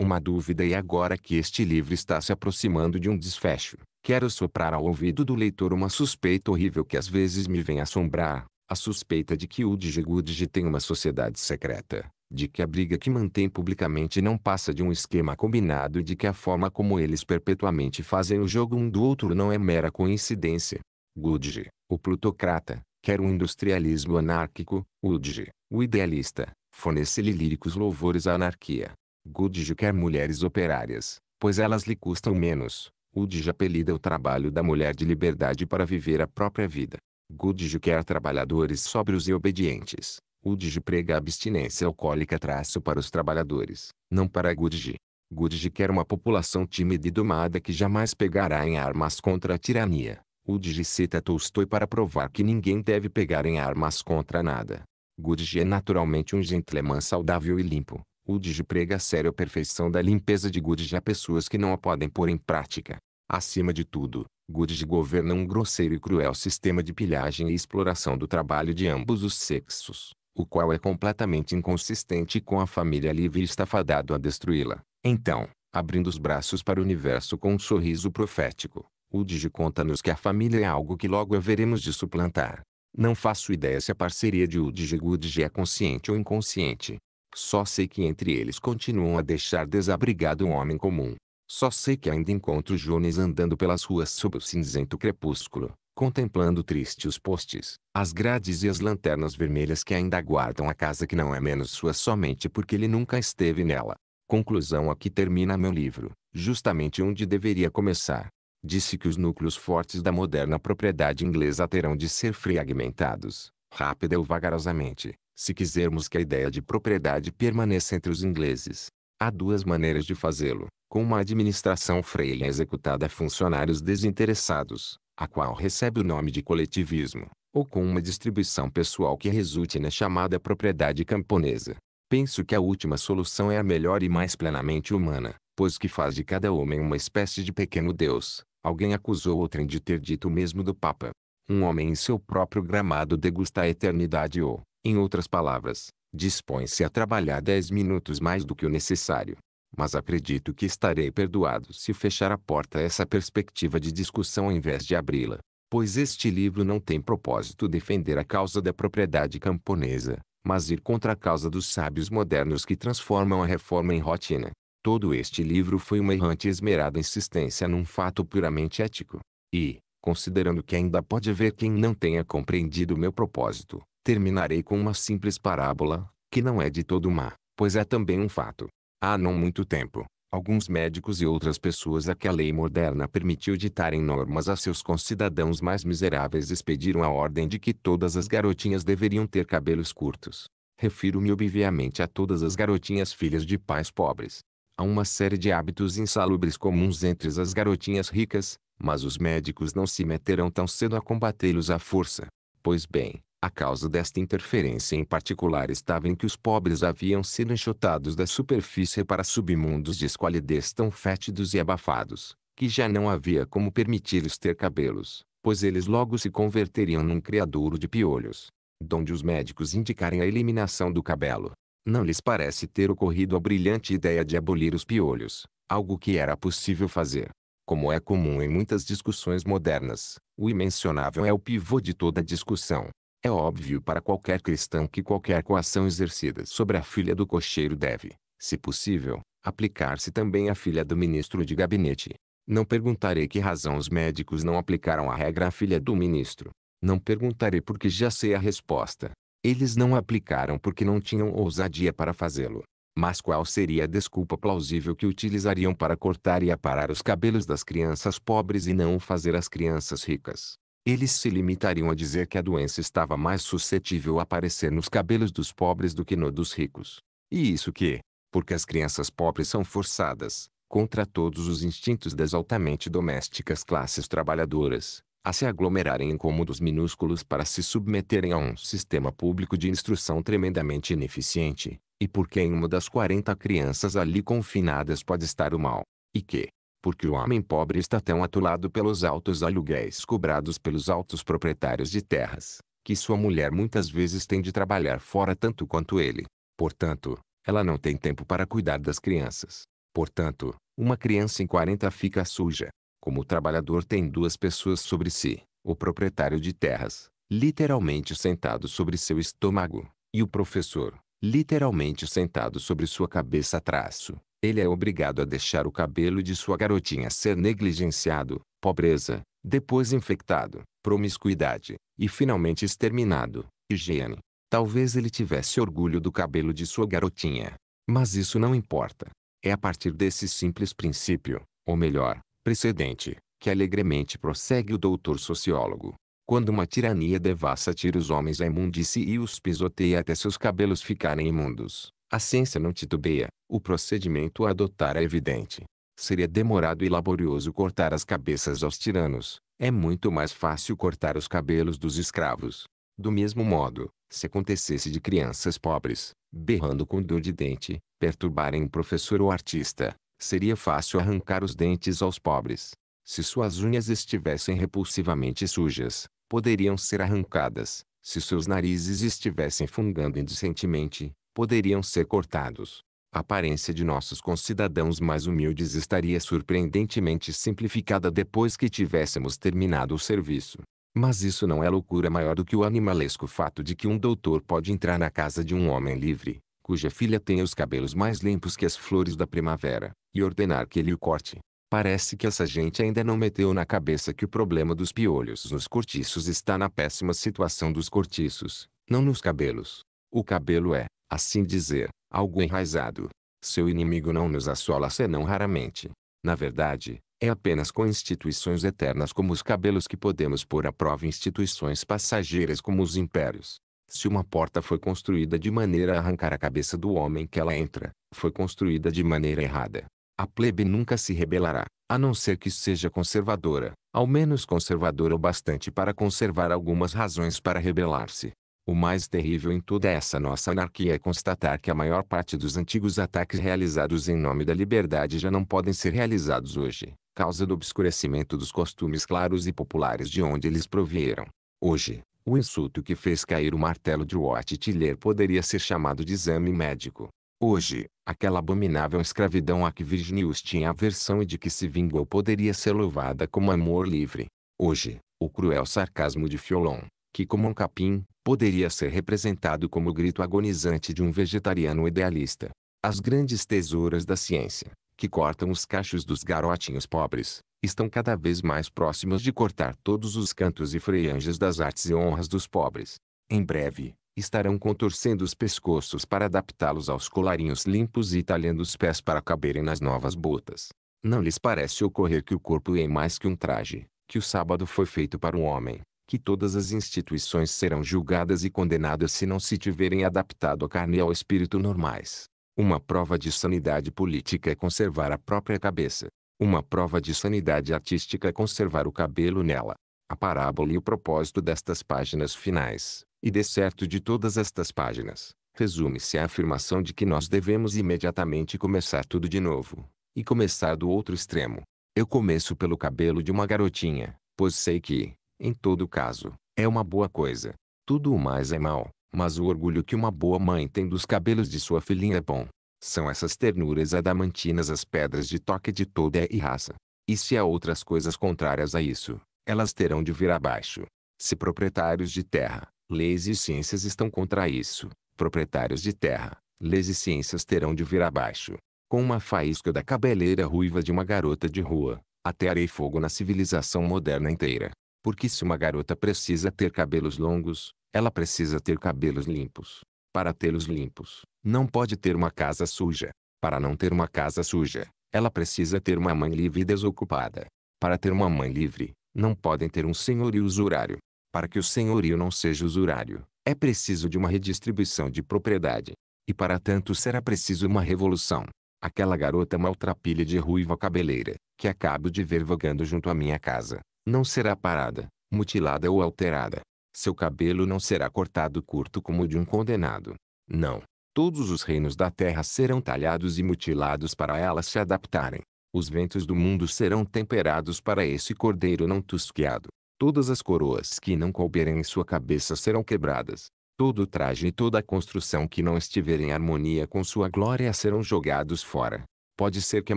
Uma dúvida e agora que este livro está se aproximando de um desfecho, quero soprar ao ouvido do leitor uma suspeita horrível que às vezes me vem assombrar, a suspeita de que Udge Goodge tem uma sociedade secreta, de que a briga que mantém publicamente não passa de um esquema combinado e de que a forma como eles perpetuamente fazem o jogo um do outro não é mera coincidência. Goodge, o plutocrata, quer um industrialismo anárquico, Udge, o idealista, fornece-lhe líricos louvores à anarquia. Goodge quer mulheres operárias, pois elas lhe custam menos. Goodge apelida o trabalho da mulher de liberdade para viver a própria vida. Goodge quer trabalhadores sóbrios e obedientes. Goodge prega a abstinência alcoólica traço para os trabalhadores, não para Goodge. Goodge quer uma população tímida e domada que jamais pegará em armas contra a tirania. Goodge cita Tolstói para provar que ninguém deve pegar em armas contra nada. Guruji é naturalmente um gentleman saudável e limpo. O prega a sério a perfeição da limpeza de Guruji a pessoas que não a podem pôr em prática. Acima de tudo, Guruji governa um grosseiro e cruel sistema de pilhagem e exploração do trabalho de ambos os sexos, o qual é completamente inconsistente com a família livre e está fadado a destruí-la. Então, abrindo os braços para o universo com um sorriso profético, o conta-nos que a família é algo que logo haveremos de suplantar. Não faço ideia se a parceria de Udge e Goodge é consciente ou inconsciente. Só sei que entre eles continuam a deixar desabrigado um homem comum. Só sei que ainda encontro Jones andando pelas ruas sob o cinzento crepúsculo, contemplando triste os postes, as grades e as lanternas vermelhas que ainda guardam a casa que não é menos sua somente porque ele nunca esteve nela. Conclusão a que termina meu livro, justamente onde deveria começar disse que os núcleos fortes da moderna propriedade inglesa terão de ser fragmentados, rápida ou vagarosamente, se quisermos que a ideia de propriedade permaneça entre os ingleses. Há duas maneiras de fazê-lo, com uma administração freia executada a funcionários desinteressados, a qual recebe o nome de coletivismo, ou com uma distribuição pessoal que resulte na chamada propriedade camponesa. Penso que a última solução é a melhor e mais plenamente humana, pois que faz de cada homem uma espécie de pequeno Deus, Alguém acusou outrem de ter dito o mesmo do Papa. Um homem em seu próprio gramado degusta a eternidade ou, em outras palavras, dispõe-se a trabalhar dez minutos mais do que o necessário. Mas acredito que estarei perdoado se fechar a porta a essa perspectiva de discussão ao invés de abri-la, pois este livro não tem propósito defender a causa da propriedade camponesa, mas ir contra a causa dos sábios modernos que transformam a reforma em rotina. Todo este livro foi uma errante e esmerada insistência num fato puramente ético. E, considerando que ainda pode haver quem não tenha compreendido meu propósito, terminarei com uma simples parábola, que não é de todo má, pois é também um fato. Há não muito tempo, alguns médicos e outras pessoas a que a lei moderna permitiu ditarem normas a seus concidadãos mais miseráveis expediram a ordem de que todas as garotinhas deveriam ter cabelos curtos. Refiro-me obviamente a todas as garotinhas filhas de pais pobres. Há uma série de hábitos insalubres comuns entre as garotinhas ricas, mas os médicos não se meterão tão cedo a combatê-los à força. Pois bem, a causa desta interferência em particular estava em que os pobres haviam sido enxotados da superfície para submundos de esqualidez tão fétidos e abafados, que já não havia como permitir-lhes ter cabelos, pois eles logo se converteriam num criadouro de piolhos, donde os médicos indicarem a eliminação do cabelo, não lhes parece ter ocorrido a brilhante ideia de abolir os piolhos, algo que era possível fazer. Como é comum em muitas discussões modernas, o imensionável é o pivô de toda discussão. É óbvio para qualquer cristão que qualquer coação exercida sobre a filha do cocheiro deve, se possível, aplicar-se também à filha do ministro de gabinete. Não perguntarei que razão os médicos não aplicaram a regra à filha do ministro. Não perguntarei porque já sei a resposta. Eles não aplicaram porque não tinham ousadia para fazê-lo. Mas qual seria a desculpa plausível que utilizariam para cortar e aparar os cabelos das crianças pobres e não fazer as crianças ricas? Eles se limitariam a dizer que a doença estava mais suscetível a aparecer nos cabelos dos pobres do que no dos ricos. E isso que, porque as crianças pobres são forçadas, contra todos os instintos das altamente domésticas classes trabalhadoras, a se aglomerarem em cômodos minúsculos para se submeterem a um sistema público de instrução tremendamente ineficiente, e porque em uma das 40 crianças ali confinadas pode estar o mal, e que, porque o homem pobre está tão atolado pelos altos aluguéis cobrados pelos altos proprietários de terras, que sua mulher muitas vezes tem de trabalhar fora tanto quanto ele. Portanto, ela não tem tempo para cuidar das crianças. Portanto, uma criança em 40 fica suja, como o trabalhador tem duas pessoas sobre si, o proprietário de terras, literalmente sentado sobre seu estômago, e o professor, literalmente sentado sobre sua cabeça traço, ele é obrigado a deixar o cabelo de sua garotinha ser negligenciado, pobreza, depois infectado, promiscuidade, e finalmente exterminado, higiene. Talvez ele tivesse orgulho do cabelo de sua garotinha. Mas isso não importa. É a partir desse simples princípio, ou melhor, precedente, que alegremente prossegue o doutor sociólogo. Quando uma tirania devassa tira os homens à imundice e os pisoteia até seus cabelos ficarem imundos, a ciência não titubeia, o procedimento a adotar é evidente. Seria demorado e laborioso cortar as cabeças aos tiranos, é muito mais fácil cortar os cabelos dos escravos. Do mesmo modo, se acontecesse de crianças pobres, berrando com dor de dente, perturbarem um professor ou artista, seria fácil arrancar os dentes aos pobres. Se suas unhas estivessem repulsivamente sujas, poderiam ser arrancadas. Se seus narizes estivessem fungando indecentemente, poderiam ser cortados. A aparência de nossos concidadãos mais humildes estaria surpreendentemente simplificada depois que tivéssemos terminado o serviço. Mas isso não é loucura maior do que o animalesco fato de que um doutor pode entrar na casa de um homem livre, cuja filha tem os cabelos mais limpos que as flores da primavera, e ordenar que ele o corte. Parece que essa gente ainda não meteu na cabeça que o problema dos piolhos nos cortiços está na péssima situação dos cortiços, não nos cabelos. O cabelo é, assim dizer, algo enraizado. Seu inimigo não nos assola senão raramente. Na verdade, é apenas com instituições eternas como os cabelos que podemos pôr à prova instituições passageiras como os impérios. Se uma porta foi construída de maneira a arrancar a cabeça do homem que ela entra, foi construída de maneira errada. A plebe nunca se rebelará, a não ser que seja conservadora, ao menos conservadora o bastante para conservar algumas razões para rebelar-se. O mais terrível em toda essa nossa anarquia é constatar que a maior parte dos antigos ataques realizados em nome da liberdade já não podem ser realizados hoje, causa do obscurecimento dos costumes claros e populares de onde eles provieram. Hoje, o insulto que fez cair o martelo de Watt Tiller poderia ser chamado de exame médico. Hoje, aquela abominável escravidão a que Virginius tinha aversão e de que se vingou poderia ser louvada como amor livre. Hoje, o cruel sarcasmo de Fiolon, que como um capim, poderia ser representado como o grito agonizante de um vegetariano idealista. As grandes tesouras da ciência, que cortam os cachos dos garotinhos pobres, estão cada vez mais próximas de cortar todos os cantos e freanges das artes e honras dos pobres. Em breve, estarão contorcendo os pescoços para adaptá-los aos colarinhos limpos e talhando os pés para caberem nas novas botas. Não lhes parece ocorrer que o corpo é mais que um traje, que o sábado foi feito para o homem, que todas as instituições serão julgadas e condenadas se não se tiverem adaptado à carne e ao espírito normais. Uma prova de sanidade política é conservar a própria cabeça. Uma prova de sanidade artística é conservar o cabelo nela. A parábola e o propósito destas páginas finais, e de certo de todas estas páginas, resume-se à afirmação de que nós devemos imediatamente começar tudo de novo, e começar do outro extremo. Eu começo pelo cabelo de uma garotinha, pois sei que, em todo caso, é uma boa coisa. Tudo o mais é mal, mas o orgulho que uma boa mãe tem dos cabelos de sua filhinha é bom. São essas ternuras adamantinas as pedras de toque de toda a raça. E se há outras coisas contrárias a isso, elas terão de vir abaixo. Se proprietários de terra, leis e ciências estão contra isso, proprietários de terra, leis e ciências terão de vir abaixo. Com uma faísca da cabeleira ruiva de uma garota de rua, até e fogo na civilização moderna inteira. Porque se uma garota precisa ter cabelos longos, ela precisa ter cabelos limpos. Para tê-los limpos, não pode ter uma casa suja. Para não ter uma casa suja, ela precisa ter uma mãe livre e desocupada. Para ter uma mãe livre, não podem ter um senhorio usurário. Para que o senhorio não seja usurário, é preciso de uma redistribuição de propriedade. E para tanto será preciso uma revolução. Aquela garota maltrapilha de ruiva cabeleira, que acabo de ver vagando junto à minha casa, não será parada, mutilada ou alterada. Seu cabelo não será cortado curto como o de um condenado. Não, Todos os reinos da terra serão talhados e mutilados para elas se adaptarem. Os ventos do mundo serão temperados para esse cordeiro não tusqueado. Todas as coroas que não couberem em sua cabeça serão quebradas. Todo o traje e toda a construção que não estiver em harmonia com sua glória serão jogados fora. Pode ser que a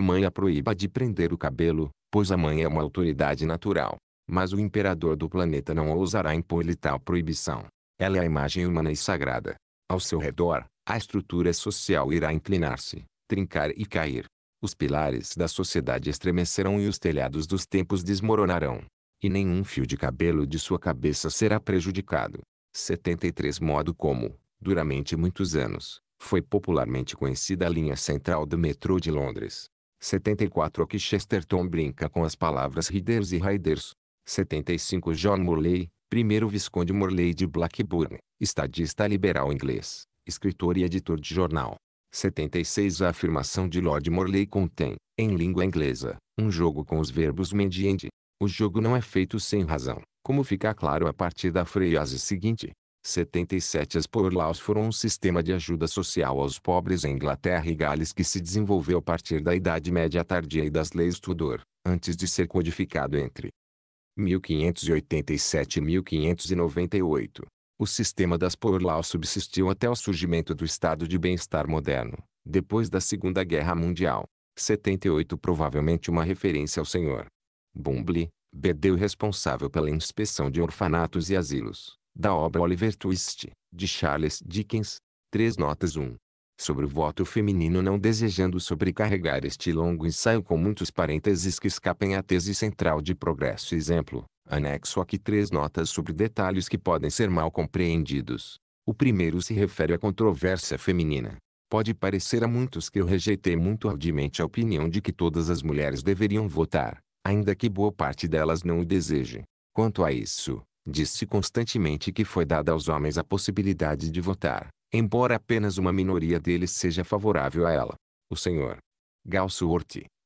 mãe a proíba de prender o cabelo, pois a mãe é uma autoridade natural. Mas o imperador do planeta não ousará impor-lhe tal proibição. Ela é a imagem humana e sagrada. Ao seu redor, a estrutura social irá inclinar-se, trincar e cair. Os pilares da sociedade estremecerão e os telhados dos tempos desmoronarão. E nenhum fio de cabelo de sua cabeça será prejudicado. 73 Modo como, duramente muitos anos, foi popularmente conhecida a linha central do metrô de Londres. 74 Que Chesterton brinca com as palavras Riders e Riders. 75 John Morley, primeiro Visconde Morley de Blackburn, estadista liberal inglês, escritor e editor de jornal. 76 A afirmação de Lord Morley contém, em língua inglesa, um jogo com os verbos mendiende. O jogo não é feito sem razão, como fica claro a partir da frase seguinte. 77 As porlaus foram um sistema de ajuda social aos pobres em Inglaterra e Gales que se desenvolveu a partir da Idade Média Tardia e das leis Tudor, antes de ser codificado entre 1587 e 1598. O sistema das poor laws subsistiu até o surgimento do estado de bem-estar moderno, depois da Segunda Guerra Mundial. 78 Provavelmente uma referência ao senhor Bumble, bedeu responsável pela inspeção de orfanatos e asilos, da obra Oliver Twist, de Charles Dickens. 3 notas 1. Sobre o voto feminino não desejando sobrecarregar este longo ensaio com muitos parênteses que escapem à tese central de progresso exemplo, Anexo aqui três notas sobre detalhes que podem ser mal compreendidos. O primeiro se refere à controvérsia feminina. Pode parecer a muitos que eu rejeitei muito ardidamente a opinião de que todas as mulheres deveriam votar, ainda que boa parte delas não o deseje. Quanto a isso, disse constantemente que foi dada aos homens a possibilidade de votar, embora apenas uma minoria deles seja favorável a ela. O senhor Gauss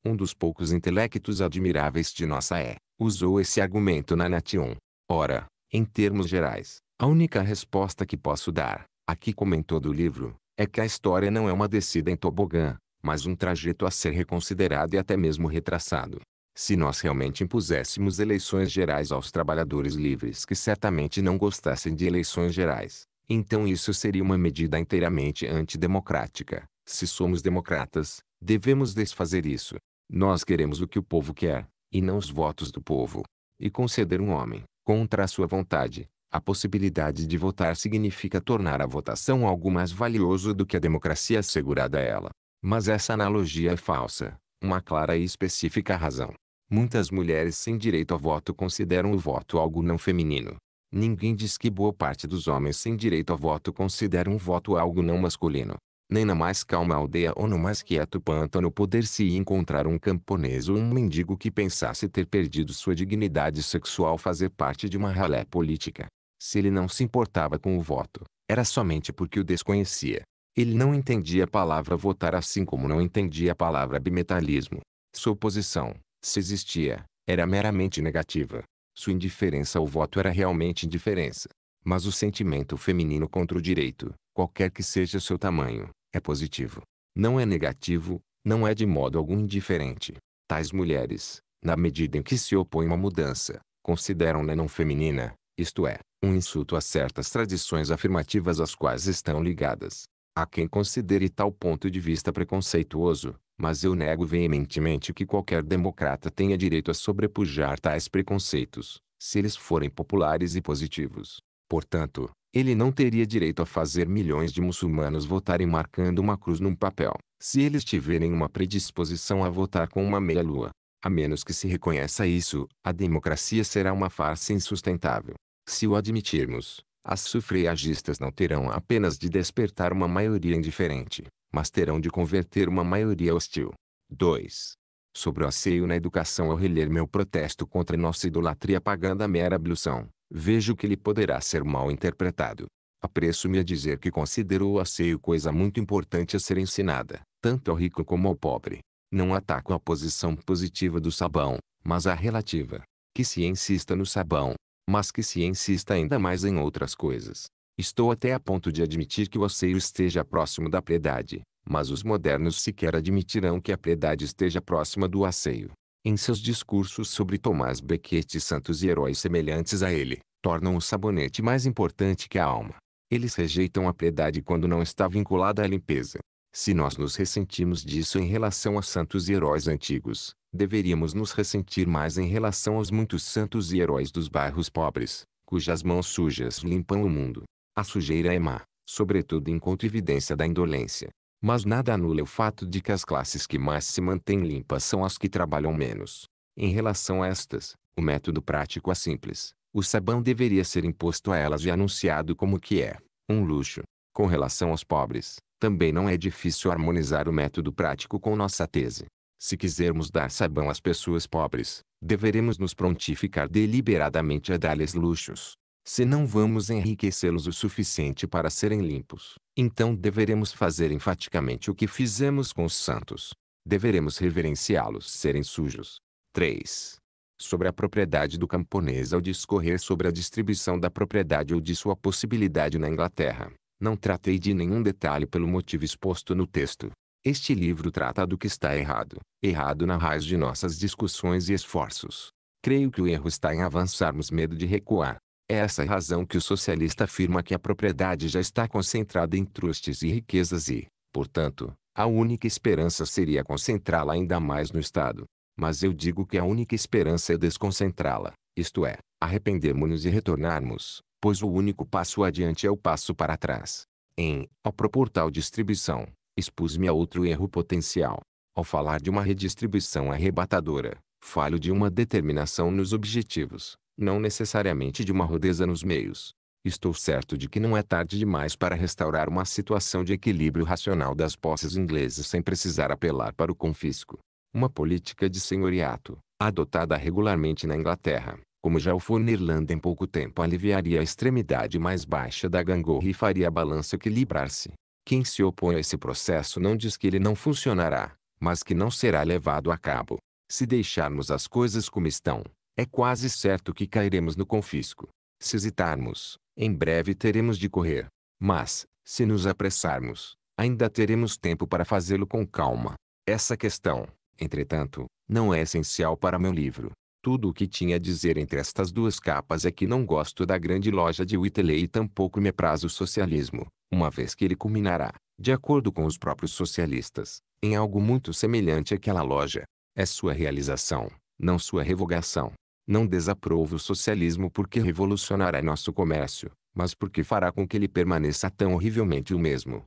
um dos poucos intelectos admiráveis de nossa é usou esse argumento na Nation. Ora, em termos gerais, a única resposta que posso dar, aqui comentou do livro, é que a história não é uma descida em tobogã, mas um trajeto a ser reconsiderado e até mesmo retraçado. Se nós realmente impuséssemos eleições gerais aos trabalhadores livres que certamente não gostassem de eleições gerais, então isso seria uma medida inteiramente antidemocrática. Se somos democratas, devemos desfazer isso. Nós queremos o que o povo quer, e não os votos do povo, e conceder um homem, contra a sua vontade, a possibilidade de votar significa tornar a votação algo mais valioso do que a democracia assegurada a ela. Mas essa analogia é falsa, uma clara e específica razão. Muitas mulheres sem direito a voto consideram o voto algo não feminino. Ninguém diz que boa parte dos homens sem direito a voto consideram o voto algo não masculino nem na mais calma aldeia ou no mais quieto pântano poder-se encontrar um camponês ou um mendigo que pensasse ter perdido sua dignidade sexual fazer parte de uma ralé política. Se ele não se importava com o voto, era somente porque o desconhecia. Ele não entendia a palavra votar assim como não entendia a palavra bimetalismo. Sua oposição, se existia, era meramente negativa. Sua indiferença ao voto era realmente indiferença. Mas o sentimento feminino contra o direito, qualquer que seja seu tamanho, é positivo. Não é negativo, não é de modo algum indiferente. Tais mulheres, na medida em que se opõem a mudança, consideram-na não feminina, isto é, um insulto a certas tradições afirmativas às quais estão ligadas. Há quem considere tal ponto de vista preconceituoso, mas eu nego veementemente que qualquer democrata tenha direito a sobrepujar tais preconceitos, se eles forem populares e positivos. Portanto, ele não teria direito a fazer milhões de muçulmanos votarem marcando uma cruz num papel, se eles tiverem uma predisposição a votar com uma meia-lua. A menos que se reconheça isso, a democracia será uma farsa insustentável. Se o admitirmos, as sufragistas não terão apenas de despertar uma maioria indiferente, mas terão de converter uma maioria hostil. 2. Sobre o asseio na educação ao reler meu protesto contra nossa idolatria pagando a mera ablução vejo que lhe poderá ser mal interpretado. Apresso-me a dizer que considero o asseio coisa muito importante a ser ensinada, tanto ao rico como ao pobre. Não ataco a posição positiva do sabão, mas a relativa. Que se insista no sabão, mas que se insista ainda mais em outras coisas. Estou até a ponto de admitir que o asseio esteja próximo da piedade, mas os modernos sequer admitirão que a piedade esteja próxima do asseio. Em seus discursos sobre Tomás Becket e santos e heróis semelhantes a ele, tornam o sabonete mais importante que a alma. Eles rejeitam a piedade quando não está vinculada à limpeza. Se nós nos ressentimos disso em relação a santos e heróis antigos, deveríamos nos ressentir mais em relação aos muitos santos e heróis dos bairros pobres, cujas mãos sujas limpam o mundo. A sujeira é má, sobretudo enquanto evidência da indolência. Mas nada anula o fato de que as classes que mais se mantêm limpas são as que trabalham menos. Em relação a estas, o método prático é simples. O sabão deveria ser imposto a elas e anunciado como que é, um luxo. Com relação aos pobres, também não é difícil harmonizar o método prático com nossa tese. Se quisermos dar sabão às pessoas pobres, deveremos nos prontificar deliberadamente a dar-lhes luxos. Se não vamos enriquecê-los o suficiente para serem limpos, então deveremos fazer enfaticamente o que fizemos com os santos. Deveremos reverenciá-los serem sujos. 3. Sobre a propriedade do camponês ao discorrer sobre a distribuição da propriedade ou de sua possibilidade na Inglaterra, não tratei de nenhum detalhe pelo motivo exposto no texto. Este livro trata do que está errado, errado na raiz de nossas discussões e esforços. Creio que o erro está em avançarmos medo de recuar. É essa razão que o socialista afirma que a propriedade já está concentrada em trustes e riquezas e, portanto, a única esperança seria concentrá-la ainda mais no Estado. Mas eu digo que a única esperança é desconcentrá-la, isto é, arrependermos-nos e retornarmos, pois o único passo adiante é o passo para trás. Em Ao propor tal distribuição, expus-me a outro erro potencial. Ao falar de uma redistribuição arrebatadora, falho de uma determinação nos objetivos, não necessariamente de uma rudeza nos meios. Estou certo de que não é tarde demais para restaurar uma situação de equilíbrio racional das posses inglesas sem precisar apelar para o confisco. Uma política de senhoriato, adotada regularmente na Inglaterra, como já o foi na Irlanda em pouco tempo aliviaria a extremidade mais baixa da gangorra e faria a balança equilibrar-se. Quem se opõe a esse processo não diz que ele não funcionará, mas que não será levado a cabo. Se deixarmos as coisas como estão, é quase certo que cairemos no confisco. Se hesitarmos, em breve teremos de correr. Mas, se nos apressarmos, ainda teremos tempo para fazê-lo com calma. Essa questão, entretanto, não é essencial para meu livro. Tudo o que tinha a dizer entre estas duas capas é que não gosto da grande loja de Whitley e tampouco me apraz o socialismo, uma vez que ele culminará, de acordo com os próprios socialistas, em algo muito semelhante àquela loja. É sua realização, não sua revogação, não desaprovo o socialismo porque revolucionará nosso comércio, mas porque fará com que ele permaneça tão horrivelmente o mesmo.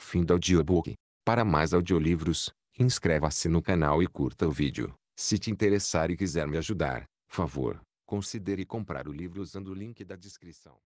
Fim do audiobook. Para mais audiolivros, inscreva-se no canal e curta o vídeo. Se te interessar e quiser me ajudar, favor, considere comprar o livro usando o link da descrição.